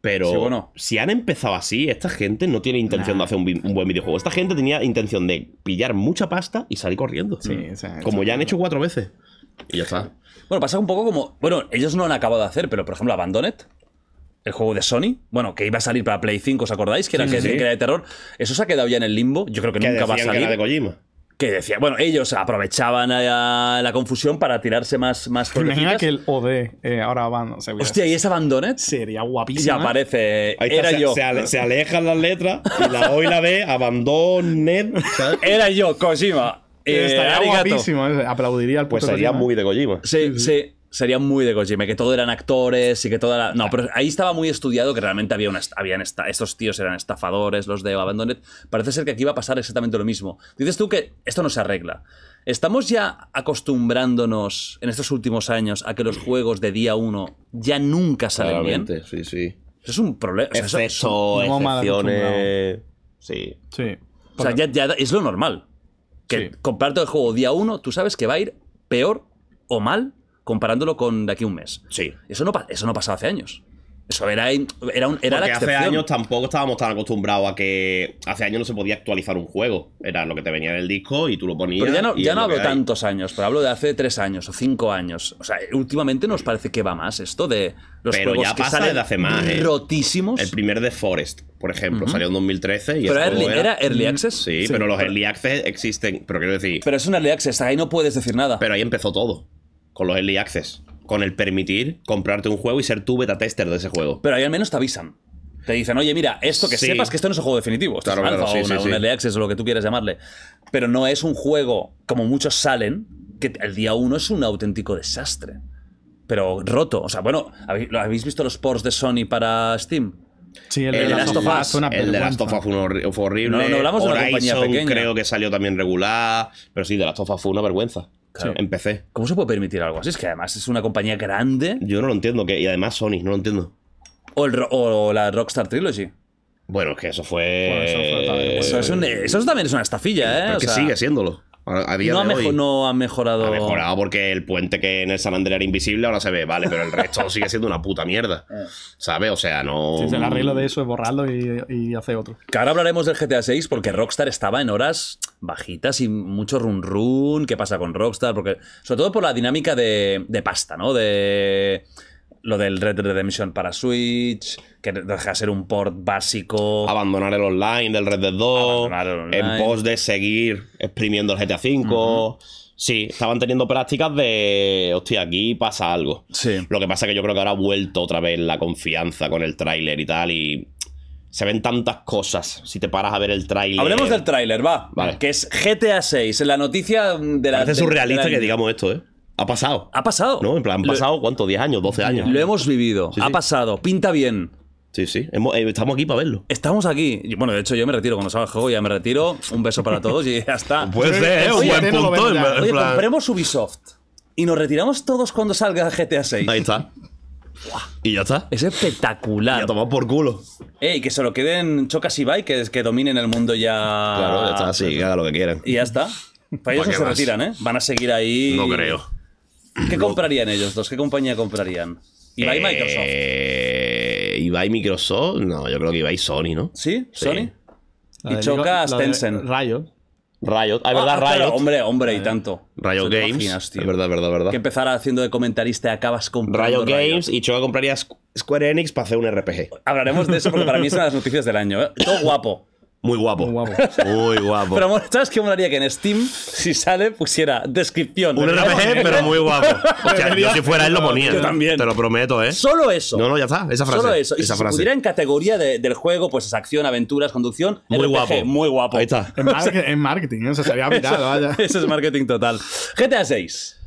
Pero si han empezado así, esta gente no tiene intención de hacer un, buen videojuego. Esta gente tenía intención de pillar mucha pasta y salir corriendo. como ya han hecho cuatro veces. Y ya está. Bueno, pasa un poco como. Bueno, ellos no han acabado de hacer, pero por ejemplo, Abandonet, el juego de Sony, bueno, que iba a salir para Play 5, ¿os acordáis? Que era, que, de terror. Eso se ha quedado ya en el limbo. Yo creo que, nunca va a salir. Que de Kojima que decía, bueno, ellos aprovechaban la, confusión para tirarse más más Imagina que el OD eh, ahora abandona. Hostia, ¿y es abandonet? Sería guapísimo. Y aparece, era se, yo. Se, alejan las letras y la O y la D, abandonet. [laughs] Era yo, Kojima. Eh, estaría guapísimo, eh, aplaudiría al Pues sería muy de Kojima. sí. sí sería muy de Gojime, que todo eran actores y que toda la... No, pero ahí estaba muy estudiado que realmente había una, habían estos tíos eran estafadores, los de Abandoned. Parece ser que aquí va a pasar exactamente lo mismo. Dices tú que esto no se arregla. ¿Estamos ya acostumbrándonos en estos últimos años a que los juegos de día uno ya nunca salen Claramente, bien? sí, sí. Eso es un problema. O sea, es Sí. Sí. O sea, ya, es lo normal. Que comprar todo el juego día uno, tú sabes que va a ir peor o mal comparándolo con de aquí un mes. Sí. Eso no, eso no pasaba hace años. Eso era, era, un, era hace años tampoco estábamos tan acostumbrados a que. Hace años no se podía actualizar un juego. Era lo que te venía en el disco y tú lo ponías. Pero ya no, ya no hablo tantos años, pero hablo de hace tres años o cinco años. O sea, últimamente nos parece que va más esto de los pero ya hace más, ¿eh? rotísimos. El primer de Forest, por ejemplo, salió en 2013 y Pero era... Early Access. Sí, pero los Early Access existen. Pero quiero decir. Pero es un Early Access, ahí no puedes decir nada. Pero ahí empezó todo con los early access, con el permitir comprarte un juego y ser tú beta tester de ese juego. Pero ahí al menos te avisan. Te dicen, oye, mira, esto que sepas que esto no es un juego definitivo. Esto es un un early access o lo que tú quieras llamarle. Pero no es un juego, como muchos salen, que el día uno es un auténtico desastre. Pero roto. O sea, bueno, ¿habéis visto los ports de Sony para Steam? Sí, el, de Last of Us. El de Last of Us fue horrible. No, no hablamos de una compañía pequeña. creo que salió también regular. Pero sí, de Last of Us fue una vergüenza. Empecé. ¿Cómo se puede permitir algo así? Es que además es una compañía grande. Yo no lo entiendo, que, y además Sony, no lo entiendo. O, la Rockstar Trilogy. Bueno, es que eso fue. eso, también, es una estafilla, ¿eh? que sigue siéndolo no, ha mejorado. Ha mejorado porque el puente que en el San era invisible ahora se ve, vale, pero el resto [laughs] sigue siendo una puta mierda. Eh. ¿Sabes? O sea, no. se el arreglo de eso es borrarlo y, hacer otro. Que ahora hablaremos del GTA 6 porque Rockstar estaba en horas bajitas y mucho run run. ¿Qué pasa con Rockstar? Porque, sobre todo por la dinámica de, de pasta, ¿no? De lo del Red Dead Redemption para Switch, que deja de ser un port básico. Abandonar el online del Red Dead 2, en pos de seguir exprimiendo el GTA V. Sí, estaban teniendo prácticas de, hostia, aquí pasa algo. Sí. Lo que pasa es que yo creo que ahora ha vuelto otra vez la confianza con el tráiler y tal, y se ven tantas cosas si te paras a ver el tráiler. Hablemos del tráiler, va. Vale. Que es GTA 6, la noticia de la... Parece surrealista que digamos esto, ¿eh? ha pasado. Ha pasado. ¿No? En plan, han pasado, ¿cuánto? ¿10 años? ¿12 años? Lo hemos vivido, ha pasado, pinta bien. Sí, sí, eh, estamos aquí para verlo. Estamos aquí. Bueno, de hecho, yo me retiro. Cuando salga el juego, ya me retiro. Un beso para todos y ya está. [laughs] Puede ser, un ¿eh? buen punto. Oye, compremos Ubisoft y nos retiramos todos cuando salga GTA 6. Ahí está. Y ya está. Es espectacular. a tomado por culo. Ey, que se lo queden Chocas y Bike, que, dominen el mundo ya. Claro, ya está, sí, que haga lo que quieran. Y ya está. [laughs] Para ellos no se retiran, ¿eh? Van a seguir ahí. No creo. ¿Qué comprarían ellos dos? ¿Qué compañía comprarían? ¿Ibai eh... Microsoft? ¿Ibai Microsoft? No, yo creo que Ibai Sony, ¿no? ¿Sí? sí. sony y Choca Stensen. Rayo. Rayo. ah, verdad, ah, hombre, hombre, y tanto. Rayo Games. es verdad, verdad, verdad. Que empezara haciendo de comentarista y acabas comprando. Rayo Games y Choca compraría Square Enix para hacer un RPG. Hablaremos de eso porque para mí es una de las noticias del año. ¿eh? Todo guapo. Muy guapo. Muy guapo. muy guapo. Pero ¿sabes qué molaría que en Steam, si sale, pusiera descripción? Un RPG, pero ¿eh? muy guapo. [laughs] O sea, yo si fuera él lo ponía. Yo ¿eh? también. Te lo prometo, ¿eh? Solo eso. No, no, ya está. Esa frase. Solo eso. y si frase. en categoría del juego, pues es acción, aventuras, conducción. Muy RPG, guapo. Muy guapo. Ahí está. En, marketing, ¿eh? eso se había mirado, vaya. Eso es marketing total. GTA 6.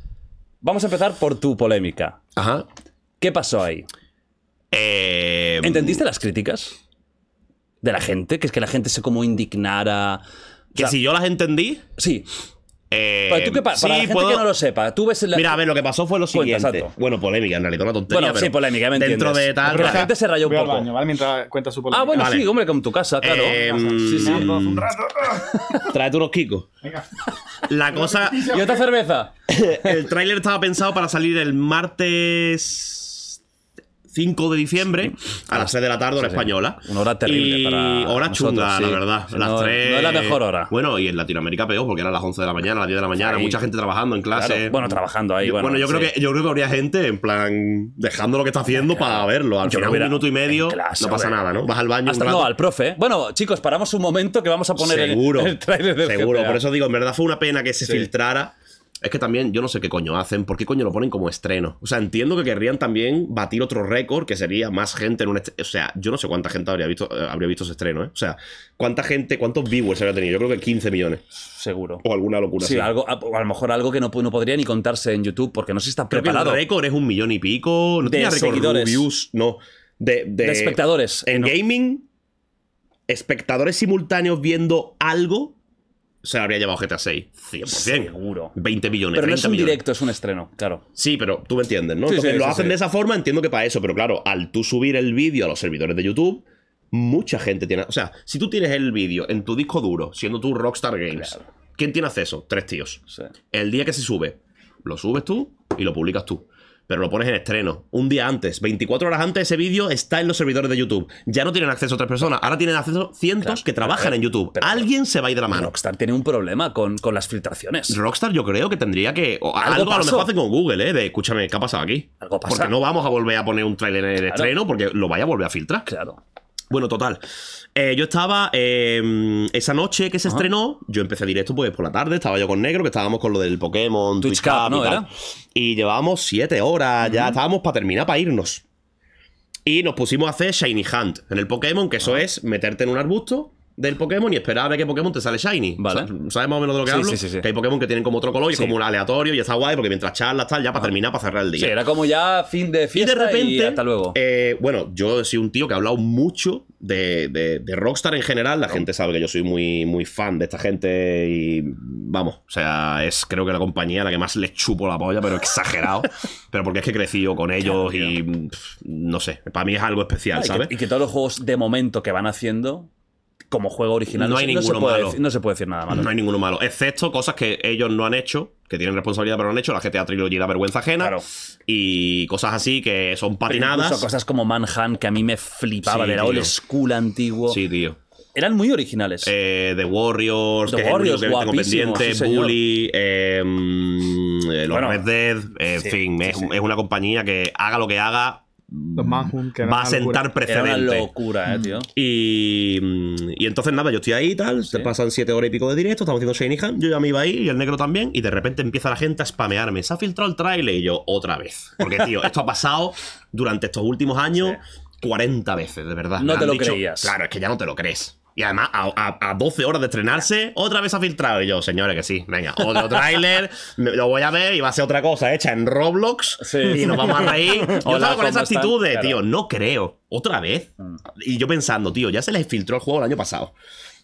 Vamos a empezar por tu polémica. Ajá. ¿Qué pasó ahí? ¿Entendiste las críticas? de la gente, que es que la gente se como indignara. Que si yo las entendí. Sí. Eh, ¿Tú qué para sí, la gente que no lo sepa, tú ves Mira, a ver, lo que pasó fue lo siguiente. bueno, polémica, en realidad, una tontería. Bueno, sí, polémica, Dentro de tal. la gente se rayó un poco. Mientras cuenta su polémica. Ah, bueno, sí, hombre, como tu casa, claro. Eh, sí, sí. Mm, un rato. unos kikos. Venga. La cosa. [laughs] ¿Y otra cerveza? [laughs] el tráiler estaba pensado para salir el martes 5 de diciembre a las 6 de la tarde, hora española. Una hora terrible y Hora chunga, la verdad. no, es la mejor hora. Bueno, y en Latinoamérica peor, porque eran las 11 de la mañana, las 10 de la mañana, mucha gente trabajando en clase. Bueno, trabajando ahí. Bueno, bueno yo, creo que, yo creo que habría gente, en plan, dejando lo que está haciendo para verlo. Al final, un minuto y medio, no pasa nada, ¿no? Vas al baño. No, al profe. Bueno, chicos, paramos un momento que vamos a poner el, el de del Seguro, por eso digo, en verdad fue una pena que se filtrara es que también yo no sé qué coño hacen, por qué coño lo ponen como estreno. O sea, entiendo que querrían también batir otro récord, que sería más gente en un O sea, yo no sé cuánta gente habría visto, eh, habría visto ese estreno, ¿eh? O sea, cuánta gente, cuántos viewers habría tenido. Yo creo que 15 millones. Seguro. O alguna locura. Sí, Algo, a, lo mejor algo que no, podría ni contarse en YouTube, porque no sé está preparado. el récord es un millón y pico. No de tenía seguidores. Views, no. De, de, espectadores. En gaming, espectadores simultáneos viendo algo se habría llevado GTA 6. 100%. Seguro. 20 millones. Pero no es un directo, es un estreno, claro. Sí, pero tú me entiendes, ¿no? Entonces, lo hacen de esa forma, entiendo que para eso, pero claro, al tú subir el vídeo a los servidores de YouTube, mucha gente tiene. O sea, si tú tienes el vídeo en tu disco duro, siendo tú Rockstar Games, ¿quién tiene acceso? Tres tíos. El día que se sube, lo subes tú y lo publicas tú pero lo pones en estreno. Un día antes, 24 horas antes, ese vídeo está en los servidores de YouTube. Ya no tienen acceso a otras personas, ahora tienen acceso cientos que trabajan en YouTube. Alguien se va a ir de la mano. Rockstar tiene un problema con, las filtraciones. Rockstar, yo creo que tendría que. algo, a lo mejor hacen con Google, ¿eh? De escúchame, ¿qué ha pasado aquí? Algo pasa. Porque no vamos a volver a poner un trailer en el estreno porque lo vaya a volver a filtrar. Claro. Bueno, total. Eh, yo estaba eh, esa noche que se estrenó, yo empecé directo pues por la tarde, estaba yo con Negro, que estábamos con lo del Pokémon, Twitch, Y, llevábamos siete horas, ya estábamos para terminar, para irnos. Y nos pusimos a hacer Shiny Hunt en el Pokémon, que eso es meterte en un arbusto del Pokémon y esperaba a ver qué Pokémon te sale Shiny. Vale. ¿Sabes más o menos de lo que hablo? que hay Pokémon que tienen como otro color y como un aleatorio y está guay porque mientras charlas tal, ya para terminar, para cerrar el día. Sí, era como ya fin de fiesta y, de repente, hasta luego. Eh, bueno, yo soy un tío que ha hablado mucho de, Rockstar en general. La gente sabe que yo soy muy, muy fan de esta gente y vamos, o sea, es creo que la compañía a la que más les chupo la polla, pero [laughs] exagerado. pero porque es que he crecido con ellos y no sé, para mí es algo especial, ah, ¿sabes? y que todos los juegos de momento que van haciendo como juego original. No hay ninguno malo. no se puede decir nada malo. No hay ninguno malo. Excepto cosas que ellos no han hecho, que tienen responsabilidad pero no han hecho, la GTA Trilogy la vergüenza ajena. Y cosas así que son patinadas. cosas como Manhunt que a mí me flipaba, de old school antiguo. Sí, tío. Eran muy originales. Eh, The Warriors, The Warriors, es Bully, em, eh, Los Dead, en fin, es una compañía que haga lo que haga, Mm, va a sentar precedente. Era locura, eh, tío. Y, y, entonces, nada, yo estoy ahí y tal. Se pasan siete horas y pico de directo. Estamos haciendo Shane Han. Yo ya me iba ahí y el negro también. Y de repente empieza la gente a spamearme. Se ha filtrado el trailer. Y yo, otra vez. Porque, tío, esto ha pasado durante estos últimos años 40 veces, de verdad. No te lo creías. Claro, es que ya no te lo crees. Y además, a, 12 horas de estrenarse, otra vez ha filtrado. Y yo, señores, que sí, venga, otro tráiler, lo voy a ver y va a ser otra cosa hecha en Roblox y nos vamos a reír. [laughs] Yo estaba con esa actitud de, tío, no creo, otra vez. Mm. Y yo pensando, tío, ya se les filtró el juego el año pasado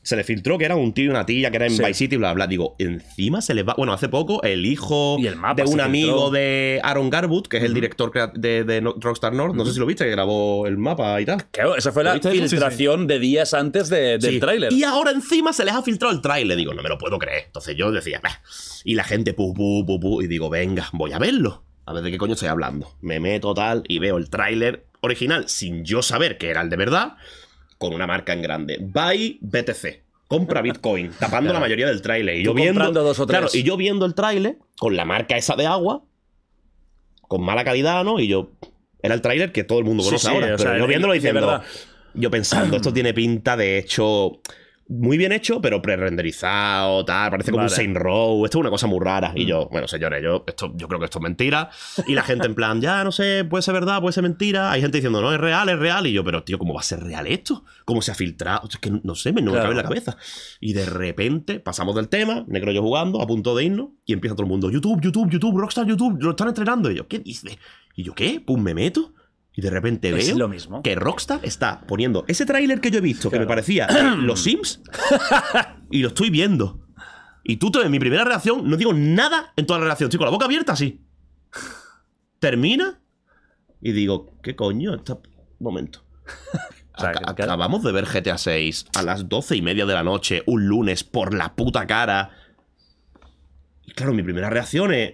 se le filtró que era un tío y una tía, que era en Vice City, bla, bla. Digo, encima se les va. Bueno, hace poco el hijo de un amigo de Aaron Garbut, que es el director de, Rockstar North, no sé si lo viste, que grabó el mapa y tal. Claro, esa fue la filtración de días antes del tráiler. Y ahora encima se les ha filtrado el tráiler. Digo, no me lo puedo creer. Entonces yo decía, y la gente, pu, pu, pu, pu, y digo, venga, voy a verlo. A ver de qué coño estoy hablando. Me meto tal y veo el tráiler original sin yo saber que era el de verdad con una marca en grande. Buy BTC. Compra Bitcoin, [laughs] tapando la mayoría del tráiler. Y yo viendo. Dos o y yo viendo el tráiler con la marca esa de agua, con mala calidad, ¿no? Y yo. Era el tráiler que todo el mundo conoce ahora. pero yo viéndolo diciendo. Yo pensando, esto tiene pinta de hecho muy bien hecho, pero pre-renderizado, tal, parece como un Saint Row, esto es una cosa muy rara. Y mm. yo, bueno, señores, yo, esto, yo creo que esto es mentira. Y la gente en plan, ya, no sé, puede ser verdad, puede ser mentira. Hay gente diciendo, no, es real, es real. Y yo, pero tío, ¿cómo va a ser real esto? ¿Cómo se ha filtrado? es que no sé, me, no me cabe en la cabeza. Y de repente pasamos del tema, negro yo jugando, a punto de irnos, y empieza todo el mundo, YouTube, YouTube, YouTube, Rockstar, YouTube, lo están entrenando. ellos ¿qué dice Y yo, ¿qué? pum me meto. Y de repente veo que Rockstar está poniendo ese tráiler que yo he visto, que me parecía eh, [clears throat] Los Sims, y lo estoy viendo. Y tú en mi primera reacción, no digo nada en toda la reacción. estoy con la boca abierta así. Termina y digo, ¿qué coño? Está... Momento. acabamos de ver GTA 6 a las doce y media de la noche, un lunes, por la puta cara. Y claro, mi primera reacción es.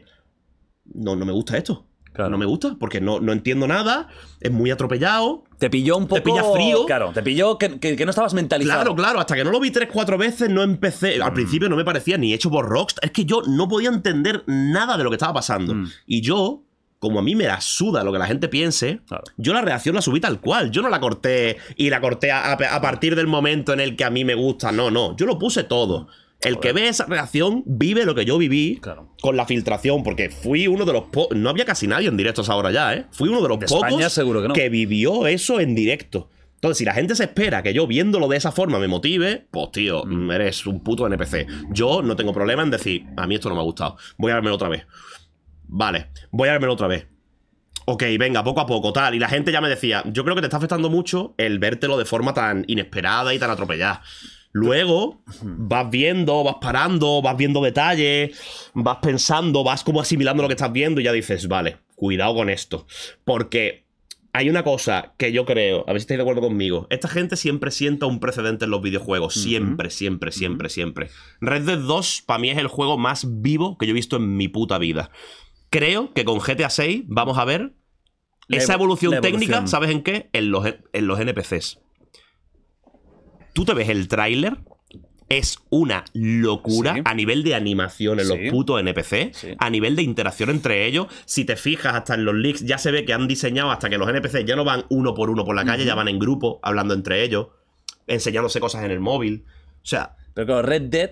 No, no me gusta esto. No me gusta, porque no, no, entiendo nada, es muy atropellado. Te pilló un poco. pilla frío. Claro, te pilló que, no estabas mentalizado. Claro, claro, hasta que no lo vi tres, cuatro veces no empecé. Al mm. principio no me parecía ni hecho por Rockstar. Es que yo no podía entender nada de lo que estaba pasando. Mm. Y yo, como a mí me da suda lo que la gente piense, yo la reacción la subí tal cual. Yo no la corté y la corté a, partir del momento en el que a mí me gusta. No, no, yo lo puse todo. El que ve esa reacción vive lo que yo viví con la filtración, porque fui uno de los pocos. No había casi nadie en directos ahora ya, ¿eh? Fui uno de los pocos que, vivió eso en directo. Entonces, si la gente se espera que yo viéndolo de esa forma me motive, pues tío, mm. Mm, eres un puto NPC. Yo no tengo problema en decir, a mí esto no me ha gustado, voy a verme otra vez. Vale, voy a verme otra vez. Ok, venga, poco a poco, tal. Y la gente ya me decía, yo creo que te está afectando mucho el vértelo de forma tan inesperada y tan atropellada. Luego vas viendo, vas parando, vas viendo detalles, vas pensando, vas como asimilando lo que estás viendo y ya dices, vale, cuidado con esto. Porque hay una cosa que yo creo, a ver si estáis de acuerdo conmigo. Esta gente siempre sienta un precedente en los videojuegos. Siempre, siempre, siempre, siempre. Red Dead 2 para mí es el juego más vivo que yo he visto en mi puta vida. Creo que con GTA 6 vamos a ver esa evolución, técnica, ¿sabes en qué? En los, en los NPCs tú te ves el tráiler es una locura a nivel de animación en los putos NPC, a nivel de interacción entre ellos. Si te fijas, hasta en los leaks ya se ve que han diseñado hasta que los NPC ya no van uno por uno por la calle, ya van en grupo, hablando entre ellos, enseñándose cosas en el móvil. O sea. Pero Red Dead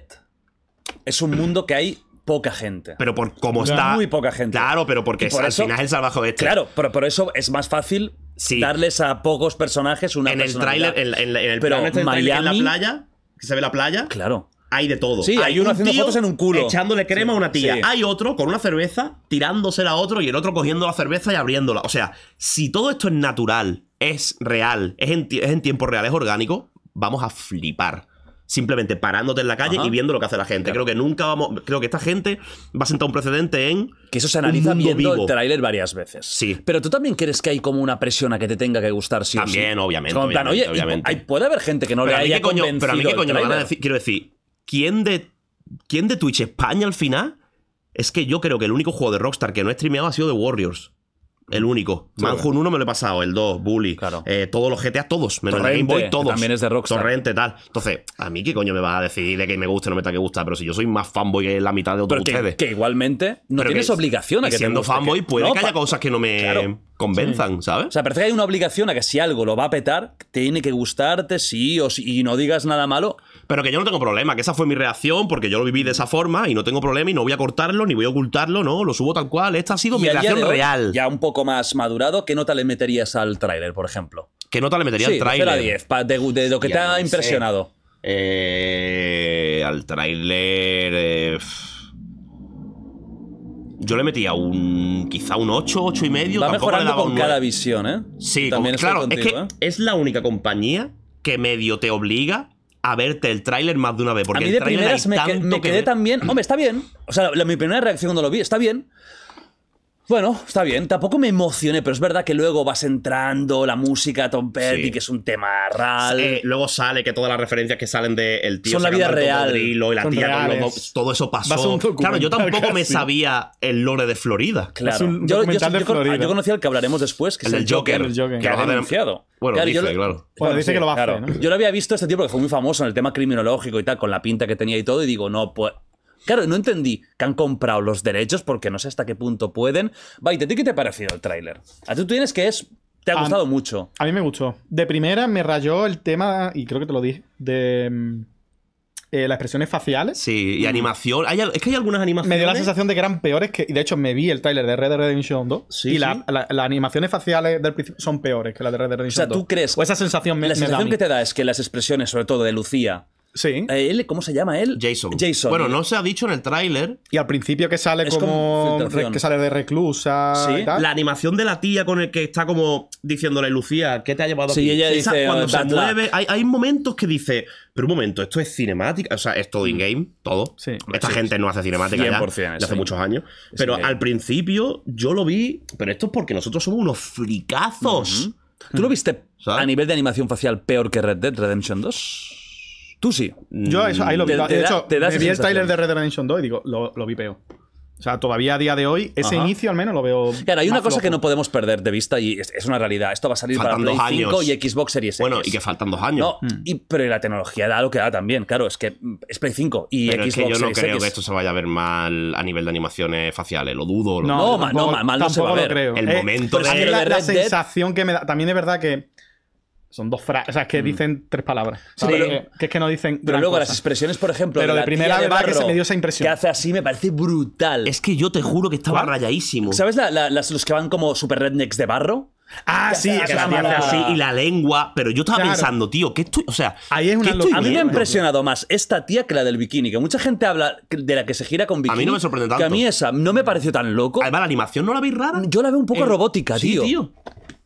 es un mundo que hay poca gente. Pero por cómo está. Muy poca gente. Claro, pero porque es, al final es el salvaje este. Claro, pero por eso es más fácil darles a pocos personajes una en el tráiler en, el pero en la playa que se ve la playa claro hay de todo. hay, uno en un culo. Echándole crema a una tía. Hay otro con una cerveza Tirándose a otro y el otro cogiendo la cerveza y abriéndola. O sea, si todo esto es natural, es real, es en, es en tiempo real, es orgánico, vamos a flipar simplemente parándote en la calle y viendo lo que hace la gente. Creo que nunca vamos. Creo que esta gente va a sentar un precedente en. Que eso se analiza viendo vivo. el trailer varias veces. Sí. Pero tú también crees que hay como una presión a que te tenga que gustar, sí. También, obviamente. puede haber gente que no le haya convencido Pero a mí qué coño me van Quiero decir, ¿quién de, ¿quién de Twitch España al final? Es que yo creo que el único juego de Rockstar que no he streameado ha sido The Warriors el mm. único. Manjun Manhunt 1 me lo he pasado, el 2, Bully. Claro. Eh, todos los GTA, todos. Menos lo todos. También es de Rockstar. Torrente, tal. Entonces, ¿a mí qué coño me va a decidir de que me gusta o no me está que gusta? Pero si yo soy más fanboy que la mitad de otros que, ustedes. Que igualmente no tienes obligación a que Siendo fanboy, puede que haya cosas que no me. convenzan, ¿sabes? O sea, parece que hay una obligación a que si algo lo va a petar, tiene que gustarte, sí, o sí, y no digas nada malo. Pero que yo no tengo problema, que esa fue mi reacción porque yo lo viví de esa forma y no tengo problema y no voy a cortarlo ni voy a ocultarlo, no, lo subo tal cual. Esta ha sido mi reacción real. Ya un poco más madurado, ¿qué nota le meterías al tráiler, por ejemplo? ¿Qué nota le metería al tráiler? 10, de, lo que te ha impresionado. Eh, al tráiler... Eh, yo le metía un. quizá un 8, 8 y medio. Va mejorando con cada visión, ¿eh? Sí, claro, es que ¿eh? es la única compañía que medio te obliga a verte el tráiler más de una vez. Porque a mí de primeras me, quedé tan también. Hombre, está bien. O sea, la, mi primera reacción cuando lo vi, está bien. Bueno, está bien, tampoco me emocioné, pero es verdad que luego vas entrando la música Tom Petty, que es un tema real. Eh, luego sale que todas las referencias que salen del el tío. Son la vida real. Y la tía todo eso pasó. Claro, yo tampoco me sabía el lore de Florida. Claro. yo, ah, conocía el que hablaremos después, que es el Joker, Que ha denunciado. Bueno, dice, claro. dice que lo va a hacer, ¿no? Yo lo había visto este tío porque fue muy famoso en el tema criminológico y tal, con la pinta que tenía y todo, y digo, no, pues Claro, no entendí que han comprado los derechos porque no sé hasta qué punto pueden. ¿te ¿qué te ha parecido el tráiler? A tú tienes que es te ha gustado mucho. A mí me gustó. De primera me rayó el tema, y creo que te lo dije, de mm, eh, las expresiones faciales. Sí, y animación. es que hay algunas animaciones. Me dio la sensación de que eran peores que. de hecho, me vi el tráiler de Red Dead Redemption 2. Sí, y las animaciones faciales del son peores que las de Red Dead Redemption 2. O sea, tú crees. O esa sensación La sensación que te da es que las expresiones, sobre todo de Lucía Sí. ¿Él, ¿Cómo se llama él? Jason. Bueno, no se ha dicho en el tráiler. Y al principio que sale como. que sale de reclusa. La animación de la tía con el que está como diciéndole, Lucía, ¿qué te ha llevado sí, Ella dice, cuando oh, se mueve. Hay, momentos que dice, pero un momento, esto es cinemática. O sea, es todo in-game, mm. todo. Sí. Esta gente no hace cinemática ya. De hace muchos años. Pero al principio yo lo vi, pero esto es porque nosotros somos unos fricazos. Mm-hmm. ¿Tú lo viste a nivel de animación facial peor que Red Dead Redemption 2? Tú sí. Yo eso, ahí lo vi. de hecho, vi el trailer de Red Dead Redemption 2 y digo, lo, vi peor. O sea, todavía a día de hoy, ese inicio al menos lo veo. Claro, hay una cosa que no podemos perder de vista y es, una realidad. Esto va a salir para Play 5 y Xbox Series X. Bueno, y que faltan dos años. y, pero la tecnología da lo que da también. Claro, es que es Play 5 y Xbox Series X. Es que yo no creo que esto se vaya a ver mal a nivel de animaciones faciales. Lo dudo. no, no, mal, no se va a ver. Creo. El eh, momento de. La, la, sensación que me da. También es verdad que son dos frases, o sea, que mm. dicen tres palabras. Sí, pero, eh, que es que no dicen. Pero luego las expresiones, por ejemplo. Pero de, la primera tía de que se me dio esa impresión. Que hace así, me parece brutal. Es que yo te juro que estaba rayadísimo. ¿Sabes los que van como super rednecks de barro? Ah, sí, que así y la lengua. Pero yo estaba pensando, tío, qué estoy. O sea, Ahí es una a mí me ha impresionado más esta tía que la del bikini. Que mucha gente habla de la que se gira con bikini. A mí no me sorprende tanto. Que a mí esa no me pareció tan loco. Además, la animación no la veis rara. Yo la veo un poco eh, robótica, sí, tío. tío.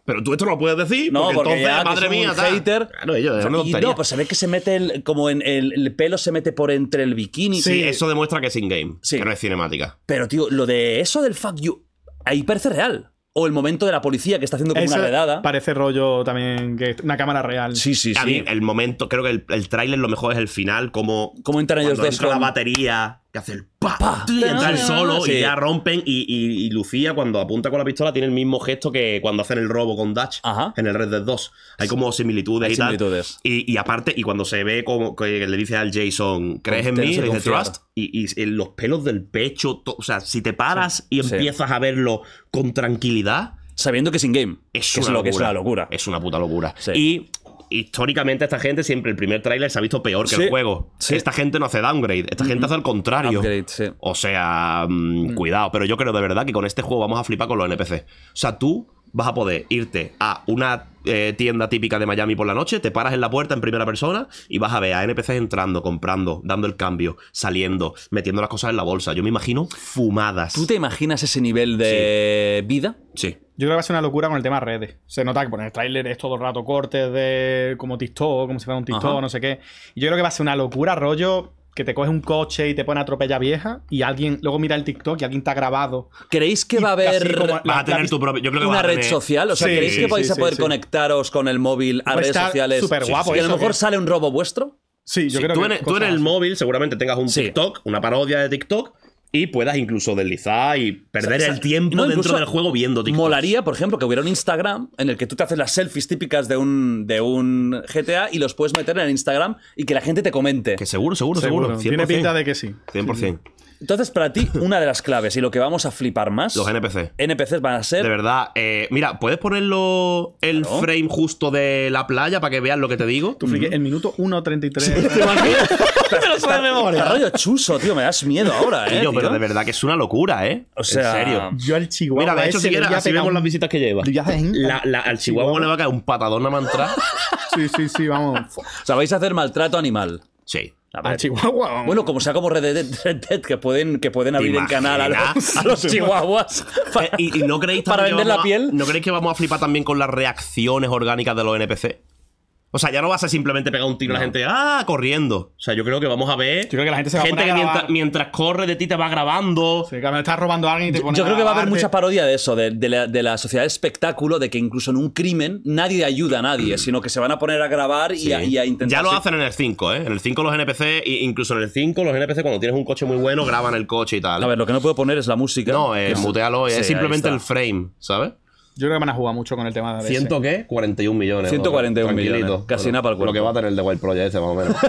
Pero tú esto lo puedes decir, no, porque, entonces, madre mía, un hater. Claro, ellos, no, no, pues se ve que se mete el, como el, pelo se mete por entre el bikini. Sí, eso demuestra que es in-game, sí. que no es cinemática. Pero, tío, lo de eso del fuck you, ahí parece real. O el momento de la policía que está haciendo como una redada. Parece rollo también que una cámara real. Sí, sí, sí. A mí el momento, creo que el, el tráiler lo mejor es el final, como. Cómo entran ellos de la batería que hace el y entra el solo y ya rompen. Y, Lucía, cuando apunta con la pistola, tiene el mismo gesto que cuando hacen el robo con Dutch en el Red Dead 2. Hay como similitudes, y, Tal. y Y, aparte, y cuando se ve como que le dice al Jason, ¿crees en mí? Y, eh, los pelos del pecho, o sea, si te paras y empiezas a verlo con tranquilidad. Sabiendo que es in-game. Es, lo que es una locura. Es una puta locura. Y históricamente esta gente siempre el primer tráiler se ha visto peor que el juego. Esta gente no hace downgrade, esta gente hace al contrario. O sea, mm, cuidado, pero yo creo de verdad que con este juego vamos a flipar con los NPC. O sea, tú vas a poder irte a una eh, tienda típica de Miami por la noche, te paras en la puerta en primera persona y vas a ver a NPC entrando, comprando, dando el cambio, saliendo, metiendo las cosas en la bolsa. Yo me imagino fumadas. ¿Tú te imaginas ese nivel de vida? Sí. Yo creo que va a ser una locura con el tema redes. Se nota que ponen el tráiler es todo el rato cortes de como TikTok, como si fuera un TikTok, no sé qué. yo creo que va a ser una locura, rollo, que te coges un coche y te pone atropella vieja y alguien luego mira el TikTok y alguien ha grabado. ¿Creéis que va a haber una red social? O sea, ¿creéis que vais a poder conectaros con el móvil a redes sociales? Súper Y a lo mejor sale un robo vuestro. Sí, yo creo tú que. tú en el móvil seguramente tengas un TikTok, una parodia de TikTok y puedas incluso deslizar y perder el tiempo dentro del juego viendo Molaría, por ejemplo, que hubiera un Instagram en el que tú te haces las selfies típicas de un, de un GTA y los puedes meter en el Instagram y que la gente te comente. Que seguro, seguro, seguro. Tiene pinta de que sí. 100%. Entonces, para ti, [laughs] una de las claves y lo que vamos a flipar más. Los NPC. NPCs van a ser. De verdad. Eh, mira, ¿puedes ponerlo el frame justo de la playa para que veas lo que te digo? Tú el minuto 1.33. me lo rollo chuso, tío. Me das miedo ahora, eh. Tío, pero de verdad que es una locura, ¿eh. O sea. En serio. Yo al Chihuahua. Mira, de hecho, si quieres, Ya vemos las visitas que lleva. La, la, al Chihuahua, le va a caer un patadón a mantra. [laughs] sí, sí, sí, vamos. O sea, vais a hacer maltrato animal. Sí. Bueno, como sea como Red Dead, que pueden, que pueden abrir en canal a los, [laughs] chihuahuas [laughs] eh, ¿Y, no creéis para vender la piel. ¿No creéis que vamos a flipar también con las reacciones orgánicas de los NPC? O sea, ya no vas a simplemente pegar un tiro a la gente, ah, corriendo. O sea, yo creo que vamos a ver. la gente que mientras, corre de ti te va grabando. Sí, me estás robando a alguien y te Yo, creo que va a haber muchas parodias de eso, de, la, sociedad de espectáculo, de que incluso en un crimen nadie ayuda a nadie, mm. sino que se van a poner a grabar y, a, intentar. Ya lo hacen en el 5, ¿eh? En el 5 los NPC, incluso en el 5, los NPC cuando tienes un coche muy bueno graban el coche y tal. A ver, lo que no puedo poner es la música. No, eh, eh, es mutealo, es simplemente el frame, ¿sabes? Yo creo que van a jugar mucho con el tema de. ¿Ciento qué? 41 millones. 141 millones. Casi nada para el cuerpo. Lo que va a tener el The Wild Project ese, más o menos. [laughs]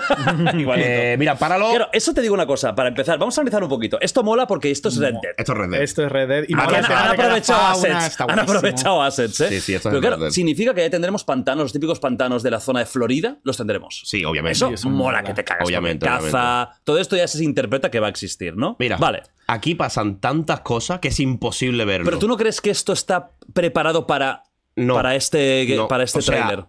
[laughs] Eh, mira, páralo. Pero eso te digo una cosa, para empezar. Vamos a analizar un poquito. Esto mola porque esto es Red Dead. Esto es Red Dead. Esto es Red Dead. Y han, han, aprovechado assets. Han aprovechado assets, ¿eh? Sí, sí, esto es Pero claro, significa que ya tendremos pantanos, los típicos pantanos de la zona de Florida, los tendremos. Sí, obviamente. Eso, mola, que te cagas. Obviamente. Caza. Todo esto ya se interpreta que va a existir, ¿no? Mira. Vale aquí pasan tantas cosas que es imposible verlo. Pero tú no crees que esto está preparado para, para este, para este trailer.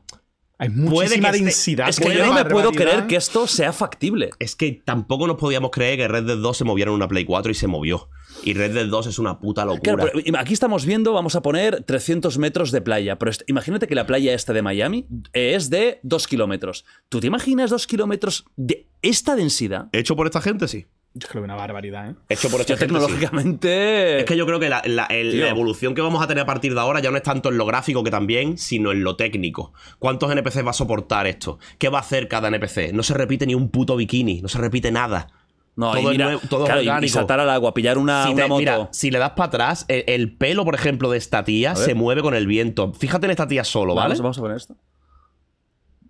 Hay muchísima densidad. es que yo no me puedo creer que esto sea factible. Es que tampoco nos podíamos creer que Red Dead 2 se moviera en una Play 4 y se movió. Y Red Dead 2 es una puta locura. aquí estamos viendo, vamos a poner 300 metros de playa. Pero imagínate que la playa esta de Miami eh, es de 2 kilómetros. ¿Tú te imaginas 2 kilómetros de esta densidad? Hecho por esta gente, sí que creo que una barbaridad, ¿eh? Hecho por hecho tecnológicamente. Es que yo creo que la, la, la, evolución que vamos a tener a partir de ahora ya no es tanto en lo gráfico que también, sino en lo técnico. ¿Cuántos NPCs va a soportar esto? ¿Qué va a hacer cada NPC? No se repite ni un puto bikini, no se repite nada. No, mira, todo claro, y saltar al agua, pillar una, si moto. Mira, si le das para atrás, el, pelo, por ejemplo, de esta tía se mueve con el viento. Fíjate en esta tía solo, ¿vale? vamos a poner esto.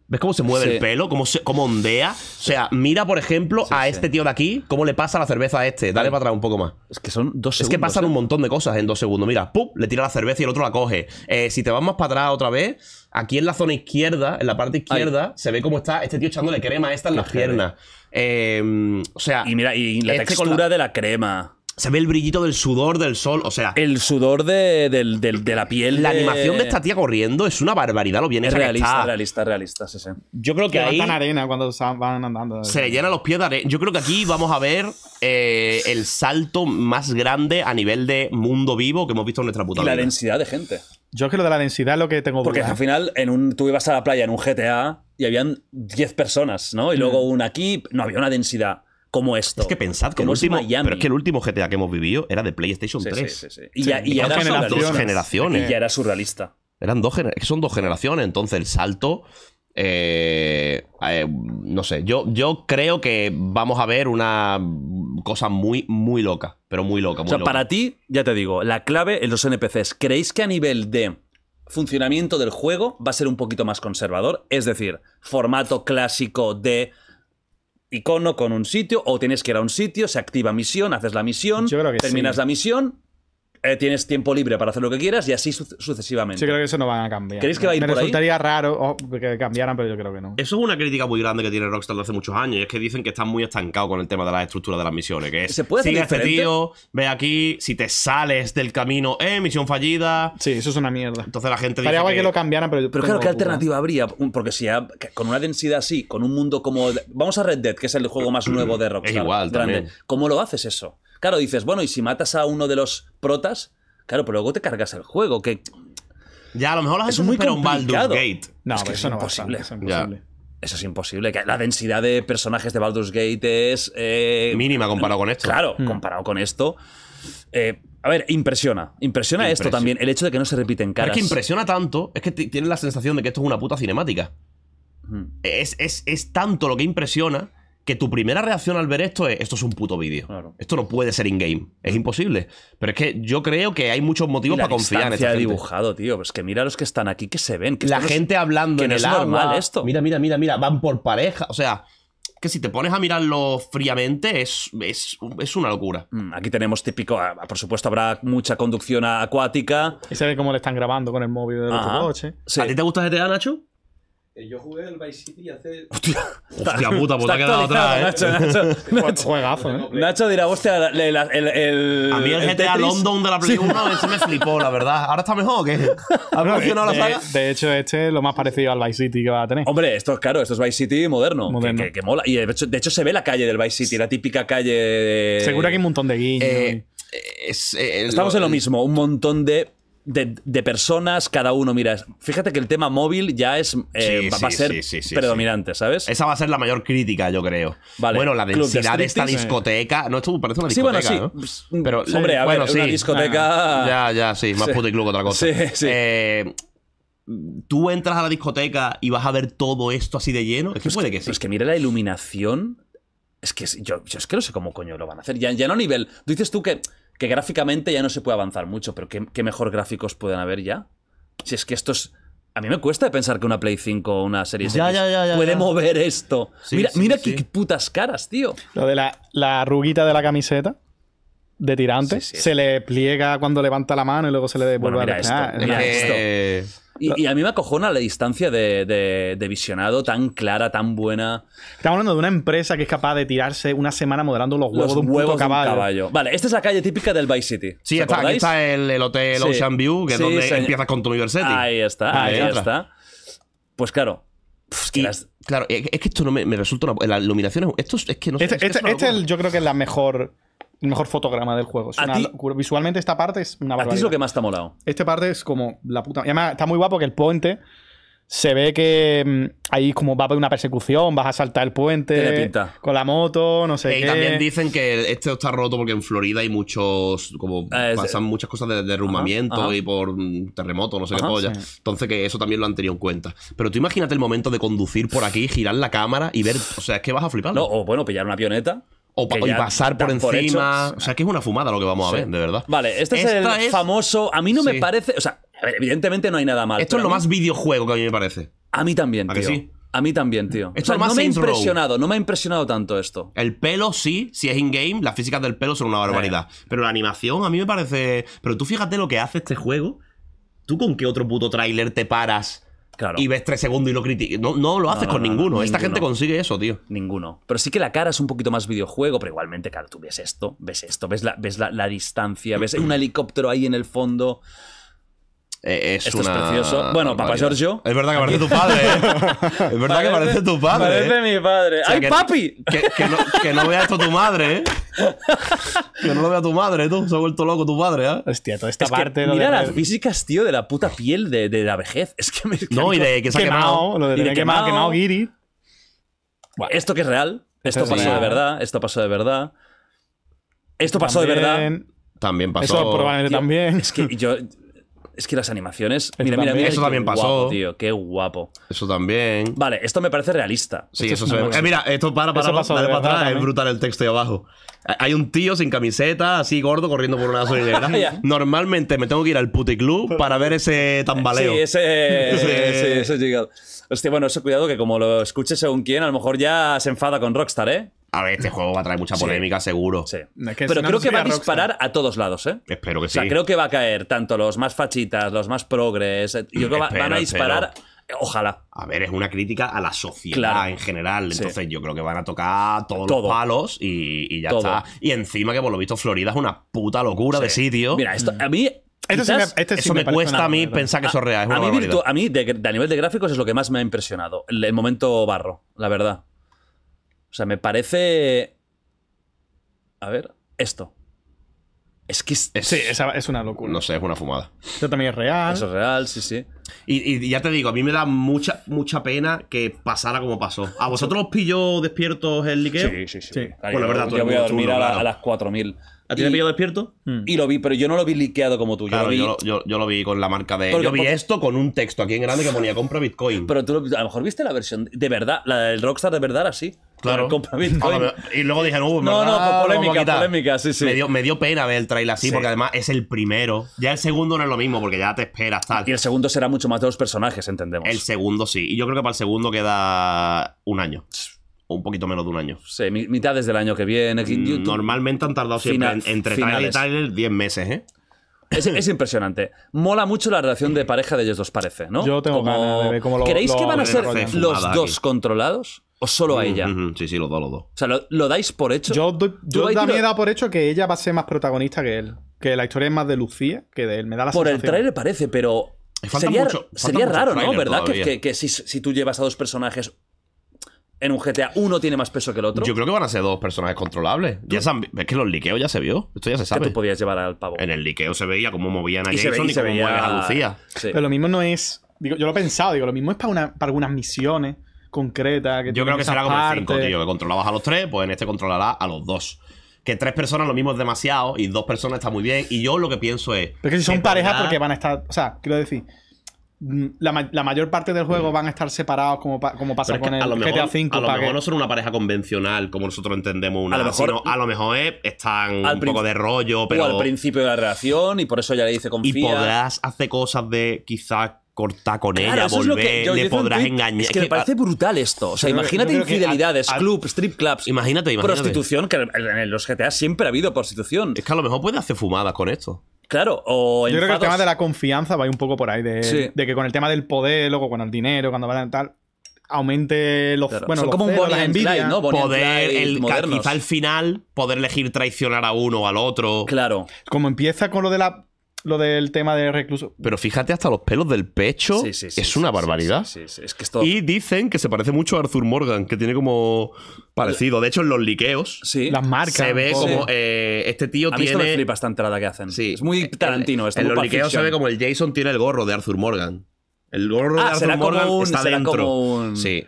¿Ves cómo se mueve el pelo? ¿Cómo, se, cómo ondea? O sea, mira, por ejemplo, a este tío de aquí, cómo le pasa la cerveza a este. Dale para atrás un poco más. Es que son dos segundos. Es que pasan ¿eh? un montón de cosas en dos segundos. Mira, ¡pum! Le tira la cerveza y el otro la coge. Eh, si te vas más para atrás otra vez, aquí en la zona izquierda, en la parte izquierda, se ve cómo está este tío echándole crema a esta en las piernas. Em, o sea. Y mira, y la este textura de la crema se ve el brillito del sudor, del sol, o sea... El sudor de, la piel. La animación de esta tía corriendo es una barbaridad, lo viene es realista, realista, realista, sí, sí. Yo creo que ahí... arena cuando van andando. Se le llena los pies de arena. Yo creo que aquí vamos a ver eh, el salto más grande a nivel de mundo vivo que hemos visto en nuestra puta y la densidad de gente. Yo creo que lo de la densidad es lo que tengo Porque al final en un, tú ibas a la playa en un GTA y habían 10 personas, ¿no? Y mm. luego un aquí, no había una densidad como esto. Es que pensad que, el último, Pero es que el último GTA que hemos vivido era de PlayStation 3. y, ya, y, era dos generaciones. Y ya era surrealista. Eran dos generaciones, son dos generaciones, entonces el salto. Eh, eh, no sé, yo, creo que vamos a ver una cosa muy, muy loca, pero muy loca. o sea, loca. para ti, ya te digo, la clave en los NPCs, ¿creéis que a nivel de funcionamiento del juego va a ser un poquito más conservador? Es decir, formato clásico de icono con un sitio, o tienes que ir a un sitio, se activa misión, haces la misión, terminas la misión eh, tienes tiempo libre para hacer lo que quieras y así sucesivamente. Sí, creo que eso no van a cambiar. Me resultaría raro oh, que cambiaran, pero yo creo que no. Eso es una crítica muy grande que tiene Rockstar desde hace muchos años. Y es que dicen que están muy estancados con el tema de la estructura de las misiones. Que es, ¿Se puede este tío, ve aquí, si te sales del camino, eh, misión fallida. Sí, eso es una mierda. Entonces la gente dice. Que... lo cambiaran, pero Pero claro, ¿qué alternativa habría? Porque si con una densidad así, con un mundo como. Vamos a Red Dead, que es el juego más nuevo de Rockstar. igual, ¿Cómo lo haces eso? Claro, dices, bueno, y si matas a uno de los protas, claro, pero luego te cargas el juego, que... Ya, a lo mejor lo es muy un Baldur's Gate. No, que eso es no imposible. es Eso es imposible. Que la densidad de personajes de Baldur's Gate es. Eh, Mínima comparado con esto. Claro, hmm. comparado con esto. Eh, a ver, impresiona. Impresiona esto también, el hecho de que no se repiten caras. es que impresiona tanto, es que tienes la sensación de que esto es una puta cinemática. Hmm. Es, es, es tanto lo que impresiona que tu primera reacción al ver esto es, esto es un puto vídeo. Esto no puede ser in-game. Es imposible. Pero es que yo creo que hay muchos motivos para confiar en esta gente. dibujado, tío. Es pues que mira los que están aquí, que se ven. la gente hablando en el es normal esto. Mira, mira, mira, mira. Van por pareja. O sea, que si te pones a mirarlo fríamente es, es, es una locura. Mm, aquí tenemos típico, ah, ah, por supuesto habrá mucha conducción acuática. Y se ve cómo le están grabando con el móvil de otro coche. ¿A ti te gusta GTA, Nacho? yo jugué el Vice City hace. Hostia, puta, pues te ha quedado atrás, ¿eh? Nacho, [laughs] Nacho, Juegazo, ¿eh? Nacho dirá, hostia, el, el, el, A mí el GTA London de la Play 1, ese me flipó, la verdad. ¿Ahora está mejor o qué? ¿Ha funcionado la saga? De hecho, este es lo más parecido al Vice City que va a tener. Hombre, esto es claro, esto es Vice City moderno. Que, que, mola. Y de hecho, se ve la calle del Vice City, la típica calle. De... Segura que hay un montón de guiños. Eh, eh, Estamos en lo mismo, un montón de de, personas, cada uno, mira, fíjate que el tema móvil ya es eh, va, a ser predominante, ¿sabes? Esa va a ser la mayor crítica, yo creo. Bueno, la densidad de, esta discoteca, no esto parece una discoteca, sí, bueno, ¿no? sí. Pues, mm, hombre, a ver, una discoteca ah, Ya, ya, sí, más puto y club que otra cosa. Sí, sí. Eh, tú entras a la discoteca y vas a ver todo esto así de lleno. Es que pues puede que, sí. es pues que mira la iluminación. Es que yo, es que no sé cómo coño lo van a hacer. Ya, ya no a nivel. Dices tú que que gráficamente ya no se puede avanzar mucho, pero ¿qué, qué mejor gráficos pueden haber ya? Si es que esto es... A mí me cuesta pensar que una Play 5 o una serie X puede mover esto. mira, qué putas caras, tío. Lo de la, la arruguita de la camiseta de tirantes. se le pliega cuando levanta la mano y luego se le devuelve a Y, a mí me acojona la distancia de, de, visionado tan clara, tan buena. Estamos hablando de una empresa que es capaz de tirarse una semana modelando los huevos de un caballo. Vale, esta es la calle típica del Vice City. Sí, está, aquí está el, hotel Ocean View, que es donde empiezas con tu university. Ahí está, ahí, está. Pues claro, Claro, es que esto no me, resulta La iluminación Esto es que no sé, Este, es, este, este es, el, yo creo que es la mejor el mejor fotograma del juego. Visualmente esta parte es una barbaridad. ¿A es lo que más está molado? Esta parte es como la puta... Y además está muy guapo que el puente se ve que mm, ahí como va a haber una persecución, vas a saltar el puente con la moto, no sé. Y también dicen que este está roto porque en Florida hay muchos, como ah, pasan muchas cosas de derrumbamiento y por mm, terremoto, no sé qué polla. Entonces que eso también lo han tenido en cuenta. Pero tú imagínate el momento de conducir por aquí, girar la cámara y ver, o sea, es que vas a flipar. o bueno, pillar una pioneta o, pasar por encima. o sea, que es una fumada lo que vamos a ver, de verdad. Vale, este es el famoso. A mí no me parece. O sea, evidentemente no hay nada mal. Esto es lo más videojuego que a mí me parece. A mí también, tío. sí? A mí también, tío. Esto no me ha impresionado, no me ha impresionado tanto esto. El pelo sí, si es in-game, las físicas del pelo son una barbaridad. Pero la animación a mí me parece... Pero tú fíjate lo que hace este juego. ¿Tú con qué otro puto tráiler te paras y ves tres segundos y lo critiques No, lo haces con ninguno. Esta gente consigue eso, tío. Ninguno. Pero sí que la cara es un poquito más videojuego, pero igualmente, claro, tú ves esto, ves esto, ves la, ves la distancia, ves un helicóptero ahí en el fondo. Eh, es Esto es precioso. Bueno, papá Giorgio. Es verdad que parece tu padre. ¿eh? [laughs] Es verdad que parece tu padre. Parece ¿eh? mi padre. ¡Ay, papi! Que, no, que, vea esto tu madre, ¿eh? Que no lo vea tu madre, tú. Se ha vuelto loco tu padre, ¿eh? Hostia, toda esta parte. mira las físicas, tío, de la puta piel de, de la vejez. [laughs] Es que me. No, y de que se ha quemado. Lo de, y de quemado, quemado, Giri. esto que es real. Esto, pasó de verdad. Esto pasó de verdad. Esto pasó de verdad. También pasó. Eso probablemente también. Es que yo es que las animaciones. Mira, mira, mira, Eso también guapo, pasó. tío, qué guapo. Eso también. Vale, esto me parece realista. Sí, eso se ve. Eh, mira, esto para, para, para, atrás. Es brutal el texto ahí abajo. Hay un tío sin camiseta, así gordo, corriendo por una gasolinera. [laughs] Normalmente me tengo que ir al puticlub [laughs] para ver ese tambaleo. Sí, ese. Sí, [laughs] ese, ese Hostia, bueno, eso cuidado que como lo escuches según quién, a lo mejor ya se enfada con Rockstar, ¿eh? A ver, este juego va a traer mucha polémica, seguro. Sí. Pero creo que va a disparar a todos lados, ¿eh? Espero que sí. O sea, creo que va a caer tanto los más fachitas, los más progres. Eh, yo creo que van a disparar. Ojalá. A ver, es una crítica a la sociedad en general. Entonces, yo creo que van a tocar todos los palos y, ya está. Y encima, que por lo visto, Florida es una puta locura de sitio. Mira, esto, a mí me, este eso me, cuesta a mí pensar que eso es real. a, mí a nivel de gráficos, es lo que más me ha impresionado. el momento barro, la verdad. O sea, me parece... A ver, esto. Es que es, sí, es una locura. No sé, es una fumada. Esto también es real. Eso es real, sí, sí. Y, ya te digo, a mí me da mucha, mucha pena que pasara como pasó. ¿A vosotros os pilló despiertos el liqueo? Sí, sí, sí. Pues la verdad, yo voy a dormir a, las 4000. ¿A ti te pilló despierto? Hmm. Y lo vi, pero yo no lo vi liqueado como tú. Yo, lo, vi... Yo, lo vi con la marca de. yo vi esto con un texto aquí en grande que ponía compra Bitcoin. Pero tú a lo mejor viste la versión. De verdad, la del Rockstar de verdad era así. Ah, y luego dije, no, no, polémica, polémica, sí, sí. Me dio, pena ver el trailer así, porque además es el primero. Ya el segundo no es lo mismo, porque ya te esperas Y el segundo será mucho más de los personajes, entendemos. El segundo sí. Y yo creo que para el segundo queda un año. un poquito menos de un año. Sí, desde del año que viene. Mm, normalmente han tardado siempre entre trailer y trailer 10 meses, ¿eh? Es, impresionante. Mola mucho la relación de pareja de ellos dos, parece, ¿no? Yo tengo como... ¿Creéis que van a ser los dos controlados? ¿O solo a mm, ella? sí, sí, los dos, los dos. O sea, ¿lo, lo dais por hecho? Yo, yo también he dado por hecho que ella va a ser más protagonista que él. Que la historia es más de Lucía que de él. Me da la por el trailer parece, pero... sería, sería raro, ¿no? ¿Verdad? Que, si, tú llevas a dos personajes en un GTA uno tiene más peso que el otro. Yo creo que van a ser dos personajes controlables. Ya es que los liqueos ya se vio. Esto ya se sabe. Que tú podías llevar al pavo. En el liqueo se veía cómo movían a Jason y, a Lucía. Pero lo mismo no es. Digo, yo lo he pensado, digo, lo mismo es para, una, para algunas misiones concreta. Que Yo creo que será como el 5, Que controlabas a los tres, pues en este controlará a los dos que tres personas lo mismo es demasiado y dos personas está muy bien. Y yo lo que pienso es. que si son parejas, porque van a estar. O sea, quiero decir. Mm, la, mayor parte del juego van a estar separados como, como pasa pues, con el GTA V. A lo mejor no son una pareja convencional como nosotros entendemos una. A lo mejor, a lo mejor están un poco de rollo, pero... O al principio de la relación y por eso ya le dice confía. Y podrás hacer cosas de quizás cortar con ella, volver, le podrás engañar. Es que, me parece brutal esto. O sea, imagínate infidelidades, club, strip clubs. Imagínate, imagínate. Prostitución, que en los GTA siempre ha habido prostitución. Es que a lo mejor puede hacer fumadas con esto. Claro, o Yo creo que el tema de la confianza va un poco por ahí, de, de, que con el tema del poder, luego con el dinero, cuando va a tal, aumente los bueno Son como un Bonnie Clyde, ¿no? poder el, quizá al final poder elegir traicionar a uno o al otro claro como empieza con lo de la lo del tema de recluso. Pero fíjate, hasta los pelos del pecho es una barbaridad. Es que Y dicen que se parece mucho a Arthur Morgan, que tiene como parecido. De hecho, en los liqueos, las marcas. Se ve como eh, este tío tiene. bastante me flipa esta que hacen. Sí. Es muy tarantino. Esto en los liqueos se ve como el Jason tiene el gorro de Arthur Morgan. El gorro ah, de Arthur Morgan está dentro. Sí.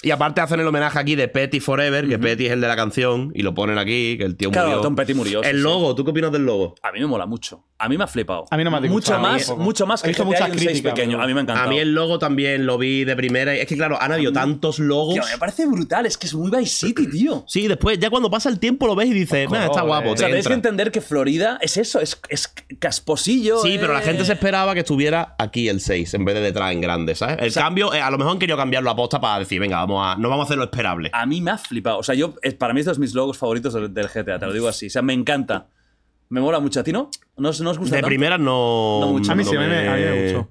Y aparte hacen el homenaje aquí de Petty Forever, que Petty es el de la canción, y lo ponen aquí, que el tío murió. Petty murió. El logo, ¿tú qué opinas del logo? A mí me mola mucho. A mí me ha flipado. A mí no me ha Mucho más, mucho más que He visto Pequeño. A mí me encantó. A mí el logo también lo vi de primera. Es que, claro, han habido tantos logos. me parece brutal. Es que es muy Vice City, [clears throat] tío. Sí, después, ya cuando pasa el tiempo lo ves y dices, está guapo. O sea, tenéis que entender que Florida es eso, es, casposillo. Sí, pero la eh. gente se esperaba que estuviera aquí el 6 en vez de detrás en grande, ¿sabes? El cambio, eh, a lo mejor han querido cambiarlo a posta para decir, venga, no vamos a hacer lo esperable. A mí me ha flipado. O sea, yo, eh, para mí es de mis logos favoritos del, GTA, te lo digo así. O sea, me encanta. Me mola mucho. ¿A no? ¿No, no os gusta De primera no... no mucho. A mí sí, me... a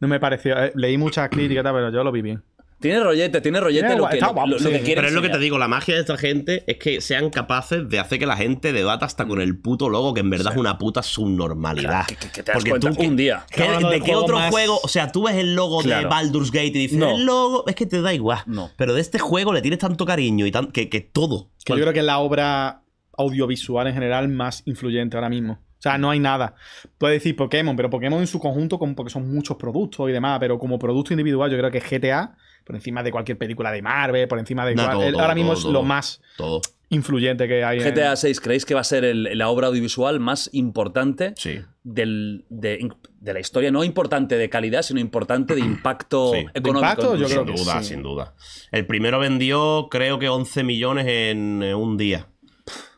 No me pareció. Eh, leí muchas críticas, pero yo lo vi bien. Tiene rollete, tiene rollete lo, que, lo, Pero es lo que te digo, la magia de esta gente es que sean capaces de hacer que la gente debata hasta con el puto logo, que en verdad es una puta subnormalidad. Porque tú, un día. ¿De qué otro juego? O sea, tú ves el logo de Baldur's Gate y dices, el logo, es que te da igual. No. Pero de este juego le tienes tanto cariño y tan, que, que todo. yo creo que es la obra audiovisual en general más influyente ahora mismo. O sea, no hay nada. Puedes decir Pokémon, pero Pokémon en su conjunto, porque son muchos productos y demás, pero como producto individual, yo creo que GTA por encima de cualquier película de Marvel, por encima de... ahora mismo es lo más influyente que hay. En... GTA 6, ¿creéis que va a ser la obra audiovisual más importante de, la historia? No importante de calidad, sino importante de impacto económico. sin duda, sin duda. El primero vendió creo que 11 millones en un día.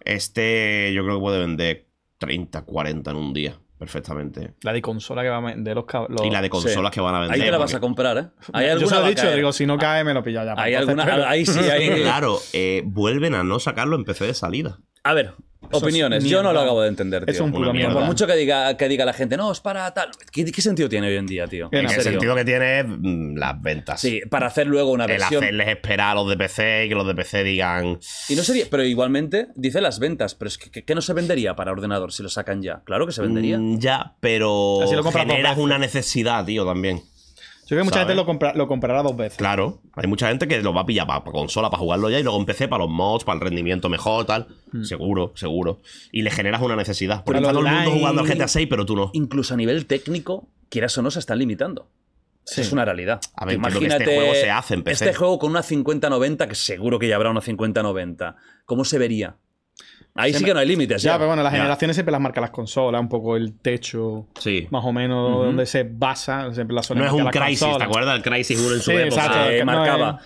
Este yo creo que puede vender 30, 40 en un día perfectamente. La de consola que van a vender los cabros. Y la de consolas que van a vender. Ahí te la vas a comprar, ¿eh? ¿Hay alguna Yo se dicho, digo, si no cae, me lo pilla ya. ¿Hay pues, alguna, ahí sí, [laughs] Claro, eh, vuelven a no sacarlo en PC de salida. A ver, Opiniones. Yo no lo acabo de entender, tío. Es un Por mucho que diga, que diga la gente, no, es para tal. ¿Qué, sentido tiene hoy en día, tío? el sentido que tiene es mm, las ventas. Sí, para hacer luego una versión. El hacerles esperar a los de y que los de digan. Y no sería. Pero igualmente, dice las ventas, pero es que, no se vendería para ordenador si lo sacan ya. Claro que se vendería. Mm, ya, pero. si una necesidad, tío, también. Yo que mucha gente lo, comprará dos veces. Claro, hay mucha gente que lo va a pillar para, consola, para jugarlo ya, y luego empecé para los mods, para el rendimiento mejor, tal. Hmm. Seguro, seguro. Y le generas una necesidad. Porque está todo el mundo jugando al GTA 6, pero tú no. Incluso a nivel técnico, quieras o no, se están limitando. Es una realidad. Imagínate, que este juego se hace Este juego con una 50-90, que seguro que ya habrá una 50-90. ¿Cómo se vería? Ahí sí que no hay límites. Ya, pero bueno, las generaciones siempre las marca las consolas, un poco el techo, sí. más o menos, donde se basa. Siempre no es un Crisis, ¿te acuerdas? El Crisis en su época marcaba.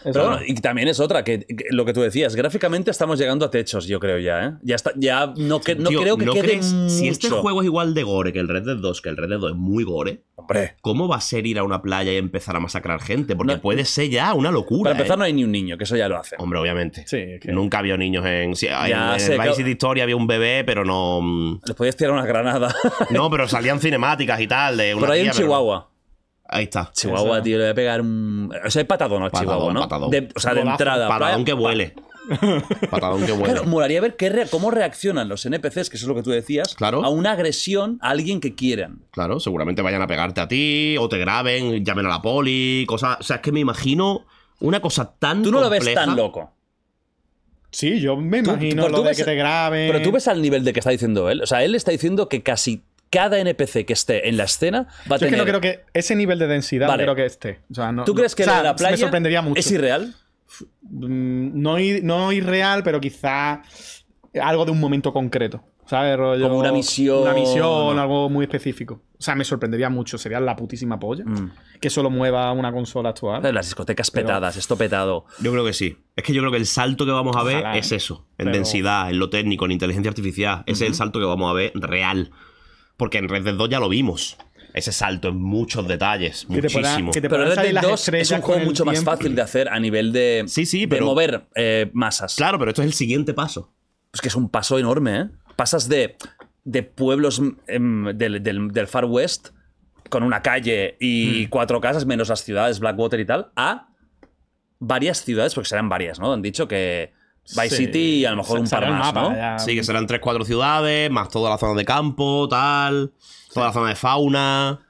y también es otra, que, lo que tú decías, gráficamente estamos llegando a techos, yo creo ya, ¿eh? Ya, está, ya no, creo que queden quede Si este juego es igual de gore que el Red Dead 2, que el Red Dead 2 es muy gore, Hombre. ¿cómo va a ser ir a una playa y empezar a masacrar gente? Porque puede ser ya una locura. Para empezar, ¿eh? no hay ni un niño, que eso ya lo hace. Hombre, obviamente. Sí, que... Nunca había niños en, historia, había un bebé, pero no. Mm, Les podías tirar una granada. [laughs] no, pero salían cinemáticas y tal. De pero hay un Chihuahua. Ahí está. Chihuahua, tío, le voy a pegar un. O sea, patadón al Chihuahua, ¿no? Patadón. o sea, de entrada. [laughs] Patadón que huele. Patadón que huele. Me molaría ver cómo reaccionan los NPCs, que eso es lo que tú decías, claro. a una agresión a alguien que quieran. Claro, seguramente vayan a pegarte a ti, o te graben, llamen a la poli, cosas. O sea, es que me imagino una cosa tan. Tú no compleja. lo ves tan loco. Sí, yo me imagino lo de que te graben. Pero tú ves al nivel de que está diciendo él. O sea, él está diciendo que casi cada NPC que esté en la escena va a tener. es que no creo que ese nivel de densidad creo que esté. O sea, no, ¿Tú crees que sea, la playa me sorprendería es irreal? Mm, no, no irreal, pero quizá algo de un momento concreto. ¿Sabes? como una misión. Una misión, algo muy específico. O sea, me sorprendería mucho. Sería la putísima polla mm. que solo mueva una consola actual. las discotecas petadas, esto petado. Yo creo que sí. Es que yo creo que el salto que vamos a ver es ¿eh? eso. En densidad, en lo técnico, en inteligencia artificial. Ese es el salto que vamos a ver real. Porque en Red Dead 2 ya lo vimos. Ese salto en muchos detalles, muchísimo. Te pero Red Dead 2 es un juego mucho más fácil de hacer a nivel de, sí, sí, de mover eh, masas. Claro, pero esto es el siguiente paso. Es que es un paso enorme, ¿eh? pasas de, pueblos em, del, Far West con una calle y mm. cuatro casas, menos las ciudades, Blackwater y tal, a varias ciudades, porque serán varias, ¿no? Han dicho que Vice City y a lo mejor un par más, ¿no? Sí, que serán tres, cuatro ciudades, más toda la zona de campo, tal, toda la zona de fauna.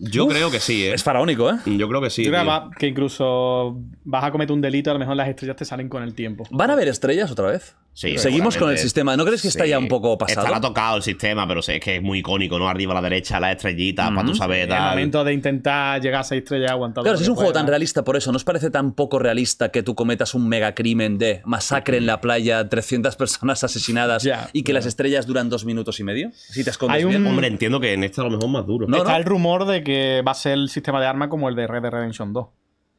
Yo creo que sí, ¿eh? Es faraónico, ¿eh? Yo creo que sí. Yo que incluso vas a cometer un delito, a lo mejor las estrellas te salen con el tiempo. ¿Van a haber estrellas otra vez? Sí, Seguimos con el sistema. ¿No crees que está ya un poco pasado? Está, ha tocado el sistema, pero es que es muy icónico, ¿no? Arriba a la derecha, la estrellita para tú saber. El momento de intentar llegar a seis estrellas aguantando. Claro, si es un juego tan realista por eso, ¿no os parece tan poco realista que tú cometas un mega crimen de masacre en la playa, 300 personas asesinadas y que las estrellas duran dos minutos y medio? Si te escondes Hay un... Hombre, entiendo que en este a lo mejor más duro. No, está el rumor de que va a ser el sistema de armas como el de Red Dead Redemption 2.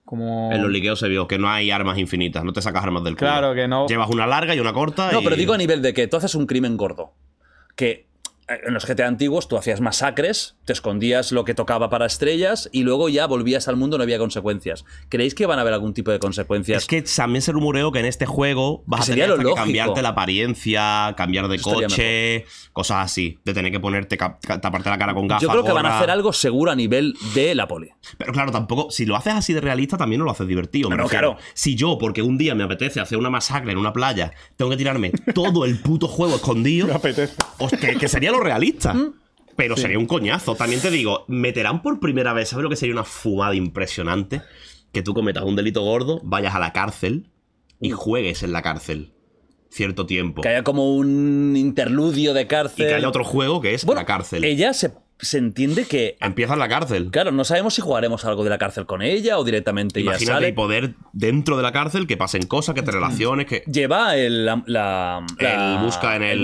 Como... En los liqueos se vio que no hay armas infinitas, no te sacas armas del crimen. Claro que no. Llevas una larga y una corta. No, pero digo a nivel de que tú haces un crimen gordo. Que eh, en los GTA antiguos tú hacías masacres, te escondías lo que tocaba para estrellas y luego ya volvías al mundo, no había consecuencias. ¿Creéis que van a haber algún tipo de consecuencias? Es que también se rumoreó que en este juego vas a tener que cambiarte la apariencia, cambiar de coche, cosas así, de tener que ponerte taparte la cara con gafas. Yo creo que van a hacer algo seguro a nivel de la poli. Pero claro, tampoco si lo haces así de realista también no lo haces divertido. Pero claro, si yo porque un día me apetece hacer una masacre en una playa, tengo que tirarme todo el puto juego escondido. [laughs] Me apetece. que sería lo realista. Mm. Pero sería un coñazo. También te digo, meterán por primera vez, ¿sabes lo que sería una fumada impresionante? Que tú cometas un delito gordo, vayas a la cárcel y mm. juegues en la cárcel cierto tiempo. Que haya como un interludio de cárcel. Y que haya otro juego que es la cárcel. Ella se se entiende que. Empieza en la cárcel. Claro, no sabemos si jugaremos algo de la cárcel con ella o directamente ya el poder dentro de la cárcel, que pasen cosas, que te relaciones, que. Lleva el. La, busca en el.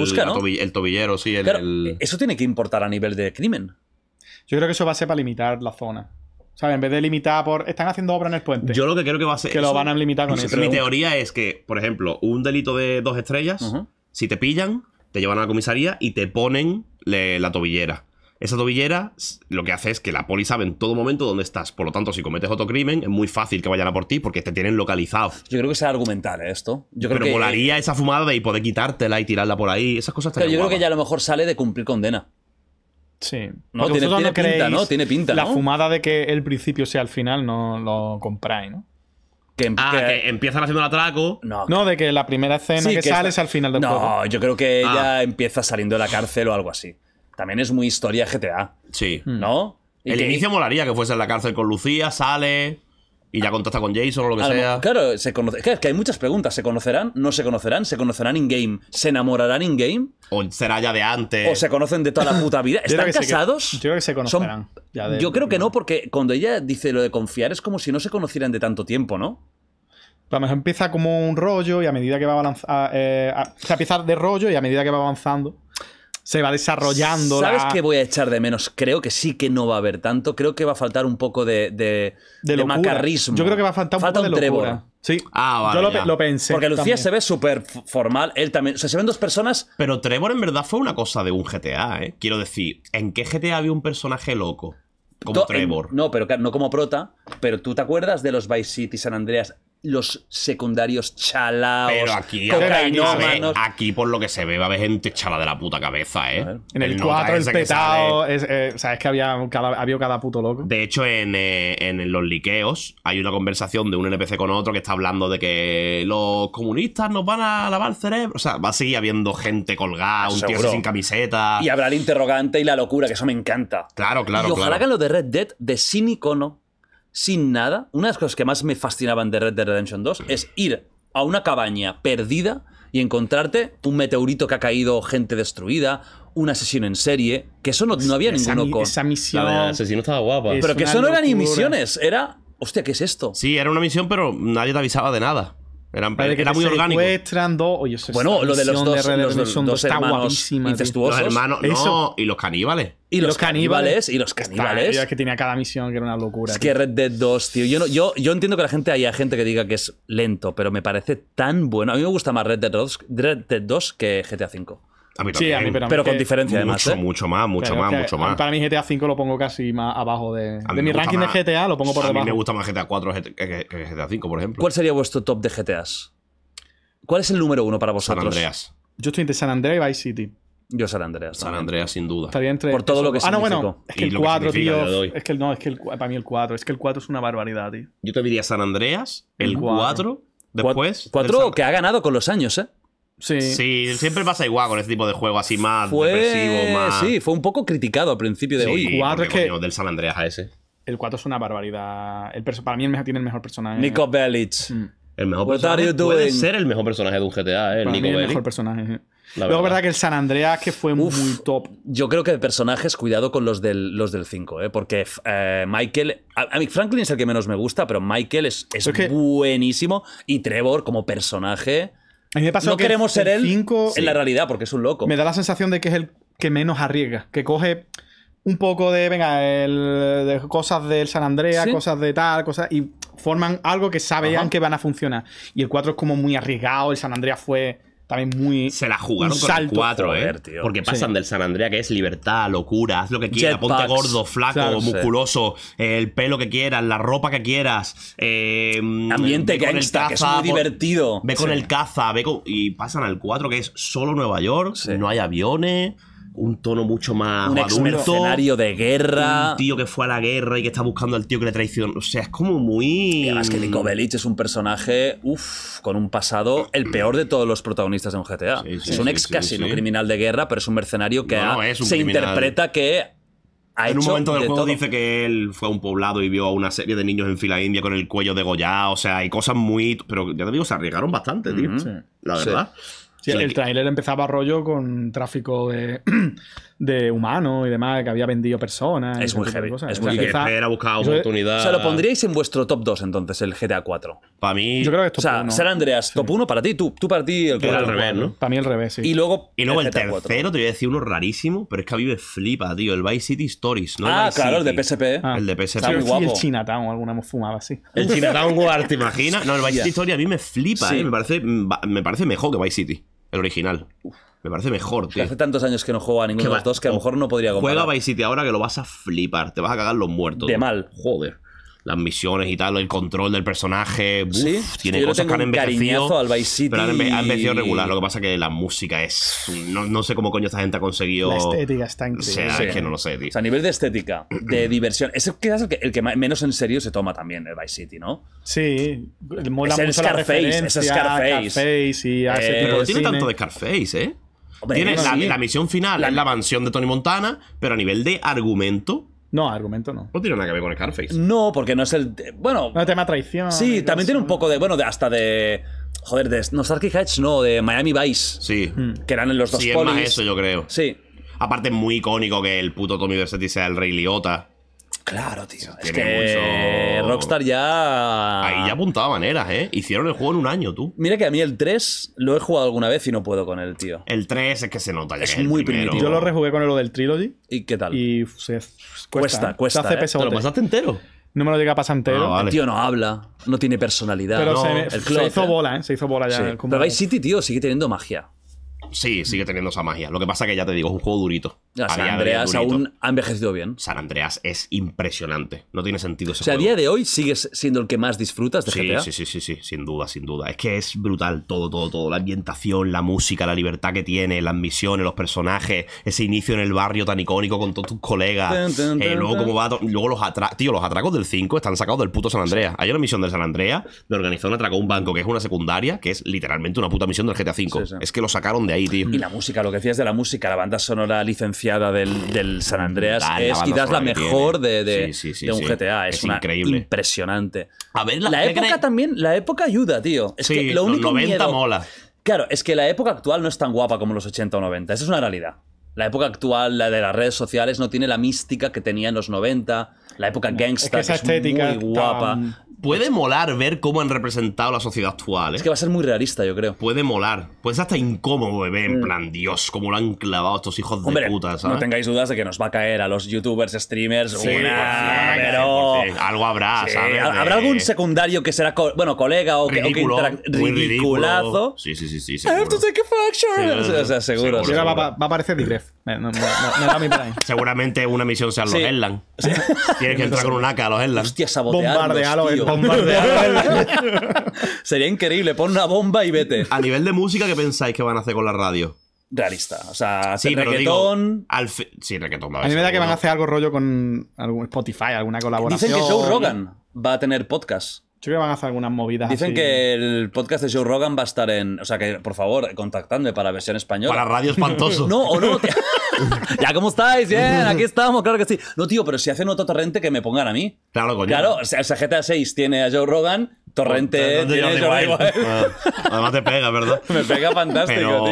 El, tobillero, sí. El, Eso tiene que importar a nivel de crimen. Yo creo que eso va a ser para limitar la zona. O sea, En vez de limitar por. Están haciendo obra en el puente. Yo lo que creo que va a ser. Que lo van a limitar con eso. Mi teoría es que, por ejemplo, un delito de dos estrellas, si te pillan, te llevan a la comisaría y te ponen la tobillera. Esa tobillera lo que hace es que la poli sabe en todo momento dónde estás. Por lo tanto, si cometes otro crimen, es muy fácil que vayan a por ti porque te tienen localizado. Yo creo que sea argumental ¿eh? esto. Yo Pero que, molaría esa fumada de poder quitártela y tirarla por ahí. Esas cosas Pero yo creo que ya a lo mejor sale de cumplir condena. Sí. No, tiene, pinta, ¿no? Tiene pinta, La fumada de que el principio sea el final no lo compráis, ¿no? Que, em- ah, que, empiezan haciendo el atraco. No, de que la primera escena que, sale es al final del no, No, yo creo que ella ah. empieza saliendo de la cárcel o algo así también es muy historia GTA. Sí. Hmm. ¿No? El inicio molaría que fuese en la cárcel con Lucía, sale y ya contacta con Jason o lo que sea. Claro, se es que hay muchas preguntas. ¿Se conocerán? ¿No se conocerán? ¿Se conocerán in-game? ¿Se enamorarán in-game? ¿O será ya de antes? ¿O se conocen de toda la puta vida? [laughs] ¿Están casados? yo creo que se conocerán. yo creo que no, porque cuando ella dice lo de confiar es como si no se conocieran de tanto tiempo, ¿no? A lo mejor empieza como un rollo y a medida que va avanzando. Eh, o empieza de rollo y a medida que va avanzando se va desarrollando. ¿Sabes qué voy a echar de menos? Creo que sí que no va a haber tanto. Creo que va a faltar un poco de, de, de, macarrismo. Yo creo que va a faltar un Falta poco de Sí. Ah, Yo lo, pensé. Porque Lucía se ve súper formal, él también. O sea, se ven dos personas. Pero Trevor en verdad fue una cosa de un GTA, ¿eh? Quiero decir, ¿en qué GTA había un personaje loco? Como Trevor. no, pero no como prota. Pero tú te acuerdas de los Vice City San Andreas los secundarios chala Pero aquí, Aquí, por lo que se ve va a haber gente chala de la puta cabeza, ¿eh? En el, 4 el eh, o sea, es que había cada, había cada puto loco. De hecho, en, eh, en, los liqueos hay una conversación de un NPC con otro que está hablando de que los comunistas nos van a lavar el cerebro. O sea, va a seguir habiendo gente colgada, un tío sin camiseta. Y habrá el interrogante y la locura, que eso me encanta. Claro, claro. Y ojalá que lo de Red Dead de sin icono sin nada, una de las cosas que más me fascinaban de Red Dead Redemption 2 es ir a una cabaña perdida y encontrarte un meteorito que ha caído, gente destruida, una asesino en serie, que eso no, había ningún ninguno Esa misión... estaba guapa. pero que eso no eran ni misiones, era... Hostia, ¿qué es esto? Sí, era una misión, pero nadie te avisaba de nada era, muy orgánico. bueno, lo de los dos, los, está hermanos incestuosos. y los caníbales. Y, los, caníbales, y los caníbales. es que tenía cada misión que era una locura. Es que Red Dead 2, tío. Yo, yo, yo entiendo que la gente haya gente que diga que es lento, pero me parece tan bueno. A mí me gusta más Red Dead 2, Red Dead 2 que GTA V. A Sí, a mí, pero, pero con diferencia mucho, ¿eh? Mucho más, mucho más, mucho más. Para mí GTA V lo pongo casi más abajo de, de mi ranking de GTA, lo pongo por debajo. A mí me gusta más GTA 4 que GTA 5, por ejemplo. ¿Cuál sería vuestro top de GTAs? ¿Cuál es el número uno para vosotros? San Andreas. Yo estoy entre San Andreas y Vice City. Yo San Andreas. San Andreas, sin duda. entre. Por todo lo que significó. Ah, no, bueno. Es que el 4, tío. Es que no, es que para mí el 4. Es que el 4 es una barbaridad, tío. Yo te diría San Andreas, el 4. Después. 4 que ha ganado con los años, ¿eh? Sí. siempre pasa igual con este tipo de juego así más fue... depresivo, más. Sí, fue un poco criticado al principio de hoy. del San Andreas a ese. El 4 es una barbaridad. El para mí el mejor, tiene el mejor personaje. Nico Bellic. Mm. El mejor personaje. Puede ser el mejor personaje de un GTA, ¿eh? el Nico el mejor personaje. Luego, verdad. verdad que el San Andreas que fue muy top. Yo creo que de personajes, cuidado con los del, los del 5, ¿eh? porque eh, Michael. A, mí Franklin es el que menos me gusta, pero Michael es, es, buenísimo. Y Trevor como personaje no queremos ser él en la realidad, porque es un loco. Me da la sensación de que es el que menos arriesga, que coge un poco de, venga, el, de cosas del San Andrea, cosas de tal, cosas, y forman algo que sabían que van a funcionar. Y el 4 es como muy arriesgado, el San Andrea fue también muy. Se la jugaron con el 4, ¿eh? Porque pasan del San Andrea, que es libertad, locura, haz lo que quieras, ponte gordo, flaco, musculoso, eh, el pelo que quieras, la ropa que quieras. Eh, Ambiente gangsta, que es muy divertido. Ve con el caza, ve con, y pasan al 4, que es solo Nueva York, no hay aviones un tono mucho más. Un escenario de guerra. Un tío que fue a la guerra y que está buscando al tío que le traicionó. O sea, es como muy. Es que Nico Bellic es un personaje, uff, con un pasado, el peor de todos los protagonistas de un GTA. es un ex casi no criminal de guerra, pero es un mercenario que un se interpreta que en un momento del juego dice que él fue a un poblado y vio a una serie de niños en fila india con el cuello degollado, o sea, hay cosas muy... Pero ya te digo, se arriesgaron bastante, tío. La verdad. Sí el, tráiler empezaba rollo con tráfico de, [clears throat] de humanos y demás, que había vendido personas. Es muy heavy. Cosas. Es o sea, muy heavy. era buscado oportunidad. O sea, lo pondríais en vuestro top 2 entonces, el GTA 4. Para mí. Yo creo que es top O sea, uno. Andreas, top 1 para ti, tú, para ti el 4. Era al revés, ¿no? Para mí el revés, sí. Y luego. el, tercero, te voy a decir uno rarísimo, pero es que a mí me flipa, tío. El Vice City Stories, ¿no? Ah, claro, el de PSP. Ah. El de PSP. el Chinatown, alguna hemos fumado así. El Chinatown [laughs] War, ¿te imaginas? No, el Vice City Stories a mí me flipa, ¿eh? mm, me parece mejor que Vice City. El original. Me parece mejor, tío. Hace tantos años que no juego a ninguno de que a lo mejor no podría jugar. Juega Vice City ahora que lo vas a flipar. Te vas a cagar los muertos. De mal. Joder las misiones y tal, el control del personaje. sí, tiene cosas que han envejecido. Al Vice City pero han, enve regular. Lo que pasa es que la música es. No, no, sé cómo coño esta gente ha conseguido. La estética está increíble. O sea, es que no lo sé, O sea, a nivel de estética, [clears throat] de diversión. Es quizás el que, el que menos en serio se toma también el Vice City, ¿no? Sí. es el Scarface. Es Scarface. Scarface y eh, pero no tiene tanto de Scarface, ¿eh? tiene la, misión final es la mansión de Tony Montana, pero a nivel de argumento no, argumento no. No tiene nada que ver con Scarface. No, porque no es el. Bueno. No tema traición. Sí, también tiene un poco de. Bueno, de hasta de. Joder, de Starkey Hedge, no, de Miami Vice. Sí. Hmm. Que eran los dos sí, Es más eso, yo creo. Sí. Aparte, es muy icónico que el puto Tommy Versetti sea el Rey Liota. Claro, tío. Es que Rockstar ya. Ahí ya apuntaba maneras, ¿eh? Hicieron el juego en un año, tú. Mira que a mí el 3 lo he jugado alguna vez y no puedo con él, tío. El 3 es que se nota ya. Es muy primitivo. Yo lo rejugué con lo del Trilogy. ¿Y qué tal? Y se... cuesta, ¿eh? cuesta. hace ¿eh? ¿Te lo pasaste entero? No me lo llega a pasar entero. Ah, el tío no habla, no tiene personalidad. se, hizo bola, ¿eh? Se hizo bola ya. Pero Vice City, tío, sigue teniendo magia. Sí, sigue teniendo esa magia. Lo que pasa que ya te digo, es un juego durito. San Andreas aún ha envejecido bien. San Andreas es impresionante. No tiene sentido ese O sea, a día de hoy sigues siendo el que más disfrutas de GTA. Sí, sí, sí, sí, sin duda, sin duda. Es que es brutal todo, todo, todo. La ambientación, la música, la libertad que tiene, las misiones, los personajes, ese inicio en el barrio tan icónico con todos tus colegas. Y eh, luego cómo va luego los atracos. Tío, los atracos del 5 están sacados del puto San Andreas. Hay una misión del San Andreas Lo organizó un atraco a un banco que es una secundaria, que es literalmente una puta misión del GTA 5. Es que lo sacaron de ahí y la música, lo que decías de la música, la banda sonora licenciada del, San Andreas es quizás la mejor de, un GTA. Es, increíble. Impresionante. la, época también, la época ayuda, tío. Es que lo único mola. Claro, es que la época actual no es tan guapa como los 80 o 90. Esa es una realidad. La época actual, la de las redes sociales, no tiene la mística que tenía en los 90. La época gangsta, es muy guapa. Puede molar ver cómo han representado la sociedad actual. Es ¿eh? que va a ser muy realista, yo creo. Puede molar. Puede ser hasta incómodo bebé. en mm. plan, Dios, cómo lo han clavado estos hijos de puta, ¿sabes? No tengáis dudas de que nos va a caer a los youtubers, streamers, una, pero... Oh. Algo habrá, ¿sabes? Habrá algún secundario que será, bueno, colega o que, ridiculazo. Sí, sí, sí, sí. I have to seguro. Va, a aparecer Digref. [laughs] Seguramente una misión sea los sí. Tienes que entrar con un AK a los Headlands Hostia, sabotearlos, bombardealo [laughs] Sería increíble. Pon una bomba y vete. A nivel de música, ¿qué pensáis que van a hacer con la radio? Realista. O sea, sí, reggaetón. Sí, reggaetón. A, a mí me da que van a hacer algo rollo con algún Spotify, alguna colaboración. Dicen que Joe Rogan va a tener podcast. Yo que van a hacer algunas movidas. Dicen que el podcast de Joe Rogan va a estar en. O sea, que por favor, contactadme para versión española. Para Radio Espantoso. [laughs] no, o no. [laughs] ya, ¿cómo estáis? Bien, [laughs] aquí estamos, claro que sí. No, tío, pero si hacen otro torrente que me pongan a mí. Claro, coño. Claro, esa GTA 6 tiene a Joe Rogan, Torrente de ah, además te pega, ¿verdad? [laughs] Me pega fantástico, pero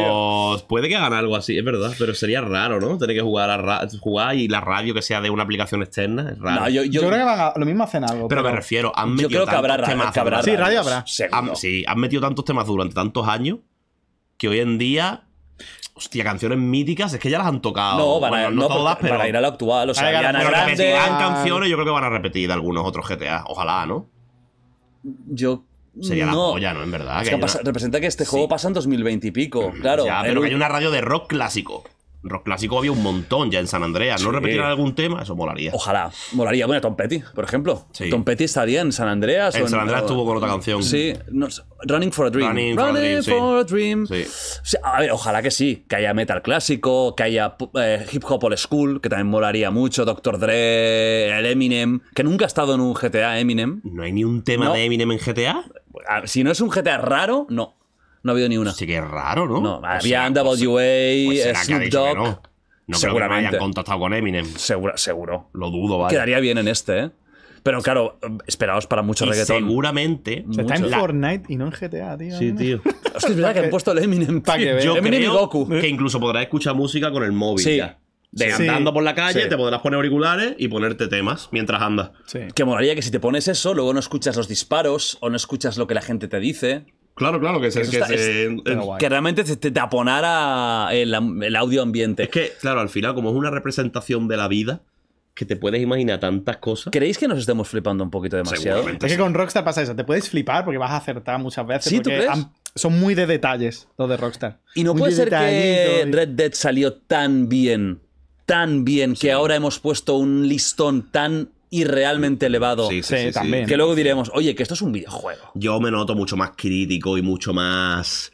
tío. Puede que hagan algo así, es verdad. Pero sería raro, ¿no? Tener que jugar, a jugar y la radio que sea de una aplicación externa. Es raro. No, yo, creo que a, lo mismo hacen algo. Pero, me refiero, han metido. Yo creo que habrá, temas, Sí, radio habrá. sí, han metido tantos temas durante tantos años que hoy en día Hostia, canciones míticas, es que ya las han tocado. No, van no, todas, pero. ir a lo actual. O sea, Grande, repetirán canciones, yo creo que van a repetir algunos otros GTA. Ojalá, ¿no? yo Sería la ¿no? En verdad. Representa que este juego pasa en 2020 y pico, claro. pero que hay una radio de rock clásico. Rock clásico había un montón ya en San Andreas. ¿No repetir algún tema? Eso molaría. Ojalá. Molaría. Bueno, Tom Petty, por ejemplo. Tom Petty estaría en San Andreas. En, San Andreas estuvo con otra canción. Sí. Running for a Dream. Running, for a Dream. a ver, ojalá que sí. Que haya metal clásico, que haya eh, hip hop old school, que también molaría mucho. Doctor Dre, el Eminem, que nunca ha estado en un GTA Eminem. ¿No hay ni un tema de Eminem en GTA? Si no es un GTA raro, no. No ha habido ni una. Sí, que raro, ¿no? No, había UA, pues pues eh, Snoop Dogg. No Seguramente. que hayan contactado con Eminem. Seguro, seguro. Lo dudo, vale. Quedaría bien en este, ¿eh? Pero claro, esperaos para mucho Y reggaetón. seguramente. está en Fortnite y no en GTA, tío. Sí, tío. Es es verdad que han puesto el Eminem. para que Yo Eminem y Goku. que incluso podrás escuchar música con el móvil Sí. ya. De andando por la calle, te podrás poner auriculares y ponerte temas mientras andas. Sí. Que moraría que si te pones eso, luego no escuchas los disparos o no escuchas lo que la gente te dice. Claro, claro, que, que realmente te taponara el, audio ambiente. Es que, claro, al final, como es una representación de la vida, que te puedes imaginar tantas cosas. ¿Creéis que nos estemos flipando un poquito demasiado? Es que con Rockstar pasa eso, te puedes flipar porque vas a acertar muchas veces. Sí, ¿tú crees? Son muy de detalles los de Rockstar. Y no puede ser que Red Dead salió tan bien, tan bien, que ahora hemos puesto un listón tan y realmente elevado. Que luego diremos, oye, que esto es un videojuego. Yo me noto mucho más crítico y mucho más.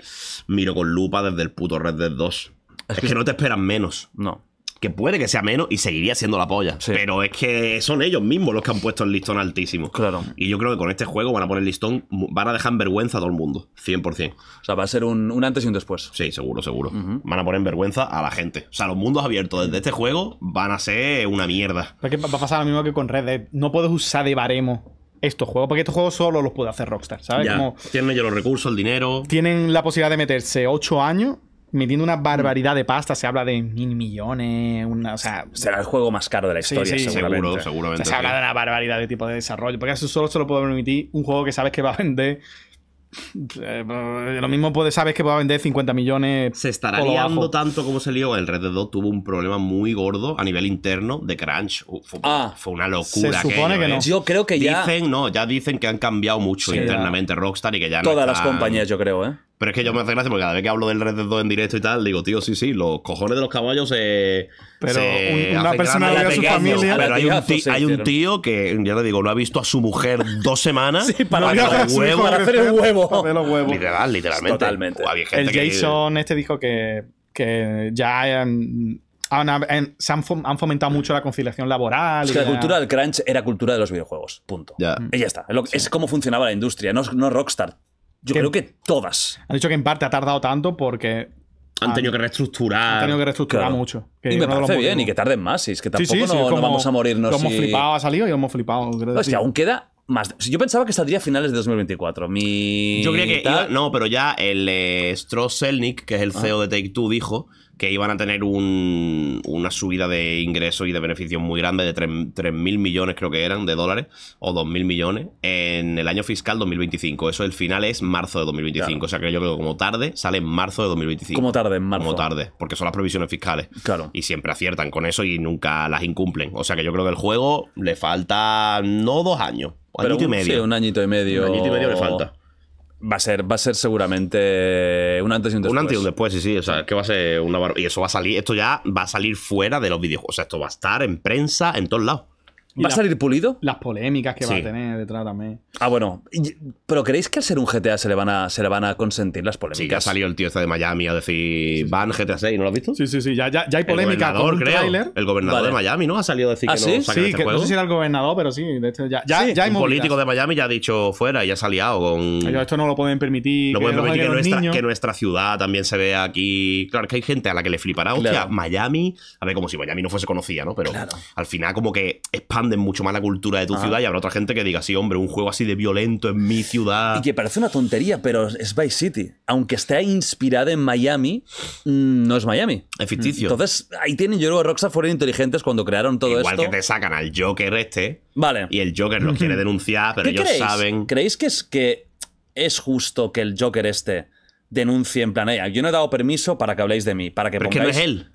Miro con lupa desde el puto Red Dead 2. Es, que no te esperan menos. No que puede que sea menos y seguiría siendo la polla. Pero es que son ellos mismos los que han puesto el listón altísimo. Claro. Y yo creo que con este juego van a poner el listón, van a dejar en vergüenza a todo el mundo, 100%. O sea, va a ser un, antes y un después. Sí, seguro, seguro. Van a poner en vergüenza a la gente. O sea, los mundos abiertos desde este juego van a ser una mierda. va a pasar lo mismo que con Red Dead. No puedes usar de baremo estos juegos, porque estos juegos solo los puede hacer Rockstar, ¿sabes? Ya, tienen ellos los recursos, el dinero. Tienen la posibilidad de meterse 8 años metiendo una mm. barbaridad de pasta. Se habla de mil millones. Una, o sea, Será el juego más caro de la historia, seguramente. se habla de una barbaridad de tipo de desarrollo. Porque eso solo se lo puede permitir un juego que sabes que va a vender. Eh, lo mismo puede, sabes que va a vender 50 millones. Se estará liando tanto como se lió. El Red Dead 2 tuvo un problema muy gordo a nivel interno de crunch. Ah. Fue, una locura. Se supone que ¿eh? Yo creo que ya. Dicen, no, ya dicen que han cambiado mucho internamente Rockstar y que ya Todas las compañías, yo creo, ¿eh? Pero es que yo me hace gracia porque cada vez que hablo del Red Dead 2 en directo y tal, digo, tío, sí, sí, los cojones de los caballos se. Pero una persona de su familia. Pero hay un, tío, que, ya le digo, no ha visto a su mujer dos semanas para, para, hacer el huevo. los huevos. Literal, literalmente. el Jason este dijo que, que ya. han, se han, han, fomentado mucho la conciliación laboral. la, cultura del crunch era cultura de los videojuegos. Punto. ya Y ya está. Es, es como funcionaba la industria. No, no Rockstar yo creo que todas. Han dicho que en parte ha tardado tanto porque. Han, tenido que reestructurar. Han tenido que reestructurar mucho. Que y me parece bien, y que tarden más. Y es que tampoco sí, sí, no, vamos a morirnos. hemos flipado, ha salido y hemos flipado. No, es que aún queda más. Yo pensaba que saldría a finales de 2024. Mi. Yo creía que. no, pero ya el eh, stroh que es el ah. CEO de Take Two, dijo que iban a tener una subida de ingresos y de beneficios muy grande de 3.000 millones creo que eran de dólares o 2.000 millones en el año fiscal 2025. Eso el final es marzo de 2025. O sea que yo creo que como tarde sale en marzo de 2025. Como tarde, en marzo. Como tarde, porque son las previsiones fiscales. Claro. Y siempre aciertan con eso y nunca las incumplen. O sea que yo creo que el juego le falta no dos años, un añito y medio. un añito y medio. Un añito y medio le falta. Va a ser, va a ser seguramente un antes y un después. Un antes y un después, sí, sí. O sea, que va a ser una Y eso va a salir, esto ya va a salir fuera de los videojuegos. O sea, esto va a estar en prensa, en todos lados. ¿Va a salir pulido? Las polémicas que va a tener detrás también. Ah, bueno. ¿Pero creéis que al ser un GTA se le van a, se le van a consentir las polémicas? Sí, ha salió el tío este de Miami a decir, van GTA 6, ¿no lo has visto? Sí, sí, sí. Ya, hay polémica el con El gobernador de Miami, ¿no? Ha salido a decir ah, que no sí? Este que No sé si era el gobernador, pero sí. De ya, ya, hay Un político de Miami ya ha dicho fuera y ya ha salido con... esto no lo pueden permitir. No pueden permitir que, nuestra, ciudad también se vea aquí. Claro, que hay gente a la que le flipará. Hostia, Miami... A ver, como si Miami no fuese conocida, ¿no? Pero al final como que es de mucho más la cultura de tu ciudad y habrá otra gente que diga, sí, hombre, un juego así de violento en mi ciudad. Y que parece una tontería, pero es Vice City. Aunque esté inspirada en Miami, mm, no es Miami. Es ficticio. Entonces, ahí tienen, yo creo que Rockstar fueron inteligentes cuando crearon todo esto. Igual que te sacan al Joker este. Vale. Y el Joker lo quiere denunciar, pero ellos saben. ¿Creéis que es, que es justo que el Joker este denuncie en plan, yo no he dado permiso para que habléis de mí, para que Pero es que no es él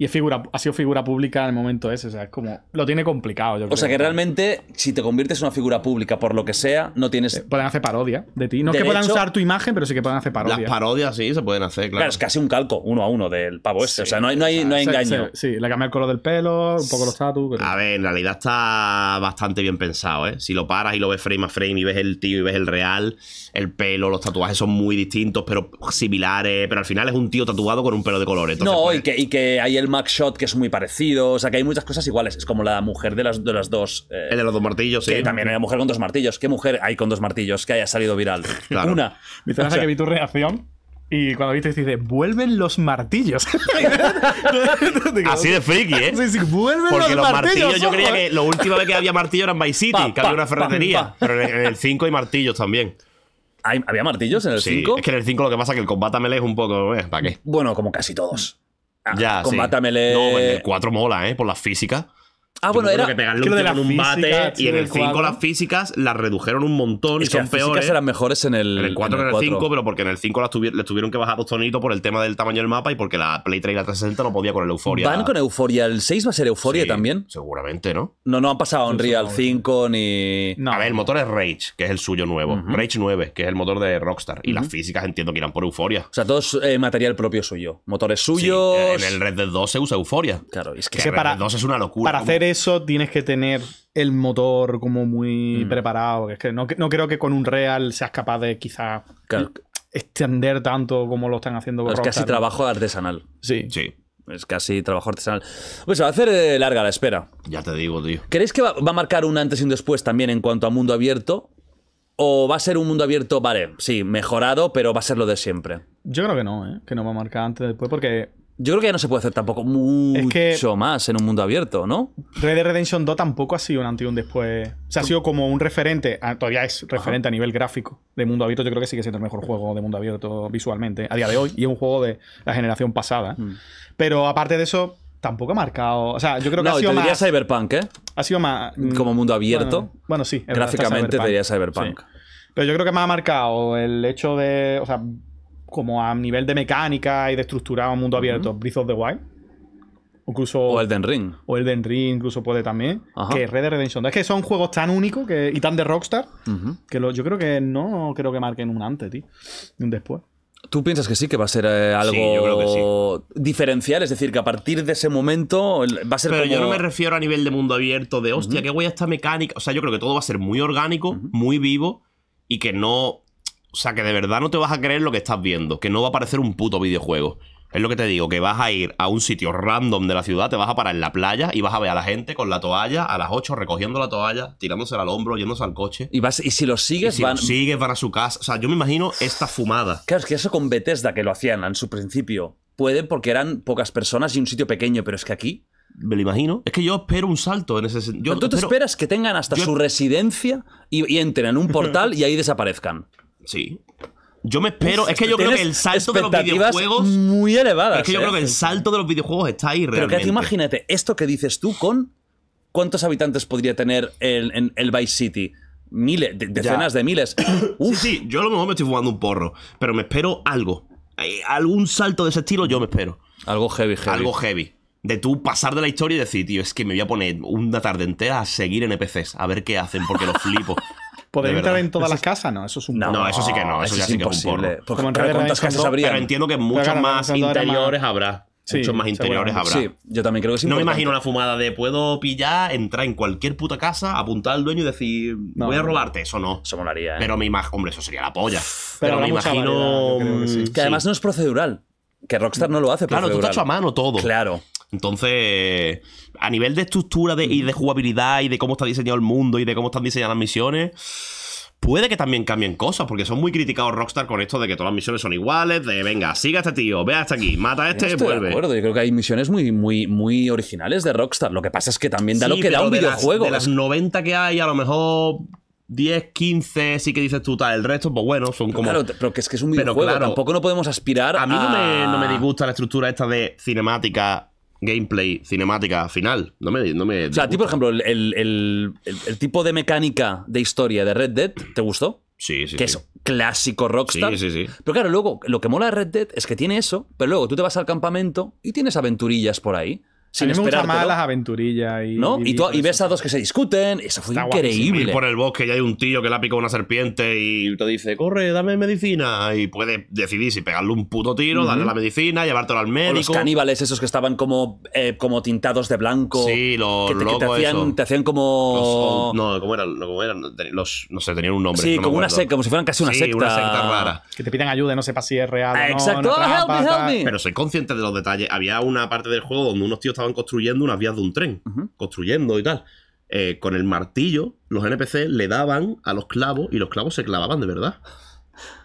y figura, ha sido figura pública en el momento ese. O sea, es como. Lo tiene complicado. Yo creo. o sea, que realmente, si te conviertes en una figura pública por lo que sea, no tienes. Eh, pueden hacer parodia de ti. No es que puedan usar tu imagen, pero sí que pueden hacer parodia. Las parodias sí se pueden hacer, claro. Claro, es casi un calco uno a uno del pavo este. o sea, no hay, engaño. sí, le cambia el color del pelo, un poco los tatu. A ver, en realidad está bastante bien pensado, ¿eh? Si lo paras y lo ves frame a frame y ves el tío y ves el real, el pelo, los tatuajes son muy distintos, pero similares. Pero al final es un tío tatuado con un pelo de colores. No, pues, y, que, y que el Max Shot que es muy parecido, o sea que hay muchas cosas iguales. Es como la mujer de las, de las dos. Eh, el de los dos martillos, que También hay una mujer con dos martillos. ¿Qué mujer hay con dos martillos que haya salido viral? [laughs] Una. Me o que vi tu reacción. Y cuando viste, dice, vuelven los martillos. [laughs] Así de friki, ¿eh? Sí, sí, vuelven Porque los, martillos. yo creía que lo última vez que había martillo era en Vice City, que había una ferretería. pero en el 5 hay martillos también. ¿Había martillos en el 5? es que en el 5 lo que pasa es que el combate melee es un poco. ¿eh? ¿Para qué? Bueno, como casi todos ya, combátamele. No, el 4 mola, ¿eh? Por la física. Ah, bueno, era. Que pegarle un y en el 5 las físicas las redujeron un montón y son peores. Las eran mejores en el, 4 en el 5, pero porque en el 5 las les tuvieron que bajar dos tonitos por el tema del tamaño del mapa y porque la Play 3 y 360 no podía con el Euforia. ¿Van con Euforia? ¿El 6 va a ser Euforia también? Seguramente, ¿no? No, no han pasado en real 5 ni. A ver, el motor es Rage, que es el suyo nuevo. Rage 9, que es el motor de Rockstar. Y las físicas entiendo que irán por Euforia. O sea, todo es eh, material propio suyo. Motores suyos. Sí, en el Red Dead 2 se usa Euforia. Claro, es que. el Red 2 es una locura. hacer eso tienes que tener el motor como muy mm. preparado. Es que no, creo que con un Real seas capaz de quizá extender tanto como lo están haciendo Es casi trabajo artesanal. Sí. Sí. Es casi trabajo artesanal. Pues se va a hacer eh, larga la espera. Ya te digo, tío. ¿Crees que va, a marcar un antes y un después también en cuanto a mundo abierto? ¿O va a ser un mundo abierto, vale, sí, mejorado, pero va a ser lo de siempre? Yo creo que no, ¿eh? que no va a marcar antes y después, porque yo creo que ya no se puede hacer tampoco mucho más en un mundo abierto, ¿no? Red Dead Redemption 2 tampoco ha sido un antes y un después. O sea, ha sido como un referente, ah, todavía es referente a nivel gráfico de mundo abierto. Yo creo que sigue siendo el mejor juego de mundo abierto visualmente a día de hoy. Y es un juego de la generación pasada. Mm. Pero aparte de eso, tampoco ha marcado. O sea, yo creo que ha sido te diría Cyberpunk, ¿eh? Ha sido más. Mm, como mundo abierto. Bueno, sí. Gráficamente te diría Cyberpunk. Pero yo creo que más ha marcado el hecho de. O sea, como a nivel de mecánica y de estructurado mundo abierto, Breath of the Wild. Incluso, o Elden Ring. O Elden Ring incluso puede también. Que Red Dead Redemption. Es que son juegos tan únicos que, y tan de Rockstar que yo creo que no creo que marquen un antes, tío. un después. ¿Tú piensas que sí, que va a ser eh, algo diferencial? Es decir, que a partir de ese momento va a ser. Pero yo no me refiero a nivel de mundo abierto, de hostia, qué guay esta mecánica. O sea, yo creo que todo va a ser muy orgánico, muy vivo y que no o sea, que de verdad no te vas a creer lo que estás viendo, que no va a parecer un puto videojuego. Es lo que te digo, que vas a ir a un sitio random de la ciudad, te vas a parar en la playa y vas a ver a la gente con la toalla a las 8 recogiendo la toalla, tirándosela al hombro, yéndose al coche. Y, vas, y si los sigues, si van... sigues, van a su casa. O sea, yo me imagino esta fumada. Claro, es que eso con Bethesda, que lo hacían en su principio, pueden porque eran pocas personas y un sitio pequeño, pero es que aquí... Me lo imagino. Es que yo espero un salto en ese sentido. Tú te esperas que tengan hasta su residencia y, y entren en un [laughs] portal y ahí desaparezcan. Sí. Yo me espero. Es que yo creo que el salto de los videojuegos. Muy elevadas. Es que yo ¿eh? creo que el salto de los videojuegos está ahí realmente. Pero que imagínate, esto que dices tú con. ¿Cuántos habitantes podría tener el, en el Vice City? Miles, decenas de miles. [coughs] Sí, yo a lo mejor me estoy fumando un porro, pero me espero algo. Eh, algún salto de ese estilo yo me espero. Algo heavy, heavy. Algo heavy. De tú pasar de la historia y decir, tío, es que me voy a poner una tarde entera a seguir en NPCs, a ver qué hacen, porque los flipo. [laughs] poder entrar en todas las casas? No, eso es un No, no eso sí que no, ah, eso, ya es sí que es un Porque, en ¿cuántas casas habría? Pero entiendo que muchos más interiores habrá. muchos más interiores habrá. Sí, yo también creo que sí. No me imagino una fumada de puedo pillar, entrar en cualquier puta casa, apuntar al dueño y decir, voy a robarte. Eso no. Eso molaría, ¿eh? Pero me imagino. Hombre, eso sería la polla. Pero, me imagino. Mm, que, además no es procedural. Que Rockstar no lo hace. Claro, tú te has hecho a mano todo. Claro. Entonces, a nivel de estructura y de jugabilidad y de cómo está diseñado el mundo y de cómo están diseñadas las misiones, puede que también cambien cosas, porque son muy criticados Rockstar con esto de que todas las misiones son iguales, de venga, siga este tío, ve hasta este aquí, mata este, y vuelve. De acuerdo, yo creo que hay misiones muy, muy, muy originales de Rockstar. Lo que pasa es que también da lo que da un videojuego. de las 90 que hay, a lo mejor 10, 15, sí que dices tú tal, el resto, pues bueno, son como. Claro, pero que es que es un videojuego, tampoco no podemos aspirar a. A mí no me disgusta la estructura esta de cinemática gameplay, cinemática, final. No me, o sea, a por ejemplo, el, tipo de mecánica de historia de Red Dead, ¿te gustó? Sí, sí. Que es clásico Rockstar. Sí, sí, sí. Pero claro, luego lo que mola de Red Dead es que tiene eso, pero luego tú te vas al campamento y tienes aventurillas por ahí. Sin a aventurillas. Y, ¿No? Y, ves a dos que se discuten. Eso fue increíble. Y por el bosque y hay un tío que le ha picado una serpiente y te dice, corre, dame medicina. Y puedes decidir si pegarle un puto tiro, darle la medicina, llevártelo al médico. O los caníbales esos que estaban como, eh, como tintados de blanco. Sí, los que te, que te, hacían, te hacían como... no, como eran? eran? Los, no sé, tenían un nombre. Sí, como, una secta, como si fueran casi una secta. una secta rara. Que te pidan ayuda no sepa si es real o no, Exacto. me, help me. Pero soy consciente de los detalles. Había una parte del juego donde unos tíos estaban construyendo unas vías de un tren, construyendo y tal. Eh, con el martillo, los NPC le daban a los clavos y los clavos se clavaban de verdad.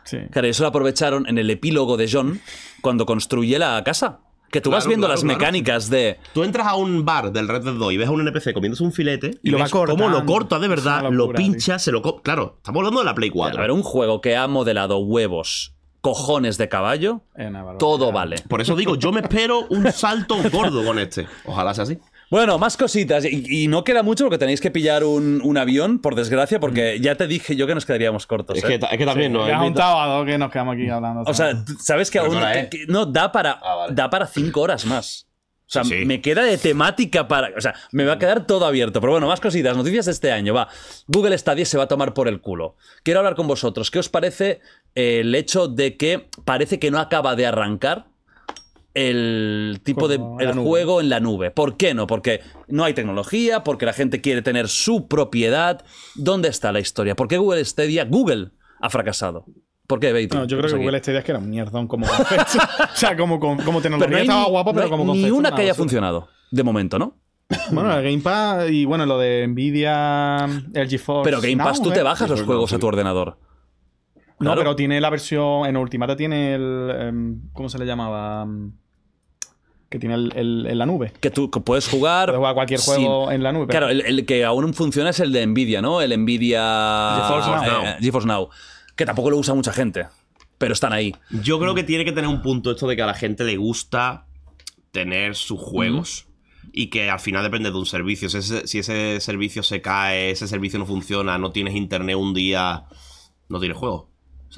Sí. Claro, eso lo aprovecharon en el epílogo de John cuando construye la casa. Que tú vas viendo las mecánicas de. Tú entras a un bar del Red Dead 2 y ves a un NPC comiéndose un filete y, lo ves cómo lo corta de verdad, lo pincha, se lo. Claro, estamos hablando de la Play 4. era a ver, un juego que ha modelado huevos, cojones de caballo, todo vale. Por eso digo, yo me espero un salto gordo con este. Ojalá sea así. Bueno, más cositas. Y, no queda mucho porque tenéis que pillar un, avión, por desgracia, porque mm. ya te dije yo que nos quedaríamos cortos. Es, que, ¿eh? también no. Es eh, que nos quedamos aquí hablando. O sea, sabes eh. que no, da para, ah, da para cinco horas más. O sea, me queda de temática para. O sea, me va a quedar todo abierto. Pero bueno, más cositas. Noticias de este año. Va. Google Stadia se va a tomar por el culo. Quiero hablar con vosotros. ¿Qué os parece el hecho de que parece que no acaba de arrancar el tipo de juego en la nube. ¿Por qué no? Porque no hay tecnología, porque la gente quiere tener su propiedad. ¿Dónde está la historia? ¿Por qué Google Stadia, Google, ha fracasado? ¿Por qué, No, yo creo que Google Stadia es que era un mierdón como [laughs] o sea, como, como tecnología ni, una que haya funcionado, de momento, ¿no? Bueno, Game Pass y bueno, lo de Nvidia, el GeForce. Pero Game Pass, tú te ¿eh? bajas los pues, juegos a tu ordenador. No, pero tiene la versión. En Ultimate tiene el. Em, ¿Cómo se le llamaba? Em, que tiene el, en la nube. Que tú puedes jugar. Puedes cualquier juego en la nube. Claro, el, que aún funciona es el de Nvidia, ¿no? El Nvidia. Eh, eh, GeForce Now. Que tampoco lo usa mucha gente. Pero están ahí. Yo creo que tiene que tener un punto esto de que a la gente le gusta tener sus juegos. Y que al final depende de un servicio. Si ese, si ese servicio se cae, ese servicio no funciona, no tienes internet un día, no tienes juego.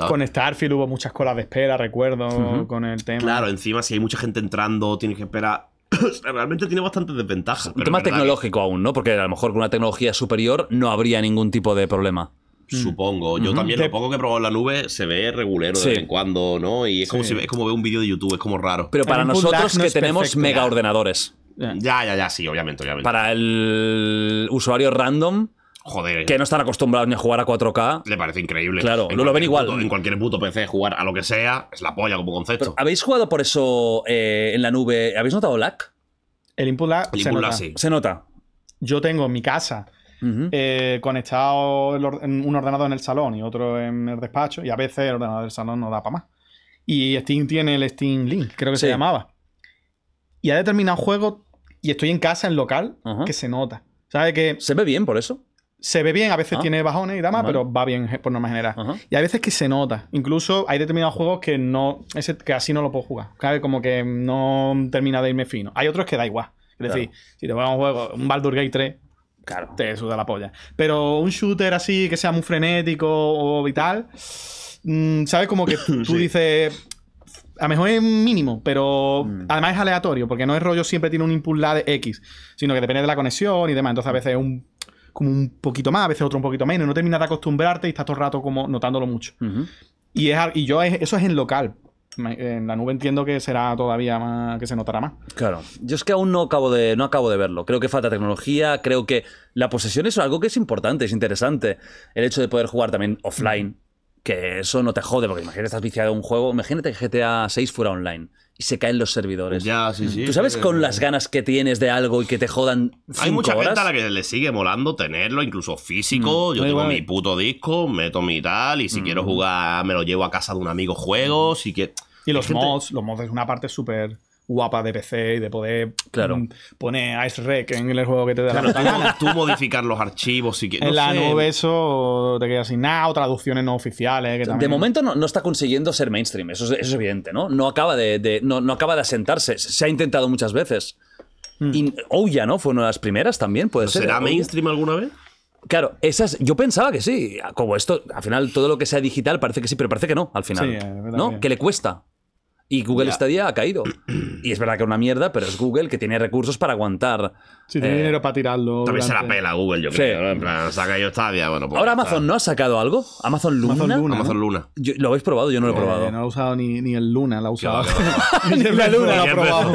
Con Starfield hubo muchas colas de espera, recuerdo, con el tema. Claro, encima si hay mucha gente entrando, tienes que esperar [clears throat] realmente tiene bastantes desventajas. Un tema tecnológico aún, ¿no? Porque a lo mejor con una tecnología superior no habría ningún tipo de problema. Mm. Supongo. Yo también lo poco que he la nube se ve regulero de vez en cuando, ¿no? Y es como es como veo un vídeo de YouTube, es como raro. Pero para nosotros que tenemos mega ordenadores. Ya, ya, ya, sí, obviamente, obviamente. Para el usuario random Joder. Que no están acostumbrados ni a jugar a 4K. Le parece increíble. Claro, en lo, ven igual. en cualquier puto PC, jugar a lo que sea es la polla como concepto. ¿Habéis jugado por eso eh, en la nube? ¿Habéis notado lag? El input lag, se, nota. Yo tengo en mi casa eh, conectado un ordenador en el salón y otro en el despacho, y a veces el ordenador del salón no da para más. Y Steam tiene el Steam Link, creo que se llamaba. Y ha determinado juego, y estoy en casa, en local, que se nota. ¿Sabe que... Se ve bien por eso se ve bien, a veces ah. tiene bajones y demás, pero va bien por norma general. Y hay veces que se nota. Incluso hay determinados juegos que no. Ese, que así no lo puedo jugar. Como que no termina de irme fino. Hay otros que da igual. Es decir, si te pongo un juego, un Baldur Gate 3, claro. te suda la polla. Pero un shooter así que sea muy frenético o vital. Mm, ¿Sabes? Como que [coughs] tú dices. A lo mejor es mínimo, pero mm. además es aleatorio, porque no es rollo siempre tiene un impulso de X, sino que depende de la conexión y demás. Entonces a veces es un como un poquito más, a veces otro un poquito menos, no terminas de acostumbrarte y estás todo el rato como notándolo mucho. Y, es, y yo, eso es en local. En la nube entiendo que será todavía más, que se notará más. Claro. Yo es que aún no acabo de, no acabo de verlo. Creo que falta tecnología, creo que la posesión es algo que es importante, es interesante. El hecho de poder jugar también offline, que eso no te jode, porque imagínate estás viciado a un juego. Imagínate que GTA 6 fuera online y se caen los servidores. Ya, sí, mm. sí. ¿Tú sabes con las ganas que tienes de algo y que te jodan Hay mucha gente a la que le sigue molando tenerlo, incluso físico. Mm. yo tengo mi puto disco, meto mi tal, y si quiero mm. jugar me lo llevo a casa de un amigo juego, que... Y los mods, los mods es una parte súper guapa de PC y de poder claro. pone mm, poner Ice Rec en el juego que te da la tú, tú modificar los archivos si quieres. En la nube eso te queda sin nada, traducciones no oficiales. De momento no, está consiguiendo ser mainstream, eso es, evidente, ¿no? No acaba de, no, acaba de asentarse, se ha intentado muchas veces. Hmm. Y Ouya, ¿no? Fue una de las primeras también, puede ser. ¿Será mainstream alguna vez? Claro, esas. Yo pensaba que sí. Como esto, al final todo lo que sea digital parece que sí, pero parece que no, al final. Sí, ¿No? Que le cuesta. Y Google Stadia este ha caído. [clears throat] Y es verdad que es una mierda, pero es Google que tiene recursos para aguantar. Si tiene eh, dinero para tirarlo. También se la pela Google, yo creo. Ahora Amazon no ha sacado algo. Amazon Luna. Amazon Luna. ¿Lo habéis probado? Yo no lo he eh, probado. no lo he usado ni, ni, el Luna, la he usado. [laughs] ni el Luna la he probado.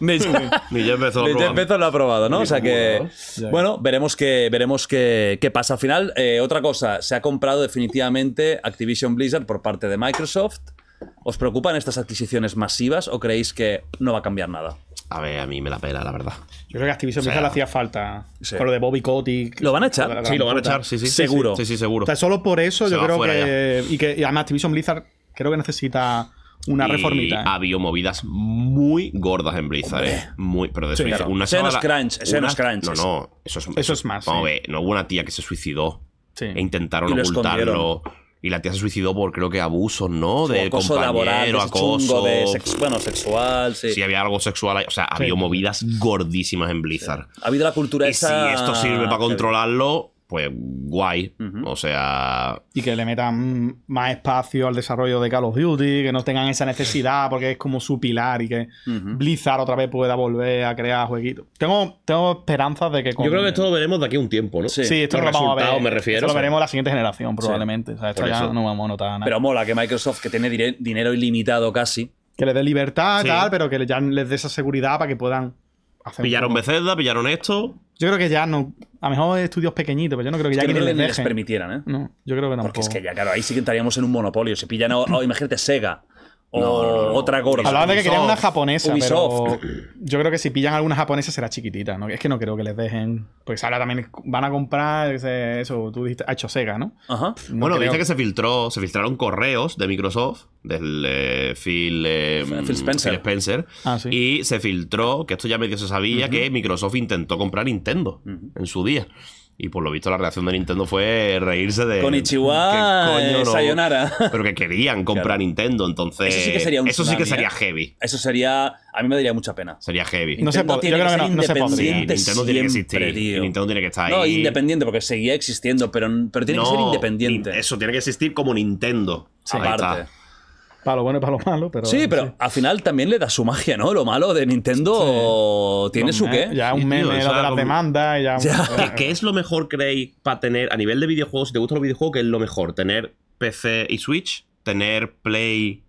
Ni Jeff Bezos lo ha probado, ¿no? O sea que. Bueno, veremos qué veremos pasa. Al final, eh, otra cosa, se ha comprado definitivamente Activision Blizzard por parte de Microsoft. ¿Os preocupan estas adquisiciones masivas o creéis que no va a cambiar nada? A ver, a mí me la pela, la verdad. Yo creo que Activision Blizzard le hacía falta. Sí. lo de Bobby Kotick. ¿Lo van a echar? sí, lo van a echar, sí, sí. Seguro. Sí, sí, seguro. solo por eso yo creo que y, que. además Activision Blizzard creo que necesita una reformita. Ha habido movidas muy gordas en Blizzard, eh. Muy, pero de sí, claro. una escenas crunch, es crunch. No, no, eso es, más. Vamos es más. No, no hubo una tía que se suicidó. E intentaron ocultarlo. Y la tía se suicidó por, creo que, abusos, ¿no? De acoso acoso. De bueno, sexual, sí. había algo sexual. O sea, había movidas gordísimas en Blizzard. Ha habido la cultura y si esto sirve para controlarlo, pues guay. O sea. Y que le metan más espacio al desarrollo de Call of Duty, que no tengan esa necesidad, porque es como su pilar y que Blizzard otra vez pueda volver a crear jueguitos. Tengo, tengo esperanzas de que. Yo creo que esto lo veremos de aquí un tiempo, ¿no? Sí, esto lo vamos a Me refiero, lo veremos la siguiente generación, probablemente. O sea, esto ya no vamos a notar nada. Pero mola que Microsoft, que tiene dinero ilimitado casi. Que le dé libertad, tal, pero que ya les dé esa seguridad para que puedan Pillaron Bethesda, pillaron esto. Yo creo que ya no. A lo mejor estudios pequeñitos, pero yo no creo que ya que no les, permitieran, ¿eh? No, yo creo que no Porque es que ya, claro, ahí sí que entraríamos en un monopolio. Se pillan, oh, imagínate, Sega otra gorda. Hablaban de que querían una japonesa, yo creo que si pillan alguna japonesa será chiquitita, ¿no? Es que no creo que les dejen. Pues ahora también van a comprar eso, tú dijiste, ha hecho Sega, ¿no? Ajá. bueno, viste que se filtró, se filtraron correos de Microsoft, del eh, eh, Phil, Spencer. Ah, y se filtró, que esto ya medio se sabía, que Microsoft intentó comprar Nintendo en su día. Y por lo visto la reacción de Nintendo fue reírse de... Con Ichiwa, Sayonara. [laughs] Pero que querían comprar Nintendo, entonces... Eso sí que sería ¿eh? heavy. Eso sería... A mí me daría mucha pena. Sería heavy. no se que, no, Nintendo siempre, que estar ahí. No, independiente, porque seguía existiendo, pero, tiene que ser independiente. Eso, tiene que existir como Nintendo. Aparte. Para lo bueno y para lo malo, pero. Sí, pero al final también le da su magia, ¿no? Lo malo de Nintendo tiene su qué. Ya un meme lo de la demanda y ya. [laughs] ¿Qué, es lo mejor, creéis, para tener, a nivel de videojuegos, si te gustan los videojuegos, qué es lo mejor? ¿Tener PC y Switch? ¿Tener Play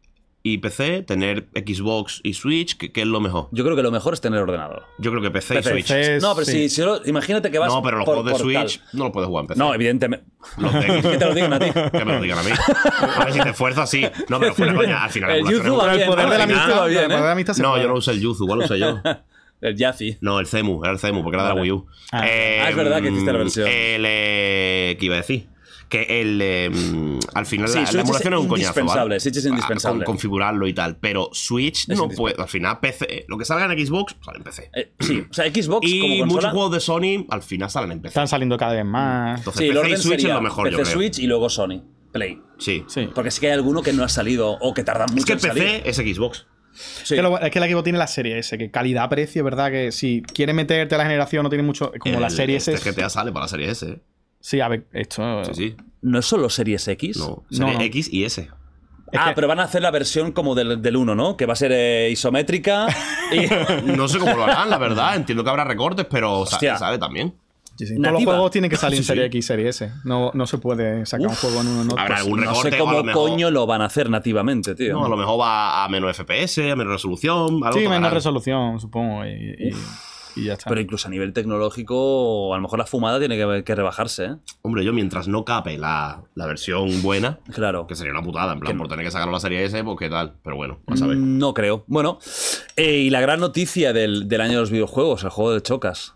y PC, tener Xbox y Switch, ¿qué, es lo mejor? Yo creo que lo mejor es tener ordenador. Yo creo que PC, y Switch. no, pero si, lo, imagínate que vas No, pero los por, juegos de Switch no los puedes jugar en PC. No, evidentemente. [laughs] Que te lo digan a ti. Que me lo digan a mí. A ver si te esfuerzo así. No, pero fuera coña, al final. [laughs] El Yuzu va El poder de la ¿eh? amistad, No, yo no uso el Yuzu, igual lo uso yo. [laughs] El Yazi. No, el Cemu, era el Cemu, porque era de la Wii U. Ah, eh, es verdad que hiciste la em, versión. El, eh, ¿Qué iba a decir? que el, em, al final la, emulación es, un coñazo. ¿vale? Switch es indispensable. configurarlo y tal, pero Switch no puede. Al final, PC, lo que salga en Xbox, sale en PC. Eh, sí, o sea, Xbox y como muchos juegos de Sony al final salen en PC. Están saliendo cada vez más. Entonces, sí, PC y Switch es lo mejor, PC, yo creo. Switch y luego Sony. Play. Sí. sí. Porque sí que hay alguno que no ha salido o que tarda mucho Es que PC es Xbox. Sí. es que el equipo tiene la serie S, que calidad-precio, ¿verdad? Que si quieres meterte a la generación, no tiene mucho. Como la serie este S. GTA sale para la serie S. ¿eh? Sí, a ver, esto. Sí, sí. No es solo Series X. No, Series X y S. ah, pero van a hacer la versión como del, del 1, ¿no? Que va a ser eh, isométrica. Y... [laughs] no sé cómo lo harán, la verdad. Entiendo que habrá recortes, pero se sabe también. Sí, sí. Todos los juegos tienen que salir en Serie X y Serie S. No, no se puede sacar un juego en uno en otro. algún recorte, no sé cómo coño lo van a hacer nativamente, tío. No, a lo mejor va a menos FPS, a menos resolución. Algo sí, menos resolución, supongo. y... Pero incluso a nivel tecnológico, a lo mejor la fumada tiene que, rebajarse. ¿eh? Hombre, yo mientras no cape la, versión buena, que sería una putada, en plan, por tener que sacar la serie S, pues qué tal. Pero bueno, a ver mm, No creo. Bueno, eh, y la gran noticia del, año de los videojuegos, el juego de Chocas.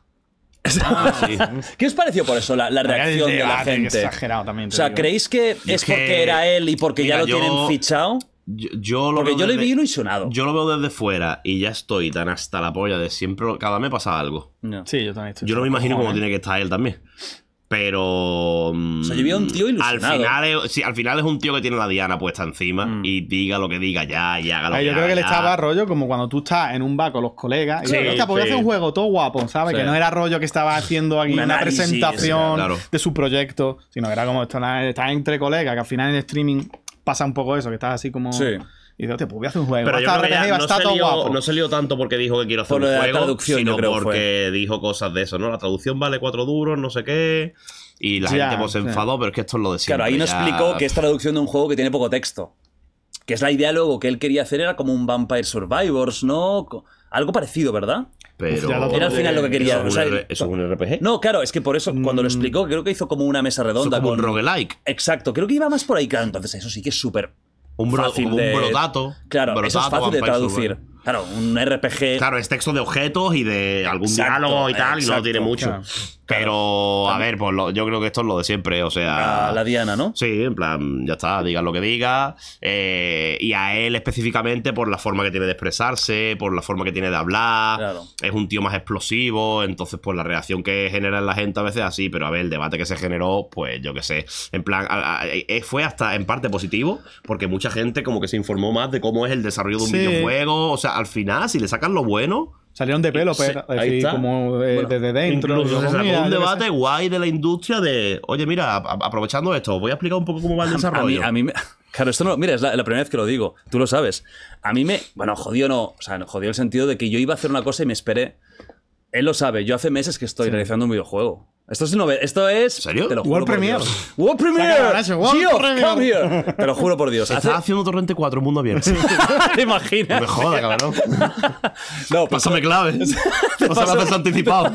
Ah, [laughs] ¿Qué os pareció por eso la, reacción de la gente? o sea, ¿creéis que es, porque era él y porque ya lo tienen fichado? Yo, lo Porque yo desde, le vi ilusionado. Yo lo veo desde fuera y ya estoy tan hasta la polla de siempre. Cada vez me pasa algo. Sí, yo también estoy. Yo no me imagino cómo tiene que estar él también. Pero. Mm, o sea, un tío ilusionado. Al final, es, un tío que tiene la diana puesta encima mm. y diga lo que diga ya y haga lo que Yo creo que le estaba rollo como cuando tú estás en un bar con los colegas y sí, hacer un juego todo guapo, ¿sabes? Que no era rollo que estaba haciendo aquí una, presentación de su proyecto, sino que era como estar entre colegas, que al final en streaming pasa un poco eso, que estás así como. Sí. Y dices, pues hacer un juego. Pero no, se no tanto porque dijo que quiero hacer una juego, traducción, sino creo porque dijo cosas de eso, ¿no? La traducción vale cuatro duros, no sé qué. Y la gente pues se enfadó, pero es que esto es lo de siempre. Claro, ahí no explicó que es traducción de un juego que tiene poco texto. Que es la idea luego que él quería hacer, era como un Vampire Survivors, ¿no? Algo parecido, ¿verdad? Pero... era al final lo que quería. ¿Es un RPG? No, claro, es que por eso, cuando lo mm. explicó, creo que hizo como una mesa redonda. Como con... un roguelike. Exacto, creo que iba más por ahí, claro. Entonces, eso sí que es súper. Un, fácil Claro, eso es fácil de traducir. Claro, un RPG. Claro, es texto de objetos y de algún diálogo y tal, y no tiene mucho. Pero, a ver, pues yo creo que esto es lo de siempre, o sea... A la Diana, ¿no? Sí, en plan, ya está, diga lo que diga. Eh, y a él específicamente por la forma que tiene de expresarse, por la forma que tiene de hablar. Es un tío más explosivo, entonces por pues, la reacción que genera en la gente a veces así, pero a ver, el debate que se generó, pues yo qué sé. En plan, eh, eh, fue hasta en parte positivo, porque mucha gente como que se informó más de cómo es el desarrollo de un videojuego. O sea, al final, si le sacan lo bueno Salieron de pelo, pero eh, así como eh, desde dentro. un debate guay de la industria de, oye, mira, aprovechando esto, voy a explicar un poco cómo va el desarrollo. A mí, a [laughs] mí Claro, esto no, mira, es la, primera vez que lo digo, tú lo sabes. A mí me, bueno, jodió no, o sea, jodió el sentido de que yo iba a hacer una cosa y me esperé. Él lo sabe, yo hace meses que estoy realizando un videojuego. Esto es novedad. Esto es. ¿Serio? Te lo World Premier World Premier Gio, come [laughs] Te lo juro por Dios. Hace... Está haciendo Torrente 4 mundo abierto. [laughs] ¿Te imaginas? No me joda, cabrón. [laughs] no, pues pásame claves. Pásame haces anticipado.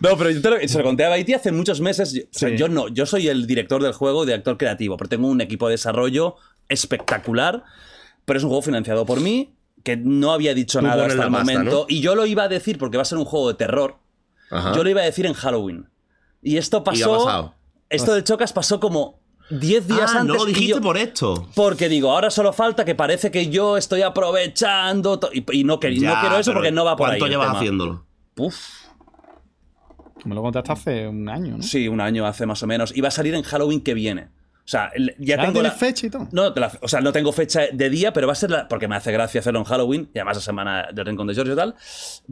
No, pero yo te lo, se lo conté a Baiti hace muchos meses. Yo, no, yo soy el director del juego de actor creativo, pero tengo un equipo de desarrollo espectacular. Pero es un juego financiado por mí, que no había dicho nada hasta el momento. Y yo lo iba a decir porque va a ser un juego de terror yo lo iba a decir en Halloween. Y esto pasó. esto de Chocas pasó como 10 días antes. Ah, no lo dijiste por esto. Porque digo, ahora solo falta que parece que yo estoy aprovechando. Y, no, quiero eso porque no va por ahí. ¿Cuánto llevas haciéndolo? Puf. Me lo contaste hace un año, ¿no? Sí, un año hace más o menos. Y va a salir en Halloween que viene. O sea, ya tengo la... fecha y No, o sea, no tengo fecha de día, pero va a ser la... porque me hace gracia hacerlo en Halloween y además la semana del Rincón de George y tal.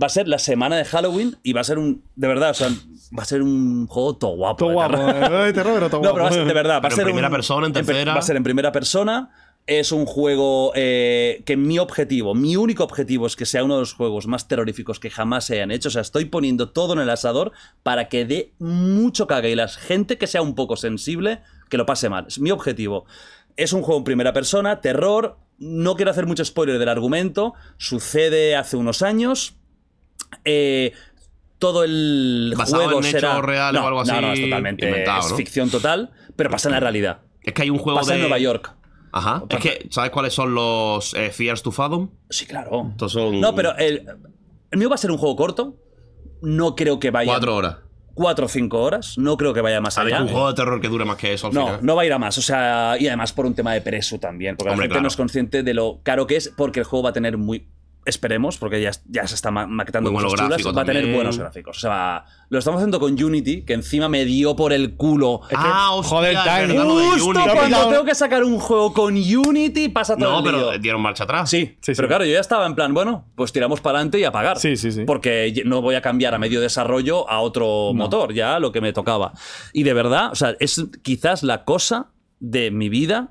Va a ser la semana de Halloween y va a ser un de verdad, o sea, va a ser un juego todo guapo. Todo guapo, [laughs] No, pero va a ser, verdad, en primera persona, en va a ser en primera persona. Es un juego eh, que mi objetivo, mi único objetivo es que sea uno de los juegos más terroríficos que jamás se hayan hecho. O sea, estoy poniendo todo en el asador para que dé mucho cague y la gente que sea un poco sensible que lo pase mal. Es mi objetivo. Es un juego en primera persona, terror. No quiero hacer mucho spoiler del argumento. Sucede hace unos años. Eh, todo el Basado en hecho real o algo así. No, no, es totalmente es ficción total, pero pasa en la realidad. Es que hay un juego de... en Nueva York. Ajá. que, ¿sabes cuáles son los eh, Fears to Fathom? Sí, claro. Son... No, pero el, el mío va a ser un juego corto. No creo que vaya. Cuatro horas. 4 o 5 horas, no creo que vaya más allá. un juego de terror que dure más que eso al No, final. no va a ir a más, o sea, y además por un tema de preso también, porque la gente no es consciente de lo caro que es, porque el juego va a tener muy esperemos, porque ya, ya se está maquetando cosas va a tener buenos gráficos. O sea, lo estamos haciendo con Unity, que encima me dio por el culo. Ah, joder, Justo cuando tengo que sacar un juego con Unity pasa todo No, pero dieron marcha atrás. Sí, sí, sí, pero claro, yo ya estaba en plan, bueno, pues tiramos para adelante y a pagar. Sí, sí, sí. Porque no voy a cambiar a medio desarrollo a otro motor, ya lo que me tocaba. Y de verdad, o sea, es quizás la cosa de mi vida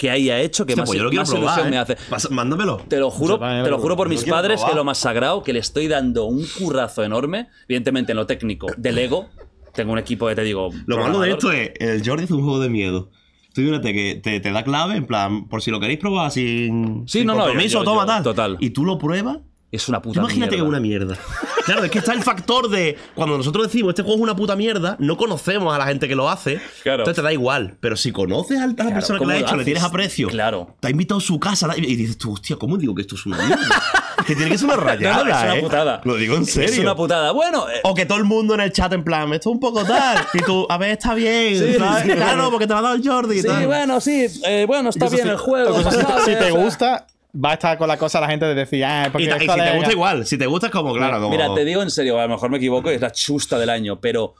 que haya hecho que más, pues lo ¿eh? me hace. mándamelo. Te lo juro, te lo juro por mis padres que lo más sagrado, que le estoy dando un currazo enorme, evidentemente en lo técnico, del ego. Tengo un equipo que te digo. Lo malo de esto es, eh, el Jordi es un juego de miedo. Tú imagínate que te, da clave, en plan, por si lo queréis probar sin, Sí, no, no, toma tal. Y tú lo pruebas es una puta mierda. Imagínate que es una mierda. claro, es que está el factor de. Cuando nosotros decimos este juego es una puta mierda, no conocemos a la gente que lo hace. Entonces te da igual. Pero si conoces a la persona que lo ha hecho, le tienes aprecio. Claro. Te ha invitado a su casa y dices tú, hostia, ¿cómo digo que esto es una mierda? que tiene que ser una [laughs] rayada. No, es una ¿eh? putada. Lo digo en serio. Es una putada. Bueno. Eh, o que todo el mundo en el chat, en plan, esto es un poco tal. Y tú, a ver, está bien. claro, porque te lo ha dado el Jordi. Y sí, bueno, sí. Eh, bueno, está bien el juego. si te gusta va a estar con la cosa la gente de decir, ah, porque y, y si te gusta igual, si te gusta es como, claro, Mira, te digo en serio, a lo mejor me equivoco, es la chusta del año, pero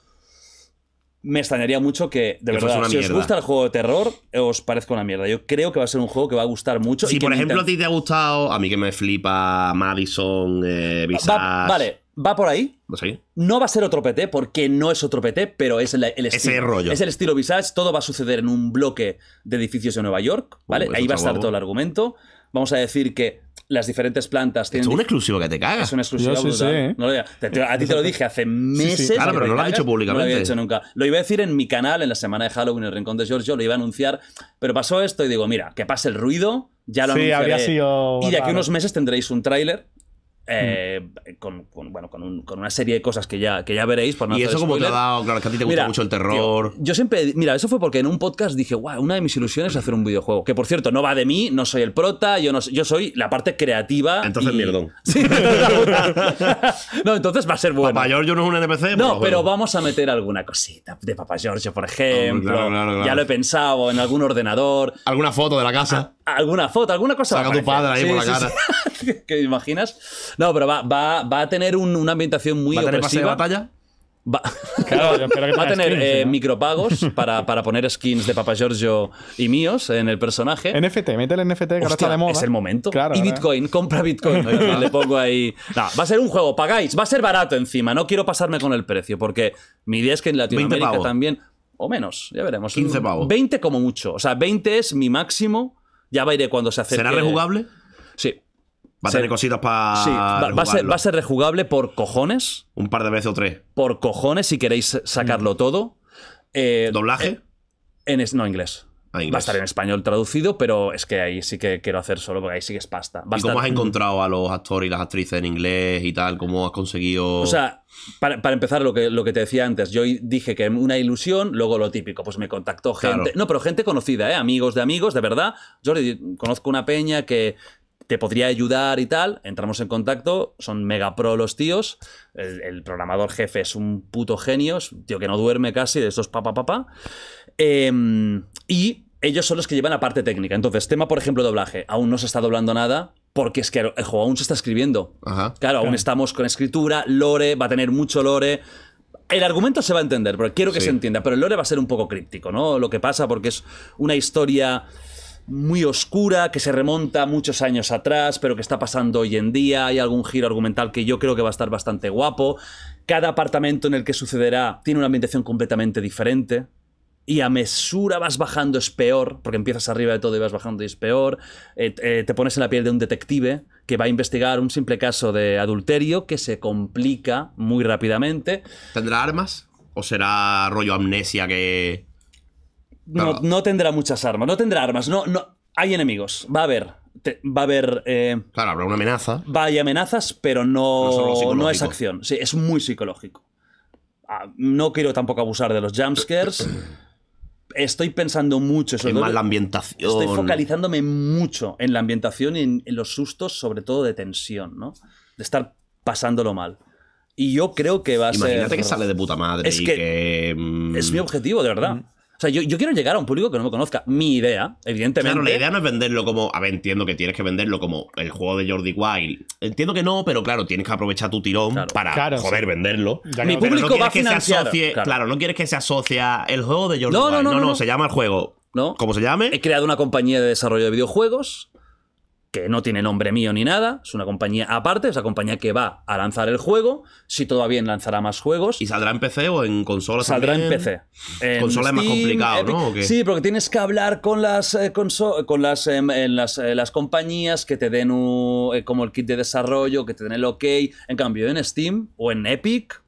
me extrañaría mucho que, de verdad, si os gusta el juego de terror, os parezca una mierda. Yo creo que va a ser un juego que va a gustar mucho. Si, y por ejemplo, a ti te ha gustado, a mí que me flipa Madison, eh, Visage... vale, va por ahí. No va a ser otro PT, porque no es otro PT, pero es el, estilo. rollo. Es el estilo Visage. Todo va a suceder en un bloque de edificios de Nueva York, ¿vale? ahí va a estar todo el argumento vamos a decir que las diferentes plantas tienen. Es un exclusivo que te cagas. Es un exclusivo. a ti te lo dije hace meses. claro, pero no lo ha dicho públicamente. No lo había dicho nunca. Lo iba a decir en mi canal, en la semana de Halloween, el Rincón de Giorgio, lo iba a anunciar. Pero pasó esto y digo, mira, que pase el ruido, ya lo sí, sido y de aquí unos meses tendréis un tráiler eh, con, bueno, con, una serie de cosas que ya, que ya veréis. Por no y eso como te ha dado, claro, que a ti te gusta mucho el terror. yo siempre, mira, eso fue porque en un podcast dije, wow, una de mis ilusiones es hacer un videojuego. Que por cierto, no va de mí, no soy el prota, yo, no, yo soy la parte creativa. Entonces, mierda. [laughs] Sí, no, entonces va a ser bueno. Papá Giorgio no es un NPC. No, pero vamos a meter alguna cosita de Papá Giorgio, por ejemplo. Ya lo he pensado, en algún ordenador. Alguna foto de la casa. Ah, alguna foto, alguna cosa. Saca tu padre ahí por la cara. [laughs] ¿Qué imaginas? No, pero va, va, va a tener una ambientación muy ¿Va a tener opresiva. de batalla? Va, [laughs] claro, que [laughs] va a tener eh, ¿eh? micropagos para, para, poner skins de Papa Giorgio y míos en el personaje. NFT, mete el NFT que ahora está de moda. Es el momento. y Bitcoin, compra Bitcoin. Le pongo ahí. va a ser un juego, pagáis, va a ser barato encima. No quiero pasarme con el precio, porque mi idea es que en Latinoamérica también. O menos, ya veremos. 15 pavos. 20 como mucho. O sea, 20 es mi máximo ya va cuando se acerque. ¿Será rejugable? Sí. Va a ser, tener cositas para. Sí, va, a ser, rejugable por cojones. Un par de veces o tres. Por cojones, si queréis sacarlo mm. todo. Eh, ¿Doblaje? Eh, en, no, inglés. Va a estar en español traducido, pero es que ahí sí que quiero hacer solo, porque ahí sí que es pasta. ¿Y cómo has encontrado a los actores y las actrices en inglés y tal? ¿Cómo has conseguido...? O sea, para, empezar, lo que, lo que te decía antes, yo dije que una ilusión, luego lo típico, pues me contactó gente. No, pero gente conocida, ¿eh? Amigos de amigos, de verdad. yo conozco una peña que, te podría ayudar y tal. Entramos en contacto, son mega pro los tíos. El, programador jefe es un puto genio, tío que no duerme casi, de estos papá papá. Pa, pa. Em, y ellos son los que llevan la parte técnica. Entonces, tema, por ejemplo, doblaje. Aún no se está doblando nada porque es que aún se está escribiendo. claro, aún estamos con escritura, lore, va a tener mucho lore. El argumento se va a entender, pero quiero que se entienda. Pero el lore va a ser un poco críptico, ¿no? Lo que pasa porque es una historia muy oscura, que se remonta muchos años atrás, pero que está pasando hoy en día. Hay algún giro argumental que yo creo que va a estar bastante guapo. Cada apartamento en el que sucederá tiene una ambientación completamente diferente y a mesura vas bajando es peor, porque empiezas arriba de todo y vas bajando y es peor. Eh, eh, te pones en la piel de un detective que va a investigar un simple caso de adulterio que se complica muy rápidamente. ¿Tendrá armas? ¿O será rollo amnesia que... No, tendrá muchas armas, no tendrá armas, no, no, hay enemigos, va a haber, va a haber. Eh, claro, habrá una amenaza. Va a amenazas, pero no, no, es acción. Sí, es muy psicológico. Ah, no quiero tampoco abusar de los jumpscares estoy pensando mucho. Eso, la ambientación. Estoy focalizándome mucho en la ambientación y en, los sustos, sobre todo de tensión, ¿no? De estar pasándolo mal. Y yo creo que va a ser. Imagínate que sale de puta madre. Es que, mm, Es mi objetivo, de verdad. Mm. O sea, yo, quiero llegar a un público que no me conozca. Mi idea, evidentemente. Claro, la idea no es venderlo como. A ver, entiendo que tienes que venderlo como el juego de Jordi Wild. Entiendo que no, pero claro, tienes que aprovechar tu tirón para joder venderlo. Mi público va a se Asocie, claro. no quieres que se asocia el juego de Jordi no, Wild. No no, no no, no, se llama el juego. ¿No? ¿Cómo se llame? He creado una compañía de desarrollo de videojuegos que no tiene nombre mío ni nada, es una compañía aparte, es la compañía que va a lanzar el juego, si todavía lanzará más juegos. ¿Y saldrá en PC o en consola? Saldrá en PC. En consola es más complicado, eh, ¿no? Sí, porque tienes que hablar con las eh, con las, em, eh, las, compañías que te den como el kit de desarrollo, que te den el ok. En cambio, en Steam o en Epic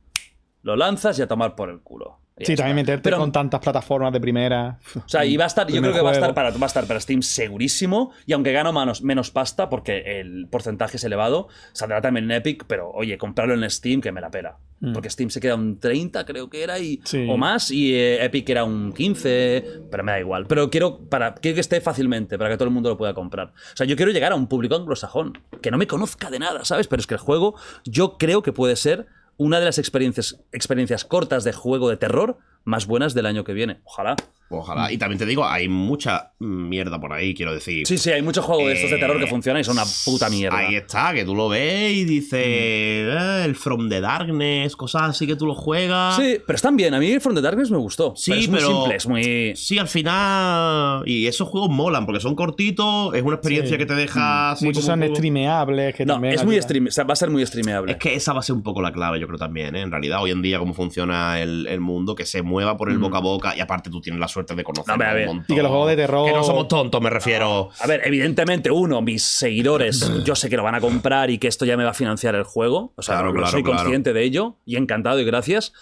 lo lanzas y a tomar por el culo. Sí, también meterte con tantas plataformas de primera. O sea, y va a estar, yo creo que va a estar para va a estar para Steam segurísimo. Y aunque gano menos, menos pasta, porque el porcentaje es elevado, saldrá también en Epic, pero oye, comprarlo en Steam que me la pela. Mm. Porque Steam se queda un 30, creo que era, y, o más, y eh, Epic era un 15, pero me da igual. Pero quiero, para, quiero que esté fácilmente, para que todo el mundo lo pueda comprar. O sea, yo quiero llegar a un público anglosajón, que no me conozca de nada, ¿sabes? Pero es que el juego, yo creo que puede ser una de las experiencias, experiencias cortas de juego de terror más buenas del año que viene. Ojalá. Ojalá. Y también te digo, hay mucha mierda por ahí, quiero decir. Sí, sí, hay muchos juegos de estos de terror que eh, funcionan y son una puta mierda. Ahí está, que tú lo ves y dices. Mm. Eh, el From the Darkness, cosas así que tú lo juegas. Sí, pero están bien. A mí el From the Darkness me gustó. Sí, pero. Es muy Sí, al final. Y esos juegos molan porque son cortitos, es una experiencia que te deja. Mm. muchos son Que es muy stream, va a ser muy streameable. Es que esa va a ser un poco la clave, yo creo también, ¿eh? En realidad, hoy en día, cómo funciona el, mundo, que se mueva por el mm. boca a boca y aparte tú tienes la suerte de conocer. No, Y que los juegos de terror. Que no somos tontos, me refiero. A ver, evidentemente, uno, mis seguidores, [clears throat] yo sé que lo van a comprar y que esto ya me va a financiar el juego. O sea, soy consciente de ello y encantado y gracias.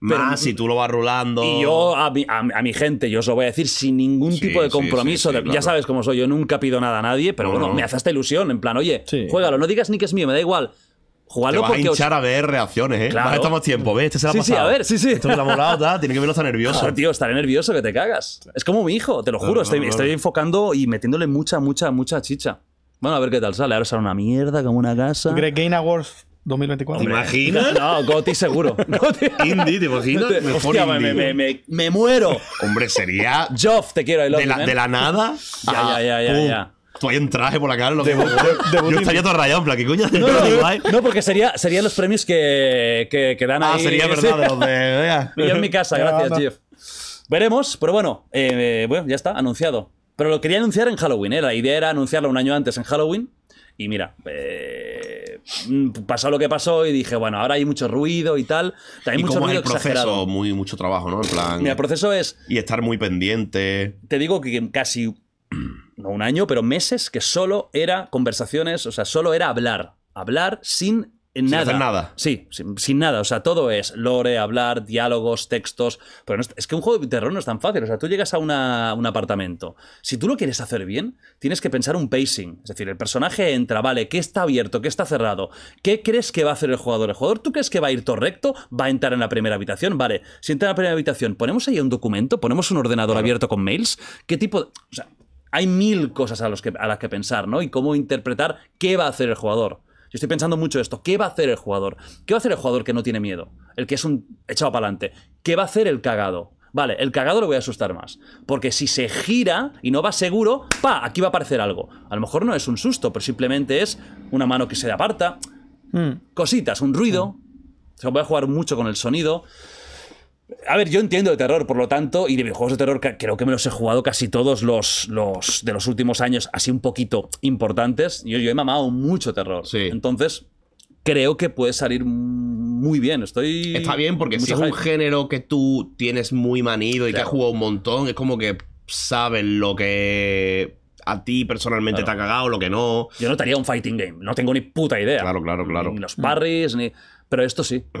Pero, si tú lo vas rulando. Y yo a mi, gente, yo os lo voy a decir sin ningún tipo de compromiso. Ya sabes cómo soy, yo nunca pido nada a nadie, pero bueno, me hace esta ilusión, en plan, oye, juégalo, no digas ni que es mío, me da igual. Jugarlo te vas A hinchar a ver reacciones, ¿eh? Claro. estamos tiempo, ¿ves? Este se la sí, Sí, a ver, sí, sí. Esto es la ha Tiene que verlo está nervioso. tío, estaré nervioso que te cagas. Es como mi hijo, te lo juro. estoy, enfocando y metiéndole mucha, mucha, mucha chicha. Bueno, a ver qué tal sale. Ahora sale una mierda, como una casa. Greg Gain Awards 2024. ¿Te imaginas? No, Gotti seguro. [laughs] Indie, ¿te imaginas? hostia, Me, muero. Hombre, sería. Joff, te quiero. de, la, de la nada. Ya, ya, ya, ya, ya tú ahí en traje por la cara. Lo que, de, yo estaría todo rayado, en plan, ¿qué coño? No, no, porque sería, serían los premios que, que, que dan ah, ahí. Ah, sería verdad, de los de... [laughs] yo en mi casa, gracias, Jeff. Veremos, pero bueno, eh, bueno, ya está, anunciado. Pero lo quería anunciar en Halloween, ¿eh? La idea era anunciarlo un año antes en Halloween. Y mira, eh, mm, pasó lo que pasó y dije, bueno, ahora hay mucho ruido y tal. También mucho cómo es el proceso? mucho trabajo, ¿no? En plan. Mira, el proceso es. Y estar muy pendiente. Te digo que casi no un año, pero meses que solo era conversaciones, o sea, solo era hablar. Hablar sin nada. nada. Sí, sin, nada. O sea, todo es lore, hablar, diálogos, textos. Pero es, que un juego de terror no es tan fácil. O sea, tú llegas a un apartamento. Si tú lo quieres hacer bien, tienes que pensar un pacing. Es decir, el personaje entra, vale, ¿qué está abierto? ¿Qué está cerrado? ¿Qué crees que va a hacer el jugador? ¿El jugador tú crees que va a ir todo recto? ¿Va a entrar en la primera habitación? Vale, si entra en la primera habitación, ¿ponemos ahí un documento? ¿Ponemos un ordenador abierto con mails? ¿Qué tipo de...? O sea, hay mil cosas a, las que pensar, ¿no? Y cómo interpretar qué va a hacer el jugador. Yo estoy pensando mucho esto. ¿Qué va a hacer el jugador? ¿Qué va a hacer el jugador que no tiene miedo? El que es un echado para adelante. ¿Qué va a hacer el cagado? Vale, el cagado lo voy a asustar más. Porque si se gira y no va seguro, ¡pa! Aquí va a aparecer algo. A lo mejor no es un susto, pero simplemente es una mano que se aparta. Hmm. Cositas, un ruido. se voy a jugar mucho con el sonido. A ver, yo entiendo de terror, por lo tanto, y de videojuegos de terror creo que me los he jugado casi todos los, los de los últimos años, así un poquito importantes. Yo, yo he mamado mucho terror. Sí. Entonces, creo que puede salir muy bien. Estoy. Está bien, porque si es un género que tú tienes muy manido y que has jugado un montón, es como que sabes lo que a ti personalmente te ha cagado, lo que no. Yo no estaría un fighting game, no tengo ni puta idea. Claro, claro, claro. Ni los parries, ni. Pero esto sí. [clears throat]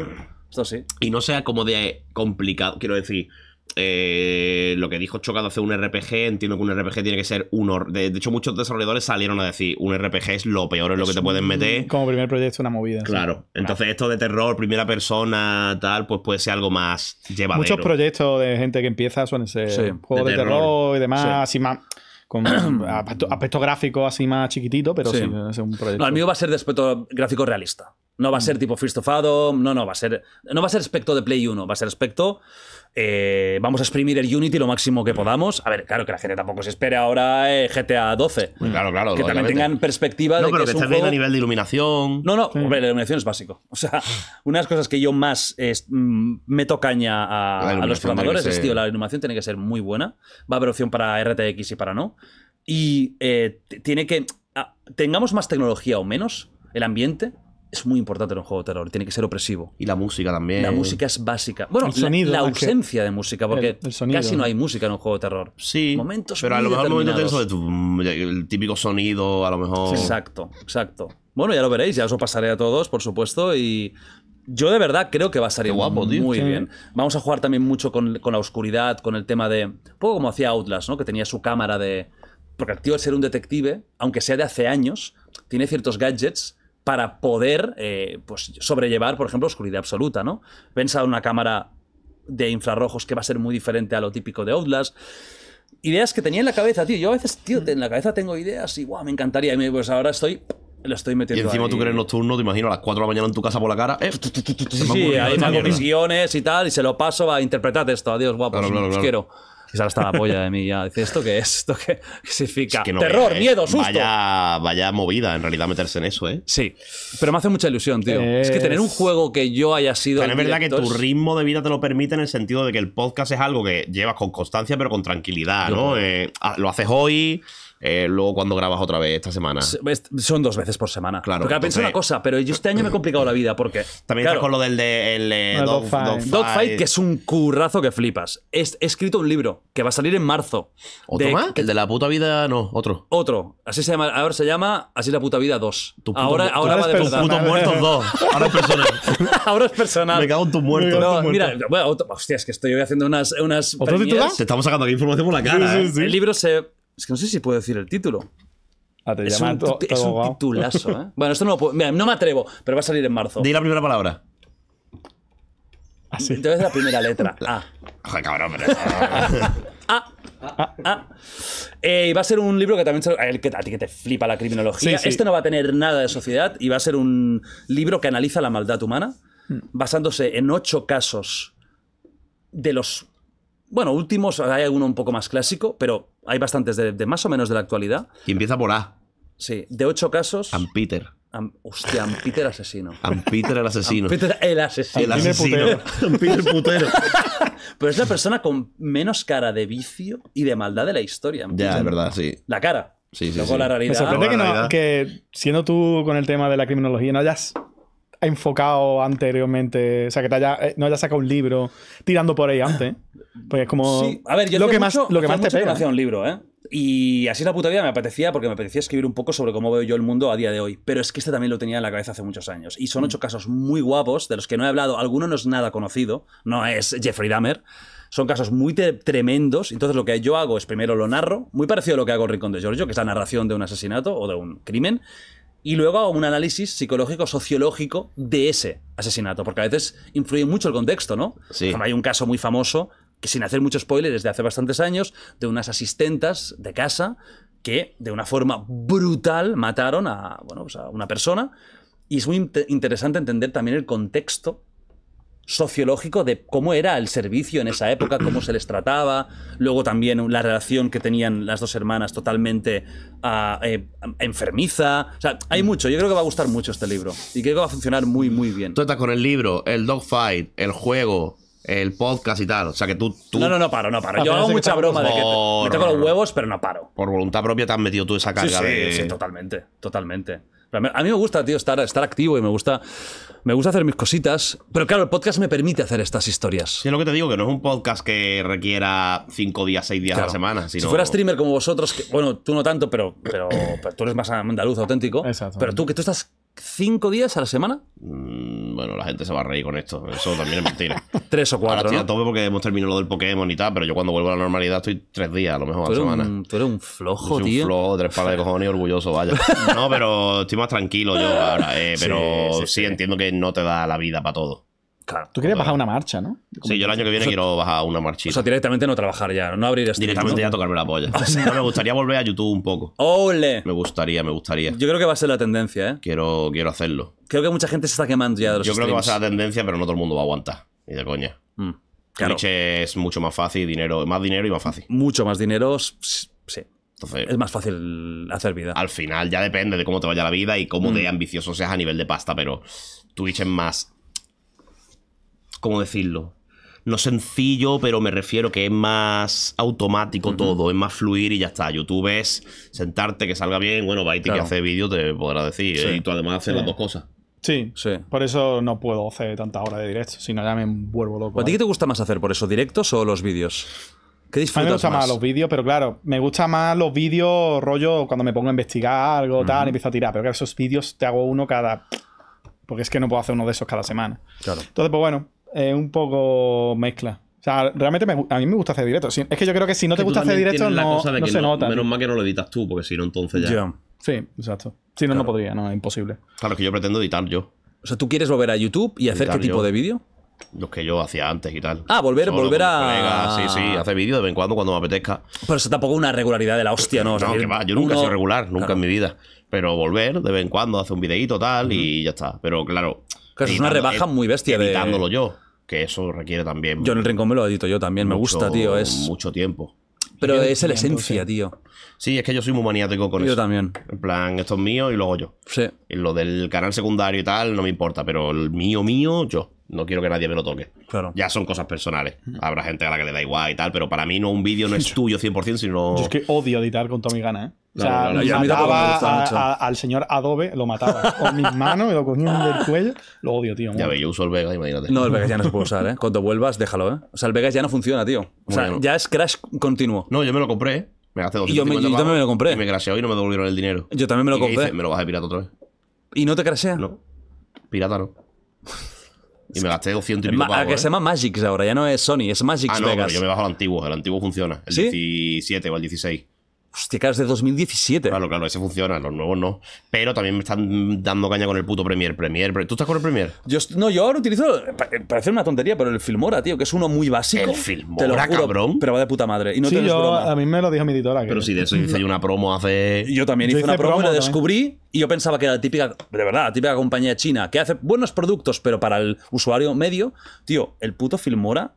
Y no sea como de complicado. Quiero decir, eh, lo que dijo Chocado hace un RPG, entiendo que un RPG tiene que ser un... De, hecho, muchos desarrolladores salieron a decir, un RPG es lo peor, en lo que te pueden meter. Como primer proyecto, una movida. Claro. Entonces, esto de terror, primera persona, tal, pues puede ser algo más llevadero. Muchos proyectos de gente que empieza suelen ser juegos de, terror. y demás, así más... Con [clears throat] aspecto, gráfico así más chiquitito, pero sí, No, el mío va a ser de aspecto gráfico realista. No va a ser mm. tipo First of Adam no, no, va a ser. No va a ser aspecto de Play 1, va a ser aspecto. Eh, vamos a exprimir el Unity lo máximo que podamos. A ver, claro que la gente tampoco se espere ahora eh, GTA 12. Claro, claro. Que también tengan perspectiva no, de pero que, a nivel de iluminación. No, no, la iluminación es básico. O sea, una de las cosas que yo más Me mm, meto caña a, los programadores es, tío, la iluminación tiene que ser muy buena. Va a haber opción para RTX y para no. Y eh, tiene que. tengamos más tecnología o menos, el ambiente es muy importante en un juego de terror, tiene que ser opresivo. Y la música también. La música es básica. Bueno, la, ausencia de música, porque casi no hay música en un juego de terror. Sí. Momentos Pero a lo mejor de el típico sonido, a lo mejor. Exacto, exacto. Bueno, ya lo veréis, ya os lo pasaré a todos, por supuesto, y yo de verdad creo que va a salir guapo, muy, muy bien. Vamos a jugar también mucho con, con la oscuridad, con el tema de... Un poco como hacía Outlast, ¿no? Que tenía su cámara de... Porque el tío al ser un detective, aunque sea de hace años, tiene ciertos gadgets para poder pues, sobrellevar, por ejemplo, oscuridad absoluta, ¿no? Pensa una cámara de infrarrojos que va a ser muy diferente a lo típico de Outlast. Ideas que tenía en la cabeza, tío. Yo a veces, tío, en la cabeza tengo ideas y, guau, me encantaría. Y pues ahora estoy lo estoy metiendo. Y encima tú que nocturno, te imagino a las 4 de la mañana en tu casa por la cara. sí, hay ahí me guiones y tal, y se lo paso a interpretar esto. Adiós, guapos. Claro, quiero. Y ahora la polla de mí ya. Dice, ¿esto qué es? ¿Esto qué, significa? Terror, miedo, susto. Vaya, vaya movida, en realidad, meterse en eso, ¿eh? Sí. Pero me hace mucha ilusión, tío. Es, que tener un juego que yo haya sido. Pero es verdad que tu ritmo de vida te lo permite en el sentido de que el podcast es algo que llevas con constancia, pero con tranquilidad, ¿no? Eh, ah, lo haces hoy. Eh, luego cuando grabas otra vez esta semana. Son dos veces por semana. Claro. Porque ahora pensé una cosa, pero yo este año me he complicado la vida porque. También estás con lo del de, ah, Dogfight. Dogfight, que es un currazo que flipas. He, escrito un libro que va a salir en marzo. ¿Otro más? El de la puta vida, no, otro. Otro. Así se llama, ahora se llama Así la puta vida 2. ahora va de verdad. Putos muertos 2. Ahora es personal. [laughs] ahora es personal. Me cago en tus mira, otro, hostia, es que estoy haciendo unas. unas ¿Otro estamos sacando aquí información por la cara. ¿eh? El libro se es que no sé si puedo decir el título. Ah, te es, es un titulazo, ¿eh? [laughs] Bueno, esto no lo puedo. Mira, no me atrevo, pero va a salir en marzo. Di la primera palabra. Así. Ah, Entonces la primera letra. [laughs] A. cabrón, hombre! [laughs] A. A. y eh, va a ser un libro que también. que, a ti que te flipa la criminología. Este no va a tener nada de sociedad y va a ser un libro que analiza la maldad humana hmm. basándose en ocho casos de los. Bueno, últimos, hay alguno un poco más clásico, pero hay bastantes de, más o menos de la actualidad. Y empieza por A. Sí, de ocho casos. Ampeter. hostia, Ampeter asesino. Ampeter el asesino. Peter el asesino. El asesino. Ampeter putero. [laughs] Pero es la persona con menos cara de vicio y de maldad de la historia. Ya, es verdad, sí. La cara. Sí, sí, Luego la realidad. Me sorprende que, que, siendo tú con el tema de la criminología no hayas enfocado anteriormente, o sea, que eh, no haya sacado un libro tirando por ahí antes. Pues es como. a ver, yo lo que más, lo te pega. un libro, ¿eh? Y así la puta vida me apetecía porque me apetecía escribir un poco sobre cómo veo yo el mundo a día de hoy. Pero es que este también lo tenía en la cabeza hace muchos años. Y son mm. ocho casos muy guapos de los que no he hablado. Alguno no es nada conocido, no es Jeffrey Dahmer. Son casos muy tremendos. Entonces lo que yo hago es primero lo narro, muy parecido a lo que hago en Rincón de Giorgio, que es la narración de un asesinato o de un crimen y luego hago un análisis psicológico, sociológico de ese asesinato, porque a veces influye mucho el contexto, ¿no? Sí. hay un caso muy famoso, que sin hacer muchos spoiler, de hace bastantes años, de unas asistentas de casa que de una forma brutal mataron a, bueno, pues a una persona. Y es muy interesante entender también el contexto sociológico de cómo era el servicio en esa época, cómo se les trataba, luego también la relación que tenían las dos hermanas totalmente ah, eh, enfermiza. O sea, hay mucho, yo creo que va a gustar mucho este libro y creo que va a funcionar muy, muy bien. Tú estás con el libro, el dogfight, el juego, el podcast y tal. O sea que tú. No, no, no paro, no paro. Yo hago mucha broma de que me los huevos, pero no paro. Por voluntad propia te has metido tú esa carga sí, sí, totalmente, totalmente. A mí me gusta, tío, estar, estar activo y me gusta me gusta hacer mis cositas, pero claro, el podcast me permite hacer estas historias. Sí, es lo que te digo, que no es un podcast que requiera cinco días, seis días a la semana. Si fuera streamer como vosotros, bueno, tú no tanto, pero, pero, pero tú eres más andaluz auténtico, Exacto. pero tú que tú estás cinco días a la semana? Mm, bueno, la gente se va a reír con esto. Eso también es mentira. [laughs] tres o cuatro. Ahora porque hemos terminado lo del Pokémon y tal, pero yo cuando vuelvo a la normalidad estoy tres días, a lo mejor a la semana. tú eres un flojo, Un flojo, tres palas de [laughs] cojones orgulloso, vaya. [laughs] No, pero estoy más tranquilo yo ahora. Eh, pero sí entiendo que no te da la vida para todo. Tú quieres bajar una marcha, ¿no? Sí, yo el año que viene quiero bajar una marchita. O sea, directamente no trabajar ya, no abrir esto. Directamente ya tocarme la polla. [laughs] me gustaría volver a YouTube un poco. ¡Ole! Me gustaría, me gustaría. Yo creo que va a ser la tendencia, ¿eh? Quiero, quiero hacerlo. Creo que mucha gente se está quemando ya de los Yo creo que va a ser la tendencia, pero no todo el mundo va a aguantar. Y de coña. Mm, Twitch es mucho más fácil, dinero, más dinero y más fácil. Mucho más dinero, sí. Entonces, es más fácil hacer vida. Al final ya depende de cómo te vaya la vida y cómo de mm. ambicioso seas a nivel de pasta, pero Twitch es más ¿Cómo decirlo? no sencillo, pero me refiero que es más automático todo, es más fluir y ya está. YouTube es sentarte, que salga bien, bueno, y que hace vídeo te podrá decir, ¿eh? y tú además haces las dos cosas. Sí, sí, por eso no puedo hacer tantas horas de directo, si no ya me vuelvo loco. ¿A ti qué te gusta más hacer por eso, directos o los vídeos? ¿Qué disfrutas A mí me más? los vídeos, pero claro, me gusta más los vídeos rollo cuando me pongo a investigar algo, tal y tal, empiezo a tirar, pero claro, esos vídeos te hago uno cada... Porque es que no puedo hacer uno de esos cada semana. Claro. Entonces, pues bueno, es un poco mezcla. O sea, realmente a mí me gusta hacer directo. es que yo creo que si no te gusta hacer directo, no, se nota. Menos mal que no lo editas tú, porque si no, entonces ya. Sí, exacto. Si no, no podría, no, es imposible. Claro, que yo pretendo editar yo. O sea, ¿tú quieres volver a YouTube y hacer qué tipo de vídeo? Los que yo hacía antes y tal. Ah, volver, volver a. Sí, sí, hacer vídeos de vez en cuando cuando me apetezca. Pero eso tampoco una regularidad de la hostia, ¿no? no, que va, yo nunca soy regular, nunca en mi vida. Pero volver de vez en cuando, hacer un videíto tal y ya está. Pero claro, es una rebaja muy bestia. Editándolo yo, que eso requiere también. Yo en el rincón me lo edito yo también, me gusta, tío. Es... Mucho tiempo. Pero es la esencia, tío. Sí, es que yo soy muy maniático con eso. Yo también. En plan, esto es mío y luego yo. Sí. Y lo del canal secundario y tal no me importa, pero el mío, mío, yo. No quiero que nadie me lo toque. Claro. Ya son cosas personales. Habrá gente a la que le da igual y tal, pero para mí no un vídeo no es [laughs] tuyo 100%, sino... Yo es que odio editar con toda mi gana, ¿eh? O sea, no, al señor Adobe, lo mataba con mis manos, me lo cogía del cuello. Lo odio, tío. Ya ve, yo uso el Vegas, imagínate. No, el Vegas ya no se puede usar, ¿eh? Cuando vuelvas, déjalo, ¿eh? O sea, el Vegas ya no funciona, tío. O sea, ya es crash continuo. No, yo me lo compré. ¿eh? Me gasté 200 Y yo, yo también me lo compré. Y me crasheó y no me devolvieron el dinero. Yo también me lo compré. me lo vas a pirata otra vez. ¿Y no te crashea? No. Pirata no. Y me gasté 200 y pico ¿A que ¿eh? se llama Magix ahora, ya no es Sony, es Magix ah, Vegas. yo me bajo al antiguo, el antiguo funciona. El 17 o el 16. Hostia, es de 2017. Claro, claro, ese funciona, los nuevos no. Pero también me están dando caña con el puto Premiere. Premier, ¿tú estás con el Premiere? Yo, no, yo ahora utilizo. Eh, parece una tontería, pero el Filmora, tío, que es uno muy básico. El Filmora, te lo cabrón. Pero va de puta madre. Y no sí, yo, A mí me lo dijo mi editora. pero sí de eso hice una promo hace. Yo también hice, una promo, y la descubrí. Y yo pensaba que era la típica, de verdad, la típica compañía china que hace buenos productos, pero para el usuario medio. Tío, el puto Filmora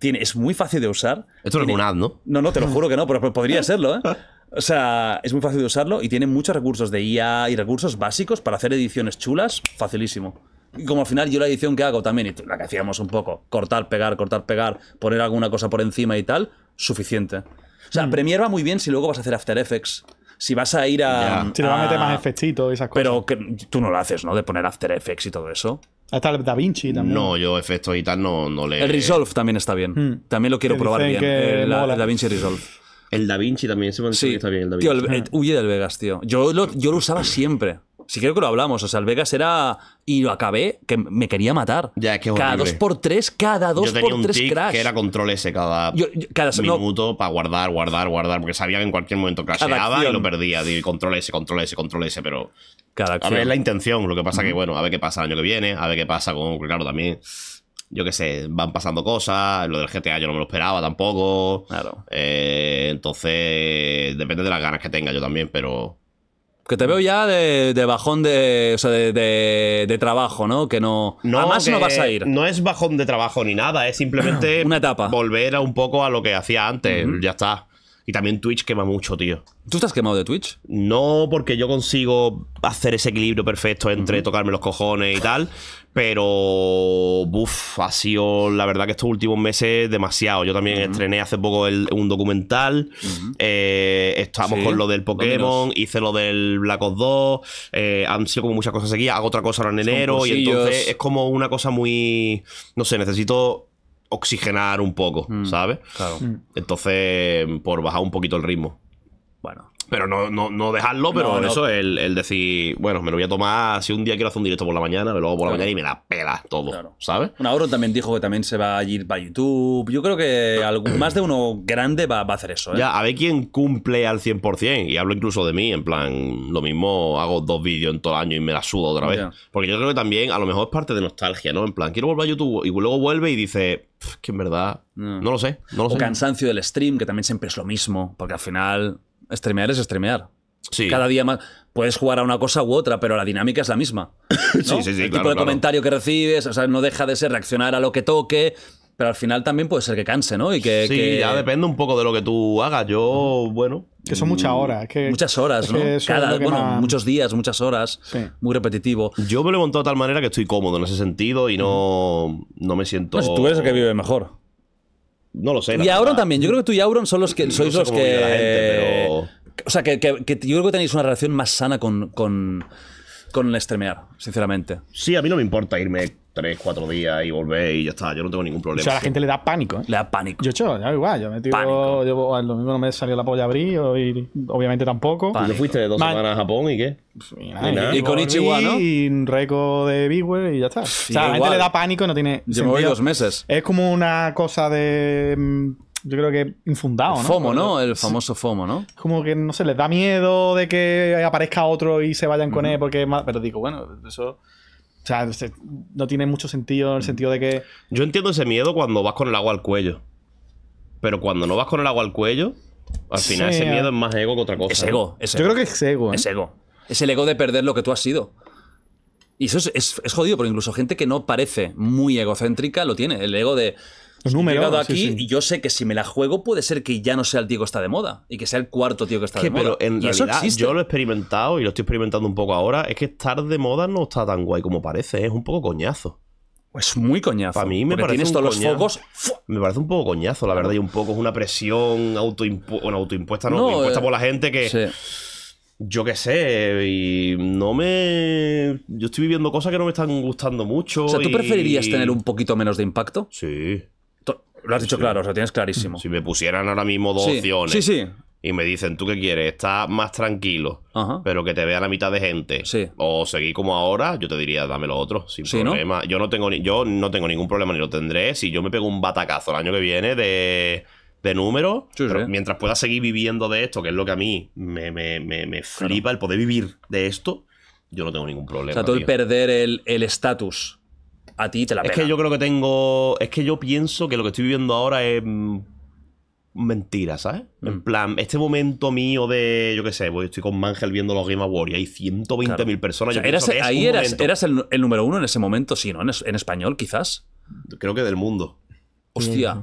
es muy fácil de usar. Esto es un ad, ¿no? No, no, te lo juro que no, pero podría serlo, ¿eh? [laughs] O sea, es muy fácil de usarlo y tiene muchos recursos de IA y recursos básicos para hacer ediciones chulas, facilísimo. Y como al final yo la edición que hago también, la que hacíamos un poco, cortar, pegar, cortar, pegar, poner alguna cosa por encima y tal, suficiente. O sea, mm. Premiere va muy bien si luego vas a hacer After Effects. Si vas a ir a. Si le vas a meter más efectito y esas cosas. Pero que, tú no lo haces, ¿no? De poner After Effects y todo eso. Hasta el Da Vinci también. No, yo efectos y tal no, no le. El Resolve también está bien. Hmm. También lo quiero probar bien. El, Da Vinci Resolve. El Da Vinci también se sí. está bien. El da Vinci. Tío, el, huye del Vegas, tío. Yo lo, yo lo usaba siempre. Si creo que lo hablamos. O sea, el Vegas era. Y lo acabé, que me quería matar. Ya, es que Cada dos por tres, cada dos yo tenía por un tres Que era control S cada, cada minuto para guardar, guardar, guardar. Porque sabía que en cualquier momento crasheaba y lo perdía. Digo, control S, control S, control S, pero a ver la intención, lo que pasa que, bueno, a ver qué pasa el año que viene, a ver qué pasa con, claro, también, yo qué sé, van pasando cosas, lo del GTA yo no me lo esperaba tampoco. Claro. Eh, entonces, depende de las ganas que tenga yo también, pero... Que te veo ya de, bajón de, trabajo, ¿no? Que no. no más no vas a ir. No es bajón de trabajo ni nada, es simplemente. [clears throat] Una etapa. Volver a un poco a lo que hacía antes, ya está. Y también Twitch quema mucho, tío. ¿Tú estás quemado de Twitch? No, porque yo consigo hacer ese equilibrio perfecto entre tocarme los cojones y tal. Pero, uff, ha sido la verdad que estos últimos meses demasiado. Yo también estrené hace poco un documental. Eh, estamos estábamos con lo del Pokémon, hice lo del Black Ops 2. Eh, han sido como muchas cosas aquí. Hago otra cosa ahora en enero. Y entonces es como una cosa muy. No sé, necesito oxigenar un poco, mm. ¿sabes? Claro. Mm. Entonces, por bajar un poquito el ritmo. Bueno, pero no, no, no dejarlo, pero en eso es el, el, decir, bueno, me lo voy a tomar, si un día quiero hacer un directo por la mañana, me lo hago por la mañana y me la pela todo, ¿sabes? Un ahorro también dijo que también se va a ir para YouTube. Yo creo que más de uno grande va, a hacer eso, ¿eh? Ya, a ver quién cumple al 100%, y hablo incluso de mí, en plan, lo mismo hago dos vídeos en todo el año y me la sudo otra vez. Porque yo creo que también, a lo mejor es parte de nostalgia, ¿no? En plan, quiero volver a YouTube, y luego vuelve y dice, que en verdad, no, lo sé, no lo o cansancio del stream, que también siempre es lo mismo, porque al final Streamear es streamear. Sí. Cada día más. Puedes jugar a una cosa u otra, pero la dinámica es la misma. [laughs] sí, sí, sí. El tipo de comentario que recibes, o sea, no deja de ser reaccionar a lo que toque, pero al final también puede ser que canse, ¿no? Y que, sí, ya depende un poco de lo que tú hagas. Yo, bueno. Que son muchas mm. horas. Que, muchas horas, ¿no? Cada, muchos días, muchas horas. Muy repetitivo. Yo me lo he montado de tal manera que estoy cómodo en ese sentido y no, no me siento. tú eres el que vive mejor. No lo sé. Y Auron también. Yo creo que tú y Auron son los que sois los que. O sea, que, yo creo que tenéis una relación más sana con, con, con el streamear, sinceramente. Sí, a mí no me importa irme Tres, cuatro días y volver y ya está. Yo no tengo ningún problema. O sea, a la gente le da pánico, ¿eh? Le da pánico. Yo, yo, ya, igual, yo me tiro. Yo, lo mismo no me salió la polla abrir, y obviamente tampoco. ¿Y fuiste dos semanas a Japón y qué? Pues y, con Ichiwa, ¿no? Y un récord de Beware y ya está. o sea, a la gente le da pánico, y no tiene. Yo me voy dos meses. Es como una cosa de mm, yo creo que infundado, ¿no? FOMO, ¿no? El famoso FOMO, ¿no? Como que, no sé, les da miedo de que aparezca otro y se vayan con él porque... Pero digo, bueno, eso... O sea, no tiene mucho sentido en el mm. sentido de que. Yo entiendo ese miedo cuando vas con el agua al cuello. Pero cuando no vas con el agua al cuello, al final ese miedo es más ego que otra cosa. Es ego. Es Yo creo que es ego. ¿eh? Es ego. Es el ego de perder lo que tú has sido. Y eso es, es, es jodido, porque incluso gente que no parece muy egocéntrica lo tiene. El ego de los He aquí y yo sé que si me la juego puede ser que ya no sea el tío que está de moda y que sea el cuarto tío que está de pero moda. Pero en realidad yo lo he experimentado y lo estoy experimentando un poco ahora. Es que estar de moda no está tan guay como parece. Es un poco coñazo. Es muy coñazo. A mí me parece. Tienes un los focos. Me parece un poco coñazo, la verdad. Y un poco es una presión autoimpuesta, no, impuesta eh, por la gente que. Yo qué sé, y no me. Yo estoy viviendo cosas que no me están gustando mucho. O sea, ¿tú preferirías tener un poquito menos de impacto? Sí. Lo has dicho claro, o sea, tienes clarísimo. Si me pusieran ahora mismo dos opciones. Y me dicen, ¿tú qué quieres? ¿Estar más tranquilo? Pero que te vea la mitad de gente. O seguir como ahora, yo te diría, dame lo otro, sin problema. Yo, no tengo yo no tengo ningún problema ni lo tendré. Si yo me pego un batacazo el año que viene de de números, mientras pueda seguir viviendo de esto, que es lo que a mí me, flipa, el poder vivir de esto, yo no tengo ningún problema. O sea, todo perder el estatus a ti te la pegan. Es que yo creo que tengo. Es que yo pienso que lo que estoy viviendo ahora es mentira, ¿sabes? En mm. plan, este momento mío de, yo qué sé, voy, pues estoy con Mangel viendo los Game Awards y hay 120.000 personas. ahí eras, eras el, número uno en ese momento, sí, ¿no? En, español, quizás. Creo que del mundo. Hostia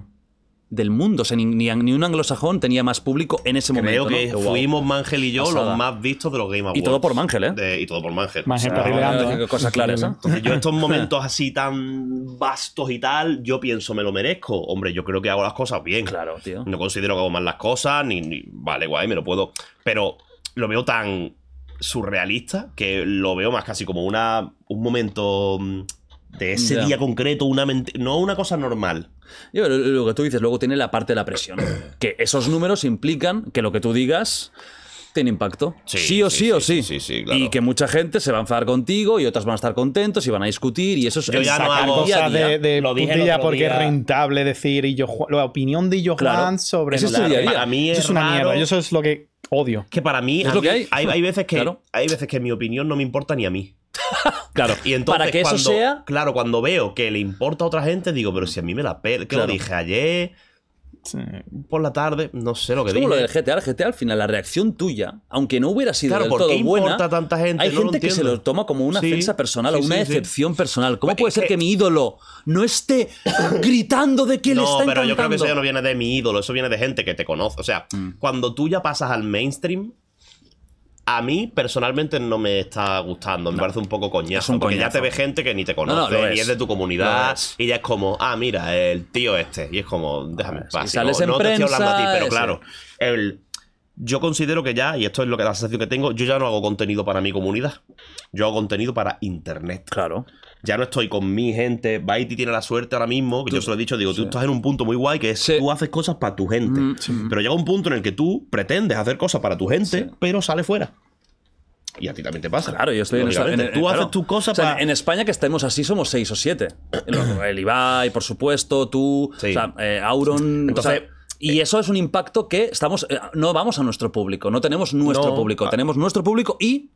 del mundo. ni, un anglosajón tenía más público en ese momento. Creo que fuimos Mangel y yo los más vistos de los Game Awards. Y todo por Mangel, ¿eh? y todo por Mangel. Mangel o ¿eh? Cosas claras, yo estos [laughs] momentos así tan vastos y tal, yo pienso, me lo merezco. Hombre, yo creo que hago las cosas bien. Claro, tío. No considero que hago mal las cosas, ni, ni vale, guay, me lo puedo. Pero lo veo tan surrealista que lo veo más casi como una, un momento mm, ese día concreto, una no una cosa normal. lo, que tú dices, luego tiene la parte de la presión. [clears throat] Que esos números implican que lo que tú digas tiene impacto. Sí, o sí, o sí. Y que mucha gente se va a enfadar contigo y otras van a estar contentos y van a discutir y eso es... Yo ya no hago cosas de, de lo porque es rentable decir y yo, la opinión de Johan Juan sobre... Eso, mí eso es una mierda. Eso es lo que odio. Que para mí, es lo hay. veces que, hay veces que mi opinión no me importa ni a mí. [laughs] claro. Y entonces, que cuando, sea. Claro, cuando veo que le importa a otra gente, digo, pero si a mí me la pela. Que lo dije ayer. Por la tarde, no sé lo que digo lo del GTA, el GTA al final, la reacción tuya, aunque no hubiera sido todo buena, importa tanta gente? hay gente que se lo toma como una sí, personal o una excepción personal. ¿Cómo puede ser que... mi ídolo no esté [coughs] gritando de que le está No, pero yo creo que eso ya no viene de mi ídolo, eso viene de gente que te conoce. O sea, mm. cuando tú ya pasas al mainstream, a mí personalmente no me está gustando, me parece un poco coñazo, porque ya te ve gente que ni te conoce, ni es de tu comunidad, y ya es como, ah, mira, el tío este, y es como, déjame pasar. no, te pero claro, yo considero que ya, y esto es lo que la sensación que tengo, yo ya no hago contenido para mi comunidad, yo hago contenido para internet. Claro ya no estoy con mi gente. Baiti tiene la suerte ahora mismo, que yo se lo he dicho, digo, tú estás en un punto muy guay que es tú haces cosas para tu gente. Mm, pero llega un punto en el que tú pretendes hacer cosas para tu gente, pero sale fuera. Y a ti también te pasa. Claro, yo estoy en, esa, en, Tú haces tus cosas En España que estemos así somos seis o siete. [clears throat] El Ibai, por supuesto, tú, eh, Auron... Entonces... y eh, eso es un impacto que estamos eh, no vamos a nuestro público, no tenemos nuestro público, tenemos nuestro público y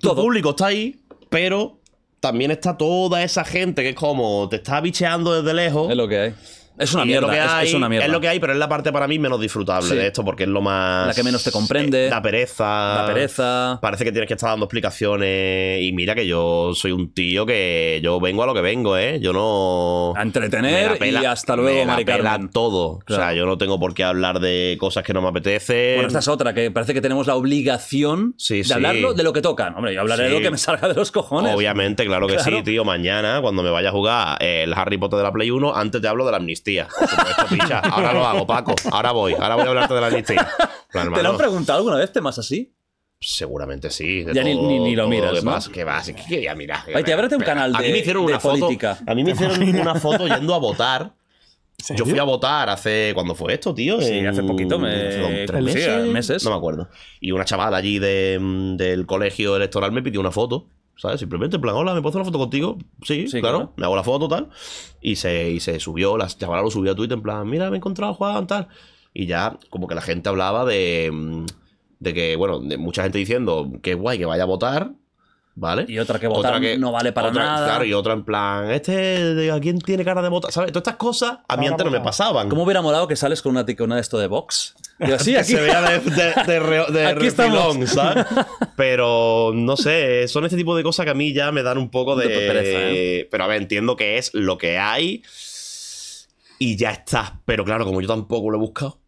todo. Tu público está ahí, pero también está toda esa gente que es como te está bicheando desde lejos. Es lo que hay. Es una mierda, es, lo que hay, una mierda. Es lo que hay, pero es la parte para mí menos disfrutable de esto, porque es lo más. La que menos te comprende. La eh, pereza. La pereza. Parece que tienes que estar dando explicaciones. Y mira que yo soy un tío que yo vengo a lo que vengo, ¿eh? Yo no. A entretener y hasta luego, me la todo. O sea, yo no tengo por qué hablar de cosas que no me apetece Bueno, esta es otra, que parece que tenemos la obligación de sí. hablarlo de lo que toca Hombre, yo hablaré de lo que me salga de los cojones. Obviamente, claro que sí, tío. Mañana, cuando me vaya a jugar eh, el Harry Potter de la Play 1, antes te hablo de la amnistía Ahora lo hago, Paco. Ahora voy. Ahora voy a hablarte de la lista [laughs] ¿Te lo han preguntado alguna vez temas así? Seguramente sí. ya ni, ni, lo miras. ¿no? ¿Qué vas? ¿Qué Ay, te un canal de, a mí me hicieron una foto, A mí me hicieron una foto yendo a votar. Yo fui a votar hace. ¿Cuándo fue esto, tío? Sí, hace poquito, tres meses, No me acuerdo. Y una chavala allí mm, del colegio electoral me pidió una foto. ¿sabes? Simplemente, en plan, hola, ¿me puedo hacer una foto contigo? Sí, sí claro, me hago la foto, tal. Y se, se subió, la chavala subió a Twitter, en plan, mira, me he encontrado Juan, tal. Y ya, como que la gente hablaba de, mm, de que, bueno, de mucha gente diciendo qué guay que vaya a votar, ¿vale? Y otra que que, no vale para nada. Claro, y otra en plan, este, ¿a quién tiene cara de votar? ¿Sabes? Todas estas cosas a mí antes no me pasaban. ¿Cómo hubiera molado que sales con una de esto de Vox? Y así, [laughs] aquí. se vea de, de, de, de [laughs] aquí ¿sabes? [laughs] Pero, no sé, son este tipo de cosas que a mí ya me dan un poco de... ¿eh? Pero, a ver, entiendo que es lo que hay y ya está. Pero claro, como yo tampoco lo he buscado,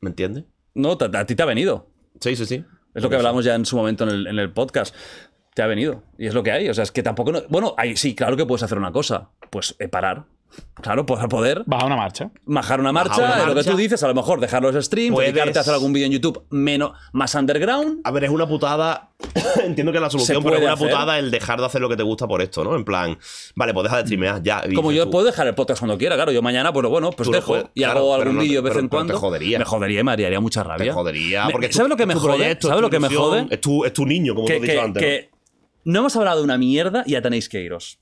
¿me entiendes? No, a ti te ha venido. Sí, sí, sí. Es lo que hablamos ya en su momento en el, en el podcast te ha venido. Y es lo que hay. O sea, es que tampoco. Bueno, ahí sí, claro que puedes hacer una cosa. Pues eh, parar. Claro, poder. Bajar una marcha. Bajar una marcha, lo que tú dices, a lo mejor dejar los streams, dedicarte a hacer algún vídeo en YouTube menos, más underground. A ver, es una putada. [coughs] Entiendo que la solución, pero es una putada el dejar de hacer lo que te gusta por esto, ¿no? En plan, vale, pues deja de streamear ya. Como yo puedo dejar el podcast cuando quiera, claro. Yo mañana, pues bueno, pues dejo y hago algún vídeo de vez en cuando. me jodería. Me jodería y me haría mucha rabia. me jodería. Porque ¿Sabes lo que me jode? ¿Sabes lo que me jode? Es tu, niño, como te dicho antes. No hemos hablado de una mierda y ya tenéis que iros.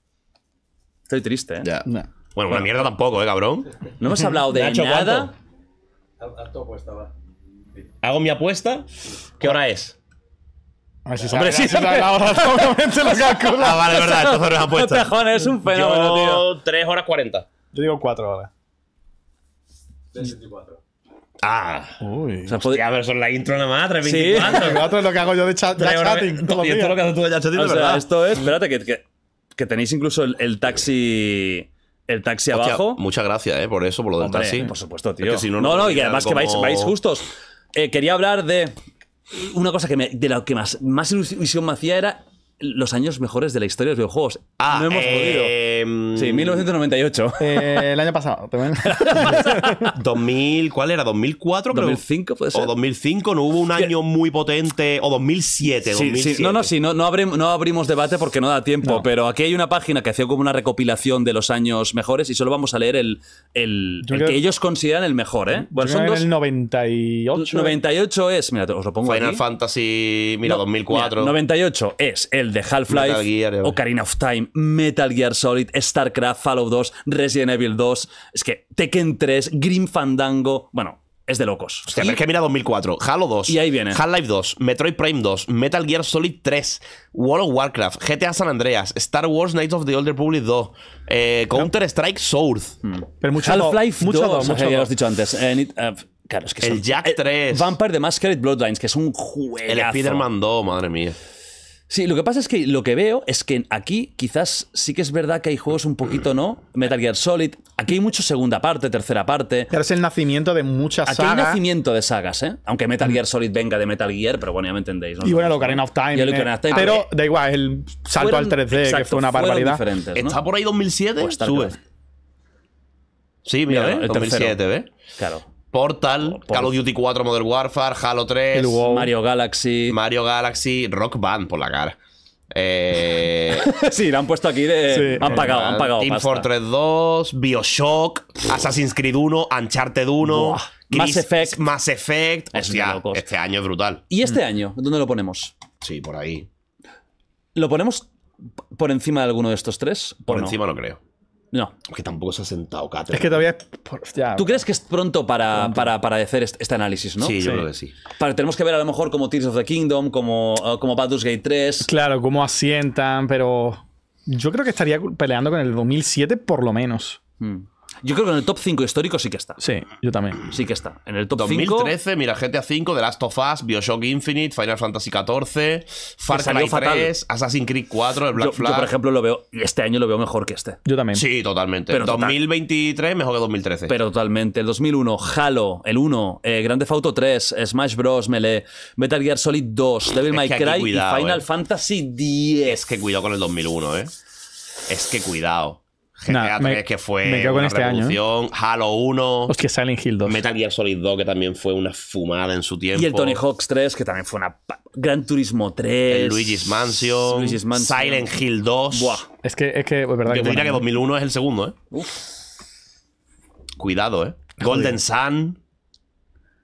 Estoy triste, ¿eh? Ya. No. Bueno, una mierda tampoco, ¿eh, cabrón? No hemos hablado de Nacho, nada. Hago mi apuesta. ¿Qué hora es? ver si hombre, sí, se la hora solamente lo calcula. Ah, vale, verdad, entonces no apuesta. te jones, [laughs] es un fenómeno, Yo, tío. 3 horas 40. Yo digo 4 horas. 24. Ah. Uy. O sea, pero son la intro nada más, 324. Sí. Lo [laughs] es lo que hago yo de chat, chatting. y esto lo que haces tú de chatting, o ¿verdad? Esto es, espérate, que, que, tenéis incluso el, taxi el taxi abajo. Muchas gracias, ¿eh? Por eso, por lo del taxi. Por supuesto, tío. no, no, y además que vais, vais justos. Eh, quería hablar de. Una cosa que me, de la que más, más ilusión me hacía era los años mejores de la historia de los videojuegos. Ah, no hemos podido. Eh, sí, 1998. Mm. Eh, el año pasado también. 2000, [laughs] ¿cuál era? 2004, 2005 O 2005, no hubo un año muy potente. O 2007. Sí, No, no, sí, no, no, abrimos debate porque no da tiempo. Pero aquí hay una página que hacía como una recopilación de los años mejores y solo vamos a leer el, el, que, ellos consideran el mejor, ¿eh? Bueno, son el 98. 98 ¿eh? es, mira, os lo pongo Final Fantasy, mira, 2004. 98 es el de Half-Life, Ocarina of Time, Metal Gear Solid, StarCraft, Fallout 2, Resident Evil 2, es que Tekken 3, Grim Fandango, bueno, es de locos. Hostia, que mira 2004, Halo 2, y ahí viene. Half-Life 2, Metroid Prime 2, Metal Gear Solid 3, World of Warcraft, GTA San Andreas, Star Wars Knights of the Old Republic 2, eh, Counter-Strike Source. Hmm. Half-Life 2, mucho mucho ya lo has dicho antes. Eh, eh, el Jack 3. Vampire the Masquerade Bloodlines, que es un juego. El Spider-Man 2, madre mía. Sí, lo que pasa es que lo que veo es que aquí quizás sí que es verdad que hay juegos un poquito, ¿no? Metal Gear Solid. Aquí hay mucho segunda parte, tercera parte. Pero es el nacimiento de muchas sagas. Aquí hay nacimiento de sagas, ¿eh? Aunque Metal Gear Solid venga de Metal Gear, pero bueno, ya me entendéis. ¿no? Y bueno, lo que eh, of Time. Pero eh, da igual, el salto al 3D, que fue una barbaridad. ¿Está por ahí 2007? Sube. Sí, mira, ¿eh? el 2007, ¿eh? Claro. Portal, oh, Call of Duty 4 Modern Warfare, Halo 3, Mario Galaxy, Mario Galaxy, Rock Band por la cara. Eh, [laughs] sí, la han puesto aquí de. Sí. Han pagado, han pagado. Team Fortress 2, Bioshock, Assassin's Creed 1 Uncharted 1, Mass Effect. este año es brutal. ¿Y este año? ¿Dónde lo ponemos? Sí, por ahí. ¿Lo ponemos por encima de alguno de estos tres? Por encima no creo. No. Que tampoco se ha sentado cátedra. Es que todavía. ¿Tú crees que es pronto para, para, hacer este, análisis, no? Sí, yo creo que sí. Para, tenemos que ver a lo mejor como Tears of the Kingdom, como, como Baldur's Gate 3. Claro, cómo asientan, pero. Yo creo que estaría peleando con el 2007 por lo menos. Hmm. Yo creo que en el top 5 histórico sí que está. Sí, yo también. Sí que está. En el top 5. 2013, mira, GTA 5, The Last of Us, Bioshock Infinite, Final Fantasy XIV, Far Cry 3, Assassin's Creed 4, el Black Flag. Yo, por ejemplo, lo veo, este año lo veo mejor que este. Yo también. Sí, totalmente. Pero 2023 mejor que 2013. Pero totalmente. El 2001, Halo, el 1, Grande eh, Grand Auto 3, Smash Bros. Melee, Metal Gear Solid 2, Devil May Cry Final eh. Fantasy 10. Es que cuidado con el 2001, ¿eh? Es que cuidado. GTA me, que fue quedo con este ¿eh? revolución, año. Halo 1. Silent Hill 2. Metal Gear Solid 2, que también fue una fumada en su tiempo. Y el Tony Hawk's 3, que también fue una. Gran Turismo 3. El Luigi's Mansion. Silent Hill 2. Buah. Es que es, que, es verdad que. Yo diría que 2001 es el segundo, ¿eh? Uf. Cuidado, ¿eh? Golden Sun.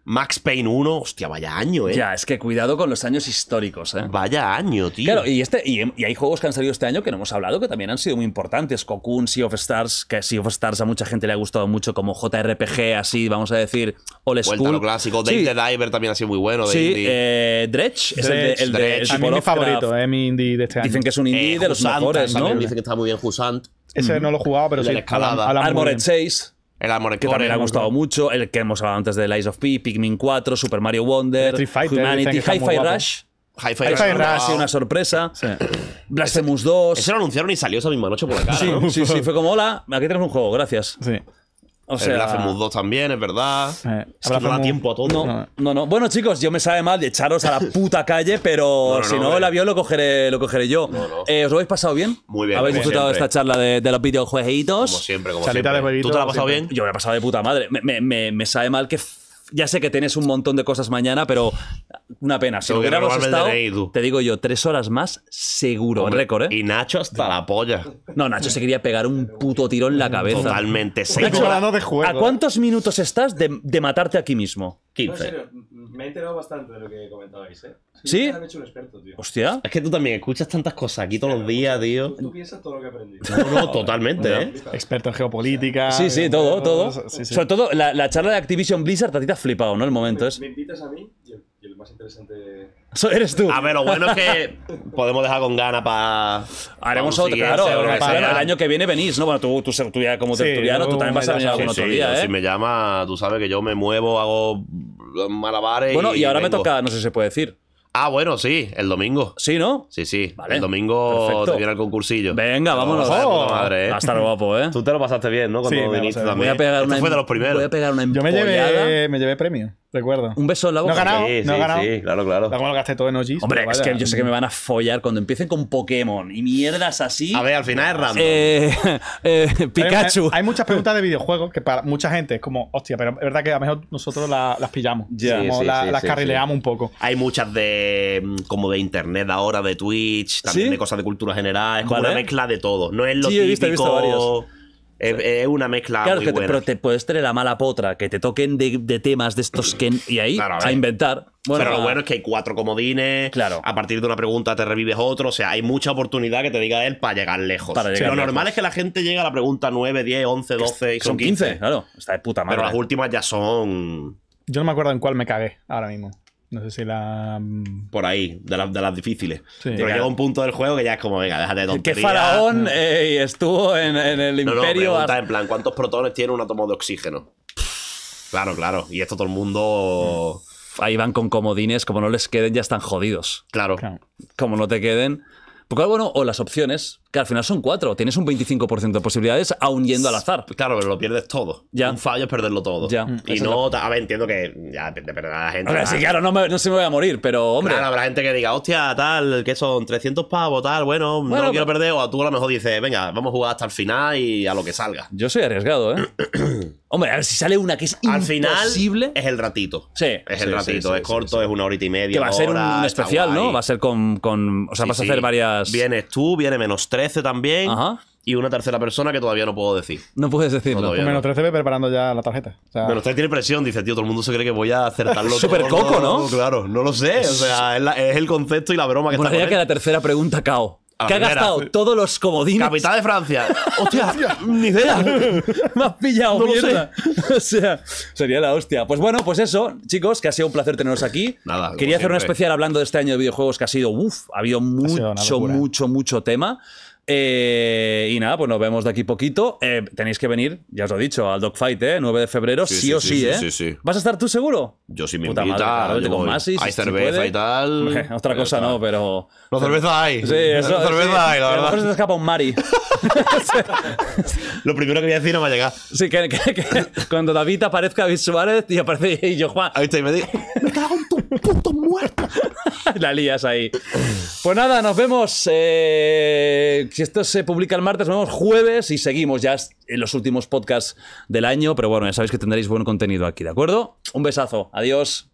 Max Payne 1, hostia, vaya año, ¿eh? Ya, es que cuidado con los años históricos, ¿eh? Vaya año, tío. Claro, y, este, em, y, hay juegos que han salido este año que no hemos hablado que también han sido muy importantes. Cocoon, Sea of Stars, que Sea of Stars a mucha gente le ha gustado mucho como JRPG, así, vamos a decir, old school. clásico. the Diver también ha sido muy bueno. sí, eh, Dredge, es el a mí mi favorito, eh, mi indie de este año. Dicen que es un indie eh, de los mejores, ¿no? Dicen que está muy bien Husant. Ese no lo he jugado, pero sí. Escalada. Armored 6. El Amor, que ha gustado mucho. El que hemos hablado antes de Lies of P, Pikmin 4, Super Mario Wonder, Humanity, Hi-Fi Rush. Hi-Fi Rush, Rush una sorpresa. Sí. Blasphemous 2. Eso lo anunciaron y salió esa misma noche por la Sí, sí, sí, [laughs] fue como, hola, aquí tenemos un juego, gracias. Sí. O sea, el Blasphemous 2 también, es verdad. Eh, es que no tiempo a todo. No, no, Bueno, chicos, yo me sabe mal de echaros a la [laughs] puta calle, pero si no, eh. el avión lo cogeré, lo cogeré yo. Eh, ¿Os lo habéis pasado bien? Muy bien. ¿Habéis disfrutado esta charla de, los videojueguitos? Como siempre, como siempre. ¿Tú te la has pasado bien? Yo me he pasado de puta madre. me, me, me sabe mal que ya sé que tienes un montón de cosas mañana, pero una pena. Si hubiéramos estado, te digo yo, tres horas más seguro, Un récord, ¿eh? Y Nacho hasta la polla. No, Nacho se quería pegar un puto tiro en la cabeza. Totalmente, seis de juego. ¿A ¿eh? cuántos minutos estás de, matarte aquí mismo? 15. Me he enterado bastante de lo que comentabais, ¿eh? Sí. Me han hecho un experto, tío. Hostia. Es que tú también escuchas tantas cosas aquí todos los días, tío. Tú, piensas todo lo que aprendí. No, no, totalmente, ¿eh? Experto en geopolítica. Sí, sí, todo, todo. Sobre todo la, charla de Activision Blizzard, a ti te has flipado, ¿no? El momento es. ¿Me invitas a mí? el más interesante. eres tú. A ah, ver, lo bueno es que [laughs] podemos dejar con ganas para. Haremos otro, claro. Para, el año que viene venís, ¿no? Bueno, tú, tú, tú ya como sí, tertuliano, tú también vas a venir algún otro día, ¿eh? Si me llama, tú sabes que yo me muevo, hago malabares. Bueno, y, ahora me toca, no sé si se puede decir. Ah, bueno, sí, el domingo. ¿Sí, no? Sí, sí. El domingo te viene el concursillo. Venga, vámonos. Oh. madre, Va ¿eh? a estar guapo, ¿eh? Tú te lo pasaste bien, ¿no? Cuando sí, también. a pegar una, este fue de los em- primeros. Voy a pegar una Yo me llevé, me llevé premio. Recuerdo. Un beso en la boca. No Sí, no sí, claro, claro. Lo gasté todo en OGs. Hombre, es que yo sé que me van a follar cuando empiecen con Pokémon y mierdas así. A ver, al final es random. Eh, [laughs] eh, Pikachu. Hay, muchas preguntas de videojuegos que para mucha gente es como, hostia, pero es verdad que a lo mejor nosotros las pillamos. la, las carrileamos un poco. Hay muchas de mm, como de internet ahora, de Twitch, también de cosas de cultura general. Es como una mezcla de todo. No es lo típico. He he visto varios. Es una mezcla claro pero te puedes tener la mala potra, que te toquen de, temas de estos que. Y ahí a, inventar. Bueno, pero lo bueno es que hay cuatro comodines. Claro. A partir de una pregunta te revives otro. O sea, hay mucha oportunidad que te diga él para llegar lejos. pero lo normal es que la gente llega a la pregunta 9, 10, 11, 12 y son 15. Claro, está de puta madre. Pero las últimas ya son. Yo no me acuerdo en cuál me cagué ahora mismo. No sé si la. Mm, Por ahí, de, las difíciles. Pero llega un punto del juego que ya es como, venga, déjate de tonterías. ¿Qué faraón mm. eh, estuvo en, el imperio. No, en plan, ¿cuántos protones tiene un átomo de oxígeno? Claro, claro. Y esto todo el mundo. Mm. Ahí van con comodines, como no les queden, ya están jodidos. Claro. claro. Como no te queden. Porque bueno, o las opciones, al final son cuatro. Tienes un 25% de posibilidades aún yendo al azar. Claro, pero lo pierdes todo. Ya. Un fallo es perderlo todo. Ya. Y no, a ver, entiendo que ya de la gente. claro, no, se me voy a morir, pero hombre. Claro, habrá gente que diga, hostia, tal, que son 300 para tal, bueno, no lo quiero perder. O tú a lo mejor dices, venga, vamos a jugar hasta el final y a lo que salga. Yo soy arriesgado, ¿eh? [clears throat] hombre, a ver si sale una que es al Final, es el ratito. Sí. Es el ratito, es corto, es una horita y media. Que va a ser un, especial, ¿no? Va a ser con. con o sea, vas a hacer varias. Vienes tú, viene menos tres también. Y una tercera persona que todavía no puedo decir. No puedes decirlo. menos 13 ve preparando ya la tarjeta. O usted tiene presión, dice, tío, todo el mundo se cree que voy a acertarlo. [laughs] Super coco, ¿no? Claro, no lo sé. O sea, es, el concepto y la broma que bueno, está. que la tercera pregunta cao. ha gastado todos los comodines. Capital de Francia. [laughs] [laughs] Hostia, ni idea. Me has pillado, mierda. o sea, sería la hostia. Pues bueno, pues eso, chicos, que ha sido un placer teneros aquí. Nada, Quería hacer una especial hablando de este año de videojuegos que ha sido, uff, ha habido mucho, mucho, mucho tema. Eh, y nada, pues nos vemos de aquí poquito. Eh, tenéis que venir, ya os lo he dicho, al Dogfight, ¿eh? 9 de febrero, sí, sí o eh. sí, sí, ¿Vas a estar tú seguro? Yo sí me voy a hay cerveza y tal. [laughs] otra cosa no, pero... La cerveza hay. Sí, la cerveza hay, la verdad. mejor se te escapa un Mari. [laughs] lo primero que voy a decir no va a llegar Sí, que, cuando David aparezca David Suárez y aparece y yo, Juan... Ahí está, y me digo. [laughs] me cago en tu puto muerto. la lías ahí. Pues nada, nos vemos... Eh si esto se publica el martes, nos vemos jueves y seguimos ya en los últimos podcasts del año. Pero bueno, ya sabéis que tendréis buen contenido aquí, ¿de acuerdo? Un besazo. Adiós.